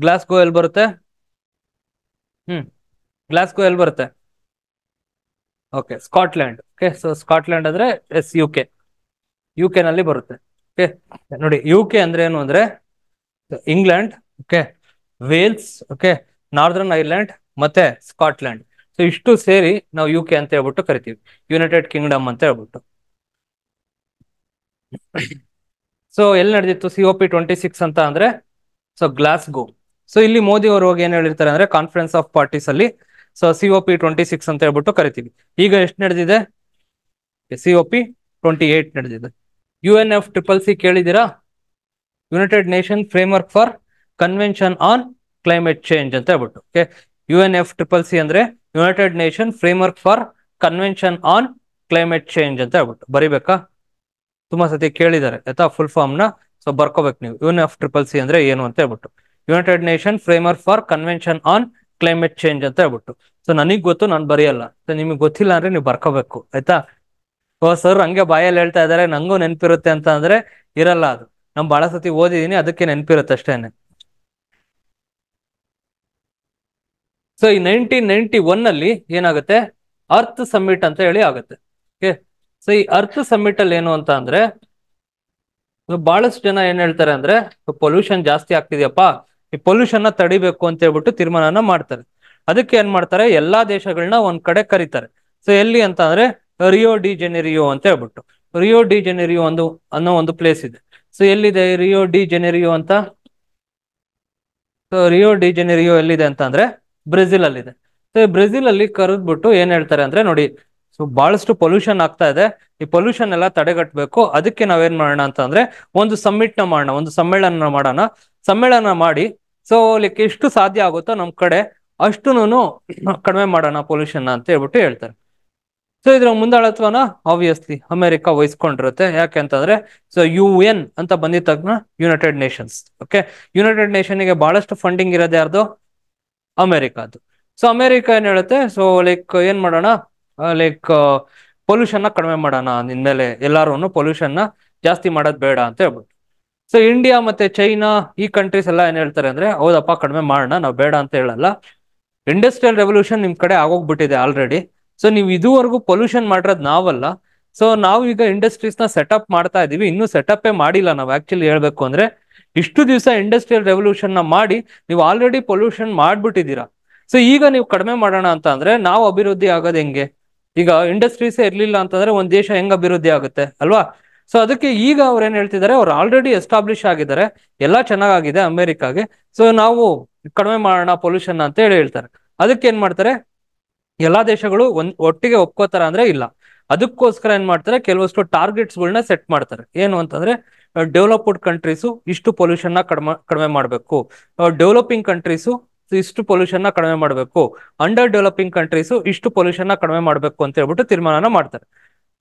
ಗ್ಲಾಸ್ಗೋ ಎಲ್ಲಿ ಬರುತ್ತೆ ಹ್ಮ್ ಗ್ಲಾಸ್ ಎಲ್ಲಿ ಬರುತ್ತೆ okay Scotland okay so Scotland ಅಂದ್ರೆ yes U K U K ನಲ್ಲಿ ಬರುತ್ತೆ ಓಕೆ ನೋಡಿ ಯು ಕೆ ಅಂದ್ರೆ ಏನು ಅಂದ್ರೆ England okay Wales okay Northern Ireland ಮತ್ತೆ ಸ್ಕಾಟ್ಲ್ಯಾಂಡ್ ಸೊ ಇಷ್ಟು ಸೇರಿ ನಾವು ಯು ಕೆ ಅಂತ ಹೇಳ್ಬಿಟ್ಟು ಕರಿತೀವಿ ಯುನೈಟೆಡ್ ಕಿಂಗ್ಡಮ್ ಅಂತ ಹೇಳ್ಬಿಟ್ಟು ಸೊ ಎಲ್ಲಿ ನಡೆದಿತ್ತು C O P twenty six ಅಂತ ಅಂದ್ರೆ ಸೊ ಗ್ಲಾಸ್ಗೋ ಸೊ ಇಲ್ಲಿ ಮೋದಿ ಅವರು ಹೋಗಿ ಏನ್ ಹೇಳಿರ್ತಾರೆ ಅಂದ್ರೆ ಕಾನ್ಫರೆನ್ಸ್ ಆಫ್ ಪಾರ್ಟೀಸ್ ಅಲ್ಲಿ so C O P twenty six ಅಂತ ಹೇಳ್ಬಿಟ್ಟು ಕರಿತೀವಿ ಈಗ ಎಷ್ಟು ನಡೆದಿದೆ C O P twenty eight ನಡೆದಿದೆ U N F triple C ಕೇಳಿದ್ದೀರಾ United Nation work for convention on climate change ಅಂತ ಹೇಳ್ಬಿಟ್ಟು okay U N F triple C ಅಂದ್ರೆ United Nation work for convention on climate change ಅಂತ ಹೇಳ್ಬಿಟ್ಟು ಬರಿಬೇಕಾ ತುಂಬಾ ಸತಿ ಕೇಳಿದ್ದಾರೆ ಆಯ್ತಾ ಫುಲ್ ಫಾರ್ಮ್ ನ ಸೊ ಬರ್ಕೋಬೇಕು ನೀವು ಯೂನ್ ಎಫ್ ಟ್ರಿಪಲ್ ಸಿ ಅಂದ್ರೆ ಏನು ಅಂತ ಹೇಳ್ಬಿಟ್ಟು United Nation framer for convention on climate change ಅಂತ ಹೇಳ್ಬಿಟ್ಟು ಸೊ ನನಗ್ ಗೊತ್ತು ನಾನು ಬರೆಯಲ್ಲ ಸೊ ನಿಮಗೆ ಗೊತ್ತಿಲ್ಲ ಅಂದ್ರೆ ನೀವು ಬರ್ಕೋಬೇಕು ಆಯ್ತಾ ಓ ಸರ್ ಹಂಗೆ ಬಾಯಲ್ಲಿ ಹೇಳ್ತಾ ಇದಾರೆ ನಂಗೂ ನೆನಪಿರುತ್ತೆ ಅಂತ ಅಂದ್ರೆ ಇರಲ್ಲ ಅದು ನಮ್ ಬಹಳ ಸತಿ ಓದಿದೀನಿ ಅದಕ್ಕೆ ನೆನಪಿರುತ್ತೆ ಅಷ್ಟೇನೆ ಸೊ ಈ ನೈನ್ಟೀನ್ ನೈನ್ಟಿ ಒನ್ ಅಲ್ಲಿ ಏನಾಗುತ್ತೆ ಅರ್ತ್ ಸಮ್ಮಿಟ್ ಅಂತ ಹೇಳಿ ಆಗುತ್ತೆ ಓಕೆ ಸೊ ಈ ಅರ್ಥ ಸಮ್ಮಿಟ್ ಅಲ್ಲಿ ಏನು ಅಂತ ಅಂದ್ರೆ ಬಹಳಷ್ಟು ಜನ ಏನ್ ಹೇಳ್ತಾರೆ ಅಂದ್ರೆ ಪೊಲ್ಯೂಷನ್ ಜಾಸ್ತಿ ಆಗ್ತಿದೆಯಪ್ಪ ಈ ಪೊಲ್ಯೂಷನ್ ನ ತಡಿಬೇಕು ಅಂತ ಹೇಳ್ಬಿಟ್ಟು ತೀರ್ಮಾನನ ಮಾಡ್ತಾರೆ ಅದಕ್ಕೆ ಏನ್ ಮಾಡ್ತಾರೆ ಎಲ್ಲಾ ದೇಶಗಳನ್ನ ಒಂದ್ ಕಡೆ ಕರೀತಾರೆ ಸೊ ಎಲ್ಲಿ ಅಂತ ಅಂದ್ರೆ ರಿಯೋ ಡಿ ಜೆನೆರಿಯೋ ಅಂತ ಹೇಳ್ಬಿಟ್ಟು ರಿಯೋ ಡಿ ಜೆನೆರಿಯೋ ಒಂದು ಅನ್ನೋ ಒಂದು ಪ್ಲೇಸ್ ಇದೆ ಸೊ ಎಲ್ಲಿದೆ ರಿಯೋ ಡಿ ಜೆನೆರಿಯೋ ಅಂತ ಸೊ ರಿಯೋ ಡಿ ಜೆನೆರಿಯೋ ಎಲ್ಲಿದೆ ಅಂತ ಅಂದ್ರೆ ಬ್ರೆಜಿಲ್ ಅಲ್ಲಿದೆ ಸೊ ಬ್ರೆಜಿಲ್ ಅಲ್ಲಿ ಕರೆದ್ಬಿಟ್ಟು ಏನ್ ಹೇಳ್ತಾರೆ ಅಂದ್ರೆ ನೋಡಿ ಸೊ ಬಹಳಷ್ಟು ಪೊಲ್ಯೂಷನ್ ಆಗ್ತಾ ಇದೆ ಈ ಪೊಲ್ಯೂಷನ್ ಎಲ್ಲ ತಡೆಗಟ್ಟಬೇಕು ಅದಕ್ಕೆ ನಾವೇನ್ ಮಾಡೋಣ ಅಂತಂದ್ರೆ ಒಂದು ಸಮ್ಮಿಟ್ ನ ಮಾಡೋಣ ಒಂದು ಸಮ್ಮೇಳನ ಮಾಡೋಣ ಸಮ್ಮೇಳನ ಮಾಡಿ ಸೊ ಲೈಕ್ ಎಷ್ಟು ಸಾಧ್ಯ ಆಗುತ್ತೋ ನಮ್ ಕಡೆ ಅಷ್ಟುನು ಕಡಿಮೆ ಮಾಡೋಣ ಪೊಲ್ಯೂಷನ್ ಅಂತ ಹೇಳ್ಬಿಟ್ಟು ಹೇಳ್ತಾರೆ ಸೊ ಇದ್ರ ಮುಂದಾಳತ್ವನ ಆಬ್ವಿಯಸ್ಲಿ ಅಮೆರಿಕ ವಹಿಸ್ಕೊಂಡಿರುತ್ತೆ ಯಾಕೆ ಅಂತಂದ್ರೆ ಸೊ ಯು ಎನ್ ಅಂತ ಬಂದಿದ ತಕ್ಷಣ United Nations okay United Nation ಗೆ ಬಹಳಷ್ಟು ಫಂಡಿಂಗ್ ಇರೋದು ಯಾರ್ದು ಅದು ಸೊ ಅಮೆರಿಕ ಏನ್ ಹೇಳುತ್ತೆ ಸೊ ಲೈಕ್ ಏನ್ ಮಾಡೋಣ ಲೈಕ್ ಪೊಲ್ಯೂಷನ್ ನ ಕಡಿಮೆ ಮಾಡೋಣ ನಿನ್ನೆಲೆ ಎಲ್ಲಾರು ಪೊಲ್ಯೂಷನ್ ನ ಜಾಸ್ತಿ ಮಾಡೋದ್ ಬೇಡ ಅಂತ ಹೇಳ್ಬೋದು ಸೊ ಇಂಡಿಯಾ ಮತ್ತೆ ಚೈನಾ ಈ ಕಂಟ್ರೀಸ್ ಎಲ್ಲ ಏನ್ ಹೇಳ್ತಾರೆ ಅಂದ್ರೆ ಹೌದಪ್ಪ ಕಡಿಮೆ ಮಾಡೋಣ ನಾವು ಬೇಡ ಅಂತ ಹೇಳಲ್ಲ ಇಂಡಸ್ಟ್ರಿಯಲ್ ರೆವಲ್ಯೂಷನ್ ನಿಮ್ ಕಡೆ ಆಗೋಗ್ಬಿಟ್ಟಿದೆ ಆಲ್ರೆಡಿ ಸೊ ನೀವು ಇದುವರೆಗೂ ಪೊಲ್ಯೂಷನ್ ಮಾಡಿರೋದು ನಾವಲ್ಲ ಸೊ ನಾವು ಈಗ ಇಂಡಸ್ಟ್ರೀಸ್ ನ ಸೆಟಪ್ ಮಾಡ್ತಾ ಇದೀವಿ ಇನ್ನೂ ಸೆಟಪ್ ಮಾಡಿಲ್ಲ ನಾವು ಆಕ್ಚುಲಿ ಹೇಳ್ಬೇಕು ಅಂದ್ರೆ ಇಷ್ಟು ದಿವಸ ಇಂಡಸ್ಟ್ರಿಯಲ್ ರೆವಲ್ಯೂಷನ್ ನ ಮಾಡಿ ನೀವು ಆಲ್ರೆಡಿ ಪೊಲ್ಯೂಷನ್ ಮಾಡ್ಬಿಟ್ಟಿದ್ದೀರಾ ಸೊ ಈಗ ನೀವು ಕಡಿಮೆ ಮಾಡೋಣ ಅಂತ ಅಂದ್ರೆ ನಾವು ಅಭಿವೃದ್ಧಿ ಆಗೋದ್ ಹೆಂಗೆ ಈಗ ಇಂಡಸ್ಟ್ರೀಸೇ ಇರ್ಲಿಲ್ಲ ಅಂತಂದ್ರೆ ಒಂದ್ ದೇಶ ಹೆಂಗ್ ಅಭಿವೃದ್ಧಿ ಆಗುತ್ತೆ ಅಲ್ವಾ ಸೊ ಅದಕ್ಕೆ ಈಗ ಅವ್ರು ಏನ್ ಹೇಳ್ತಿದ್ದಾರೆ ಅವ್ರು ಆಲ್ರೆಡಿ ಎಸ್ಟಾಬ್ಲಿಷ್ ಆಗಿದ್ದಾರೆ ಎಲ್ಲಾ ಚೆನ್ನಾಗಾಗಿದೆ ಅಮೆರಿಕಾಗೆ ಸೊ ನಾವು ಕಡಿಮೆ ಮಾಡೋಣ ಪೊಲ್ಯೂಷನ್ ಅಂತ ಹೇಳಿ ಹೇಳ್ತಾರೆ ಅದಕ್ಕೆ ಏನ್ ಮಾಡ್ತಾರೆ ಎಲ್ಲಾ ದೇಶಗಳು ಒಂದ್ ಒಟ್ಟಿಗೆ ಒಪ್ಕೋತಾರ ಅಂದ್ರೆ ಇಲ್ಲ ಅದಕ್ಕೋಸ್ಕರ ಏನ್ ಮಾಡ್ತಾರೆ ಕೆಲವಷ್ಟು ಟಾರ್ಗೆಟ್ಸ್ ಸೆಟ್ ಮಾಡ್ತಾರೆ ಏನು ಅಂತಂದ್ರೆ ಡೆವಲಪ್ಡ್ ಕಂಟ್ರೀಸು ಇಷ್ಟು ಪೊಲ್ಯೂಷನ್ ನ ಕಡಿಮೆ ಕಡಿಮೆ ಮಾಡಬೇಕು ಡೆವಲಪಿಂಗ್ ಕಂಟ್ರೀಸು ಇಷ್ಟು ಪೊಲ್ಯೂಷನ್ ನ ಕಡಿಮೆ ಮಾಡಬೇಕು ಅಂಡರ್ ಡೆವಲಪಿಂಗ್ ಕಂಟ್ರೀಸ್ ಇಷ್ಟು ಪೊಲ್ಯೂಷನ್ ನ ಕಡಿಮೆ ಮಾಡಬೇಕು ಅಂತ ಹೇಳ್ಬಿಟ್ಟು ತೀರ್ಮಾನ ಮಾಡ್ತಾರೆ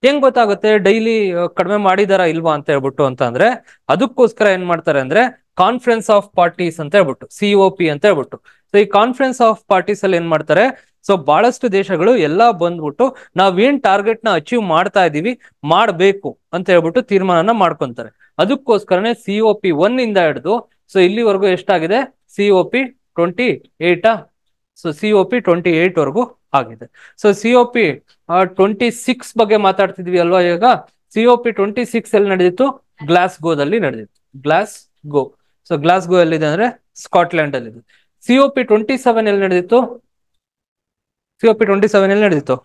ಹೆಂಗ್ ಗೊತ್ತಾಗುತ್ತೆ ಡೈಲಿ ಕಡಿಮೆ ಮಾಡಿದಾರ ಇಲ್ವಾ ಅಂತ ಹೇಳ್ಬಿಟ್ಟು ಅಂತ ಅಂದ್ರೆ ಅದಕ್ಕೋಸ್ಕರ ಏನ್ ಮಾಡ್ತಾರೆ ಅಂದ್ರೆ ಕಾನ್ಫರೆನ್ಸ್ ಆಫ್ ಪಾರ್ಟೀಸ್ ಅಂತ ಹೇಳ್ಬಿಟ್ಟು ಸಿಒಪಿ ಪಿ ಅಂತ ಹೇಳ್ಬಿಟ್ಟು ಸೊ ಈ ಕಾನ್ಫರೆನ್ಸ್ ಆಫ್ ಪಾರ್ಟೀಸ್ ಅಲ್ಲಿ ಏನ್ ಮಾಡ್ತಾರೆ ಸೊ ಬಹಳಷ್ಟು ದೇಶಗಳು ಎಲ್ಲಾ ಬಂದ್ಬಿಟ್ಟು ನಾವೇನ್ ಟಾರ್ಗೆಟ್ ನ ಅಚೀವ್ ಮಾಡ್ತಾ ಇದೀವಿ ಮಾಡ್ಬೇಕು ಅಂತ ಹೇಳ್ಬಿಟ್ಟು ತೀರ್ಮಾನನ ಮಾಡ್ಕೊಂತಾರೆ ಅದಕ್ಕೋಸ್ಕರನೇ ಸಿಒಪಿ ಪಿ ಒನ್ ಇಂದ ಹಿಡಿದು ಸೊ ಇಲ್ಲಿವರೆಗೂ ಎಷ್ಟಾಗಿದೆ ಸಿಒಪಿ ಪಿ ಟ್ವೆಂಟಿ ಏಟಾ so C O P twenty eight ವರೆಗೂ ಆಗಿದೆ so C O P twenty six ಬಗ್ಗೆ ಮಾತಾಡ್ತಿದ್ವಿ ಅಲ್ವಾ ಈಗ C O P twenty six ಎಲ್ಲಿ ನಡೆದಿತ್ತು ಗ್ಲಾಸ್ ಗೋದಲ್ಲಿ ನಡೆದಿತ್ತು Glasgow so Glasgow ಎಲ್ಲಿದೆ ಅಂದ್ರೆ ಸ್ಕಾಟ್ಲ್ಯಾಂಡ್ ಅಲ್ಲಿ C O P twenty seven ಎಲ್ಲಿ ನಡೆದಿತ್ತು C O P twenty seven ಎಲ್ಲಿ ನಡೆದಿತ್ತು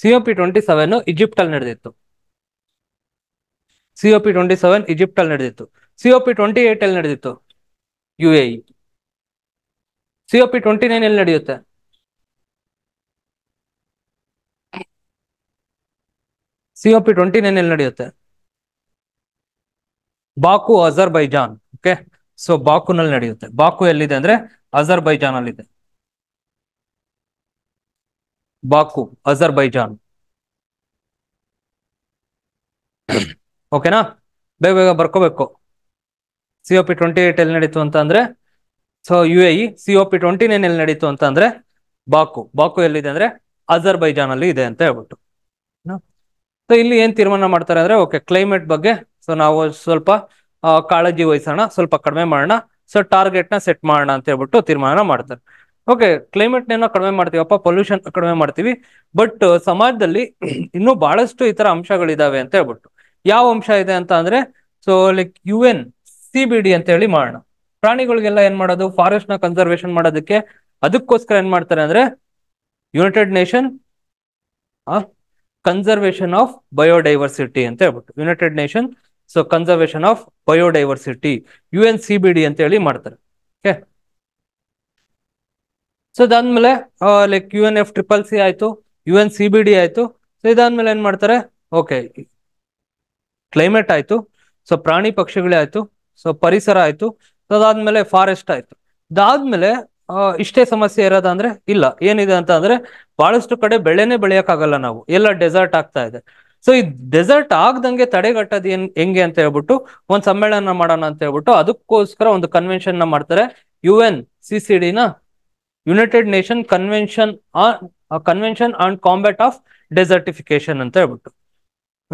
C O P twenty seven Egypt ಅಲ್ಲಿ ನಡೆದಿತ್ತು ಸಿಒಪಿ ಟ್ವೆಂಟಿ ಸೆವೆನ್ ಈಜಿಪ್ಟ್ ಅಲ್ಲಿ ನಡೆದಿತ್ತು ಸಿಒಪಿ ಟ್ವೆಂಟಿ ಏಟ್ ಅಲ್ಲಿ ನಡೆದಿತ್ತು U A COP twenty nine ಎಲ್ಲಿ ನಡೆಯುತ್ತೆ ಸಿಒಪಿ ಟ್ವೆಂಟಿ ನೈನ್ ಎಲ್ಲಿ ನಡೆಯುತ್ತೆ ಬಾಕು ಅಜರ್ ಓಕೆ ಸೊ ಬಾಕುನಲ್ಲಿ ನಡೆಯುತ್ತೆ ಬಾಕು ಎಲ್ಲಿದೆ ಅಂದ್ರೆ ಅಜರ್ಬೈಜಾನ್ ಅಲ್ಲಿ ಅಲ್ಲಿದೆ ಬಾಕು ಅಜರ್ಬೈಜಾನ್ ಓಕೆನಾ ಬೇಗ ಬೇಗ ಬರ್ಕೋಬೇಕು C O P twenty eight ಎಲ್ಲಿ ನಡೀತು ಅಂತ ಅಂದ್ರೆ so U A E C O P twenty nine ಎಲ್ಲಿ ನಡೀತು ಅಂತ ಅಂದ್ರೆ ಬಾಕು ಬಾಕು ಎಲ್ಲಿದೆ ಅಂದ್ರೆ ಅಜರ್ಬೈಜಾನ್ ಅಲ್ಲಿ ಇದೆ ಅಂತ ಹೇಳ್ಬಿಟ್ಟು ಸೊ ಇಲ್ಲಿ ಏನ್ ತೀರ್ಮಾನ ಮಾಡ್ತಾರೆ ಅಂದ್ರೆ ಓಕೆ ಕ್ಲೈಮೇಟ್ ಬಗ್ಗೆ ಸೊ ನಾವು ಸ್ವಲ್ಪ ಕಾಳಜಿ ವಹಿಸೋಣ ಸ್ವಲ್ಪ ಕಡಿಮೆ ಮಾಡೋಣ ಸೊ ಟಾರ್ಗೆಟ್ ನ ಸೆಟ್ ಮಾಡೋಣ ಅಂತ ಹೇಳ್ಬಿಟ್ಟು ತೀರ್ಮಾನ ಮಾಡ್ತಾರೆ ಓಕೆ ಕ್ಲೈಮೇಟ್ ನೇನೋ ಕಡಿಮೆ ಮಾಡ್ತೀವಪ್ಪ ಪೊಲ್ಯೂಷನ್ ಕಡಿಮೆ ಮಾಡ್ತೀವಿ ಬಟ್ ಸಮಾಜದಲ್ಲಿ ಇನ್ನೂ ಬಹಳಷ್ಟು ಈ ತರ ಅಂಶಗಳಿದಾವೆ ಅಂತ ಹೇಳ್ಬಿಟ್ಟು ಯಾವ ಅಂಶ ಇದೆ ಅಂತ ಅಂದ್ರೆ so like U N C B D ಅಂತ ಹೇಳಿ ಮಾಡೋಣ ಪ್ರಾಣಿಗಳಿಗೆಲ್ಲ ಏನ್ ಮಾಡೋದು ಫಾರೆಸ್ಟ್ ನ ಕನ್ಸರ್ವೇಶನ್ ಮಾಡೋದಕ್ಕೆ ಅದಕ್ಕೋಸ್ಕರ ಏನ್ ಮಾಡ್ತಾರೆ ಅಂದ್ರೆ United Nation conservation of biodiversity ಅಂತ ಹೇಳ್ಬಿಟ್ಟು United Nation so conservation of biodiversity U N C B D ಅಂತ ಹೇಳಿ ಮಾಡ್ತಾರೆ ಓಕೆ ಸೊ ಇದಾದ್ಮೇಲೆ like U N F triple C ಆಯ್ತು U N C B D ಆಯ್ತು ಸೊ ಇದಾದ್ಮೇಲೆ ಏನ್ ಮಾಡ್ತಾರೆ ಓಕೆ ಕ್ಲೈಮೇಟ್ ಆಯ್ತು ಸೊ ಪ್ರಾಣಿ ಪಕ್ಷಿಗಳೇ ಆಯ್ತು ಸೊ ಪರಿಸರ ಆಯ್ತು ಅದಾದ್ಮೇಲೆ ಫಾರೆಸ್ಟ್ ಆಯ್ತು ಅದಾದ್ಮೇಲೆ ಇಷ್ಟೇ ಸಮಸ್ಯೆ ಇರೋದಂದ್ರೆ ಇಲ್ಲ ಏನಿದೆ ಅಂತ ಅಂದ್ರೆ ಬಹಳಷ್ಟು ಕಡೆ ಬೆಳೆನೆ ಬೆಳೆಯಕ್ಕಾಗಲ್ಲ ನಾವು ಎಲ್ಲ ಡೆಸರ್ಟ್ ಆಗ್ತಾ ಇದೆ ಸೊ ಈ ಡೆಸರ್ಟ್ ಆಗ್ದಂಗೆ ತಡೆಗಟ್ಟೋದು ಏನ್ ಹೆಂಗೆ ಅಂತ ಹೇಳ್ಬಿಟ್ಟು ಒಂದ್ ಸಮ್ಮೇಳನ ಮಾಡೋಣ ಅಂತ ಹೇಳ್ಬಿಟ್ಟು ಅದಕ್ಕೋಸ್ಕರ ಒಂದು ಕನ್ವೆನ್ಷನ್ ನ ಮಾಡ್ತಾರೆ ಯು ಎನ್ ಸಿ ಸಿ ಡಿನ United Nation convention on convention on combat of desertification ಅಂತ ಹೇಳ್ಬಿಟ್ಟು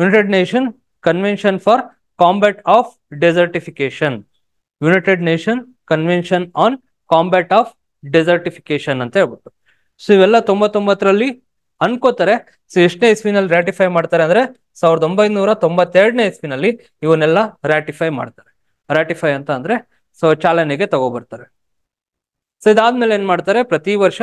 United Nation convention for Combat of desertification United Nation convention on combat of desertification ಅಂತ ಹೇಳ್ಬಿಟ್ಟು ಸೊ ಇವೆಲ್ಲ ತೊಂಬತ್ತೊಂಬತ್ತರಲ್ಲಿ ಅನ್ಕೋತಾರೆ ಸೊ ಎಷ್ಟನೇ ಇಸ್ವಿನಲ್ಲಿ ರ್ಯಾಟಿಫೈ ಮಾಡ್ತಾರೆ ಅಂದ್ರೆ ಸಾವಿರದ ಒಂಬೈನೂರ ತೊಂಬತ್ತೆರಡನೇ ಇಸ್ವಿನಲ್ಲಿ ಇವನ್ನೆಲ್ಲ ರ್ಯಾಟಿಫೈ ಮಾಡ್ತಾರೆ ರಾಟಿಫೈ ಅಂತ ಅಂದ್ರೆ ಸೊ ಚಾಲನೆಗೆ ತಗೋಬರ್ತಾರೆ ಸೊ ಇದಾದ್ಮೇಲೆ ಏನ್ ಮಾಡ್ತಾರೆ ಪ್ರತಿ ವರ್ಷ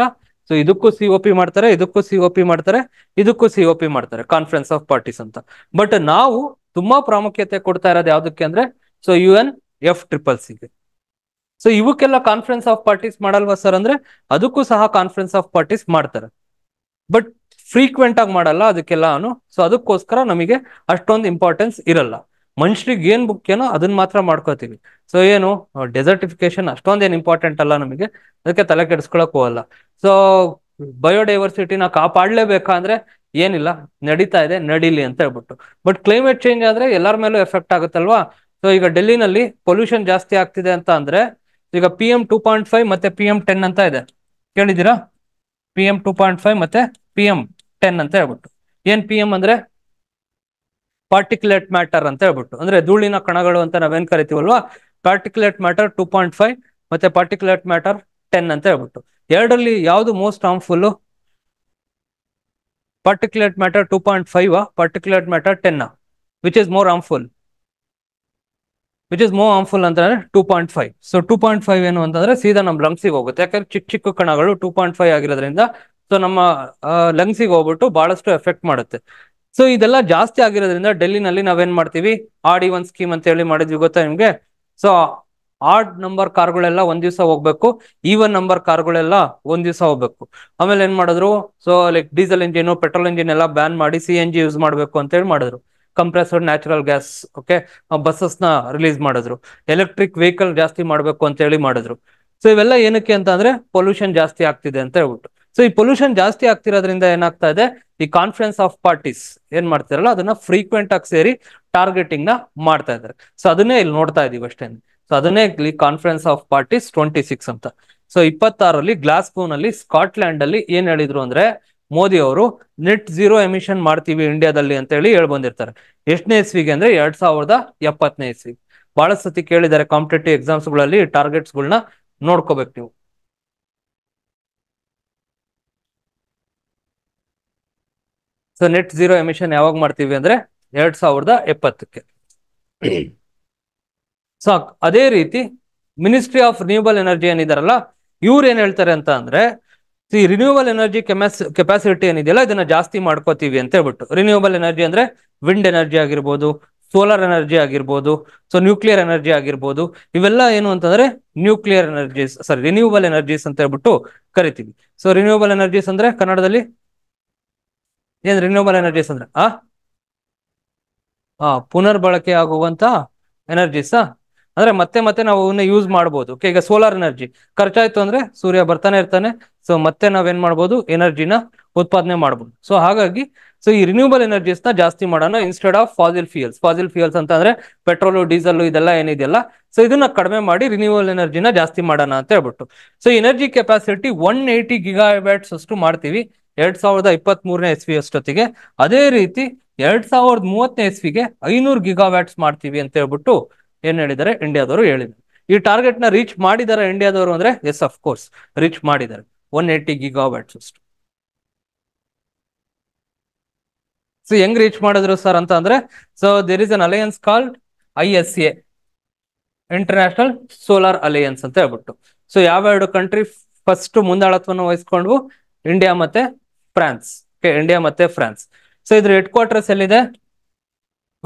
ಸೊ ಇದಕ್ಕೂ ಸಿ ಒ ಪಿ ಮಾಡ್ತಾರೆ ಇದಕ್ಕೂ ಸಿ ಒ ಪಿ ಮಾಡ್ತಾರೆ ಇದಕ್ಕೂ ಸಿ ಒ ಪಿ ಮಾಡ್ತಾರೆ ಕಾನ್ಫರೆನ್ಸ್ ಆಫ್ ಪಾರ್ಟೀಸ್ ಅಂತ ಬಟ್ ನಾವು ತುಂಬಾ ಪ್ರಾಮುಖ್ಯತೆ ಕೊಡ್ತಾ ಇರೋದು ಯಾವ್ದಕ್ಕೆ ಅಂದ್ರೆ so U N F triple ಗೆ ಸೊ ಇವಕ್ಕೆಲ್ಲ ಕಾನ್ಫರೆನ್ಸ್ ಆಫ್ ಪಾರ್ಟೀಸ್ ಮಾಡಲ್ವಾ ಸರ್ ಅಂದ್ರೆ ಅದಕ್ಕೂ ಸಹ ಕಾನ್ಫರೆನ್ಸ್ ಆಫ್ ಪಾರ್ಟೀಸ್ ಮಾಡ್ತಾರೆ ಬಟ್ ಫ್ರೀಕ್ವೆಂಟ್ ಆಗಿ ಮಾಡಲ್ಲ ಅದಕ್ಕೆಲ್ಲ ಅವನು ಸೊ ಅದಕ್ಕೋಸ್ಕರ ನಮಗೆ ಅಷ್ಟೊಂದು ಇಂಪಾರ್ಟೆನ್ಸ್ ಇರಲ್ಲ ಮನುಷ್ಯರಿಗೆ ಏನ್ ಮುಖ್ಯನೋ ಅದನ್ನ ಮಾತ್ರ ಮಾಡ್ಕೋತೀವಿ ಸೊ ಏನು ಡೆಸರ್ಟಿಫಿಕೇಶನ್ ಅಷ್ಟೊಂದೇನು ಇಂಪಾರ್ಟೆಂಟ್ ಅಲ್ಲ ನಮಗೆ ಅದಕ್ಕೆ ತಲೆ ಕೆಡಿಸ್ಕೊಳಕ್ ಹೋಗಲ್ಲ ಸೊ ಬಯೋಡೈವರ್ಸಿಟಿನ ಕಾಪಾಡ್ಲೇಬೇಕಂದ್ರೆ ಏನಿಲ್ಲ ನಡೀತಾ ಇದೆ ನಡೀಲಿ ಅಂತ ಹೇಳ್ಬಿಟ್ಟು ಬಟ್ ಕ್ಲೈಮೇಟ್ ಚೇಂಜ್ ಆದ್ರೆ ಎಲ್ಲರ ಮೇಲೂ ಎಫೆಕ್ಟ್ ಆಗುತ್ತಲ್ವಾ ಸೊ ಈಗ ಡೆಲ್ಲಿನಲ್ಲಿ ಪೊಲ್ಯೂಷನ್ ಜಾಸ್ತಿ ಆಗ್ತಿದೆ ಅಂತ ಅಂದ್ರೆ ಈಗ P M two point five ಮತ್ತೆ ಪಿ ಎಂ ಟೆನ್ ಅಂತ ಇದೆ ಕೇಳಿದ್ದೀರಾ P M two point five ಮತ್ತೆ ಪಿ ಎಂ ಟೆನ್ ಅಂತ ಹೇಳ್ಬಿಟ್ಟು ಏನ್ ಪಿ ಎಂ ಅಂದ್ರೆ ಪಾರ್ಟಿಕ್ಯುಲೇಟ್ ಮ್ಯಾಟರ್ ಅಂತ ಹೇಳ್ಬಿಟ್ಟು ಅಂದ್ರೆ ಧೂಳಿನ ಕಣಗಳು ಅಂತ ನಾವೇನ್ ಕರಿತೀವಲ್ವಾ particulate matter two point five ಮತ್ತೆ ಪಾರ್ಟಿಕ್ಯುಲೇಟ್ ಮ್ಯಾಟರ್ ಟೆನ್ ಅಂತ ಹೇಳ್ಬಿಟ್ಟು ಎರಡರಲ್ಲಿ ಯಾವುದು most harmful particulate matter 2.5 particulate ಮ್ಯಾಟರ್ 10 which is more harmful which is more harmful ಅಂತಂದ್ರೆ two point five so two point five ಏನು ಅಂತಂದ್ರೆ ಸೀದಾ ನಮ್ಮ ಲಂಗ್ಸಿಗೆ ಹೋಗುತ್ತೆ ಯಾಕಂದ್ರೆ ಚಿಕ್ಕ ಚಿಕ್ಕ ಕಣಗಳು ಟೂ ಪಾಯಿಂಟ್ ಫೈವ್ ಆಗಿರೋದ್ರಿಂದ ಸೊ ನಮ್ಮ ಲಂಗ್ಸಿಗೆ ಹೋಗ್ಬಿಟ್ಟು ಬಹಳಷ್ಟು ಎಫೆಕ್ಟ್ ಮಾಡುತ್ತೆ ಸೊ ಇದೆಲ್ಲ ಜಾಸ್ತಿ ಆಗಿರೋದ್ರಿಂದ ಡೆಲ್ಲಿನಲ್ಲಿ ನಾವೇನ್ ಮಾಡ್ತೀವಿ ಆಡಿ ಒನ್ ಸ್ಕೀಮ್ ಅಂತ ಹೇಳಿ ಮಾಡಿದ್ವಿ ಗೊತ್ತಾ ನಿಮ್ಗೆ ಸೊ ಆರ್ಡ್ ನಂಬರ್ ಕಾರ್ಗಳೆಲ್ಲ ಒಂದ್ ದಿವಸ ಹೋಗ್ಬೇಕು ಈವನ್ ನಂಬರ್ ಕಾರ್ಗಳೆಲ್ಲ ಒಂದ್ ದಿವಸ ಹೋಗ್ಬೇಕು ಆಮೇಲೆ ಏನ್ ಮಾಡಿದ್ರು so like diesel engine petrol engine ಎಲ್ಲ ಬ್ಯಾನ್ ಮಾಡಿ ಸಿ ಎನ್ ಜಿ ಯೂಸ್ ಮಾಡ್ಬೇಕು ಅಂತ ಹೇಳಿ ಮಾಡಿದ್ರು compressor natural gas okay buses ನ ರಿಲೀಸ್ ಮಾಡಿದ್ರು ಎಲೆಕ್ಟ್ರಿಕ್ ವೆಹಿಕಲ್ ಜಾಸ್ತಿ ಮಾಡ್ಬೇಕು ಅಂತ ಹೇಳಿ ಮಾಡಿದ್ರು ಸೊ ಇವೆಲ್ಲ ಏನಕ್ಕೆ ಅಂತ ಅಂದ್ರೆ ಪೊಲ್ಯೂಷನ್ ಜಾಸ್ತಿ ಆಗ್ತಿದೆ ಅಂತ ಹೇಳ್ಬಿಟ್ಟು ಸೊ ಈ ಪೊಲ್ಯೂಷನ್ ಜಾಸ್ತಿ ಆಗ್ತಿರೋದ್ರಿಂದ ಏನಾಗ್ತಾ ಇದೆ ಈ ಕಾನ್ಫರೆನ್ಸ್ ಆಫ್ ಪಾರ್ಟೀಸ್ ಏನ್ ಮಾಡ್ತಿರಲ್ಲ ಅದನ್ನ ಫ್ರೀಕ್ವೆಂಟ್ ಆಗಿ ಸೇರಿ ಟಾರ್ಗೆಟಿಂಗ್ ನ ಮಾಡ್ತಾ ಇದಾರೆ ಸೊ ಅದನ್ನೇ ಇಲ್ಲಿ ನೋಡ್ತಾ ಇದೀವಿ ಅಷ್ಟೇ ಸೊ ಅದನ್ನೇ ಇಲ್ಲಿ conference of parties twenty six ಅಂತ ಸೊ ಇಪ್ಪತ್ತಾರಲ್ಲಿ ಗ್ಲಾಸ್ಗೋ ಅಲ್ಲಿ ಸ್ಕಾಟ್ಲ್ಯಾಂಡ್ ಅಲ್ಲಿ ಏನ್ ಹೇಳಿದ್ರು ಅಂದ್ರೆ ಮೋದಿ ಅವರು ನೆಟ್ ಜೀರೋ ಎಮಿಷನ್ ಮಾಡ್ತೀವಿ ಇಂಡಿಯಾದಲ್ಲಿ ಅಂತ ಹೇಳಿ ಹೇಳಿ ಬಂದಿರ್ತಾರೆ ಎಷ್ಟನೇ ಇಸ್ವಿಗೆ ಅಂದ್ರೆ ಎರಡ್ ಸಾವಿರದ ಎಪ್ಪತ್ತನೇ ಇಸ್ವಿ ಬಹಳ ಸತಿ ಕೇಳಿದ್ದಾರೆ ಕಾಂಪಿಟೇಟಿವ್ ಎಕ್ಸಾಮ್ಸ್ ಗಳಲ್ಲಿ ಟಾರ್ಗೆಟ್ಸ್ ಗಳನ್ನ ನೋಡ್ಕೋಬೇಕು ನೀವು ಸೊ ನೆಟ್ ಜೀರೋ ಎಮಿಷನ್ ಯಾವಾಗ ಮಾಡ್ತೀವಿ ಅಂದ್ರೆ ಎರಡ್ ಸಾವಿರದ ಎಪ್ಪತ್ತಕ್ಕೆ ಸೊ ಅದೇ ರೀತಿ ಮಿನಿಸ್ಟ್ರಿ ಆಫ್ ರಿನ್ಯೂಬಲ್ ಎನರ್ಜಿ ಏನಿದಾರಲ್ಲ ಇವ್ರು ಏನ್ ಹೇಳ್ತಾರೆ ಅಂತ ಅಂದ್ರೆ ಈ ರಿನ್ಯೂವಲ್ ಎನರ್ಜಿ ಕೆಪಾಸಿಟಿ ಏನಿದೆಯಲ್ಲ ಇದನ್ನ ಜಾಸ್ತಿ ಮಾಡ್ಕೋತೀವಿ ಅಂತ ಹೇಳ್ಬಿಟ್ಟು ರಿನ್ಯೂವಲ್ ಎನರ್ಜಿ ಅಂದ್ರೆ ವಿಂಡ್ ಎನರ್ಜಿ ಆಗಿರ್ಬೋದು ಸೋಲಾರ್ ಎನರ್ಜಿ ಆಗಿರ್ಬೋದು ಸೊ ನ್ಯೂಕ್ಲಿಯರ್ ಎನರ್ಜಿ ಆಗಿರ್ಬೋದು ಇವೆಲ್ಲ ಏನು ಅಂತಂದ್ರೆ nuclear energies sorry renewal energies ಅಂತ ಹೇಳ್ಬಿಟ್ಟು ಕರಿತೀವಿ ಸೊ ರಿನ್ಯೂವಲ್ ಎನರ್ಜೀಸ್ ಅಂದ್ರೆ ಕನ್ನಡದಲ್ಲಿ ಏನ್ ರಿನ್ಯೂವಲ್ ಎನರ್ಜೀಸ್ ಅಂದ್ರೆ ಆ ಪುನರ್ ಬಳಕೆ ಆಗುವಂತ ಎನರ್ಜೀಸ ಅಂದ್ರೆ ಮತ್ತೆ ಮತ್ತೆ ನಾವು ಅವನ್ನ ಯೂಸ್ ಮಾಡ್ಬೋದು ಈಗ ಸೋಲಾರ್ ಎನರ್ಜಿ ಖರ್ಚಾಯ್ತು ಅಂದ್ರೆ ಸೂರ್ಯ ಬರ್ತಾನೆ ಇರ್ತಾನೆ ಸೊ ಮತ್ತೆ ನಾವೇನ್ ಮಾಡ್ಬೋದು ಎನರ್ಜಿನ ಉತ್ಪಾದನೆ ಮಾಡ್ಬೋದು ಸೊ ಹಾಗಾಗಿ ಸೊ ಈ ರಿನ್ಯೂಬಲ್ ಎನರ್ಜೀಸ್ ನ ಜಾಸ್ತಿ ಮಾಡೋಣ instead of fossil fuels fossil fuels ಅಂತ ಅಂದ್ರೆ ಪೆಟ್ರೋಲು ಡೀಸೆಲ್ ಇದೆಲ್ಲ ಏನಿದೆಯಲ್ಲ ಸೊ ಇದನ್ನ ಕಡಿಮೆ ಮಾಡಿ ರಿನ್ಯೂವಲ್ ಎನರ್ಜಿನ ಜಾಸ್ತಿ ಮಾಡೋಣ ಅಂತ ಹೇಳ್ಬಿಟ್ಟು so energy capacity one eighty giga watts ಅಷ್ಟು ಮಾಡ್ತೀವಿ ಎರಡ್ ಸಾವಿರದ ಇಪ್ಪತ್ತ್ ಮೂರನೇ ಎಸ್ವಿ ಅಷ್ಟೊತ್ತಿಗೆ ಅದೇ ರೀತಿ ಎರಡ್ ಸಾವಿರದ ಮೂವತ್ತನೇ ಎಸ್ವಿಗೆ ಐನೂರು ಗಿಗಾ ವ್ಯಾಟ್ಸ್ ಮಾಡ್ತೀವಿ ಅಂತ ಹೇಳ್ಬಿಟ್ಟು ಏನ್ ಹೇಳಿದ್ದಾರೆ ಇಂಡಿಯಾದವರು ಹೇಳಿದ್ದಾರೆ ಈ ಟಾರ್ಗೆಟ್ ನ ರೀಚ್ ಮಾಡಿದ್ದಾರೆ ಇಂಡಿಯಾದವರು ಅಂದ್ರೆ ಎಸ್ ಅಫ್ ಕೋರ್ಸ್ ರೀಚ್ ಮಾಡಿದ್ದಾರೆ ಒನ್ ಏಯ್ಟಿ ಗಿಗಾವ್ಯಾಟ್ಸ್ ಅಷ್ಟು ಸೊ ಹೆಂಗ್ ರೀಚ್ ಮಾಡಿದ್ರು ಸರ್ ಅಂತ ಅಂದ್ರೆ so there is an alliance called I S A International Solar Alliance ಅಂತ ಹೇಳ್ಬಿಟ್ಟು ಸೊ ಯಾವ ಎರಡು ಕಂಟ್ರಿ ಫಸ್ಟ್ ಮುಂದಾಳತ್ವವನ್ನು ವಹಿಸ್ಕೊಂಡ್ವು ಇಂಡಿಯಾ ಮತ್ತೆ ಫ್ರಾನ್ಸ್ ಇಂಡಿಯಾ ಮತ್ತೆ ಫ್ರಾನ್ಸ್ ಸೊ ಇದ್ರ ಹೆಡ್ ಕ್ವಾರ್ಟರ್ಸ್ ಎಲ್ಲಿದೆ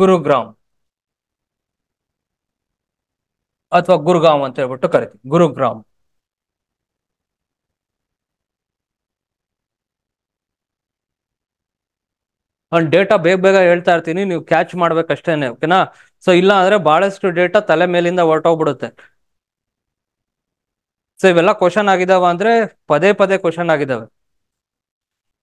ಗುರುಗ್ರಾಮ್ ಅಥವಾ ಗುರುಗಾಮ್ ಅಂತ ಹೇಳ್ಬಿಟ್ಟು ಕರಿತೀವಿ ಗುರುಗ್ರಾಮ್ ನಾನು ಡೇಟಾ ಬೇಗ ಬೇಗ ಹೇಳ್ತಾ ಇರ್ತೀನಿ ನೀವು ಕ್ಯಾಚ್ ಮಾಡ್ಬೇಕಷ್ಟೇನೆ ಓಕೆನಾ ಸೊ ಇಲ್ಲ ಅಂದ್ರೆ ಬಹಳಷ್ಟು ಡೇಟಾ ತಲೆ ಮೇಲಿಂದ ಹೊರಟೋಗ್ಬಿಡುತ್ತೆ ಸೊ ಇವೆಲ್ಲ ಕ್ವಶನ್ ಆಗಿದಾವ ಅಂದ್ರೆ ಪದೇ ಪದೇ ಕ್ವಶನ್ ಆಗಿದಾವೆ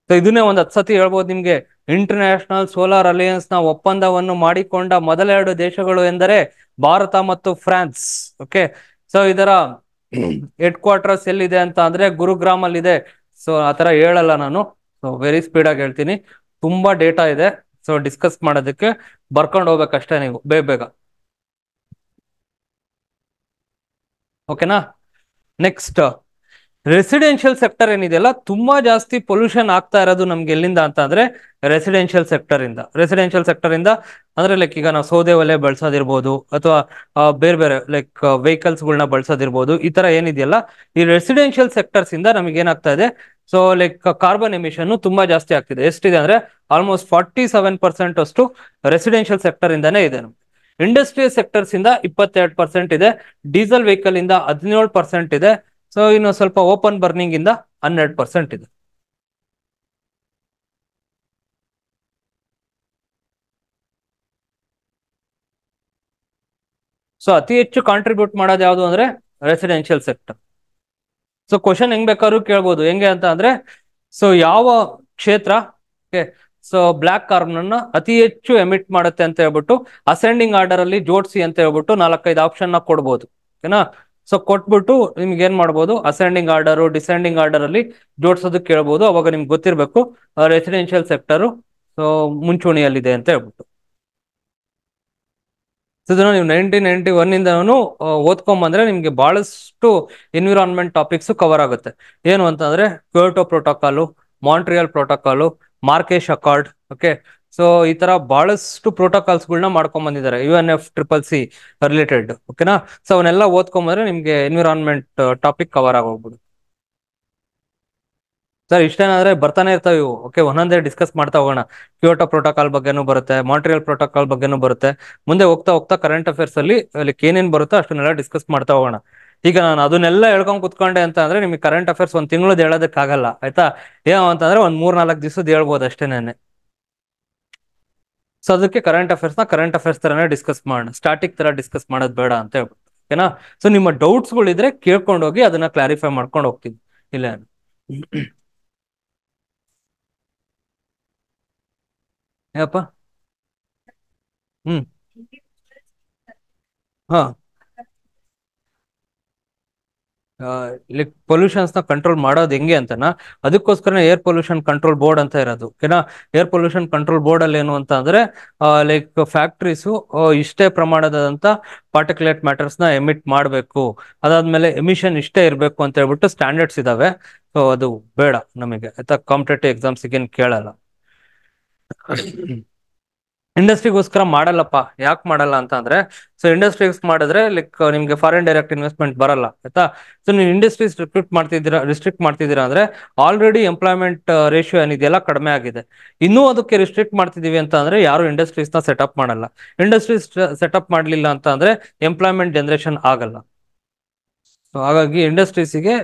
ಸೊ ಇದನ್ನೇ ಒಂದ್ ಹತ್ತು ಸತಿ ಹೇಳ್ಬೋದು ನಿಮ್ಗೆ ಇಂಟರ್ನ್ಯಾಷನಲ್ ಸೋಲಾರ್ ಅಲಿಯನ್ಸ್ ನ ಒಪ್ಪಂದವನ್ನು ಮಾಡಿಕೊಂಡ ಮೊದಲೆರಡು ದೇಶಗಳು ಎಂದರೆ ಭಾರತ ಮತ್ತು ಫ್ರಾನ್ಸ್ ಓಕೆ ಸೊ ಇದರ ಹೆಡ್ ಕ್ವಾರ್ಟರ್ಸ್ ಎಲ್ಲಿದೆ ಅಂತ ಅಂದ್ರೆ ಗುರುಗ್ರಾಮ್ ಅಲ್ಲಿ ಇದೆ ಸೊ ಆತರ ಹೇಳಲ್ಲ ನಾನು ಸೊ ವೆರಿ ಸ್ಪೀಡ್ ಆಗಿ ಹೇಳ್ತೀನಿ ತುಂಬಾ ಡೇಟಾ ಇದೆ ಸೊ ಡಿಸ್ಕಸ್ ಮಾಡೋದಕ್ಕೆ ಬರ್ಕೊಂಡು ಹೋಗ್ಬೇಕಷ್ಟೇ ನೀವು ಬೇಗ ಬೇಗ ಓಕೆನಾ ನೆಕ್ಸ್ಟ್ ರೆಸಿಡೆನ್ಷಿಯಲ್ ಸೆಕ್ಟರ್ ಏನಿದೆಯಲ್ಲ ತುಂಬಾ ಜಾಸ್ತಿ ಪೊಲ್ಯೂಷನ್ ಆಗ್ತಾ ಇರೋದು ನಮ್ಗೆ ಎಲ್ಲಿಂದ ಅಂತ ಅಂದ್ರೆ ರೆಸಿಡೆನ್ಷಿಯಲ್ ಸೆಕ್ಟರ್ ಇಂದ ರೆಸಿಡೆನ್ಷಿಯಲ್ ಸೆಕ್ಟರ್ ಇಂದ ಅಂದ್ರೆ ಲೈಕ್ ಈಗ ನಾವು ಸೌದೆ ಒಲೆ ಬಳಸೋದಿರ್ಬೋದು ಅಥವಾ ಬೇರೆ ಬೇರೆ ಲೈಕ್ ವೆಹಿಕಲ್ಸ್ ಗಳನ್ನ ಬಳಸೋದಿರ್ಬೋದು ಈ ತರ ಏನಿದೆಯಲ್ಲ ಈ ರೆಸಿಡೆನ್ಷಿಯಲ್ ಸೆಕ್ಟರ್ಸ್ ಇಂದ ನಮಗೆ ಏನಾಗ್ತಾ ಇದೆ ಸೊ ಲೈಕ್ ಕಾರ್ಬನ್ ಎಮಿಷನ್ ತುಂಬಾ ಜಾಸ್ತಿ ಆಗ್ತಿದೆ ಎಷ್ಟಿದೆ ಅಂದ್ರೆ ಆಲ್ಮೋಸ್ಟ್ ಫಾರ್ಟಿ ಸೆವೆನ್ ಪರ್ಸೆಂಟ್ ಅಷ್ಟು ರೆಸಿಡೆನ್ಷಿಯಲ್ ಸೆಕ್ಟರ್ ಇಂದಾನೇ ಇದೆ ನಮ್ಗೆ ಇಂಡಸ್ಟ್ರಿಯಲ್ ಸೆಕ್ಟರ್ಸ್ ಇಂದ ಇಪ್ಪತ್ತೆರಡು ಪರ್ಸೆಂಟ್ ಇದೆ ಡೀಸೆಲ್ ವೆಹಿಕಲ್ ಇಂದ ಹದಿನೇಳು ಪರ್ಸೆಂಟ್ ಇದೆ ಸೊ ಇನ್ನು ಸ್ವಲ್ಪ ಓಪನ್ ಬರ್ನಿಂಗ್ ಇಂದ ಹನ್ನೆರಡು ಪರ್ಸೆಂಟ್ ಇದೆ ಸೊ ಅತಿ ಹೆಚ್ಚು ಕಾಂಟ್ರಿಬ್ಯೂಟ್ ಮಾಡೋದು ಯಾವುದು ಅಂದ್ರೆ ರೆಸಿಡೆನ್ಷಿಯಲ್ ಸೆಕ್ಟರ್ ಸೊ ಕ್ವಶನ್ ಹೆಂಗ್ ಬೇಕಾದ್ರೂ ಕೇಳ್ಬೋದು ಹೆಂಗೆ ಅಂತ ಅಂದ್ರೆ ಸೊ ಯಾವ ಕ್ಷೇತ್ರ ಸೊ ಬ್ಲಾಕ್ ಕಾರ್ಬನ್ ಅನ್ನ ಅತಿ ಹೆಚ್ಚು ಎಮಿಟ್ ಮಾಡುತ್ತೆ ಅಂತ ಹೇಳ್ಬಿಟ್ಟು ಅಸೆಂಡಿಂಗ್ ಆರ್ಡರ್ ಅಲ್ಲಿ ಜೋಡಿಸಿ ಅಂತ ಹೇಳ್ಬಿಟ್ಟು ನಾಲ್ಕೈದು ಆಪ್ಷನ್ ನ ಕೊಡ್ಬೋದು ಓಕೆನಾ ಸೊ ಕೊಟ್ಬಿಟ್ಟು ನಿಮ್ಗೆ ಏನ್ ಮಾಡ್ಬೋದು ಅಸೆಂಡಿಂಗ್ ಆರ್ಡರ್ ಡಿಸೆಂಡಿಂಗ್ ಆರ್ಡರ್ ಅಲ್ಲಿ ಜೋಡಿಸೋದಕ್ಕೆ ಕೇಳಬಹುದು ಅವಾಗ ನಿಮ್ಗೆ ಗೊತ್ತಿರಬೇಕು ರೆಸಿಡೆನ್ಶಿಯಲ್ ಸೆಕ್ಟರ್ ಸೊ ಮುಂಚೂಣಿಯಲ್ಲಿದೆ ಅಂತ ಹೇಳ್ಬಿಟ್ಟು ನೀವು ನೈನ್ಟೀನ್ ನೈನ್ಟಿ ಒನ್ ಇಂದನೂ ಓದ್ಕೊಂಬಂದ್ರೆ ನಿಮ್ಗೆ ಬಹಳಷ್ಟು ಎನ್ವಿರಾನ್ಮೆಂಟ್ ಟಾಪಿಕ್ಸ್ ಕವರ್ ಆಗುತ್ತೆ ಏನು ಅಂತಂದ್ರೆ Kyoto protocol Montreal protocol Marrakesh accord okay so ಈ ತರ ಬಹಳಷ್ಟು ಪ್ರೋಟೋಕಾಲ್ಸ್ ಗಳನ್ನ ಮಾಡ್ಕೊಂಡ್ ಬಂದಿದ್ದಾರೆ U N F triple C related ಓಕೆನಾ ಸೊ ಅವನ್ನೆಲ್ಲ ಓದ್ಕೊಂಬಂದ್ರೆ ನಿಮ್ಗೆ ಎನ್ವಿರಾನ್ಮೆಂಟ್ ಟಾಪಿಕ್ ಕವರ್ ಆಗೋಗ್ಬಿಡು ಸರ್ ಇಷ್ಟೇನಾದ್ರೆ ಬರ್ತಾನೆ ಇರ್ತಾವೆ ಇವು ಓಕೆ ಒಂದೊಂದೇ ಡಿಸ್ಕಸ್ ಮಾಡ್ತಾ ಹೋಗೋಣ ಕ್ಯೋಟೋ ಪ್ರೋಟೋಕಾಲ್ ಬಗ್ಗೆನೂ ಬರುತ್ತೆ ಮಾಂಟ್ರಿಯಲ್ ಪ್ರೋಟೋಕಾಲ್ ಬಗ್ಗೆನೂ ಬರುತ್ತೆ ಮುಂದೆ ಹೋಗ್ತಾ ಹೋಗ್ತಾ ಕರೆಂಟ್ ಅಫೇರ್ಸ್ ಅಲ್ಲಿ ಅಲ್ಲಿ ಏನೇನ್ ಬರುತ್ತೋ ಅಷ್ಟನ್ನೆಲ್ಲ ಡಿಸ್ಕಸ್ ಮಾಡ್ತಾ ಹೋಗೋಣ ಈಗ ನಾನು ಅದನ್ನೆಲ್ಲ ಹೇಳ್ಕೊಂಡ್ ಕುತ್ಕೊಂಡೆ ಅಂತ ಅಂದ್ರೆ ನಿಮಗೆ ಕರೆಂಟ್ ಅಫೇರ್ಸ್ ಒಂದ್ ತಿಂಗಳದ ಹೇಳೋದಕ್ಕಾಗಲ್ಲ ಆಯ್ತಾ ಏನೋ ಅಂತಂದ್ರೆ ಒಂದ್ ಮೂರ್ ನಾಲ್ಕು ದಿವಸದ ಹೇಳ್ಬೋದು ಅಷ್ಟೇನೆ ಸೊ ಅದಕ್ಕೆ ಕರೆಂಟ್ ಅಫೇರ್ಸ್ ನ ಕರೆಂಟ್ ಅಫೇರ್ಸ್ ತರನೇ ಡಿಸ್ಕಸ್ ಮಾಡೋಣ ಸ್ಟಾಟಿಕ್ ತರ ಡಿಸ್ಕಸ್ ಮಾಡೋದು ಬೇಡ ಅಂತ ಹೇಳ್ಬಿಟ್ಟು ಓಕೆನಾ ಸೊ ನಿಮ್ಮ ಡೌಟ್ಸ್ ಗಳಿದ್ರೆ ಕೇಳ್ಕೊಂಡು ಹೋಗಿ ಅದನ್ನ ಕ್ಲಾರಿಫೈ ಮಾಡ್ಕೊಂಡು ಹೋಗ್ತೀನಿ ಇಲ್ಲ ಏನಪ್ಪ ಹ್ಮ್ ಹಾ ಲೈಕ್ ಪೊಲ್ಯೂಷನ್ಸ್ ನ ಕಂಟ್ರೋಲ್ ಮಾಡೋದು ಹೆಂಗೆ ಅಂತನಾ ಅದಕ್ಕೋಸ್ಕರ ಏರ್ ಪೊಲ್ಯೂಷನ್ ಕಂಟ್ರೋಲ್ ಬೋರ್ಡ್ ಅಂತ ಇರೋದು ಓಕೆನಾ ಏರ್ ಪೊಲ್ಯೂಷನ್ ಕಂಟ್ರೋಲ್ ಬೋರ್ಡ್ ಅಲ್ಲಿ ಏನು ಅಂತ ಅಂದ್ರೆ ಲೈಕ್ ಫ್ಯಾಕ್ಟ್ರೀಸು ಇಷ್ಟೇ ಪ್ರಮಾಣದಂತ ಪಾರ್ಟಿಕ್ಯುಲೇಟ್ ಮ್ಯಾಟರ್ಸ್ ನ ಎಮಿಟ್ ಮಾಡಬೇಕು ಅದಾದ್ಮೇಲೆ ಎಮಿಷನ್ ಇಷ್ಟೇ ಇರಬೇಕು ಅಂತ ಹೇಳ್ಬಿಟ್ಟು ಸ್ಟ್ಯಾಂಡರ್ಡ್ಸ್ ಇದಾವೆ ಸೊ ಅದು ಬೇಡ ನಮಗೆ ಆಯ್ತಾ ಕಾಂಪಿಟೇಟಿವ್ ಎಕ್ಸಾಮ್ಸ್ ಏನ್ ಕೇಳಲ್ಲ ಇಂಡಸ್ಟ್ರಿಗೋಸ್ಕರ ಮಾಡಲ್ಲಪ್ಪ ಯಾಕೆ ಮಾಡಲ್ಲ ಅಂತ ಅಂದ್ರೆ ಸೊ ಇಂಡಸ್ಟ್ರೀಸ್ ಮಾಡಿದ್ರೆ ಲೈಕ್ ನಿಮ್ಗೆ ಫಾರಿನ್ ಡೈರೆಕ್ಟ್ ಇನ್ವೆಸ್ಟ್ಮೆಂಟ್ ಬರಲ್ಲ ಆಯ್ತಾ ಸೊ ನೀವು ಇಂಡಸ್ಟ್ರೀಸ್ ರಿಕ್ರೂಟ್ ಮಾಡ್ತಿದ್ದೀರಾ ರಿಸ್ಟ್ರಿಕ್ಟ್ ಮಾಡ್ತಿದ್ದೀರಾ ಅಂದ್ರೆ ಆಲ್ರೆಡಿ ಎಂಪ್ಲಾಯ್ಮೆಂಟ್ ರೇಷಿಯೋ ಏನಿದೆಯಲ್ಲ ಕಡಿಮೆ ಆಗಿದೆ ಇನ್ನೂ ಅದಕ್ಕೆ ರಿಸ್ಟ್ರಿಕ್ಟ್ ಮಾಡ್ತಿದೀವಿ ಅಂತ ಅಂದ್ರೆ ಯಾರು ಇಂಡಸ್ಟ್ರೀಸ್ ನ ಸೆಟಪ್ ಮಾಡಲ್ಲ ಇಂಡಸ್ಟ್ರೀಸ್ ಸೆಟಪ್ ಮಾಡಲಿಲ್ಲ ಅಂತ ಅಂದ್ರೆ ಎಂಪ್ಲಾಯ್ಮೆಂಟ್ ಜನರೇಷನ್ ಆಗಲ್ಲ ಸೊ ಹಾಗಾಗಿ ಇಂಡಸ್ಟ್ರೀಸಿಗೆ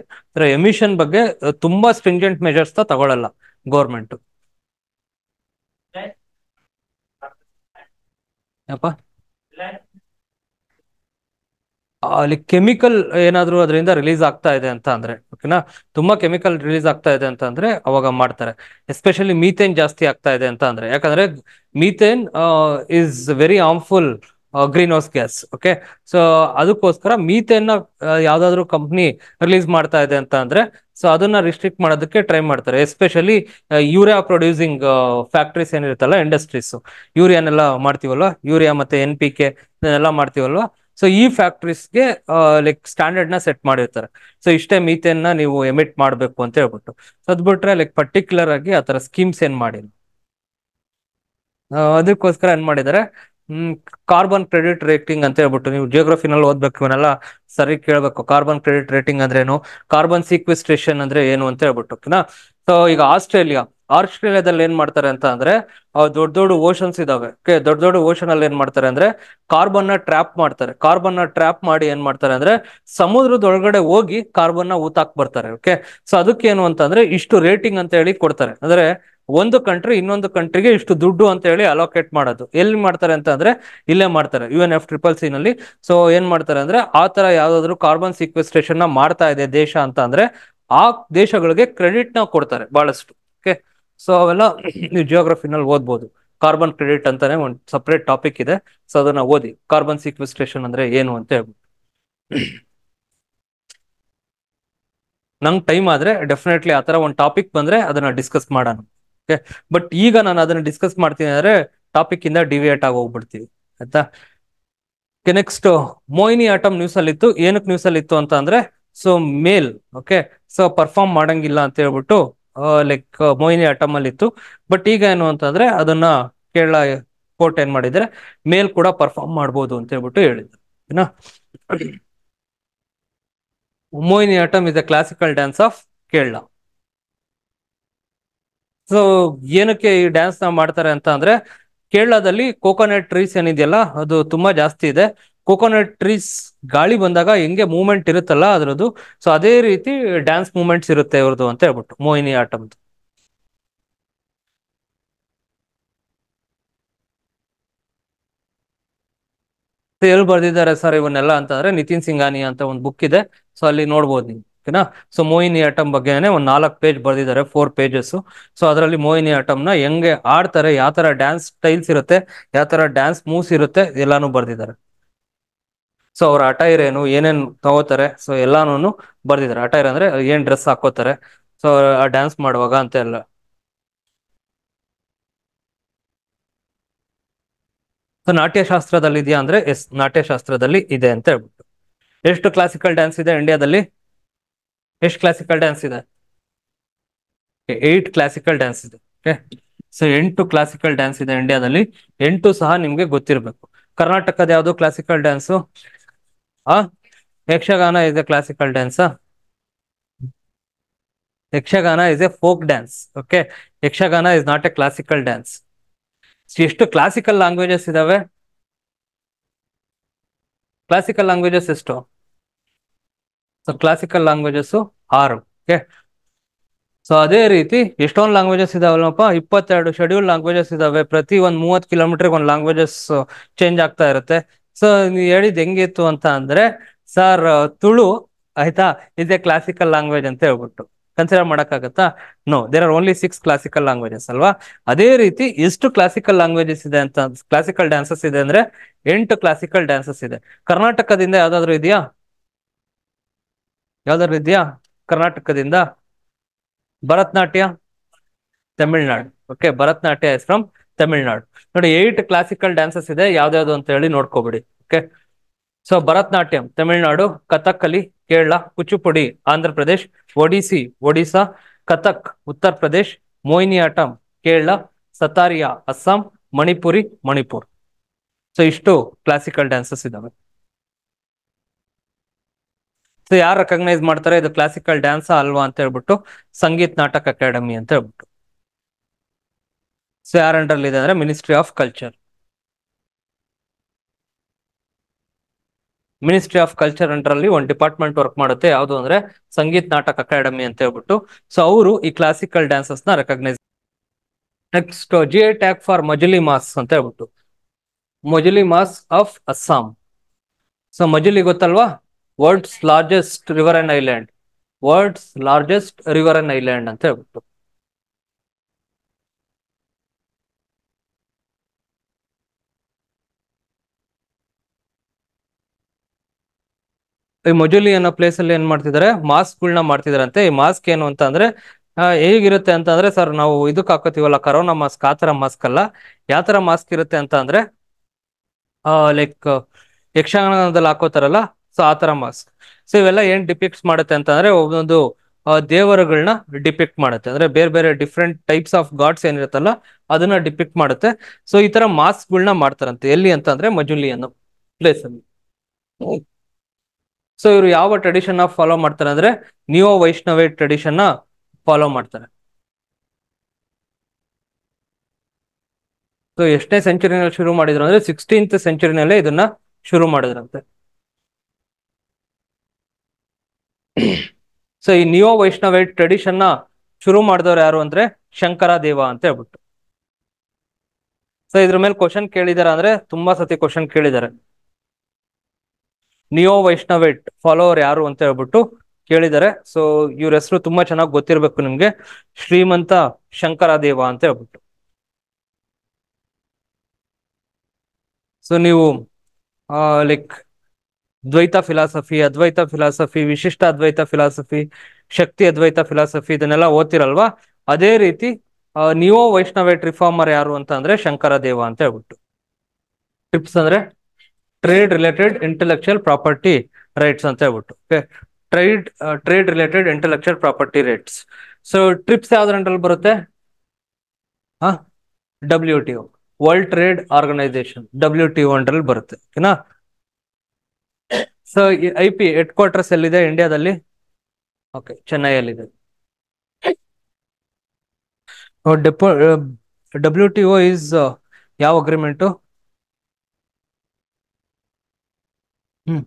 ಎಮಿಷನ್ ಬಗ್ಗೆ uh, ತುಂಬಾ ಸ್ಟ್ರಿಂಜೆಂಟ್ ಮೆಜರ್ಸ್ ತಗೊಳ್ಳಲ್ಲ ಗೌರ್ಮೆಂಟ್ ಏನಪ್ಪ ಅಲ್ಲಿ ಕೆಮಿಕಲ್ ಏನಾದರೂ ಅದರಿಂದ ರಿಲೀಸ್ ಆಗ್ತಾ ಇದೆ ಅಂತ ಅಂದ್ರೆ ಓಕೆನಾ ತುಂಬಾ ಕೆಮಿಕಲ್ ರಿಲೀಸ್ ಆಗ್ತಾ ಇದೆ ಅಂತ ಅಂದ್ರೆ ಅವಾಗ ಮಾಡ್ತಾರೆ ಎಸ್ಪೆಷಲಿ ಮೀಥೇನ್ ಜಾಸ್ತಿ ಆಗ್ತಾ ಇದೆ ಅಂತ ಅಂದ್ರೆ ಯಾಕಂದ್ರೆ methane is very harmful green house gas okay so ಅದಕ್ಕೋಸ್ಕರ ಮೀಥೇನ್ ನ ಯಾವ್ದಾದ್ರು ಕಂಪ್ನಿ ರಿಲೀಸ್ ಮಾಡ್ತಾ ಇದೆ ಅಂತ ಅಂದ್ರೆ ಸೊ ಅದನ್ನ ರಿಸ್ಟ್ರಿಕ್ಟ್ ಮಾಡೋದಕ್ಕೆ ಟ್ರೈ ಮಾಡ್ತಾರೆ ಎಸ್ಪೆಷಲಿ ಯೂರಿಯಾ ಪ್ರೊಡ್ಯೂಸಿಂಗ್ ಫ್ಯಾಕ್ಟ್ರೀಸ್ ಏನಿರುತ್ತಲ್ಲ ಇಂಡಸ್ಟ್ರೀಸ್ ಯೂರಿಯಾನೆಲ್ಲ ಮಾಡ್ತೀವಲ್ವಾ ಯೂರಿಯಾ ಮತ್ತೆ ಎನ್ ಪಿ ಕೆ ಇದನ್ನೆಲ್ಲ ಮಾಡ್ತೀವಲ್ವ ಸೊ ಈ ಫ್ಯಾಕ್ಟ್ರೀಸ್ಗೆ ಲೈಕ್ ಸ್ಟ್ಯಾಂಡರ್ಡ್ ನ ಸೆಟ್ ಮಾಡಿರ್ತಾರೆ ಸೊ ಇಷ್ಟೇ ಮೀಥೇನ್ ನ ನೀವು ಎಮಿಟ್ ಮಾಡಬೇಕು ಅಂತ ಹೇಳ್ಬಿಟ್ಟು ಸೊ ಅದ್ ಲೈಕ್ ಪರ್ಟಿಕ್ಯುಲರ್ ಆಗಿ ಆತರ ಸ್ಕೀಮ್ಸ್ ಏನ್ ಮಾಡಿಲ್ಲ ಅದಕ್ಕೋಸ್ಕರ ಏನ್ ಮಾಡಿದ್ದಾರೆ ಹ್ಮ್ ಕಾರ್ಬನ್ ಕ್ರೆಡಿಟ್ ರೇಟಿಂಗ್ ಅಂತ ಹೇಳ್ಬಿಟ್ಟು ನೀವು ಜಿಯೋಗ್ರಫಿನಲ್ಲಿ ಓದ್ಬೇಕು ಇವನ್ನೆಲ್ಲ ಸರಿ ಕೇಳ್ಬೇಕು ಕಾರ್ಬನ್ ಕ್ರೆಡಿಟ್ ರೇಟಿಂಗ್ ಅಂದ್ರೆ ಏನು ಕಾರ್ಬನ್ ಸೀಕ್ವೆಸ್ಟ್ರೇಷನ್ ಅಂದ್ರೆ ಏನು ಅಂತ ಹೇಳ್ಬಿಟ್ಟು ಓಕೆನಾ ಸೊ ಈಗ ಆಸ್ಟ್ರೇಲಿಯಾ ಆಸ್ಟ್ರೇಲಿಯಾದಲ್ಲಿ ಏನ್ ಮಾಡ್ತಾರೆ ಅಂತ ಅಂದ್ರೆ ದೊಡ್ಡ ದೊಡ್ಡ ಓಷನ್ಸ್ ಇದಾವೆ ದೊಡ್ಡ ದೊಡ್ಡ ಓಷನ್ ಅಲ್ಲಿ ಏನ್ ಮಾಡ್ತಾರೆ ಅಂದ್ರೆ ಕಾರ್ಬನ್ ನ ಟ್ರ್ಯಾಪ್ ಮಾಡ್ತಾರೆ ಕಾರ್ಬನ್ ನ ಟ್ರ್ಯಾಪ್ ಮಾಡಿ ಏನ್ ಮಾಡ್ತಾರೆ ಅಂದ್ರೆ ಸಮುದ್ರದೊಳಗಡೆ ಹೋಗಿ ಕಾರ್ಬನ್ ನ ಊತಾಕ್ ಬರ್ತಾರೆ ಓಕೆ ಸೊ ಅದಕ್ಕೇನು ಅಂತಂದ್ರೆ ಇಷ್ಟು ರೇಟಿಂಗ್ ಅಂತ ಹೇಳಿ ಕೊಡ್ತಾರೆ ಅಂದ್ರೆ ಒಂದು ಕಂಟ್ರಿ ಇನ್ನೊಂದು ಕಂಟ್ರಿಗೆ ಇಷ್ಟು ದುಡ್ಡು ಅಂತ ಹೇಳಿ ಅಲೋಕೇಟ್ ಮಾಡೋದು ಎಲ್ಲಿ ಮಾಡ್ತಾರೆ ಅಂತ ಅಂದ್ರೆ ಇಲ್ಲೇ ಮಾಡ್ತಾರೆ U N F triple C ನಲ್ಲಿ ಸೊ ಏನ್ ಮಾಡ್ತಾರೆ ಅಂದ್ರೆ ಆ ತರ ಯಾವ್ದಾದ್ರು ಕಾರ್ಬನ್ ಸಿಕ್ವೆಸ್ಟ್ರೇಷನ್ ನ ಮಾಡ್ತಾ ಇದೆ ದೇಶ ಅಂತ ಅಂದ್ರೆ ಆ ದೇಶಗಳಿಗೆ ಕ್ರೆಡಿಟ್ ನ ಕೊಡ್ತಾರೆ ಬಹಳಷ್ಟು ಓಕೆ ಸೊ ಅವೆಲ್ಲ ನೀವು ಜಿಯೋಗ್ರಫಿನಲ್ಲಿ ಓದ್ಬೋದು ಕಾರ್ಬನ್ ಕ್ರೆಡಿಟ್ ಅಂತಾನೆ ಒಂದು ಸಪ್ರೇಟ್ ಟಾಪಿಕ್ ಇದೆ ಸೊ ಅದನ್ನ ಓದಿ ಕಾರ್ಬನ್ ಸಿಕ್ವೆಸ್ಟ್ರೇಷನ್ ಅಂದ್ರೆ ಏನು ಅಂತ ಹೇಳ್ಬೋದು ನಂಗೆ ಟೈಮ್ ಆದ್ರೆ ಡೆಫಿನೆಟ್ಲಿ ಆ ತರ ಒಂದು ಟಾಪಿಕ್ ಬಂದ್ರೆ ಅದನ್ನ ಡಿಸ್ಕಸ್ ಮಾಡೋಣ ಓಕೆ ಬಟ್ ಈಗ ನಾನು ಅದನ್ನ ಡಿಸ್ಕಸ್ ಮಾಡ್ತೀನಿ ಅಂದ್ರೆ ಟಾಪಿಕ್ ಇಂದ ಡಿವಿಯೇಟ್ ಆಗಿ ಹೋಗ್ಬಿಡ್ತೀವಿ ಆಯ್ತಾ ನೆಕ್ಸ್ಟ್ ಮೋಹಿನಿ ಆಟಮ್ ನ್ಯೂಸ್ ಅಲ್ಲಿ ಇತ್ತು ಏನಕ್ಕೆ ನ್ಯೂಸ್ ಅಲ್ಲಿ ಇತ್ತು ಅಂತ ಅಂದ್ರೆ so male okay so perform ಮಾಡಂಗಿಲ್ಲ ಅಂತ ಹೇಳ್ಬಿಟ್ಟು ಲೈಕ್ ಮೋಹಿನಿ ಆಟಮ್ ಅಲ್ಲಿ ಇತ್ತು ಬಟ್ ಈಗ ಏನು ಅಂತಂದ್ರೆ ಅದನ್ನ ಕೇರಳ ಕೋರ್ಟ್ ಏನ್ ಮಾಡಿದ್ರೆ ಮೇಲ್ ಕೂಡ ಪರ್ಫಾರ್ಮ್ ಮಾಡ್ಬೋದು ಅಂತ ಹೇಳ್ಬಿಟ್ಟು ಹೇಳಿದ್ರು Mohiniattam is a classical dance of Kerala so ಏನಕ್ಕೆ ಈ ಡ್ಯಾನ್ಸ್ ನ ಮಾಡ್ತಾರೆ ಅಂತ ಅಂದ್ರೆ ಕೇರಳದಲ್ಲಿ ಕೋಕೋನಟ್ ಟ್ರೀಸ್ ಏನಿದೆಯಲ್ಲ ಅದು ತುಂಬಾ ಜಾಸ್ತಿ ಇದೆ ಕೋಕೋನಟ್ ಟ್ರೀಸ್ ಗಾಳಿ ಬಂದಾಗ ಹೆಂಗೆ ಮೂವ್ಮೆಂಟ್ ಇರುತ್ತಲ್ಲ ಅದ್ರದ್ದು ಸೊ ಅದೇ ರೀತಿ ಡ್ಯಾನ್ಸ್ ಮೂವ್ಮೆಂಟ್ಸ್ ಇರುತ್ತೆ ಇವ್ರದ್ದು ಅಂತ ಹೇಳ್ಬಿಟ್ಟು ಮೋಹಿನಿ ಆಟಮ್ದು ಎಲ್ಲಿ ಬರ್ದಿದ್ದಾರೆ ಸರ್ ಇವನ್ನೆಲ್ಲ ಅಂತಂದ್ರೆ ನಿತಿನ್ ಸಿಂಗಾನಿ ಅಂತ ಒಂದು ಬುಕ್ ಇದೆ ಸೊ ಅಲ್ಲಿ ನೋಡ್ಬೋದು ನೀವು ಓಕೆನಾ ಸೊ ಮೋಹಿನಿ ಆಟಮ್ ಬಗ್ಗೆ ಒಂದ್ ನಾಲ್ಕು ಪೇಜ್ ಬರ್ದಿದ್ದಾರೆ ಫೋರ್ ಪೇಜಸ್ ಸೊ ಅದರಲ್ಲಿ ಮೋಹಿನಿ ಆಟಮ್ ಹೆಂಗೆ ಆಡ್ತಾರೆ ಯಾವ ತರ ಡ್ಯಾನ್ಸ್ ಸ್ಟೈಲ್ಸ್ ಇರುತ್ತೆ ಯಾವ ತರ ಡ್ಯಾನ್ಸ್ ಮೂವ್ಸ್ ಇರುತ್ತೆ ಎಲ್ಲಾನು ಬರ್ದಿದ್ದಾರೆ ಸೊ ಅವ್ರ ಅಟೈರ್ ಏನು ಏನೇನು ತಗೋತಾರೆ ಸೊ ಎಲ್ಲಾನು ಬರ್ದಿದ್ದಾರೆ ಅಟೈರ್ ಅಂದ್ರೆ ಏನ್ ಡ್ರೆಸ್ ಹಾಕೋತಾರೆ ಸೊ ಆ ಡ್ಯಾನ್ಸ್ ಮಾಡುವಾಗ ಅಂತ ಎಲ್ಲ ಸೊ ನಾಟ್ಯಶಾಸ್ತ್ರದಲ್ಲಿ ಇದೆಯಾ ಅಂದ್ರೆ ಎಸ್ ನಾಟ್ಯಶಾಸ್ತ್ರದಲ್ಲಿ ಇದೆ ಅಂತ ಹೇಳ್ಬಿಟ್ಟು ಎಷ್ಟು ಕ್ಲಾಸಿಕಲ್ ಡ್ಯಾನ್ಸ್ ಇದೆ ಇಂಡಿಯಾದಲ್ಲಿ ಎಷ್ಟು ಕ್ಲಾಸಿಕಲ್ ಡ್ಯಾನ್ಸ್ ಇದೆ ಏಟ್ ಕ್ಲಾಸಿಕಲ್ ಡ್ಯಾನ್ಸ್ ಇದೆ ಓಕೆ ಸೊ ಎಂಟು ಕ್ಲಾಸಿಕಲ್ ಡ್ಯಾನ್ಸ್ ಇದೆ ಇಂಡಿಯಾದಲ್ಲಿ ಎಂಟು ಸಹ ನಿಮ್ಗೆ ಗೊತ್ತಿರಬೇಕು ಕರ್ನಾಟಕದ ಯಾವುದು ಕ್ಲಾಸಿಕಲ್ ಡ್ಯಾನ್ಸು ಆ Yakshagana is a classical dance Yakshagana is a folk dance okay Yakshagana is not a classical dance ಎಷ್ಟು ಕ್ಲಾಸಿಕಲ್ ಲ್ಯಾಂಗ್ವೇಜಸ್ ಇದಾವೆ ಕ್ಲಾಸಿಕಲ್ ಲ್ಯಾಂಗ್ವೇಜಸ್ ಎಷ್ಟು ಸೊ ಕ್ಲಾಸಿಕಲ್ ಲ್ಯಾಂಗ್ವೇಜಸ್ ಆರು ಓಕೆ ಸೊ ಅದೇ ರೀತಿ ಎಷ್ಟೊಂದು ಲ್ಯಾಂಗ್ವೇಜಸ್ ಇದಾವಲ್ಲಪ್ಪ ಇಪ್ಪತ್ತೆರಡು ಶೆಡ್ಯೂಲ್ ಲ್ಯಾಂಗ್ವೇಜಸ್ ಇದಾವೆ ಪ್ರತಿ ಒಂದ್ ಮೂವತ್ತು ಕಿಲೋಮೀಟರ್ಗೆ ಒಂದು ಲ್ಯಾಂಗ್ವೇಜಸ್ ಚೇಂಜ್ ಆಗ್ತಾ ಇರುತ್ತೆ ಸೊ ನೀವು ಹೇಳಿದ್ ಹೆಂಗಿತ್ತು ಅಂತ ಅಂದ್ರೆ ಸರ್ uh, ತುಳು ಆಯ್ತಾ ಇದೇ ಕ್ಲಾಸಿಕಲ್ ಲ್ಯಾಂಗ್ವೇಜ್ ಅಂತ ಹೇಳ್ಬಿಟ್ಟು ಕನ್ಸಿಡರ್ ಮಾಡಕ್ಕಾಗತ್ತಾ no there are only six classical languages ಅಲ್ವಾ ಅದೇ ರೀತಿ ಎಷ್ಟು ಕ್ಲಾಸಿಕಲ್ ಲ್ಯಾಂಗ್ವೇಜಸ್ ಇದೆ ಅಂತ ಕ್ಲಾಸಿಕಲ್ ಡ್ಯಾನ್ಸಸ್ ಇದೆ ಅಂದ್ರೆ ಎಂಟು ಕ್ಲಾಸಿಕಲ್ ಡ್ಯಾನ್ಸಸ್ ಇದೆ ಕರ್ನಾಟಕದಿಂದ ಯಾವ್ದಾದ್ರು ಇದೆಯಾ ಯಾವ್ದಾದ್ರು ಇದೆಯಾ ಕರ್ನಾಟಕದಿಂದ Bharatanatya Tamil Nadu okay Bharatanatya is from Tamil Nadu ನೋಡಿ ಏಟ್ ಕ್ಲಾಸಿಕಲ್ ಡ್ಯಾನ್ಸಸ್ ಇದೆ ಯಾವ್ದಾವ್ದು ಅಂತ ಹೇಳಿ ನೋಡ್ಕೋಬಿಡಿ okay so Bharatanatyam Tamil Nadu Kathakali Kerala Kuchipudi Andhra Pradesh Odissi Odisha Kathak Uttar Pradesh Mohiniyattam Kerala Sattriya Assam Manipuri Manipur so ಇಷ್ಟು ಕ್ಲಾಸಿಕಲ್ ಡ್ಯಾನ್ಸಸ್ ಇದಾವೆ ಸೊ ಯಾರು ರೆಕಗ್ನೈಸ್ ಮಾಡ್ತಾರೆ ಇದು ಕ್ಲಾಸಿಕಲ್ ಡ್ಯಾನ್ಸ್ ಅಲ್ವಾ ಅಂತ ಹೇಳ್ಬಿಟ್ಟು ಸಂಗೀತ್ ನಾಟಕ ಅಕಾಡೆಮಿ ಅಂತ ಹೇಳ್ಬಿಟ್ಟು ಸೊ ಯಾರ ಅಂಡರ್ ಇದೆ ಅಂದ್ರೆ ministry of culture ministry of culture ಅಂಡರಲ್ಲಿ ಒಂದು ಡಿಪಾರ್ಟ್ಮೆಂಟ್ ವರ್ಕ್ ಮಾಡುತ್ತೆ ಯಾವುದು ಅಂದ್ರೆ ಸಂಗೀತ್ ನಾಟಕ ಅಕಾಡೆಮಿ ಅಂತ ಹೇಳ್ಬಿಟ್ಟು ಸೊ ಅವರು ಈ ಕ್ಲಾಸಿಕಲ್ ಡ್ಯಾನ್ಸಸ್ ನ recognise next G I tag for Majuli mask ಅಂತ ಹೇಳ್ಬಿಟ್ಟು Majuli mask of Assam so Majuli ಗೊತ್ತಲ್ವಾ world's largest river and island world's largest river and island ಅಂತ ಹೇಳ್ಬಿಟ್ಟು ಈ ಮೊಜುಲಿ ಅನ್ನೋ ಪ್ಲೇಸ್ ಅಲ್ಲಿ ಏನ್ ಮಾಡ್ತಿದ್ದಾರೆ ಮಾಸ್ಕ್ ಗಳನ್ನ ಮಾಡ್ತಿದಾರಂತೆ ಈ ಮಾಸ್ಕ್ ಏನು ಅಂತ ಅಂದ್ರೆ ಹೇಗಿರುತ್ತೆ ಅಂತ ಅಂದ್ರೆ ಸರ್ ನಾವು ಇದಕ್ ಹಾಕೋತೀವಲ್ಲ ಕರೋನಾ ಮಾಸ್ಕ್ ಆ ತರ ಮಾಸ್ಕ್ ಅಲ್ಲ ಯಾವ ತರ ಮಾಸ್ಕ್ ಇರುತ್ತೆ ಅಂತ ಅಂದ್ರೆ ಲೈಕ್ ಯಕ್ಷಗಾನದಲ್ಲಿ ಹಾಕೋತಾರಲ್ಲ ಸೊ ಆತರ ಮಾಸ್ಕ್ ಸೊ ಇವೆಲ್ಲ ಏನ್ ಡಿಪಿಕ್ಟ್ ಮಾಡುತ್ತೆ ಅಂತಂದ್ರೆ ಒಂದೊಂದು ದೇವರುಗಳನ್ನ ಡಿಪಿಕ್ಟ್ ಮಾಡುತ್ತೆ ಅಂದ್ರೆ ಬೇರೆ ಬೇರೆ ಡಿಫ್ರೆಂಟ್ ಟೈಪ್ಸ್ ಆಫ್ ಗಾಡ್ಸ್ ಏನಿರುತ್ತಲ್ಲ ಅದನ್ನ ಡಿಪಿಕ್ಟ್ ಮಾಡುತ್ತೆ ಸೊ ಈ ತರ ಮಾಸ್ಕ್ ಗಳನ್ನ ಮಾಡ್ತಾರಂತೆ ಎಲ್ಲಿ ಅಂತಂದ್ರೆ ಮಜುಲಿ ಅನ್ನೋ ಪ್ಲೇಸ್ ಅಲ್ಲಿ ಸೊ ಇವರು ಯಾವ ಟ್ರೆಡಿಷನ್ ಫಾಲೋ ಮಾಡ್ತಾರೆ ಅಂದ್ರೆ ನಿಯೋ ವೈಷ್ಣವೇ ಟ್ರೆಡಿಷನ್ ನ ಫಾಲೋ ಮಾಡ್ತಾರೆ ಸೊ ಎಷ್ಟನೇ ಸೆಂಚುರಿನಲ್ಲಿ ಶುರು ಮಾಡಿದ್ರು ಅಂದ್ರೆ ಸಿಕ್ಸ್ಟೀನ್ತ್ ಸೆಂಚುರಿನಲ್ಲೇ ಇದನ್ನ ಶುರು ಮಾಡಿದ್ರಂತೆ ಸೊ ಈ ನಿಯೋ ವೈಷ್ಣವ ಟ್ರೆಡಿಷನ್ ನ ಶುರು ಮಾಡಿದವ್ರು ಯಾರು ಅಂದ್ರೆ ಶಂಕರ ದೇವ ಅಂತ ಹೇಳ್ಬಿಟ್ಟು ಸೊ ಇದ್ರ ಮೇಲೆ ಕ್ವಶನ್ ಕೇಳಿದಾರೆ ಅಂದ್ರೆ ತುಂಬಾ ಸತಿ ಕ್ವಶನ್ ಕೇಳಿದ್ದಾರೆ ನಿಯೋ ವೈಷ್ಣವೇಟ್ ಫಾಲೋವರ್ ಯಾರು ಅಂತ ಹೇಳ್ಬಿಟ್ಟು ಕೇಳಿದ್ದಾರೆ ಸೊ ಇವ್ರ ಹೆಸರು ತುಂಬಾ ಚೆನ್ನಾಗಿ ಗೊತ್ತಿರ್ಬೇಕು ನಿಮ್ಗೆ ಶ್ರೀಮಂತ ಶಂಕರ ದೇವ ಅಂತ ಹೇಳ್ಬಿಟ್ಟು ಸೊ ನೀವು like Dvaita philosophy Advaita philosophy Vishishta Advaita philosophy ಶಕ್ತಿ ಅದ್ವೈತ ಫಿಲಾಸಫಿ ಇದನ್ನೆಲ್ಲ ಓದ್ತಿರಲ್ವಾ ಅದೇ ರೀತಿ ನಿಯೋ ವೈಷ್ಣವೇಟ್ ರಿಫಾರ್ಮರ್ ಯಾರು ಅಂತ ಅಂದ್ರೆ ಶಂಕರ ದೇವ ಅಂತ ಹೇಳ್ಬಿಟ್ಟು ಟ್ರಿಪ್ಸ್ ಅಂದ್ರೆ trade related intellectual property rights ಅಂತ ಹೇಳ್ಬಿಟ್ಟು okay trade trade related intellectual property rights so TRIPS ಯಾವ್ದ್ರ ಅಂಡಲ್ಲಿ ಬರುತ್ತೆ W T O world trade organisation W T O ಬರುತ್ತೆ ಓಕೆನಾ so I P head quarters ಎಲ್ಲಿದೆ ಇಂಡಿಯಾದಲ್ಲಿ ಓಕೆ ಚೆನ್ನೈಯಲ್ಲಿದೆ ಇದೆ ಡಬ್ಲ್ಯೂ ಟಿ ಓ ಇಸ್ ಯಾವ ಅಗ್ರಿಮೆಂಟು ಹ್ಮ್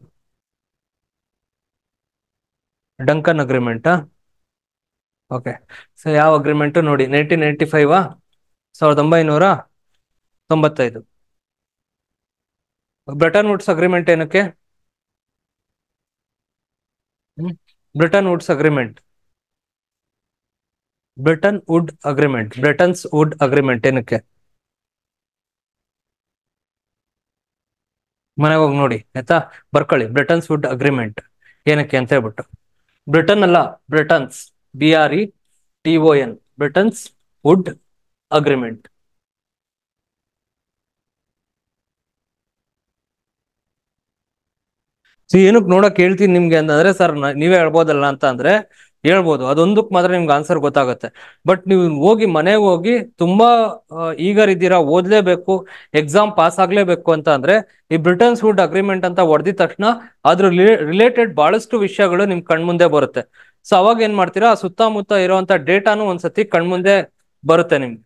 ಡಂಕನ್ ಅಗ್ರಿಮೆಂಟಾ ಓಕೆ ಸೊ ಯಾವ ಅಗ್ರಿಮೆಂಟು ನೋಡಿ ನೈನ್ಟೀನ್ ನೈಂಟಿ ಫೈವಾ ಸಾವಿರದ ಒಂಬೈನೂರ ತೊಂಬತ್ತೈದು ಬ್ರಿಟನ್ ವುಡ್ಸ್ ಅಗ್ರಿಮೆಂಟ್ ಏನಕ್ಕೆ Bretton Woods agreement Bretton wood agreement Brettons wood agreement ಏನಕ್ಕೆ ಮನೆಗೆ ಹೋಗಿ ನೋಡಿ ಆಯ್ತಾ ಬರ್ಕೊಳ್ಳಿ ಬ್ರಿಟನ್ಸ್ ವುಡ್ ಅಗ್ರಿಮೆಂಟ್ ಏನಕ್ಕೆ ಅಂತ ಹೇಳ್ಬಿಟ್ಟು ಬ್ರಿಟನ್ ಅಲ್ಲ Brettons B R E T O N Brettons wood agreement so ಏನಕ್ಕೆ ನೋಡಕ್ ಹೇಳ್ತೀನಿ ನಿಮ್ಗೆ ಅಂತಂದ್ರೆ ಸರ್ ನೀವೇ ಹೇಳ್ಬೋದಲ್ಲ ಅಂತ ಅಂದ್ರೆ ಹೇಳ್ಬೋದು ಅದೊಂದಕ್ಕೆ ಮಾತ್ರ ನಿಮ್ಗೆ ಆನ್ಸರ್ ಗೊತ್ತಾಗುತ್ತೆ ಬಟ್ ನೀವು ಹೋಗಿ ಮನೆಗೆ ಹೋಗಿ ತುಂಬಾ ಇದ್ದೀರಾ ಓದ್ಲೇಬೇಕು ಎಕ್ಸಾಮ್ ಪಾಸ್ ಆಗ್ಲೇಬೇಕು ಅಂತ ಅಂದ್ರೆ ಈ ಬ್ರಿಟನ್ಸ್ ವುಡ್ ಅಗ್ರಿಮೆಂಟ್ ಅಂತ ಹೊಡೆದ ತಕ್ಷಣ ಅದ್ರ ರಿಲೇಟೆಡ್ ಬಹಳಷ್ಟು ವಿಷಯಗಳು ನಿಮ್ ಕಣ್ಮುಂದೆ ಬರುತ್ತೆ ಸೊ ಅವಾಗ ಏನ್ ಮಾಡ್ತೀರಾ ಸುತ್ತಮುತ್ತ ಇರುವಂತ ಡೇಟಾನು ಒಂದ್ಸತಿ ಕಣ್ಮುಂದೆ ಬರುತ್ತೆ ನಿಮ್ಗೆ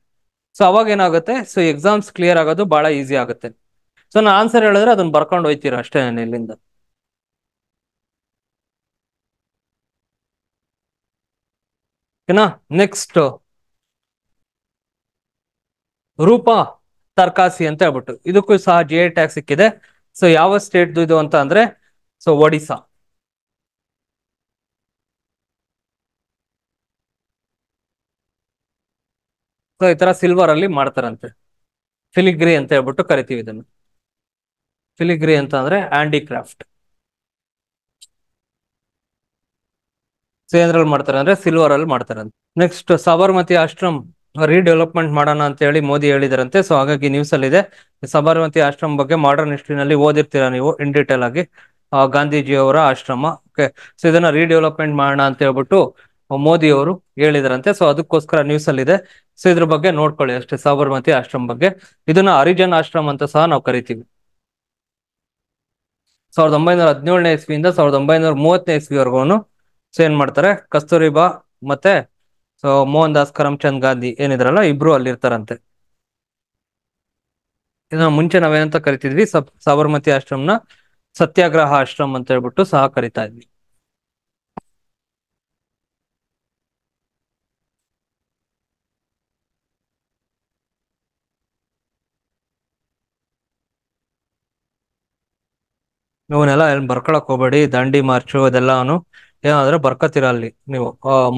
ಸೊ ಅವಾಗ ಏನಾಗುತ್ತೆ ಸೊ ಎಕ್ಸಾಮ್ಸ್ ಕ್ಲಿಯರ್ ಆಗೋದು ಬಹಳ ಈಸಿ ಆಗುತ್ತೆ ಸೊ ನಾನು ಆನ್ಸರ್ ಹೇಳಿದ್ರೆ ಅದನ್ನ ಬರ್ಕೊಂಡು ಹೋಯ್ತೀರಾ ಅಷ್ಟೇ ನಾನು ಇಲ್ಲಿಂದ ಓಕೆನಾ ನೆಕ್ಸ್ಟ್ ರೂಪಾ ತರ್ಕಾಸಿ ಅಂತ ಹೇಳ್ಬಿಟ್ಟು ಇದಕ್ಕೂ ಸಹ ಜಿ ಐ ಸಿಕ್ಕಿದೆ ಸೊ ಯಾವ ಸ್ಟೇಟ್ದು ಇದು ಅಂತ ಅಂದ್ರೆ ಸೊ ಒಡಿಸಾ ಸೊ ಈ ತರ ಸಿಲ್ವರ್ ಅಲ್ಲಿ ಮಾಡ್ತಾರಂತೆ ಫಿಲಿಗ್ರಿ ಅಂತ ಹೇಳ್ಬಿಟ್ಟು ಕರಿತೀವಿ ಇದನ್ನು ಫಿಲಿಗ್ರಿ ಅಂತ ಅಂದ್ರೆ ಹ್ಯಾಂಡಿಕ್ರಾಫ್ಟ್ ಸೇಂದ್ರಲ್ಲಿ ಮಾಡ್ತಾರೆ ಅಂದ್ರೆ ಸಿಲ್ವರ್ ಅಲ್ಲಿ ಮಾಡ್ತಾರೆ ನೆಕ್ಸ್ಟ್ ಸಾಬರ್ಮತಿ ಆಶ್ರಮ್ ರೀಡೆವಲಪ್ಮೆಂಟ್ ಮಾಡೋಣ ಅಂತ ಹೇಳಿ ಮೋದಿ ಹೇಳಿದರಂತೆ ಸೊ ಹಾಗಾಗಿ ನ್ಯೂಸ್ ಅಲ್ಲಿ ಇದೆ ಸಬರ್ಮತಿ ಆಶ್ರಮ ಬಗ್ಗೆ ಮಾಡರ್ನ್ ಹಿಸ್ಟ್ರಿನಲ್ಲಿ ಓದಿರ್ತೀರಾ ನೀವು ಇನ್ ಡೀಟೇಲ್ ಆಗಿ ಗಾಂಧೀಜಿ ಅವರ ಆಶ್ರಮ ಓಕೆ ಸೊ ಇದನ್ನ ರೀಡೆವಲಪ್ಮೆಂಟ್ ಮಾಡೋಣ ಅಂತ ಹೇಳ್ಬಿಟ್ಟು ಮೋದಿ ಅವರು ಹೇಳಿದಾರಂತೆ ಸೊ ಅದಕ್ಕೋಸ್ಕರ ನ್ಯೂಸ್ ಅಲ್ಲಿ ಇದೆ ಸೊ ಇದ್ರ ಬಗ್ಗೆ ನೋಡ್ಕೊಳ್ಳಿ ಅಷ್ಟೇ ಸಾಬರಮತಿ ಆಶ್ರಮ ಬಗ್ಗೆ ಇದನ್ನ ಹರಿಜನ್ ಆಶ್ರಮ ಅಂತ ಸಹ ನಾವು ಕರಿತೀವಿ ಸಾವಿರದ ಒಂಬೈನೂರ ಹದಿನೇಳನೇ ಇಸ್ವಿಯಿಂದ ಸಾವಿರದ ಒಂಬೈನೂರ ಮೂವತ್ತನೇ ಇಸ್ವಿವರೆಗೂ ಸೊ ಏನ್ ಮಾಡ್ತಾರೆ ಕಸ್ತೂರಿಬಾ ಮತ್ತೆ ಸೊ ಮೋಹನ್ ದಾಸ್ ಕರಮ್ಚಂದ್ ಗಾಂಧಿ ಏನಿದ್ರಲ್ಲ ಇಬ್ರು ಅಲ್ಲಿರ್ತಾರಂತೆ ಇದ ಮುಂಚೆ ನಾವೇನಂತ ಕರಿತಿದ್ವಿ ಸಬ್ ಸಾಬರ್ಮತಿ ಆಶ್ರಮ್ನ ಸತ್ಯಾಗ್ರಹ ಆಶ್ರಮ್ ಅಂತ ಹೇಳ್ಬಿಟ್ಟು ಸಹ ಕರಿತಾ ಇದ್ವಿ ಇವನ್ನೆಲ್ಲ ಬರ್ಕೊಳಕ್ ಹೋಗ್ಬೇಡಿ ದಾಂಡಿ ಮಾರ್ಚು ಅದೆಲ್ಲ ಅವನು ಏನಾದ್ರೆ ಬರ್ಕತ್ತೀರ ಅಲ್ಲಿ ನೀವು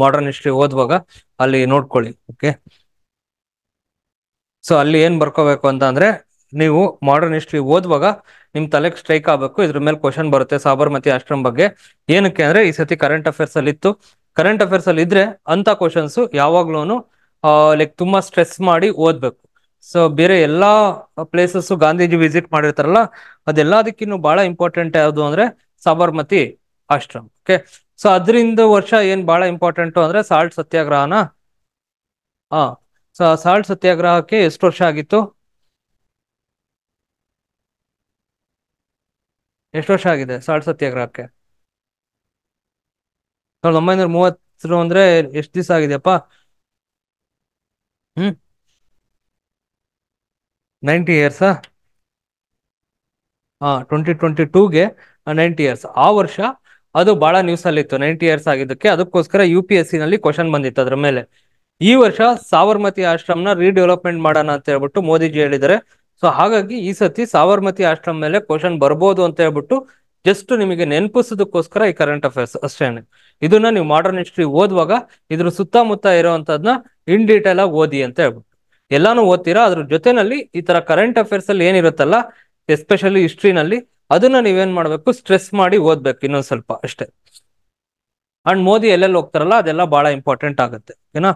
ಮಾಡರ್ನ್ ಹಿಸ್ಟ್ರಿ ಓದುವಾಗ ಅಲ್ಲಿ ನೋಡ್ಕೊಳ್ಳಿ ಓಕೆ ಸೊ ಅಲ್ಲಿ ಏನ್ ಬರ್ಕೋಬೇಕು ಅಂತ ಅಂದ್ರೆ ನೀವು ಮಾಡರ್ನ್ ಹಿಸ್ಟ್ರಿ ಓದುವಾಗ ನಿಮ್ ತಲೆಗೆ ಸ್ಟ್ರೈಕ್ ಆಗ್ಬೇಕು ಇದ್ರ ಮೇಲೆ ಕ್ವಶನ್ ಬರುತ್ತೆ ಸಾಬರ್ಮತಿ ಆಶ್ರಮ್ ಬಗ್ಗೆ ಏನಕ್ಕೆ ಅಂದ್ರೆ ಈ ಸತಿ ಕರೆಂಟ್ ಅಫೇರ್ಸ್ ಅಲ್ಲಿ ಇತ್ತು ಕರೆಂಟ್ ಅಫೇರ್ಸ್ ಅಲ್ಲಿ ಇದ್ರೆ ಅಂತ ಕ್ವಶನ್ಸ್ ಯಾವಾಗ್ಲೂನು ಲೈಕ್ ತುಂಬಾ ಸ್ಟ್ರೆಸ್ ಮಾಡಿ ಓದ್ಬೇಕು ಸೊ ಬೇರೆ ಎಲ್ಲಾ ಪ್ಲೇಸಸ್ ಗಾಂಧೀಜಿ ವಿಸಿಟ್ ಮಾಡಿರ್ತಾರಲ್ಲ ಅದೆಲ್ಲದಕ್ಕಿನ್ನೂ ಬಹಳ ಇಂಪಾರ್ಟೆಂಟ್ ಯಾವುದು ಅಂದ್ರೆ ಸಾಬರ್ಮತಿ ಆಶ್ರಮ್ ಓಕೆ ಸೊ ಅದರಿಂದ ವರ್ಷ ಏನ್ ಬಹಳ ಇಂಪಾರ್ಟೆಂಟು ಅಂದ್ರೆ ಸಾಲ್ಟ್ ಸತ್ಯಾಗ್ರಹನ ಹಾ ಸಾಲ್ಟ್ ಸತ್ಯಾಗ್ರಹಕ್ಕೆ ಎಷ್ಟು ವರ್ಷ ಆಗಿತ್ತು ಎಷ್ಟು ವರ್ಷ ಆಗಿದೆ ಸಾಲ್ಟ್ ಸತ್ಯಾಗ್ರಹಕ್ಕೆ ಸಾವಿರದ ಒಂಬೈನೂರ ಮೂವತ್ತು ಅಂದ್ರೆ ಎಷ್ಟು ದಿವಸ ಆಗಿದೆಯಪ್ಪ ಹ್ಮ್ ನೈಂಟಿ ಇಯರ್ಸಾ ಹಾ ಟ್ವೆಂಟಿ ಟ್ವೆಂಟಿ ಟೂಗೆ ನೈಂಟಿ ಇಯರ್ಸ್ ಆ ವರ್ಷ ಅದು ಬಹಳ ನ್ಯೂಸ್ ಅಲ್ಲಿ ಇತ್ತು ನೈಂಟಿ ಇಯರ್ಸ್ ಆಗಿದ್ದಕ್ಕೆ ಅದಕ್ಕೋಸ್ಕರ ಯು ಪಿ ಎಸ್ ಸಿ ನಲ್ಲಿ ಕ್ವಶನ್ ಬಂದಿತ್ತು ಅದ್ರ ಮೇಲೆ ಈ ವರ್ಷ ಸಾಬರ್ಮತಿ ಆಶ್ರಮ್ನ ರೀಡೆವಲಪ್ಮೆಂಟ್ ಮಾಡೋಣ ಅಂತ ಹೇಳ್ಬಿಟ್ಟು ಮೋದಿಜಿ ಹೇಳಿದ್ದಾರೆ ಸೊ ಹಾಗಾಗಿ ಈ ಸತಿ ಸಾಬರ್ಮತಿ ಆಶ್ರಮ್ ಮೇಲೆ ಕ್ವಶನ್ ಬರ್ಬೋದು ಅಂತ ಹೇಳ್ಬಿಟ್ಟು ಜಸ್ಟ್ ನಿಮಗೆ ನೆನಪಿಸೋದಕ್ಕೋಸ್ಕರ ಈ ಕರೆಂಟ್ ಅಫೇರ್ಸ್ ಅಷ್ಟೇನೆ ಇದನ್ನ ನೀವು ಮಾಡರ್ನ್ ಹಿಸ್ಟ್ರಿ ಓದುವಾಗ ಇದ್ರ ಸುತ್ತಮುತ್ತ ಇರೋವಂಥದ್ನ ಇನ್ ಡೀಟೇಲ್ ಆಗಿ ಓದಿ ಅಂತ ಹೇಳ್ಬಿಟ್ಟು ಎಲ್ಲಾನು ಓದ್ತೀರಾ ಅದ್ರ ಜೊತೆನಲ್ಲಿ ಈ ತರ ಕರೆಂಟ್ ಅಫೇರ್ಸ್ ಅಲ್ಲಿ ಏನಿರುತ್ತಲ್ಲ ಎಸ್ಪೆಷಲಿ ಹಿಸ್ಟ್ರಿನಲ್ಲಿ ಅದನ್ನ ನೀವೇನ್ ಮಾಡ್ಬೇಕು ಸ್ಟ್ರೆಸ್ ಮಾಡಿ ಓದ್ಬೇಕು ಇನ್ನೊಂದ್ ಸ್ವಲ್ಪ ಅಷ್ಟೇ ಅಂಡ್ ಮೋದಿ ಎಲ್ಲೆಲ್ಲಿ ಹೋಗ್ತಾರಲ್ಲ ಅದೆಲ್ಲ ಬಹಳ ಇಂಪಾರ್ಟೆಂಟ್ ಆಗುತ್ತೆ ಏನ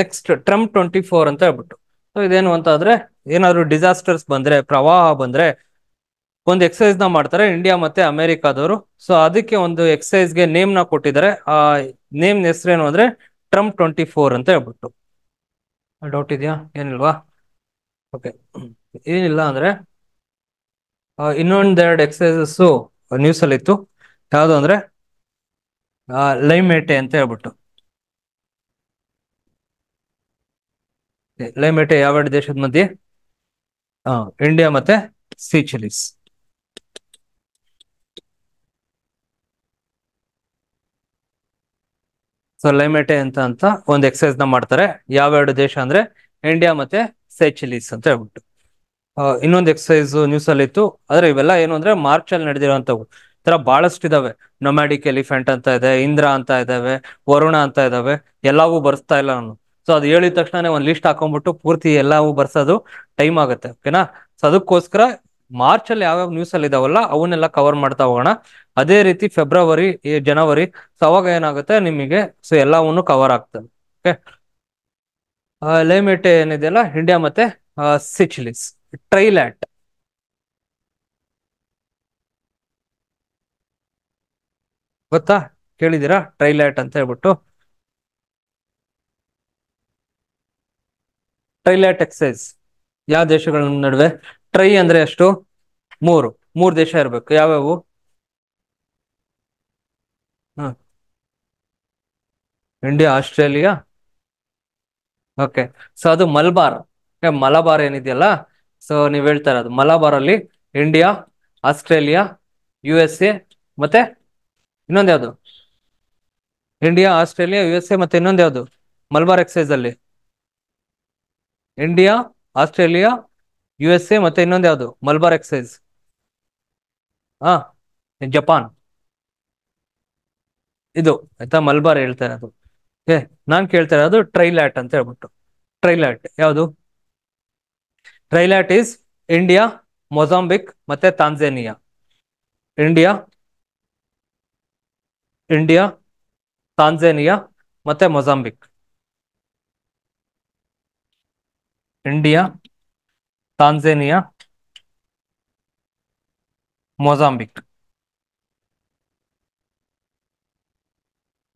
ನೆಕ್ಸ್ಟ್ ಟ್ರಂಪ್ ಟ್ವೆಂಟಿ ಫೋರ್ ಅಂತ ಹೇಳ್ಬಿಟ್ಟು ಸೊ ಇದೇನು ಅಂತ ಆದ್ರೆ ಏನಾದ್ರು ಡಿಸಾಸ್ಟರ್ಸ್ ಬಂದ್ರೆ ಪ್ರವಾಹ ಬಂದ್ರೆ ಒಂದು ಎಕ್ಸೈಸ್ ನ ಮಾಡ್ತಾರೆ ಇಂಡಿಯಾ ಮತ್ತೆ ಅಮೆರಿಕಾದವರು ಸೊ ಅದಕ್ಕೆ ಒಂದು ಎಕ್ಸೈಸ್ಗೆ ಗೆ ನೇಮ್ ನ ಕೊಟ್ಟಿದ್ದಾರೆ ಆ ನೇಮ್ ಏನು ಅಂದ್ರೆ ಟ್ರಂಪ್ ಟ್ವೆಂಟಿ ಫೋರ್ ಅಂತ ಹೇಳ್ಬಿಟ್ಟು ಡೌಟ್ ಇದೆಯಾ ಏನಿಲ್ವಾ ಓಕೆ ಏನಿಲ್ಲ ಅಂದ್ರೆ ಇನ್ನೊಂದೆರಡು ಎಕ್ಸಸೈಸಸ್ಸು ನ್ಯೂಸಲ್ಲಿ ಇತ್ತು ಯಾವುದು ಅಂದ್ರೆ ಲೈಮೇಟೆ ಅಂತ ಹೇಳ್ಬಿಟ್ಟು ಲೈಮೇಟೆ ಎರಡು ದೇಶದ ಮಧ್ಯೆ ಇಂಡಿಯಾ ಮತ್ತೆ ಸೀಚಲೀಸ್ ಸೊ ಲೈಮೆಟೆ ಅಂತ ಅಂತ ಒಂದು ಎಕ್ಸಸೈಸ್ ನ ಮಾಡ್ತಾರೆ ಯಾವ ಎರಡು ದೇಶ ಅಂದ್ರೆ ಇಂಡಿಯಾ ಮತ್ತೆ ಸೆಚಿಲೀಸ್ ಅಂತ ಹೇಳ್ಬಿಟ್ಟು ಇನ್ನೊಂದು ಎಕ್ಸಸೈಸ್ ನ್ಯೂಸ್ ಅಲ್ಲಿ ಇತ್ತು ಆದ್ರೆ ಇವೆಲ್ಲ ಏನು ಅಂದ್ರೆ ಮಾರ್ಚ್ ಅಲ್ಲಿ ನಡೆದಿರುವಂತವು ತರ ಬಹಳಷ್ಟು ಇದಾವೆ ನೊಮ್ಯಾಡಿಕ್ ಎಲಿಫೆಂಟ್ ಅಂತ ಇದೆ ಇಂದ್ರ ಅಂತ ಇದಾವೆ ವರುಣ ಅಂತ ಇದಾವೆ ಎಲ್ಲವೂ ಬರ್ಸ್ತಾ ಇಲ್ಲ ನಾನು ಸೊ ಅದು ಹೇಳಿದ ತಕ್ಷಣ ಒಂದು ಲಿಸ್ಟ್ ಹಾಕೊಂಡ್ಬಿಟ್ಟು ಪೂರ್ತಿ ಎಲ್ಲವೂ ಬರ್ಸೋದು ಟೈಮ್ ಆಗುತ್ತೆ ಓಕೆನಾ ಸೊ ಅದಕ್ಕೋಸ್ಕರ ಮಾರ್ಚ್ ಅಲ್ಲಿ ಯಾವ್ಯಾವ ನ್ಯೂಸ್ ಅಲ್ಲಿ ಇದಾವಲ್ಲ ಅವನ್ನೆಲ್ಲ ಕವರ್ ಮಾಡ್ತಾ ಹೋಗೋಣ ಅದೇ ರೀತಿ ಫೆಬ್ರವರಿ ಜನವರಿ ಸೊ ಅವಾಗ ಏನಾಗುತ್ತೆ ನಿಮಗೆ ಸೊ ಎಲ್ಲವನ್ನು ಕವರ್ ಆಗ್ತದೆ ಓಕೆ ಲೈಮಿಟ್ ಏನಿದೆಯಲ್ಲ ಇಂಡಿಯಾ ಮತ್ತೆ ಸಿಚ್ಲಿಸ್ ಟ್ರೈಲ್ಯಾಟ್ ಗೊತ್ತಾ ಕೇಳಿದೀರಾ ಟ್ರೈಲ್ಯಾಟ್ ಅಂತ ಹೇಳ್ಬಿಟ್ಟು ಟ್ರೈಲ್ಯಾಟ್ ಎಕ್ಸೈಸ್ ಯಾವ ದೇಶಗಳ ನಡುವೆ ಟ್ರೈ ಅಂದ್ರೆ ಎಷ್ಟು ಮೂರು ಮೂರು ದೇಶ ಇರಬೇಕು ಯಾವ್ಯಾವು ಇಂಡಿಯಾ ಆಸ್ಟ್ರೇಲಿಯಾ ಓಕೆ ಸೊ ಅದು ಮಲ್ಬಾರ್ ಮಲಬಾರ್ ಏನಿದೆಯಲ್ಲ ಸೊ ನೀವ್ ಹೇಳ್ತಾ ಅದು ಮಲಬಾರ್ ಅಲ್ಲಿ India Australia U S A ಮತ್ತೆ ಇನ್ನೊಂದ್ ಯಾವ್ದು India Australia U S A ಮತ್ತೆ ಇನ್ನೊಂದ್ ಯಾವ್ದು ಮಲ್ಬಾರ್ ಎಕ್ಸೈಸ್ ಅಲ್ಲಿ India Australia U S A ಮತ್ತೆ ಇನ್ನೊಂದು ಯಾವುದು ಮಲ್ಬಾರ್ ಎಕ್ಸೈಸ್ ಹಾ ಜಪಾನ್ ಇದು ಆಯ್ತಾ ಮಲ್ಬಾರ್ ಹೇಳ್ತಾ ಇರೋದು ಏ ನಾನ್ ಕೇಳ್ತಾ ಇರೋದು ಟ್ರೈಲ್ಯಾಟ್ ಅಂತ ಹೇಳ್ಬಿಟ್ಟು ಟ್ರೈಲ್ಯಾಟ್ ಯಾವುದು ಟ್ರೈಲ್ಯಾಟ್ ಈಸ್ ಇಂಡಿಯಾ ಮೊಜಾಂಬಿಕ್ ಮತ್ತೆ ತಾಂಜೇನಿಯಾ ಇಂಡಿಯಾ ಇಂಡಿಯಾ ತಾಂಜೇನಿಯಾ ಮತ್ತೆ ಮೊಜಾಂಬಿಕ್ ಇಂಡಿಯಾ ತಾನ್ಸೇನಿಯಾ ಮೊಜಾಂಬಿಕ್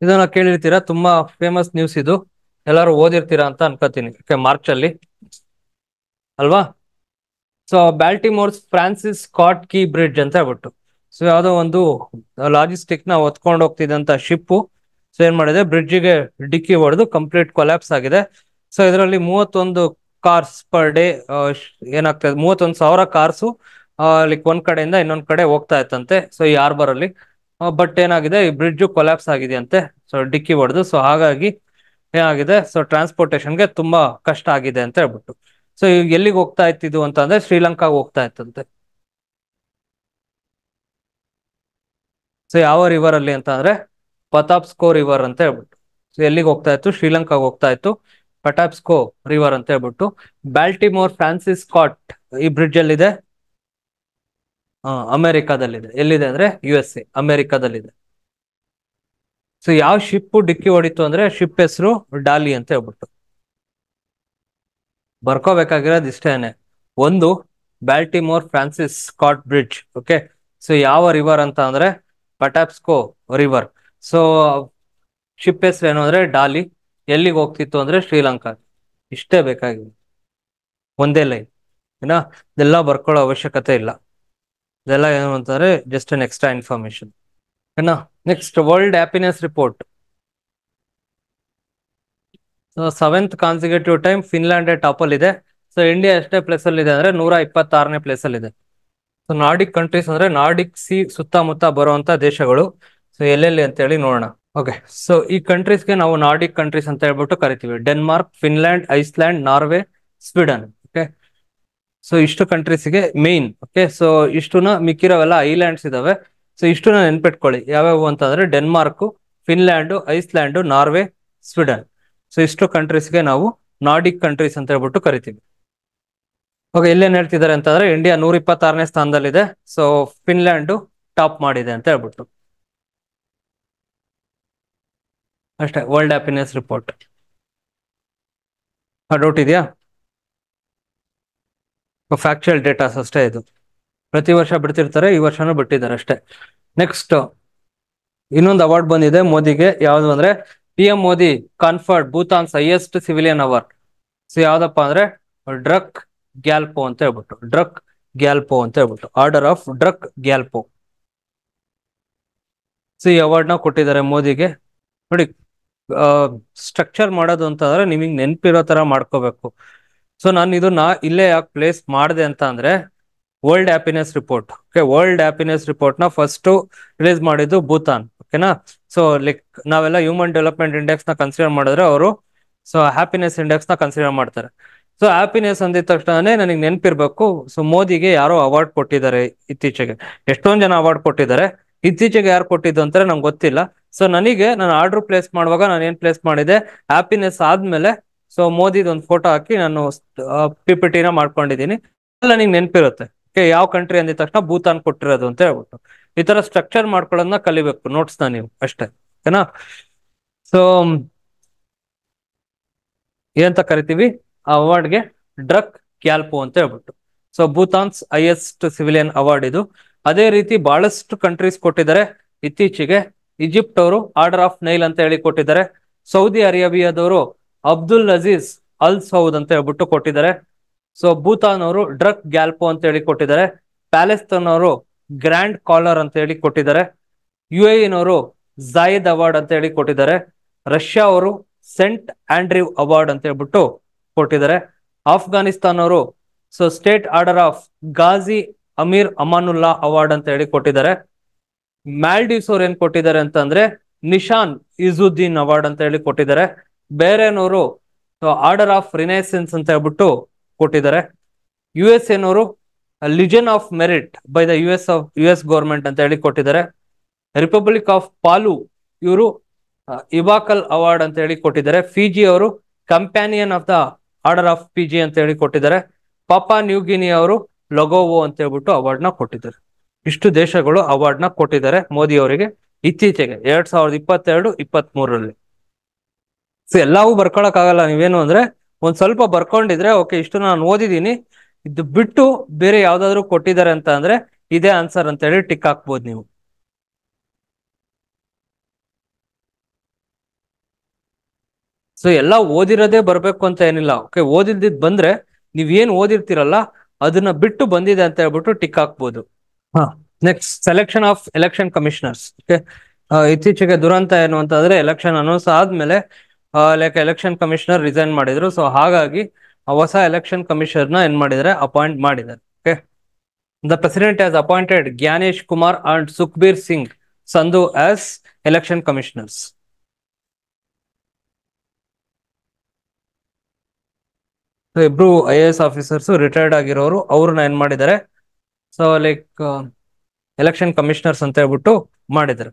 ಇದನ್ನ ಕೇಳಿರ್ತೀರಾ ತುಂಬಾ ಫೇಮಸ್ ನ್ಯೂಸ್ ಇದು ಎಲ್ಲರೂ ಓದಿರ್ತೀರಾ ಅಂತ ಅನ್ಕೋತೀನಿ ಮಾರ್ಚ್ ಅಲ್ಲಿ ಅಲ್ವಾ so Baltimore's Francis Scott Key bridge ಅಂತ ಹೇಳ್ಬಿಟ್ಟು ಸೊ ಯಾವುದೋ ಒಂದು ಲಾಜಿಸ್ಟಿಕ್ ನ ಹೊತ್ಕೊಂಡು ಹೋಗ್ತಿದ್ದಂತ ಶಿಪ್ಪು ಸೊ ಏನ್ ಮಾಡಿದೆ ಗೆ ಡಿಕ್ಕಿ ಹೊಡೆದು ಕಂಪ್ಲೀಟ್ ಕೊಲ್ಯಾಪ್ಸ್ ಆಗಿದೆ ಸೊ ಇದರಲ್ಲಿ ಮೂವತ್ತೊಂದು ಕಾರ್ಸ್ ಪರ್ ಡೇ ಏನಾಗ್ತದೆ ಮೂವತ್ತೊಂದು ಸಾವಿರ ಕಾರ್ಸು ಲೈಕ್ ಒಂದ್ ಕಡೆಯಿಂದ ಇನ್ನೊಂದ್ ಕಡೆ ಹೋಗ್ತಾ ಇತ್ತಂತೆ ಸೊ ಈ ಆರ್ಬರ್ ಅಲ್ಲಿ ಬಟ್ ಏನಾಗಿದೆ ಈ ಬ್ರಿಡ್ಜ್ ಕೊಲ್ಯಾಪ್ಸ್ ಅಂತೆ ಸೊ ಡಿಕ್ಕಿ ಹೊಡೆದು ಸೊ ಹಾಗಾಗಿ ಏನಾಗಿದೆ ಸೊ ಗೆ ತುಂಬಾ ಕಷ್ಟ ಆಗಿದೆ ಅಂತ ಹೇಳ್ಬಿಟ್ಟು ಸೊ ಎಲ್ಲಿಗೆ ಹೋಗ್ತಾ ಇತ್ತಿದ್ವು ಅಂತ ಅಂದ್ರೆ ಶ್ರೀಲಂಕಾಗೆ ಹೋಗ್ತಾ ಇತ್ತಂತೆ ಸೊ ಯಾವ ರಿವರ್ ಅಲ್ಲಿ ಅಂತ ಅಂದ್ರೆ ಪತಾಪ್ಸ್ಕೋ ರಿವರ್ ಅಂತ ಹೇಳ್ಬಿಟ್ಟು ಸೊ ಎಲ್ಲಿಗೆ ಹೋಗ್ತಾ ಇತ್ತು ಶ್ರೀಲಂಕಾಗೆ ಹೋಗ್ತಾ ಇತ್ತು ಪಟಾಪ್ಸ್ಕೋ ರಿವರ್ ಅಂತ ಹೇಳ್ಬಿಟ್ಟು ಬ್ಯಾಲ್ಟಿಮೋರ್ ಫ್ರಾನ್ಸಿಸ್ ಸ್ಕಾಟ್ ಈ ಬ್ರಿಡ್ಜ್ ಅಲ್ಲಿದೆ ಅಮೆರಿಕಾದಲ್ಲಿದೆ ಎಲ್ಲಿದೆ ಅಂದ್ರೆ ಯು ಎಸ್ ಎ ಅಮೆರಿಕಾದಲ್ಲಿದೆ ಸೊ ಯಾವ ಶಿಪ್ ಡಿಕ್ಕಿ ಹೊಡಿತು ಅಂದ್ರೆ ಶಿಪ್ ಹೆಸರು ಡಾಲಿ ಅಂತ ಹೇಳ್ಬಿಟ್ಟು ಬರ್ಕೋಬೇಕಾಗಿರೋದು ಇಷ್ಟೇನೆ ಒಂದು Baltimore Francis Scott bridge okay so ಯಾವ ರಿವರ್ ಅಂತ ಅಂದ್ರೆ ಪಟಾಪ್ಸ್ಕೋ ರಿವರ್ ಸೊ ಶಿಪ್ ಹೆಸರು ಏನು ಅಂದ್ರೆ ಡಾಲಿ ಎಲ್ಲಿಗೆ ಹೋಗ್ತಿತ್ತು ಅಂದ್ರೆ ಶ್ರೀಲಂಕಾ ಇಷ್ಟೇ ಬೇಕಾಗಿದೆ ಒಂದೇ ಲೈನ್ ಏನ ಇದೆಲ್ಲ ಬರ್ಕೊಳ್ಳೋ ಅವಶ್ಯಕತೆ ಇಲ್ಲ ಇದೆಲ್ಲ ಏನು ಅಂತಂದ್ರೆ ಜಸ್ಟ್ ಅನ್ ಎಕ್ಸ್ಟ್ರಾ ಇನ್ಫಾರ್ಮೇಶನ್ ಏನ next world happiness report seventh consecutive time Finland top ಅಲ್ಲಿ ಇದೆ ಸೊ ಇಂಡಿಯಾ ಎಷ್ಟೇ ಪ್ಲೇಸ್ ಅಲ್ಲಿ ಇದೆ ಅಂದ್ರೆ ನೂರ ಇಪ್ಪತ್ತಾರನೇ ಪ್ಲೇಸ್ ಅಲ್ಲಿ ಇದೆ ಸೊ ನಾರ್ಡಿಕ್ ಕಂಟ್ರೀಸ್ ಅಂದ್ರೆ ನಾರ್ಡಿಕ್ ಸಿ ಸುತ್ತಮುತ್ತ ಬರುವಂತ ದೇಶಗಳು ಸೊ ಎಲ್ಲೆಲ್ಲಿ ಅಂತೇಳಿ ನೋಡೋಣ ಓಕೆ ಸೊ ಈ ಕಂಟ್ರೀಸ್ಗೆ ನಾವು ನಾರ್ಡಿಕ್ ಕಂಟ್ರೀಸ್ ಅಂತ ಹೇಳ್ಬಿಟ್ಟು ಕರಿತೀವಿ Denmark Finland Iceland Norway Sweden okay so ಇಷ್ಟು ಕಂಟ್ರೀಸ್ಗೆ ಮೇನ್ ಓಕೆ ಸೊ ಇಷ್ಟುನ ಮಿಕ್ಕಿರೋವೆಲ್ಲ ಐಲ್ಯಾಂಡ್ಸ್ ಇದಾವೆ ಸೊ ಇಷ್ಟು ನೆನ್ಪಿಟ್ಕೊಳ್ಳಿ ಯಾವ್ಯಾವು ಅಂತಂದ್ರೆ Denmark Finland Iceland Norway Sweden so ಇಷ್ಟು ಕಂಟ್ರೀಸ್ಗೆ ನಾವು ನಾರ್ಡಿಕ್ ಕಂಟ್ರೀಸ್ ಅಂತ ಹೇಳ್ಬಿಟ್ಟು ಕರಿತೀವಿ ಓಕೆ ಇಲ್ಲೇನ್ ಹೇಳ್ತಿದ್ದಾರೆ ಅಂತಂದ್ರೆ ಇಂಡಿಯಾ ನೂರ ಇಪ್ಪತ್ತಾರನೇ ಸ್ಥಾನದಲ್ಲಿದೆ ಸೊ ಫಿನ್ಲ್ಯಾಂಡ್ ಟಾಪ್ ಮಾಡಿದೆ ಅಂತ ಹೇಳ್ಬಿಟ್ಟು ಅಷ್ಟೇ ವರ್ಲ್ಡ್ ಹ್ಯಾಪಿನೆಸ್ ರಿಪೋರ್ಟ್ ಡೌಟ್ ಇದೆಯಾ ಫ್ಯಾಕ್ಚುಯಲ್ ಡೇಟಾಸ್ ಅಷ್ಟೇ ಇದು ಪ್ರತಿ ವರ್ಷ ಬಿಡ್ತಿರ್ತಾರೆ ಈ ವರ್ಷನೂ ಬಿಟ್ಟಿದ್ದಾರೆ ಅಷ್ಟೇ ನೆಕ್ಸ್ಟ್ ಇನ್ನೊಂದು ಅವಾರ್ಡ್ ಬಂದಿದೆ ಮೋದಿಗೆ ಯಾವುದು ಅಂದ್ರೆ P M Modi conferred Bhutan's highest civilian award so ಯಾವ್ದಪ್ಪ ಅಂದ್ರೆ ಡ್ರಕ್ ಗ್ಯಾಲ್ಪೋ ಅಂತ ಹೇಳ್ಬಿಟ್ಟು ಡ್ರಕ್ ಗ್ಯಾಲ್ಪೋ ಅಂತ ಹೇಳ್ಬಿಟ್ಟು order of Druk Gyalpo so ಈ ಅವಾರ್ಡ್ನ ಕೊಟ್ಟಿದ್ದಾರೆ ಮೋದಿಗೆ ನೋಡಿ ಸ್ಟ್ರಕ್ಚರ್ ಮಾಡೋದು ಅಂತಂದ್ರೆ ನಿಮಗೆ ನೆನಪಿರೋ ತರ ಮಾಡ್ಕೋಬೇಕು ಸೊ ನಾನು ಇದು ಇಲ್ಲೇ ಯಾಕೆ ಪ್ಲೇಸ್ ಮಾಡಿದೆ ಅಂತ ಅಂದ್ರೆ world happiness report okay world happiness report ನ ಫಸ್ಟ್ ರಿಲೀಸ್ ಮಾಡಿದ್ದು ಭೂತಾನ್ ಓಕೆನಾ ಸೊ ಲೈಕ್ ನಾವೆಲ್ಲ ಹ್ಯೂಮನ್ ಡೆವಲಪ್ಮೆಂಟ್ ಇಂಡೆಕ್ಸ್ ನ ಕನ್ಸಿಡರ್ ಮಾಡಿದ್ರೆ ಅವರು ಸೊ ಹ್ಯಾಪಿನೆಸ್ ಇಂಡೆಕ್ಸ್ ನ ಕನ್ಸಿಡರ್ ಮಾಡ್ತಾರೆ ಸೊ ಹ್ಯಾಪಿನೆಸ್ ಅಂದಿದ ತಕ್ಷಣನೇ ನನಗೆ ನೆನಪಿರ್ಬೇಕು ಸೊ ಮೋದಿಗೆ ಯಾರೋ ಅವಾರ್ಡ್ ಕೊಟ್ಟಿದ್ದಾರೆ ಇತ್ತೀಚೆಗೆ ಎಷ್ಟೊಂದ್ ಜನ ಅವಾರ್ಡ್ ಕೊಟ್ಟಿದ್ದಾರೆ ಇತ್ತೀಚೆಗೆ ಯಾರು ಕೊಟ್ಟಿದ್ದು ಅಂತಾರೆ ನಂಗೆ ಗೊತ್ತಿಲ್ಲ ಸೊ ನನಗೆ ನಾನು ಆರ್ಡರ್ ಪ್ಲೇಸ್ ಮಾಡುವಾಗ ನಾನು ಏನ್ ಪ್ಲೇಸ್ ಮಾಡಿದೆ ಹ್ಯಾಪಿನೆಸ್ ಆದ್ಮೇಲೆ ಸೊ ಮೋದಿ ಒಂದು ಫೋಟೋ ಹಾಕಿ ನಾನು ಪಿ ಪಿ ಮಾಡ್ಕೊಂಡಿದ್ದೀನಿ ಎಲ್ಲ ನಿಂಗೆ ನೆನಪಿರುತ್ತೆ ಯಾವ ಕಂಟ್ರಿ ಅಂದಿದ ತಕ್ಷಣ ಭೂತಾನ್ ಕೊಟ್ಟಿರೋದು ಅಂತ ಹೇಳ್ಬಿಟ್ಟು ಈ ತರ ಸ್ಟ್ರಕ್ಚರ್ ಮಾಡ್ಕೊಳ್ಳೋದನ್ನ ಕಲಿಬೇಕು ನೋಟ್ಸ್ ನಾ ನೀವು ಅಷ್ಟೇ ಓಕೆನಾ ಸೊ ಏನಂತ ಕರಿತೀವಿ ಆ ಅವಾರ್ಡ್ಗೆ ಡ್ರಕ್ ಕ್ಯಾಲ್ಪು ಅಂತ ಹೇಳ್ಬಿಟ್ಟು so Bhutan's highest civilian award ಇದು ಅದೇ ರೀತಿ ಬಹಳಷ್ಟು ಕಂಟ್ರೀಸ್ ಕೊಟ್ಟಿದ್ದಾರೆ ಇತ್ತೀಚೆಗೆ ಈಜಿಪ್ಟ್ ಅವರು ಆರ್ಡರ್ ಆಫ್ ನೈಲ್ ಅಂತ ಹೇಳಿ ಕೊಟ್ಟಿದ್ದಾರೆ ಸೌದಿ ಅರೇಬಿಯಾದವರು ಅಬ್ದುಲ್ ಅಜೀಸ್ ಅಲ್ ಸೌದ್ ಅಂತ ಹೇಳ್ಬಿಟ್ಟು ಕೊಟ್ಟಿದ್ದಾರೆ ಸೊ ಭೂತಾನ್ ಅವರು ಡ್ರಗ್ ಗ್ಯಾಲ್ಪೋ ಅಂತ ಹೇಳಿ ಕೊಟ್ಟಿದ್ದಾರೆ ಪ್ಯಾಲೆಸ್ತನ್ ಅವರು ಗ್ರ್ಯಾಂಡ್ ಕಾಲರ್ ಅಂತ ಹೇಳಿ ಕೊಟ್ಟಿದ್ದಾರೆ ಯು ಎನವರು ಝಾಯಿದ್ ಅವಾರ್ಡ್ ಅಂತ ಹೇಳಿ ಕೊಟ್ಟಿದ್ದಾರೆ ರಷ್ಯಾ ಅವರು ಸೆಂಟ್ ಆಂಡ್ರಿವ್ ಅವಾರ್ಡ್ ಅಂತ ಹೇಳ್ಬಿಟ್ಟು ಕೊಟ್ಟಿದ್ದಾರೆ ಆಫ್ಘಾನಿಸ್ತಾನ್ ಅವರು so state order of Ghazi Amir Amanullah award ಅಂತ ಹೇಳಿ ಕೊಟ್ಟಿದ್ದಾರೆ ಮ್ಯಾಲ್ಡೀವ್ಸ್ ಅವ್ರು ಏನ್ ಕೊಟ್ಟಿದ್ದಾರೆ ಅಂತ ಅಂದ್ರೆ ನಿಶಾನ್ ಇಜುದ್ದೀನ್ ಅವಾರ್ಡ್ ಅಂತ ಹೇಳಿ ಕೊಟ್ಟಿದ್ದಾರೆ ಬೇರೆನವರು ಆರ್ಡರ್ ಆಫ್ ರಿನೈಸೆನ್ಸ್ ಅಂತ ಹೇಳ್ಬಿಟ್ಟು ಕೊಟ್ಟಿದ್ದಾರೆ ಯು ಎಸ್ ಎನವರು legion of merit by the U S of U S government ಅಂತ ಹೇಳಿ ಕೊಟ್ಟಿದ್ದಾರೆ ರಿಪಬ್ಲಿಕ್ ಆಫ್ ಪಾಲು ಇವರು ಇಬಾಕಲ್ ಅವಾರ್ಡ್ ಅಂತ ಹೇಳಿ ಕೊಟ್ಟಿದ್ದಾರೆ ಫಿಜಿ ಅವರು companion of the order of Fiji ಅಂತ ಹೇಳಿ ಕೊಟ್ಟಿದ್ದಾರೆ ಪಾಪಾ ನ್ಯೂಗಿನಿ ಅವರು ಲೊಗೋವೋ ಅಂತ ಹೇಳ್ಬಿಟ್ಟು ಅವಾರ್ಡ್ ನ ಕೊಟ್ಟಿದ್ದಾರೆ ಇಷ್ಟು ದೇಶಗಳು ಅವಾರ್ಡ್ ನ ಕೊಟ್ಟಿದ್ದಾರೆ ಮೋದಿ ಅವರಿಗೆ ಇತ್ತೀಚೆಗೆ ಎರಡ್ ಸಾವಿರದ ಇಪ್ಪತ್ತೆರಡು ಇಪ್ಪತ್ತ್ ಮೂರರಲ್ಲಿ ಸೊ ಎಲ್ಲವೂ ಬರ್ಕೊಳಕ್ ಆಗಲ್ಲ ನೀವೇನು ಅಂದ್ರೆ ಒಂದ್ ಸ್ವಲ್ಪ ಬರ್ಕೊಂಡಿದ್ರೆ ಓಕೆ ಇಷ್ಟು ನಾನು ಓದಿದೀನಿ ಇದು ಬಿಟ್ಟು ಬೇರೆ ಯಾವ್ದಾದ್ರು ಕೊಟ್ಟಿದ್ದಾರೆ ಅಂತ ಅಂದ್ರೆ ಇದೇ ಆನ್ಸರ್ ಅಂತ ಹೇಳಿ ಟಿಕ್ ಹಾಕ್ಬೋದು ನೀವು ಸೊ ಎಲ್ಲ ಓದಿರೋದೇ ಬರ್ಬೇಕು ಅಂತ ಏನಿಲ್ಲ ಓಕೆ ಓದಿಲ್ದಿದ್ ಬಂದ್ರೆ ನೀವ್ ಏನ್ ಓದಿರ್ತೀರಲ್ಲ ಅದನ್ನ ಬಿಟ್ಟು ಬಂದಿದೆ ಅಂತ ಹೇಳ್ಬಿಟ್ಟು ಟಿಕ್ ಹಾಕ್ಬೋದು ಹಾ next selection of election commissioners ಇತ್ತೀಚೆಗೆ ದುರಂತ ಏನು ಅಂತಂದ್ರೆ ಎಲೆಕ್ಷನ್ ಅನೌನ್ಸ್ ಆದ್ಮೇಲೆ ಲೈಕ್ ಎಲೆಕ್ಷನ್ ಕಮಿಷನರ್ ರಿಸೈನ್ ಮಾಡಿದ್ರು ಸೊ ಹಾಗಾಗಿ ಹೊಸ ಎಲೆಕ್ಷನ್ ಕಮಿಷನರ್ ನ ಏನ್ ಮಾಡಿದರೆ ಅಪಾಯಿಂಟ್ ಮಾಡಿದ್ದಾರೆ okay the president as appointed Gyanesh Kumar and Sukhbir Singh Sandhu as election commissioners ಇಬ್ರು I A S officers retired ಆಗಿರೋರು ಅವ್ರನ್ನ ಏನ್ ಮಾಡಿದ್ದಾರೆ ಸೊ ಲೈಕ್ ಎಲೆಕ್ಷನ್ ಕಮಿಷನರ್ಸ್ ಅಂತ ಹೇಳ್ಬಿಟ್ಟು ಮಾಡಿದ್ದಾರೆ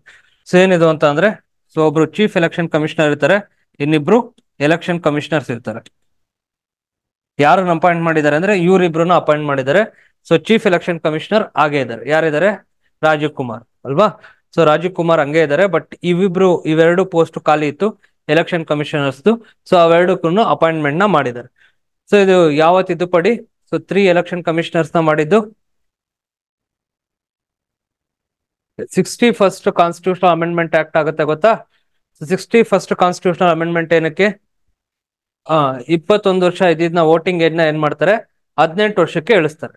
ಸೊ ಏನಿದು ಅಂತ ಅಂದ್ರೆ ಸೊ ಒಬ್ರು ಚೀಫ್ ಎಲೆಕ್ಷನ್ ಕಮಿಷನರ್ ಇರ್ತಾರೆ ಇನ್ನಿಬ್ರು ಎಲೆಕ್ಷನ್ ಕಮಿಷನರ್ಸ್ ಇರ್ತಾರೆ ಯಾರನ್ನ ಅಪಾಯಿಂಟ್ ಮಾಡಿದ್ದಾರೆ ಅಂದ್ರೆ ಇವ್ರಿಬ್ರು ಅಪಾಯಿಂಟ್ ಮಾಡಿದ್ದಾರೆ ಸೊ ಚೀಫ್ ಎಲೆಕ್ಷನ್ ಕಮಿಷನರ್ ಹಾಗೆ ಇದ್ದಾರೆ ಯಾರಿದ್ದಾರೆ ರಾಜೀವ್ ಕುಮಾರ್ ಅಲ್ವಾ ಸೊ ರಾಜೀವ್ ಕುಮಾರ್ ಹಂಗೆ ಇದ್ದಾರೆ ಬಟ್ ಇವಿಬ್ರು ಇವೆರಡು ಪೋಸ್ಟ್ ಖಾಲಿ ಇತ್ತು ಎಲೆಕ್ಷನ್ ಕಮಿಷನರ್ಸ್ದು ಸೊ ಅವೆರಡಕ್ಕೂ ಅಪಾಯಿಂಟ್ಮೆಂಟ್ ನ ಮಾಡಿದ್ದಾರೆ ಸೊ ಇದು ಯಾವ ತಿದ್ದುಪಡಿ ಸೊ ತ್ರೀ ಎಲೆಕ್ಷನ್ ಕಮಿಷನರ್ಸ್ ನ ಮಾಡಿದ್ದು sixty first constitutional amendment act ಆಗುತ್ತೆ ಗೊತ್ತಾ ಸಿಕ್ಸ್ಟಿ ಫಸ್ಟ್ ಕಾನ್ಸ್ಟಿಟ್ಯೂಷನಲ್ ಅಮೆಂಡ್ಮೆಂಟ್ ಏನಕ್ಕೆ ಆ ಇಪ್ಪತ್ತೊಂದು ವರ್ಷ ಇದ್ದಿದ್ನ ವೋಟಿಂಗ್ ಏಜ್ನ ಏನ್ ಮಾಡ್ತಾರೆ ಹದಿನೆಂಟು ವರ್ಷಕ್ಕೆ ಇಳಿಸ್ತಾರೆ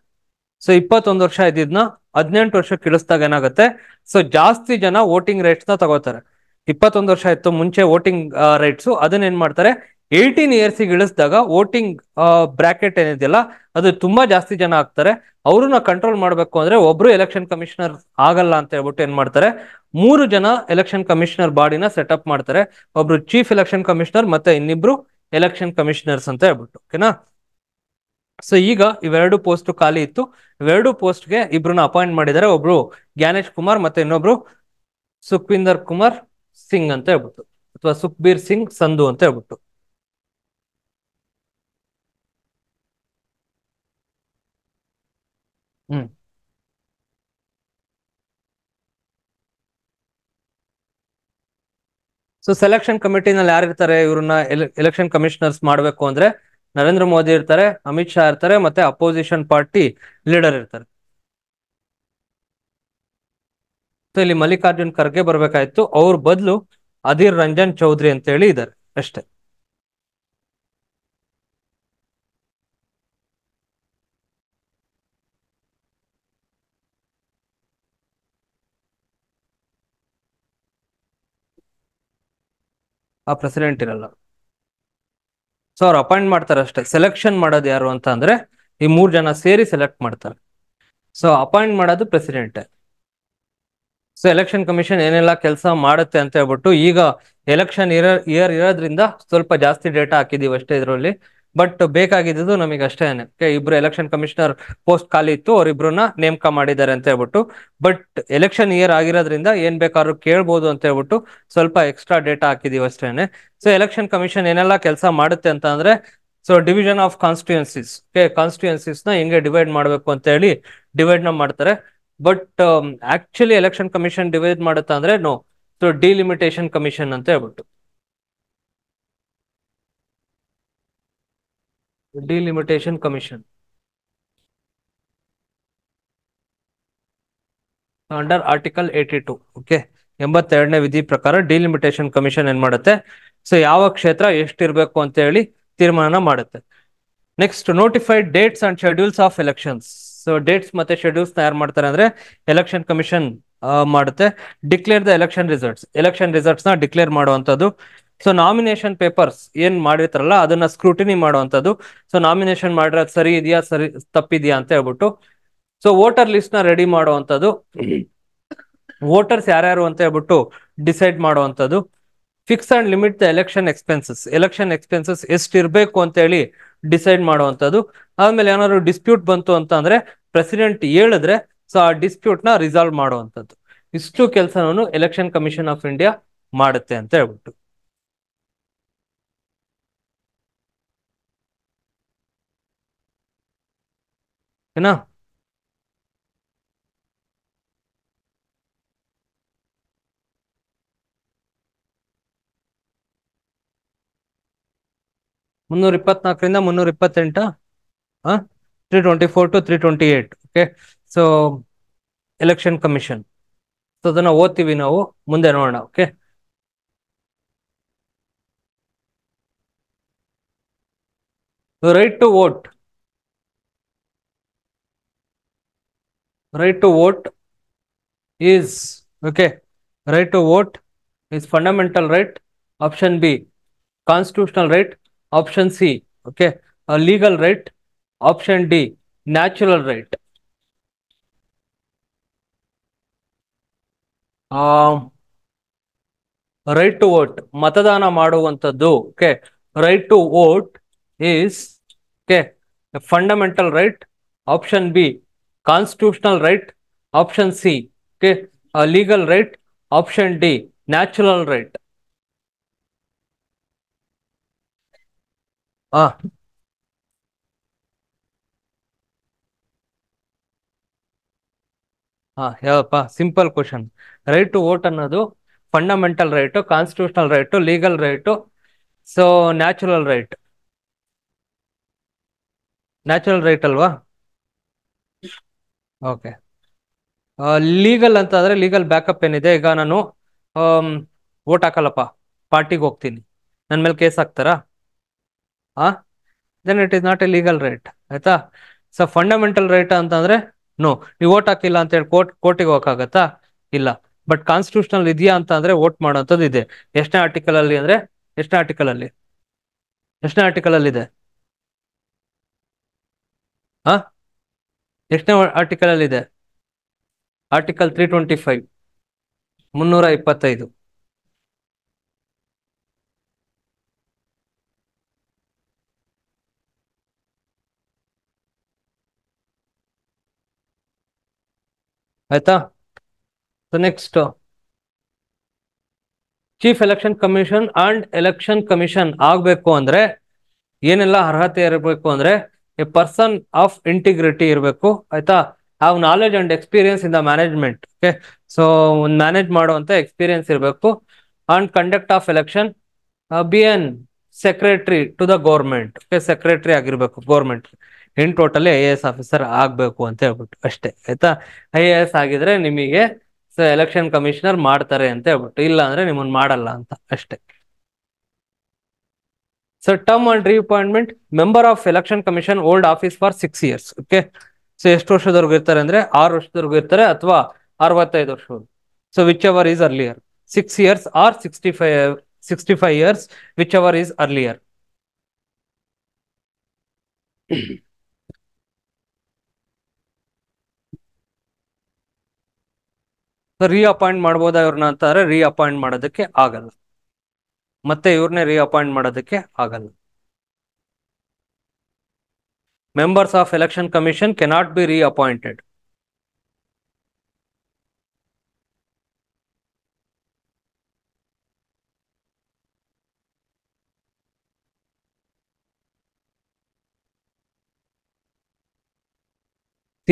ಸೊ ಇಪ್ಪತ್ತೊಂದು ವರ್ಷ ಇದ್ದಿದ್ನ ಹದಿನೆಂಟು ವರ್ಷಕ್ಕೆ ಇಳಿಸ್ದಾಗ ಏನಾಗುತ್ತೆ ಸೊ ಜಾಸ್ತಿ ಜನ ವೋಟಿಂಗ್ ರೈಟ್ಸ್ ನ ತಗೋತಾರೆ ಇಪ್ಪತ್ತೊಂದು ವರ್ಷ ಇತ್ತು ಮುಂಚೆ ವೋಟಿಂಗ್ ರೈಟ್ಸ್ ಅದನ್ನ ಏನ್ ಮಾಡ್ತಾರೆ ಏಯ್ಟೀನ್ ಇಯರ್ಸಿಗೆ ಇಳಿಸಿದಾಗ ವೋಟಿಂಗ್ ಬ್ರಾಕೆಟ್ ಏನಿದೆಯಲ್ಲ ಅದು ತುಂಬಾ ಜಾಸ್ತಿ ಜನ ಆಗ್ತಾರೆ ಅವ್ರನ್ನ ಕಂಟ್ರೋಲ್ ಮಾಡಬೇಕು ಅಂದ್ರೆ ಒಬ್ರು ಎಲೆಕ್ಷನ್ ಕಮಿಷನರ್ ಆಗಲ್ಲ ಅಂತ ಹೇಳ್ಬಿಟ್ಟು ಏನ್ ಮಾಡ್ತಾರೆ ಮೂರು ಜನ ಎಲೆಕ್ಷನ್ ಕಮಿಷನರ್ ಬಾಡಿನ ಸೆಟ್ ಅಪ್ ಮಾಡ್ತಾರೆ ಒಬ್ರು ಚೀಫ್ ಎಲೆಕ್ಷನ್ ಕಮಿಷನರ್ ಮತ್ತೆ ಇನ್ನಿಬ್ರು ಎಲೆಕ್ಷನ್ ಕಮಿಷನರ್ಸ್ ಅಂತ ಹೇಳ್ಬಿಟ್ಟು ಓಕೆನಾ ಸೊ ಈಗ ಇವೆರಡು ಪೋಸ್ಟ್ ಖಾಲಿ ಇತ್ತು ಇವೆರಡು ಪೋಸ್ಟ್ಗೆ ಇಬ್ರನ್ನ ಅಪಾಯಿಂಟ್ ಮಾಡಿದ್ದಾರೆ ಒಬ್ರು ಜ್ಞಾನೇಶ್ ಕುಮಾರ್ ಮತ್ತೆ ಇನ್ನೊಬ್ರು ಸುಖ್ವಿಂದರ್ ಕುಮಾರ್ ಸಿಂಗ್ ಅಂತ ಹೇಳ್ಬಿಟ್ಟು ಅಥವಾ ಸುಖ್ಬೀರ್ ಸಿಂಗ್ ಸಂಧು ಅಂತ ಹೇಳ್ಬಿಟ್ಟು ಸೊ ಸೆಲೆಕ್ಷನ್ ಕಮಿಟಿನಲ್ಲಿ ಯಾರು ಇರ್ತಾರೆ ಇವ್ರನ್ನ ಎಲೆಕ್ಷನ್ ಕಮಿಷನರ್ಸ್ ಮಾಡಬೇಕು ಅಂದ್ರೆ ನರೇಂದ್ರ ಮೋದಿ ಇರ್ತಾರೆ ಅಮಿತ್ ಶಾ ಇರ್ತಾರೆ ಮತ್ತೆ ಅಪೋಸಿಷನ್ ಪಾರ್ಟಿ ಲೀಡರ್ ಇರ್ತಾರೆ ಇಲ್ಲಿ ಮಲ್ಲಿಕಾರ್ಜುನ್ ಖರ್ಗೆ ಬರ್ಬೇಕಾಯ್ತು ಅವ್ರ ಬದಲು ಅಧೀರ್ ರಂಜನ್ ಚೌಧರಿ ಅಂತ ಹೇಳಿ ಇದ್ದಾರೆ ಅಷ್ಟೇ ಆ ಪ್ರೆಸಿಡೆಂಟ್ ಇರಲ್ಲ ಸೊ ಅವ್ರು ಅಪಾಯಿಂಟ್ ಮಾಡ್ತಾರೆ ಅಷ್ಟೇ ಸೆಲೆಕ್ಷನ್ ಮಾಡೋದು ಯಾರು ಅಂತ ಅಂದ್ರೆ ಈ ಮೂರು ಜನ ಸೇರಿ ಸೆಲೆಕ್ಟ್ ಮಾಡ್ತಾರೆ ಸೊ ಅಪಾಯಿಂಟ್ ಮಾಡೋದು ಪ್ರೆಸಿಡೆಂಟ್ ಸೊ ಎಲೆಕ್ಷನ್ ಕಮಿಷನ್ ಏನೆಲ್ಲ ಕೆಲಸ ಮಾಡುತ್ತೆ ಅಂತ ಹೇಳ್ಬಿಟ್ಟು ಈಗ ಎಲೆಕ್ಷನ್ ಇಯರ್ ಇಯರ್ ಇರೋದ್ರಿಂದ ಸ್ವಲ್ಪ ಜಾಸ್ತಿ ಡೇಟಾ ಹಾಕಿದೀವಿ ಅಷ್ಟೇ ಇದರಲ್ಲಿ ಬಟ್ ಬೇಕಾಗಿದ್ದು ನಮಗೆ ಅಷ್ಟೇನೆ ಇಬ್ರು ಎಲೆಕ್ಷನ್ ಕಮಿಷನರ್ ಪೋಸ್ಟ್ ಖಾಲಿ ಇತ್ತು ಅವ್ರಿಬ್ರನ್ನ ನೇಮಕ ಮಾಡಿದ್ದಾರೆ ಅಂತ ಹೇಳ್ಬಿಟ್ಟು ಬಟ್ ಎಲೆಕ್ಷನ್ ಇಯರ್ ಆಗಿರೋದ್ರಿಂದ ಏನ್ ಬೇಕಾದ್ರೂ ಕೇಳ್ಬೋದು ಅಂತ ಹೇಳ್ಬಿಟ್ಟು ಸ್ವಲ್ಪ ಎಕ್ಸ್ಟ್ರಾ ಡೇಟಾ ಹಾಕಿದೀವಿ ಅಷ್ಟೇನೆ ಸೊ ಎಲೆಕ್ಷನ್ ಕಮಿಷನ್ ಏನೆಲ್ಲ ಕೆಲಸ ಮಾಡುತ್ತೆ ಅಂತ ಅಂದ್ರೆ so division of constituencies constituencies ನ ಹೆಂಗೆ ಡಿವೈಡ್ ಮಾಡಬೇಕು ಅಂತ ಹೇಳಿ ಡಿವೈಡ್ ನ ಮಾಡ್ತಾರೆ but actually election commission divide ಮಾಡುತ್ತಾ ಅಂದ್ರೆ ನೋ ಸೊ ಡಿಲಿಮಿಟೇಷನ್ ಕಮಿಷನ್ ಅಂತ ಹೇಳ್ಬಿಟ್ಟು delimitation commission under article eighty two okay ಎಂಬತ್ತೆರಡನೇ ವಿಧಿ ಪ್ರಕಾರ ಡಿಲಿಮಿಟೇಷನ್ ಕಮಿಷನ್ ಏನ್ ಮಾಡುತ್ತೆ ಸೊ ಯಾವ ಕ್ಷೇತ್ರ ಎಷ್ಟಿರಬೇಕು ಅಂತ ಹೇಳಿ ತೀರ್ಮಾನ ಮಾಡುತ್ತೆ next notified dates and schedules of elections so dates ಮತ್ತೆ ಶೆಡ್ಯೂಲ್ಸ್ ತಯಾರು ಮಾಡ್ತಾರೆ ಅಂದ್ರೆ ಎಲೆಕ್ಷನ್ ಕಮಿಷನ್ ಮಾಡುತ್ತೆ declare the election results election results ನ ಡಿಕ್ಲೇರ್ ಮಾಡುವಂತದ್ದು ಸೊ ನಾಮಿನೇಷನ್ ಪೇಪರ್ಸ್ ಏನ್ ಮಾಡಿರ್ತಾರಲ್ಲ ಅದನ್ನ ಸ್ಕ್ರೂಟಿನಿ ಮಾಡುವಂತದ್ದು ಸೊ ನಾಮಿನೇಷನ್ ಮಾಡಿರೋದು ಸರಿ ಇದೆಯಾ ಸರಿ ತಪ್ಪಿದ್ಯಾ ಅಂತ ಹೇಳ್ಬಿಟ್ಟು ಸೊ ವೋಟರ್ ಲಿಸ್ಟ್ ನ ರೆಡಿ ಮಾಡುವಂತದ್ದು ವೋಟರ್ಸ್ ಯಾರ್ಯಾರು ಅಂತ ಹೇಳ್ಬಿಟ್ಟು ಡಿಸೈಡ್ ಮಾಡುವಂತದ್ದು fix and limit the election expenses election expenses ಎಷ್ಟಿರ್ಬೇಕು ಅಂತ ಹೇಳಿ ಡಿಸೈಡ್ ಮಾಡುವಂತದ್ದು ಆಮೇಲೆ ಏನಾದ್ರು ಡಿಸ್ಪ್ಯೂಟ್ ಬಂತು ಅಂತ ಅಂದ್ರೆ ಪ್ರೆಸಿಡೆಂಟ್ ಹೇಳಿದ್ರೆ ಸೊ ಆ ಡಿಸ್ಪ್ಯೂಟ್ ನ ರಿಸಾಲ್ವ್ ಮಾಡುವಂಥದ್ದು ಇಷ್ಟು ಕೆಲಸವನ್ನು ಎಲೆಕ್ಷನ್ ಕಮಿಷನ್ ಆಫ್ ಇಂಡಿಯಾ ಮಾಡುತ್ತೆ ಅಂತ ಹೇಳ್ಬಿಟ್ಟು है ना ಮುನ್ನೂರ ಇಪ್ಪತ್ನಾಲ್ಕರಿಂದ ಮುನ್ನೂರ ಇಪ್ಪತ್ತೆಂಟು three twenty four to three twenty eight okay so election commission so ಅದನ್ನ ಓದ್ತೀವಿ ನಾವು ಮುಂದೆ ನೋಡೋಣ okay right to vote right to vote is okay right to vote is fundamental right option b constitutional right option c okay a legal right option d natural right um right to vote ಮತದಾನ do. Okay. right to vote is okay a fundamental right option b constitutional right option C के legal right option D natural right हाँ ಹಾಂ ಹೇಳಪ್ಪ simple question right to vote constitutional fundamental legal constitutional so legal right so natural right okay legal ಅಂತ ಆದ್ರೆ legal backup ಏನಿದೆ ಈಗ ನಾನು vote um, ಹಾಕಲ್ಲಪ್ಪ ಪಾರ್ಟಿಗೆ ಹೋಗ್ತೀನಿ ನನ್ನ ಮೇಲೆ ಕೇಸ್ ಹಾಕ್ತಾರಾ ಆ then it is not a legal right ಆಯ್ತಾ ಸೊ ಫಂಡಮೆಂಟಲ್ ರೈಟ್ ಅಂತಂದ್ರೆ ನೋ ನೀವು ಓಟ್ ಹಾಕಿಲ್ಲ ಅಂತ ಹೇಳಿ ಕೋರ್ಟ್ ಕೋರ್ಟಿಗೆ ಹೋಗಕ್ಕಾಗತ್ತಾ ಇಲ್ಲ ಬಟ್ ಕಾನ್ಸ್ಟಿಟ್ಯೂಷನಲ್ ಇದೆಯಾ ಅಂತ ಅಂದ್ರೆ ವೋಟ್ ಮಾಡೋಂಥದ್ದು ಇದೆ ಎಷ್ಟನೇ ಆರ್ಟಿಕಲ್ ಅಲ್ಲಿ ಅಂದ್ರೆ ಎಷ್ಟನೇ ಆರ್ಟಿಕಲ್ ಅಲ್ಲಿ ಎಷ್ಟನೇ ಆರ್ಟಿಕಲ್ ಅಲ್ಲಿ ಇದೆ ಎಷ್ಟನೇ ಆರ್ಟಿಕಲ್ ಅಲ್ಲಿ ಇದೆ ಆರ್ಟಿಕಲ್ ತ್ರೀ ಟ್ವೆಂಟಿ ಫೈವ್ ಮುನ್ನೂರ ಇಪ್ಪತ್ತೈದು ಆಯ್ತಾ next chief election commission and election commission ಆಗ್ಬೇಕು ಅಂದ್ರೆ ಏನೆಲ್ಲ ಅರ್ಹತೆ ಇರಬೇಕು ಅಂದ್ರೆ ಎ ಪರ್ಸನ್ ಆಫ್ ಇಂಟಿಗ್ರಿಟಿ ಇರಬೇಕು ಆಯ್ತಾ have knowledge and experience in the management okay so ಒಂದು ಮ್ಯಾನೇಜ್ ಮಾಡುವಂತ ಎಕ್ಸ್ಪೀರಿಯನ್ಸ್ ಇರಬೇಕು and conduct of election be an secretary to the government okay secretary ಆಗಿರ್ಬೇಕು government in totally I A S officer ಆಗಬೇಕು ಅಂತ ಹೇಳ್ಬಿಟ್ಟು ಅಷ್ಟೇ ಆಯ್ತಾ ಐ ಎ ಎಸ್ ಆಗಿದ್ರೆ ನಿಮಗೆ ಎಲೆಕ್ಷನ್ ಕಮಿಷನರ್ ಮಾಡ್ತಾರೆ ಅಂತ ಹೇಳ್ಬಿಟ್ಟು ಇಲ್ಲ ಅಂದ್ರೆ ನಿಮ್ಮನ್ನ ಮಾಡಲ್ಲ ಅಂತ ಅಷ್ಟೇ sir term reappointment member of election commission hold office for six years okay so ಎಷ್ಟು ವರ್ಷದವರೆಗೂ ಇರ್ತಾರೆ ಅಂದ್ರೆ ಆರು ವರ್ಷದವರೆಗೂ ಇರ್ತಾರೆ ಅಥವಾ ಅರವತ್ತೈದು ವರ್ಷವರೆಗೂ so whichever is earlier six years or sixty five sixty five years whichever is earlier appoint ಮಾಡ್ಬೋದಾ ಇವ್ರನ್ನ ಅಂತಾರೆ ರೀಅಪಾಯಿಂಟ್ ಮಾಡೋದಕ್ಕೆ ಆಗಲ್ಲ ಮತ್ತೆ ಇವ್ರನ್ನೇ ರೀಅಪಾಯಿಂಟ್ ಮಾಡೋದಕ್ಕೆ ಆಗಲ್ಲ members of election commission cannot be reappointed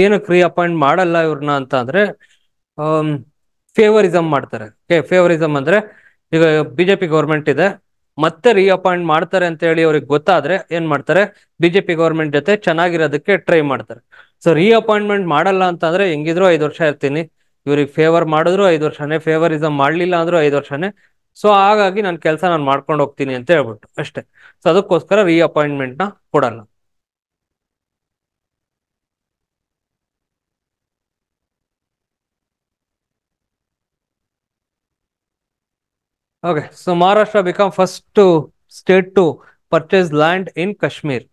ಏನಕ್ಕೆ ರೀಅಪಾಯಿಂಟ್ ಮಾಡಲ್ಲ ಇವ್ರನ್ನ ಅಂತ ಅಂದ್ರೆ ಫೇವರಿಸಮ್ ಮಾಡ್ತಾರೆ ಫೇವರಿಸಮ್ ಅಂದ್ರೆ ಈಗ ಬಿಜೆಪಿ ಗೌರ್ಮೆಂಟ್ ಇದೆ ಮತ್ತೆ ರೀಅಪಾಯಿಂಟ್ ಮಾಡ್ತಾರೆ ಅಂತ ಹೇಳಿ ಅವ್ರಿಗೆ ಗೊತ್ತಾದ್ರೆ ಏನ್ ಮಾಡ್ತಾರೆ ಬಿಜೆಪಿ ಗೌರ್ಮೆಂಟ್ ಜೊತೆ ಚೆನ್ನಾಗಿರೋದಕ್ಕೆ ಟ್ರೈ ಮಾಡ್ತಾರೆ ಸೊ ರೀಅಪಾಯಿಂಟ್ಮೆಂಟ್ ಮಾಡಲ್ಲ ಅಂತಂದ್ರೆ ಹೆಂಗಿದ್ರು ಐದು ವರ್ಷ ಇರ್ತೀನಿ ಇವ್ರಿಗೆ ಫೇವರ್ ಮಾಡಿದ್ರು ಐದು ವರ್ಷನೇ ಫೇವರಿಸಮ್ ಮಾಡ್ಲಿಲ್ಲ ಅಂದ್ರೂ ಐದು ವರ್ಷನೇ ಸೊ ಹಾಗಾಗಿ ನನ್ನ ಕೆಲಸ ನಾನು ಮಾಡ್ಕೊಂಡು ಹೋಗ್ತೀನಿ ಅಂತ ಹೇಳ್ಬಿಟ್ಟು ಅಷ್ಟೇ ಸೊ ಅದಕ್ಕೋಸ್ಕರ ರೀಅಪಾಯಿಂಟ್ಮೆಂಟ್ನ ನ ಕೊಡಲ್ಲ okay so Maharashtra become first state to purchase land in Kashmir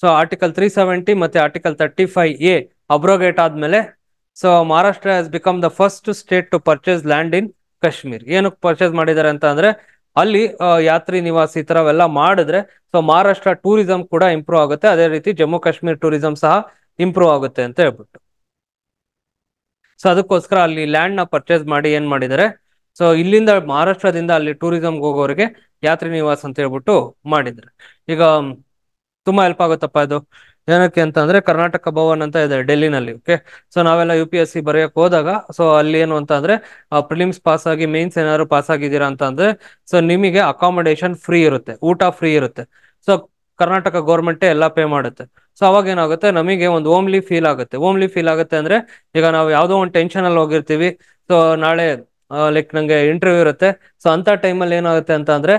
so article three seventy ಮತ್ತೆ article thirty five A abrogate ಆದ್ಮೇಲೆ so Maharashtra has become the first state to purchase land in Kashmir ಏನಕ್ಕೆ ಪರ್ಚೇಸ್ ಮಾಡಿದ್ದಾರೆ ಅಂತ ಅಂದ್ರೆ ಅಲ್ಲಿ ಯಾತ್ರಿ ನಿವಾಸಿ ಈ ತರವೆಲ್ಲ ಮಾಡಿದ್ರೆ ಸೊ ಮಹಾರಾಷ್ಟ್ರ ಟೂರಿಸಂ ಕೂಡ ಇಂಪ್ರೂವ್ ಆಗುತ್ತೆ ಅದೇ ರೀತಿ ಜಮ್ಮು ಕಾಶ್ಮೀರ್ ಟೂರಿಸಂ ಸಹ ಇಂಪ್ರೂವ್ ಆಗುತ್ತೆ ಅಂತ ಹೇಳ್ಬಿಟ್ಟು ಸೊ ಅದಕ್ಕೋಸ್ಕರ ಅಲ್ಲಿ ಲ್ಯಾಂಡ್ ನ ಪರ್ಚೇಸ್ ಮಾಡಿ ಏನ್ ಮಾಡಿದ್ದಾರೆ ಸೊ ಇಲ್ಲಿಂದ ಮಹಾರಾಷ್ಟ್ರದಿಂದ ಅಲ್ಲಿ ಟೂರಿಸಂಗೆ ಹೋಗೋರಿಗೆ ಯಾತ್ರಿ ನಿವಾಸ ಅಂತ ಹೇಳ್ಬಿಟ್ಟು ಮಾಡಿದ್ರು ಈಗ ತುಂಬಾ ಹೆಲ್ಪ್ ಆಗುತ್ತಪ್ಪ ಇದು ಏನಕ್ಕೆ ಅಂತಂದ್ರೆ ಕರ್ನಾಟಕ ಭವನ್ ಅಂತ ಇದೆ ಡೆಲ್ಲಿನಲ್ಲಿ ಓಕೆ ಸೊ ನಾವೆಲ್ಲ ಯು ಪಿ ಎಸ್ ಸಿ ಬರೆಯಕ್ ಹೋದಾಗ ಸೊ ಅಲ್ಲಿ ಏನು ಅಂತ ಅಂದ್ರೆ ಪ್ರಿಲಿಮ್ಸ್ ಪಾಸ್ ಆಗಿ ಮೇನ್ಸ್ ಏನಾದ್ರು ಪಾಸ್ ಆಗಿದ್ದೀರಾ ಅಂತ ಅಂದ್ರೆ ಸೊ ನಿಮಗೆ ಅಕಾಮಡೇಷನ್ ಫ್ರೀ ಇರುತ್ತೆ ಊಟ ಫ್ರೀ ಇರುತ್ತೆ ಸೊ ಕರ್ನಾಟಕ ಗೌರ್ಮೆಂಟೇ ಎಲ್ಲ ಪೇ ಮಾಡುತ್ತೆ ಸೊ ಅವಾಗ ಏನಾಗುತ್ತೆ ನಮಗೆ ಒಂದು ಓಮ್ಲಿ ಫೀಲ್ ಆಗುತ್ತೆ ಓಮ್ಲಿ ಫೀಲ್ ಆಗುತ್ತೆ ಅಂದ್ರೆ ಈಗ ನಾವು ಯಾವುದೋ ಒಂದು ಟೆನ್ಷನ್ ಅಲ್ಲಿ ಹೋಗಿರ್ತೀವಿ ಸೊ ನಾಳೆ ಲೈಕ್ ನಂಗೆ ಇಂಟರ್ವ್ಯೂ ಇರುತ್ತೆ ಸೊ ಅಂತ ಟೈಮಲ್ಲಿ ಏನಾಗುತ್ತೆ ಅಂತ ಅಂದ್ರೆ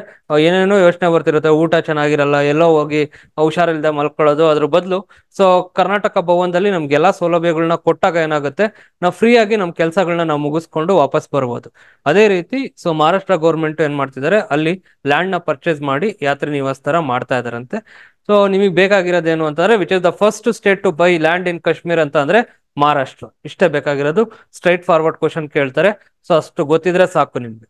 ಏನೇನೋ ಯೋಚನೆ ಬರ್ತಿರುತ್ತೆ ಊಟ ಚೆನ್ನಾಗಿರಲ್ಲ ಎಲ್ಲೋ ಹೋಗಿ ಹುಷಾರಿಲ್ಲದೆ ಮಲ್ಕೊಳ್ಳೋದು ಅದ್ರ ಬದಲು ಸೊ ಕರ್ನಾಟಕ ಭವನದಲ್ಲಿ ನಮಗೆಲ್ಲ ಸೌಲಭ್ಯಗಳನ್ನ ಕೊಟ್ಟಾಗ ಏನಾಗುತ್ತೆ ನಾವು ಫ್ರೀ ಆಗಿ ನಮ್ಮ ಕೆಲಸಗಳನ್ನ ನಾವು ಮುಗಿಸ್ಕೊಂಡು ವಾಪಸ್ ಬರ್ಬೋದು ಅದೇ ರೀತಿ ಸೊ ಮಹಾರಾಷ್ಟ್ರ ಗೌರ್ಮೆಂಟ್ ಏನ್ ಮಾಡ್ತಿದ್ದಾರೆ ಅಲ್ಲಿ ಲ್ಯಾಂಡ್ ನ ಪರ್ಚೇಸ್ ಮಾಡಿ ಯಾತ್ರೆ ನಿವಾಸ ತರ ಮಾಡ್ತಾ ಇದಾರಂತೆ ಸೊ ನಿಮಗೆ ಬೇಕಾಗಿರೋದೇನು ಅಂತಂದ್ರೆ which is the first state to buy land in Kashmir ಅಂತ ಅಂದ್ರೆ ಮಹಾರಾಷ್ಟ್ರ ಇಷ್ಟೇ ಬೇಕಾಗಿರೋದು ಸ್ಟ್ರೈಟ್ ಫಾರ್ವರ್ಡ್ ಕ್ವಶನ್ ಕೇಳ್ತಾರೆ ಸೊ ಅಷ್ಟು ಗೊತ್ತಿದ್ರೆ ಸಾಕು ನಿಮ್ಗೆ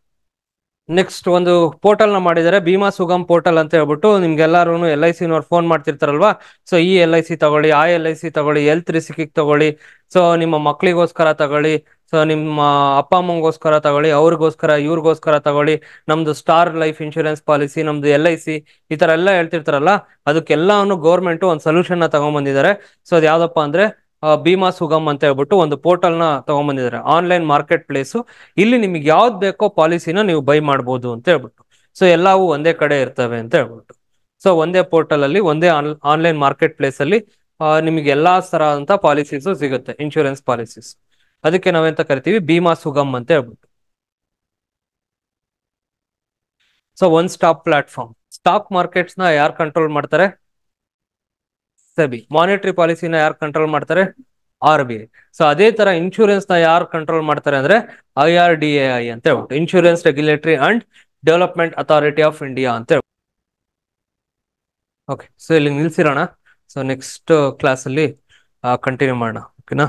ನೆಕ್ಸ್ಟ್ ಒಂದು ಪೋರ್ಟಲ್ ನ ಮಾಡಿದರೆ ಭೀಮಾ ಸುಗಮ್ ಪೋರ್ಟಲ್ ಅಂತ ಹೇಳ್ಬಿಟ್ಟು ನಿಮ್ಗೆಲ್ಲಾರು ಎಲ್ ಐ ಸಿ ಫೋನ್ ಮಾಡ್ತಿರ್ತಾರಲ್ವಾ ಸೊ ಈ ಎಲ್ ಐ ಸಿ ತಗೊಳ್ಳಿ ಆ ಎಲ್ ಐ ಸಿ ತಗೊಳ್ಳಿ ಎಲ್ತ್ ರಿಸಿಕಿಗ್ ತಗೊಳ್ಳಿ ಸೊ ನಿಮ್ಮ ಮಕ್ಳಿಗೋಸ್ಕರ ತಗೊಳ್ಳಿ ಸೊ ನಿಮ್ಮ ಅಪ್ಪ ಅಮ್ಮಂಗೋಸ್ಕರ ತಗೊಳ್ಳಿ ಅವ್ರಿಗೋಸ್ಕರ ಇವ್ರಿಗೋಸ್ಕರ ತಗೊಳ್ಳಿ ನಮ್ದು ಸ್ಟಾರ್ ಲೈಫ್ ಇನ್ಶೂರೆನ್ಸ್ ಪಾಲಿಸಿ ನಮ್ದು ಎಲ್ ಐ ಸಿ ಈ ತರ ಎಲ್ಲ ಹೇಳ್ತಿರ್ತಾರಲ್ಲ ಅದಕ್ಕೆಲ್ಲಾನು ಗೌರ್ಮೆಂಟ್ ಒಂದು ಸೊಲ್ಯೂಷನ್ ನ ತಗೊಂಡ್ ಬಂದಿದ್ದಾರೆ ಸೊ ಅದ್ ಯಾವ್ದಪ್ಪ ಅಂದ್ರೆ ಭೀಮಾ ಸುಗಮ್ ಅಂತ ಹೇಳ್ಬಿಟ್ಟು ಒಂದು ಪೋರ್ಟಲ್ ನ ತಗೊಂಡ್ಬಂದಿದ್ದಾರೆ ಆನ್ಲೈನ್ ಮಾರ್ಕೆಟ್ ಪ್ಲೇಸ್ ಇಲ್ಲಿ ನಿಮ್ಗೆ ಯಾವ್ದು ಬೇಕೋ ಪಾಲಿಸಿನ ನೀವು ಬೈ ಮಾಡ್ಬೋದು ಅಂತ ಹೇಳ್ಬಿಟ್ಟು ಸೊ ಎಲ್ಲವೂ ಒಂದೇ ಕಡೆ ಇರ್ತವೆ ಅಂತ ಹೇಳ್ಬಿಟ್ಟು ಸೊ ಒಂದೇ ಪೋರ್ಟಲ್ ಅಲ್ಲಿ ಒಂದೇ ಆನ್ಲೈನ್ ಮಾರ್ಕೆಟ್ ಪ್ಲೇಸ್ ಅಲ್ಲಿ ನಿಮಗೆ ಎಲ್ಲಾ ತರದಂತ ಪಾಲಿಸೀಸ್ ಸಿಗುತ್ತೆ ಇನ್ಶೂರೆನ್ಸ್ ಪಾಲಿಸೀಸ್ ಅದಕ್ಕೆ ನಾವೆಂತ ಕರಿತೀವಿ ಭೀಮಾ ಸುಗಮ್ ಅಂತ ಹೇಳ್ಬಿಟ್ಟು so one stop platform stock markets ನ ಯಾರು ಕಂಟ್ರೋಲ್ ಮಾಡ್ತಾರೆ ಸೆಬಿ ಮಾನಿಟರಿ ಪಾಲಿಸಿನ ಯಾರು ಕಂಟ್ರೋಲ್ ಮಾಡ್ತಾರೆ ಆರ್ ಬಿ ಐ ಸೊ ಅದೇ ತರ ಇನ್ಶೂರೆನ್ಸ್ ನ ಯಾರು ಕಂಟ್ರೋಲ್ ಮಾಡ್ತಾರೆ ಅಂದ್ರೆ I R D A I ಅಂತ ಹೇಳ್ಬಿಟ್ಟು insurance regulatory and development authority of India ಅಂತ ಹೇಳ್ಬಿಟ್ಟು ಓಕೆ ಸೊ ಇಲ್ಲಿ ನಿಲ್ಸಿರೋಣ ಸೊ ನೆಕ್ಸ್ಟ್ ಕ್ಲಾಸಲ್ಲಿ ಕಂಟಿನ್ಯೂ ಮಾಡೋಣ ಓಕೆನಾ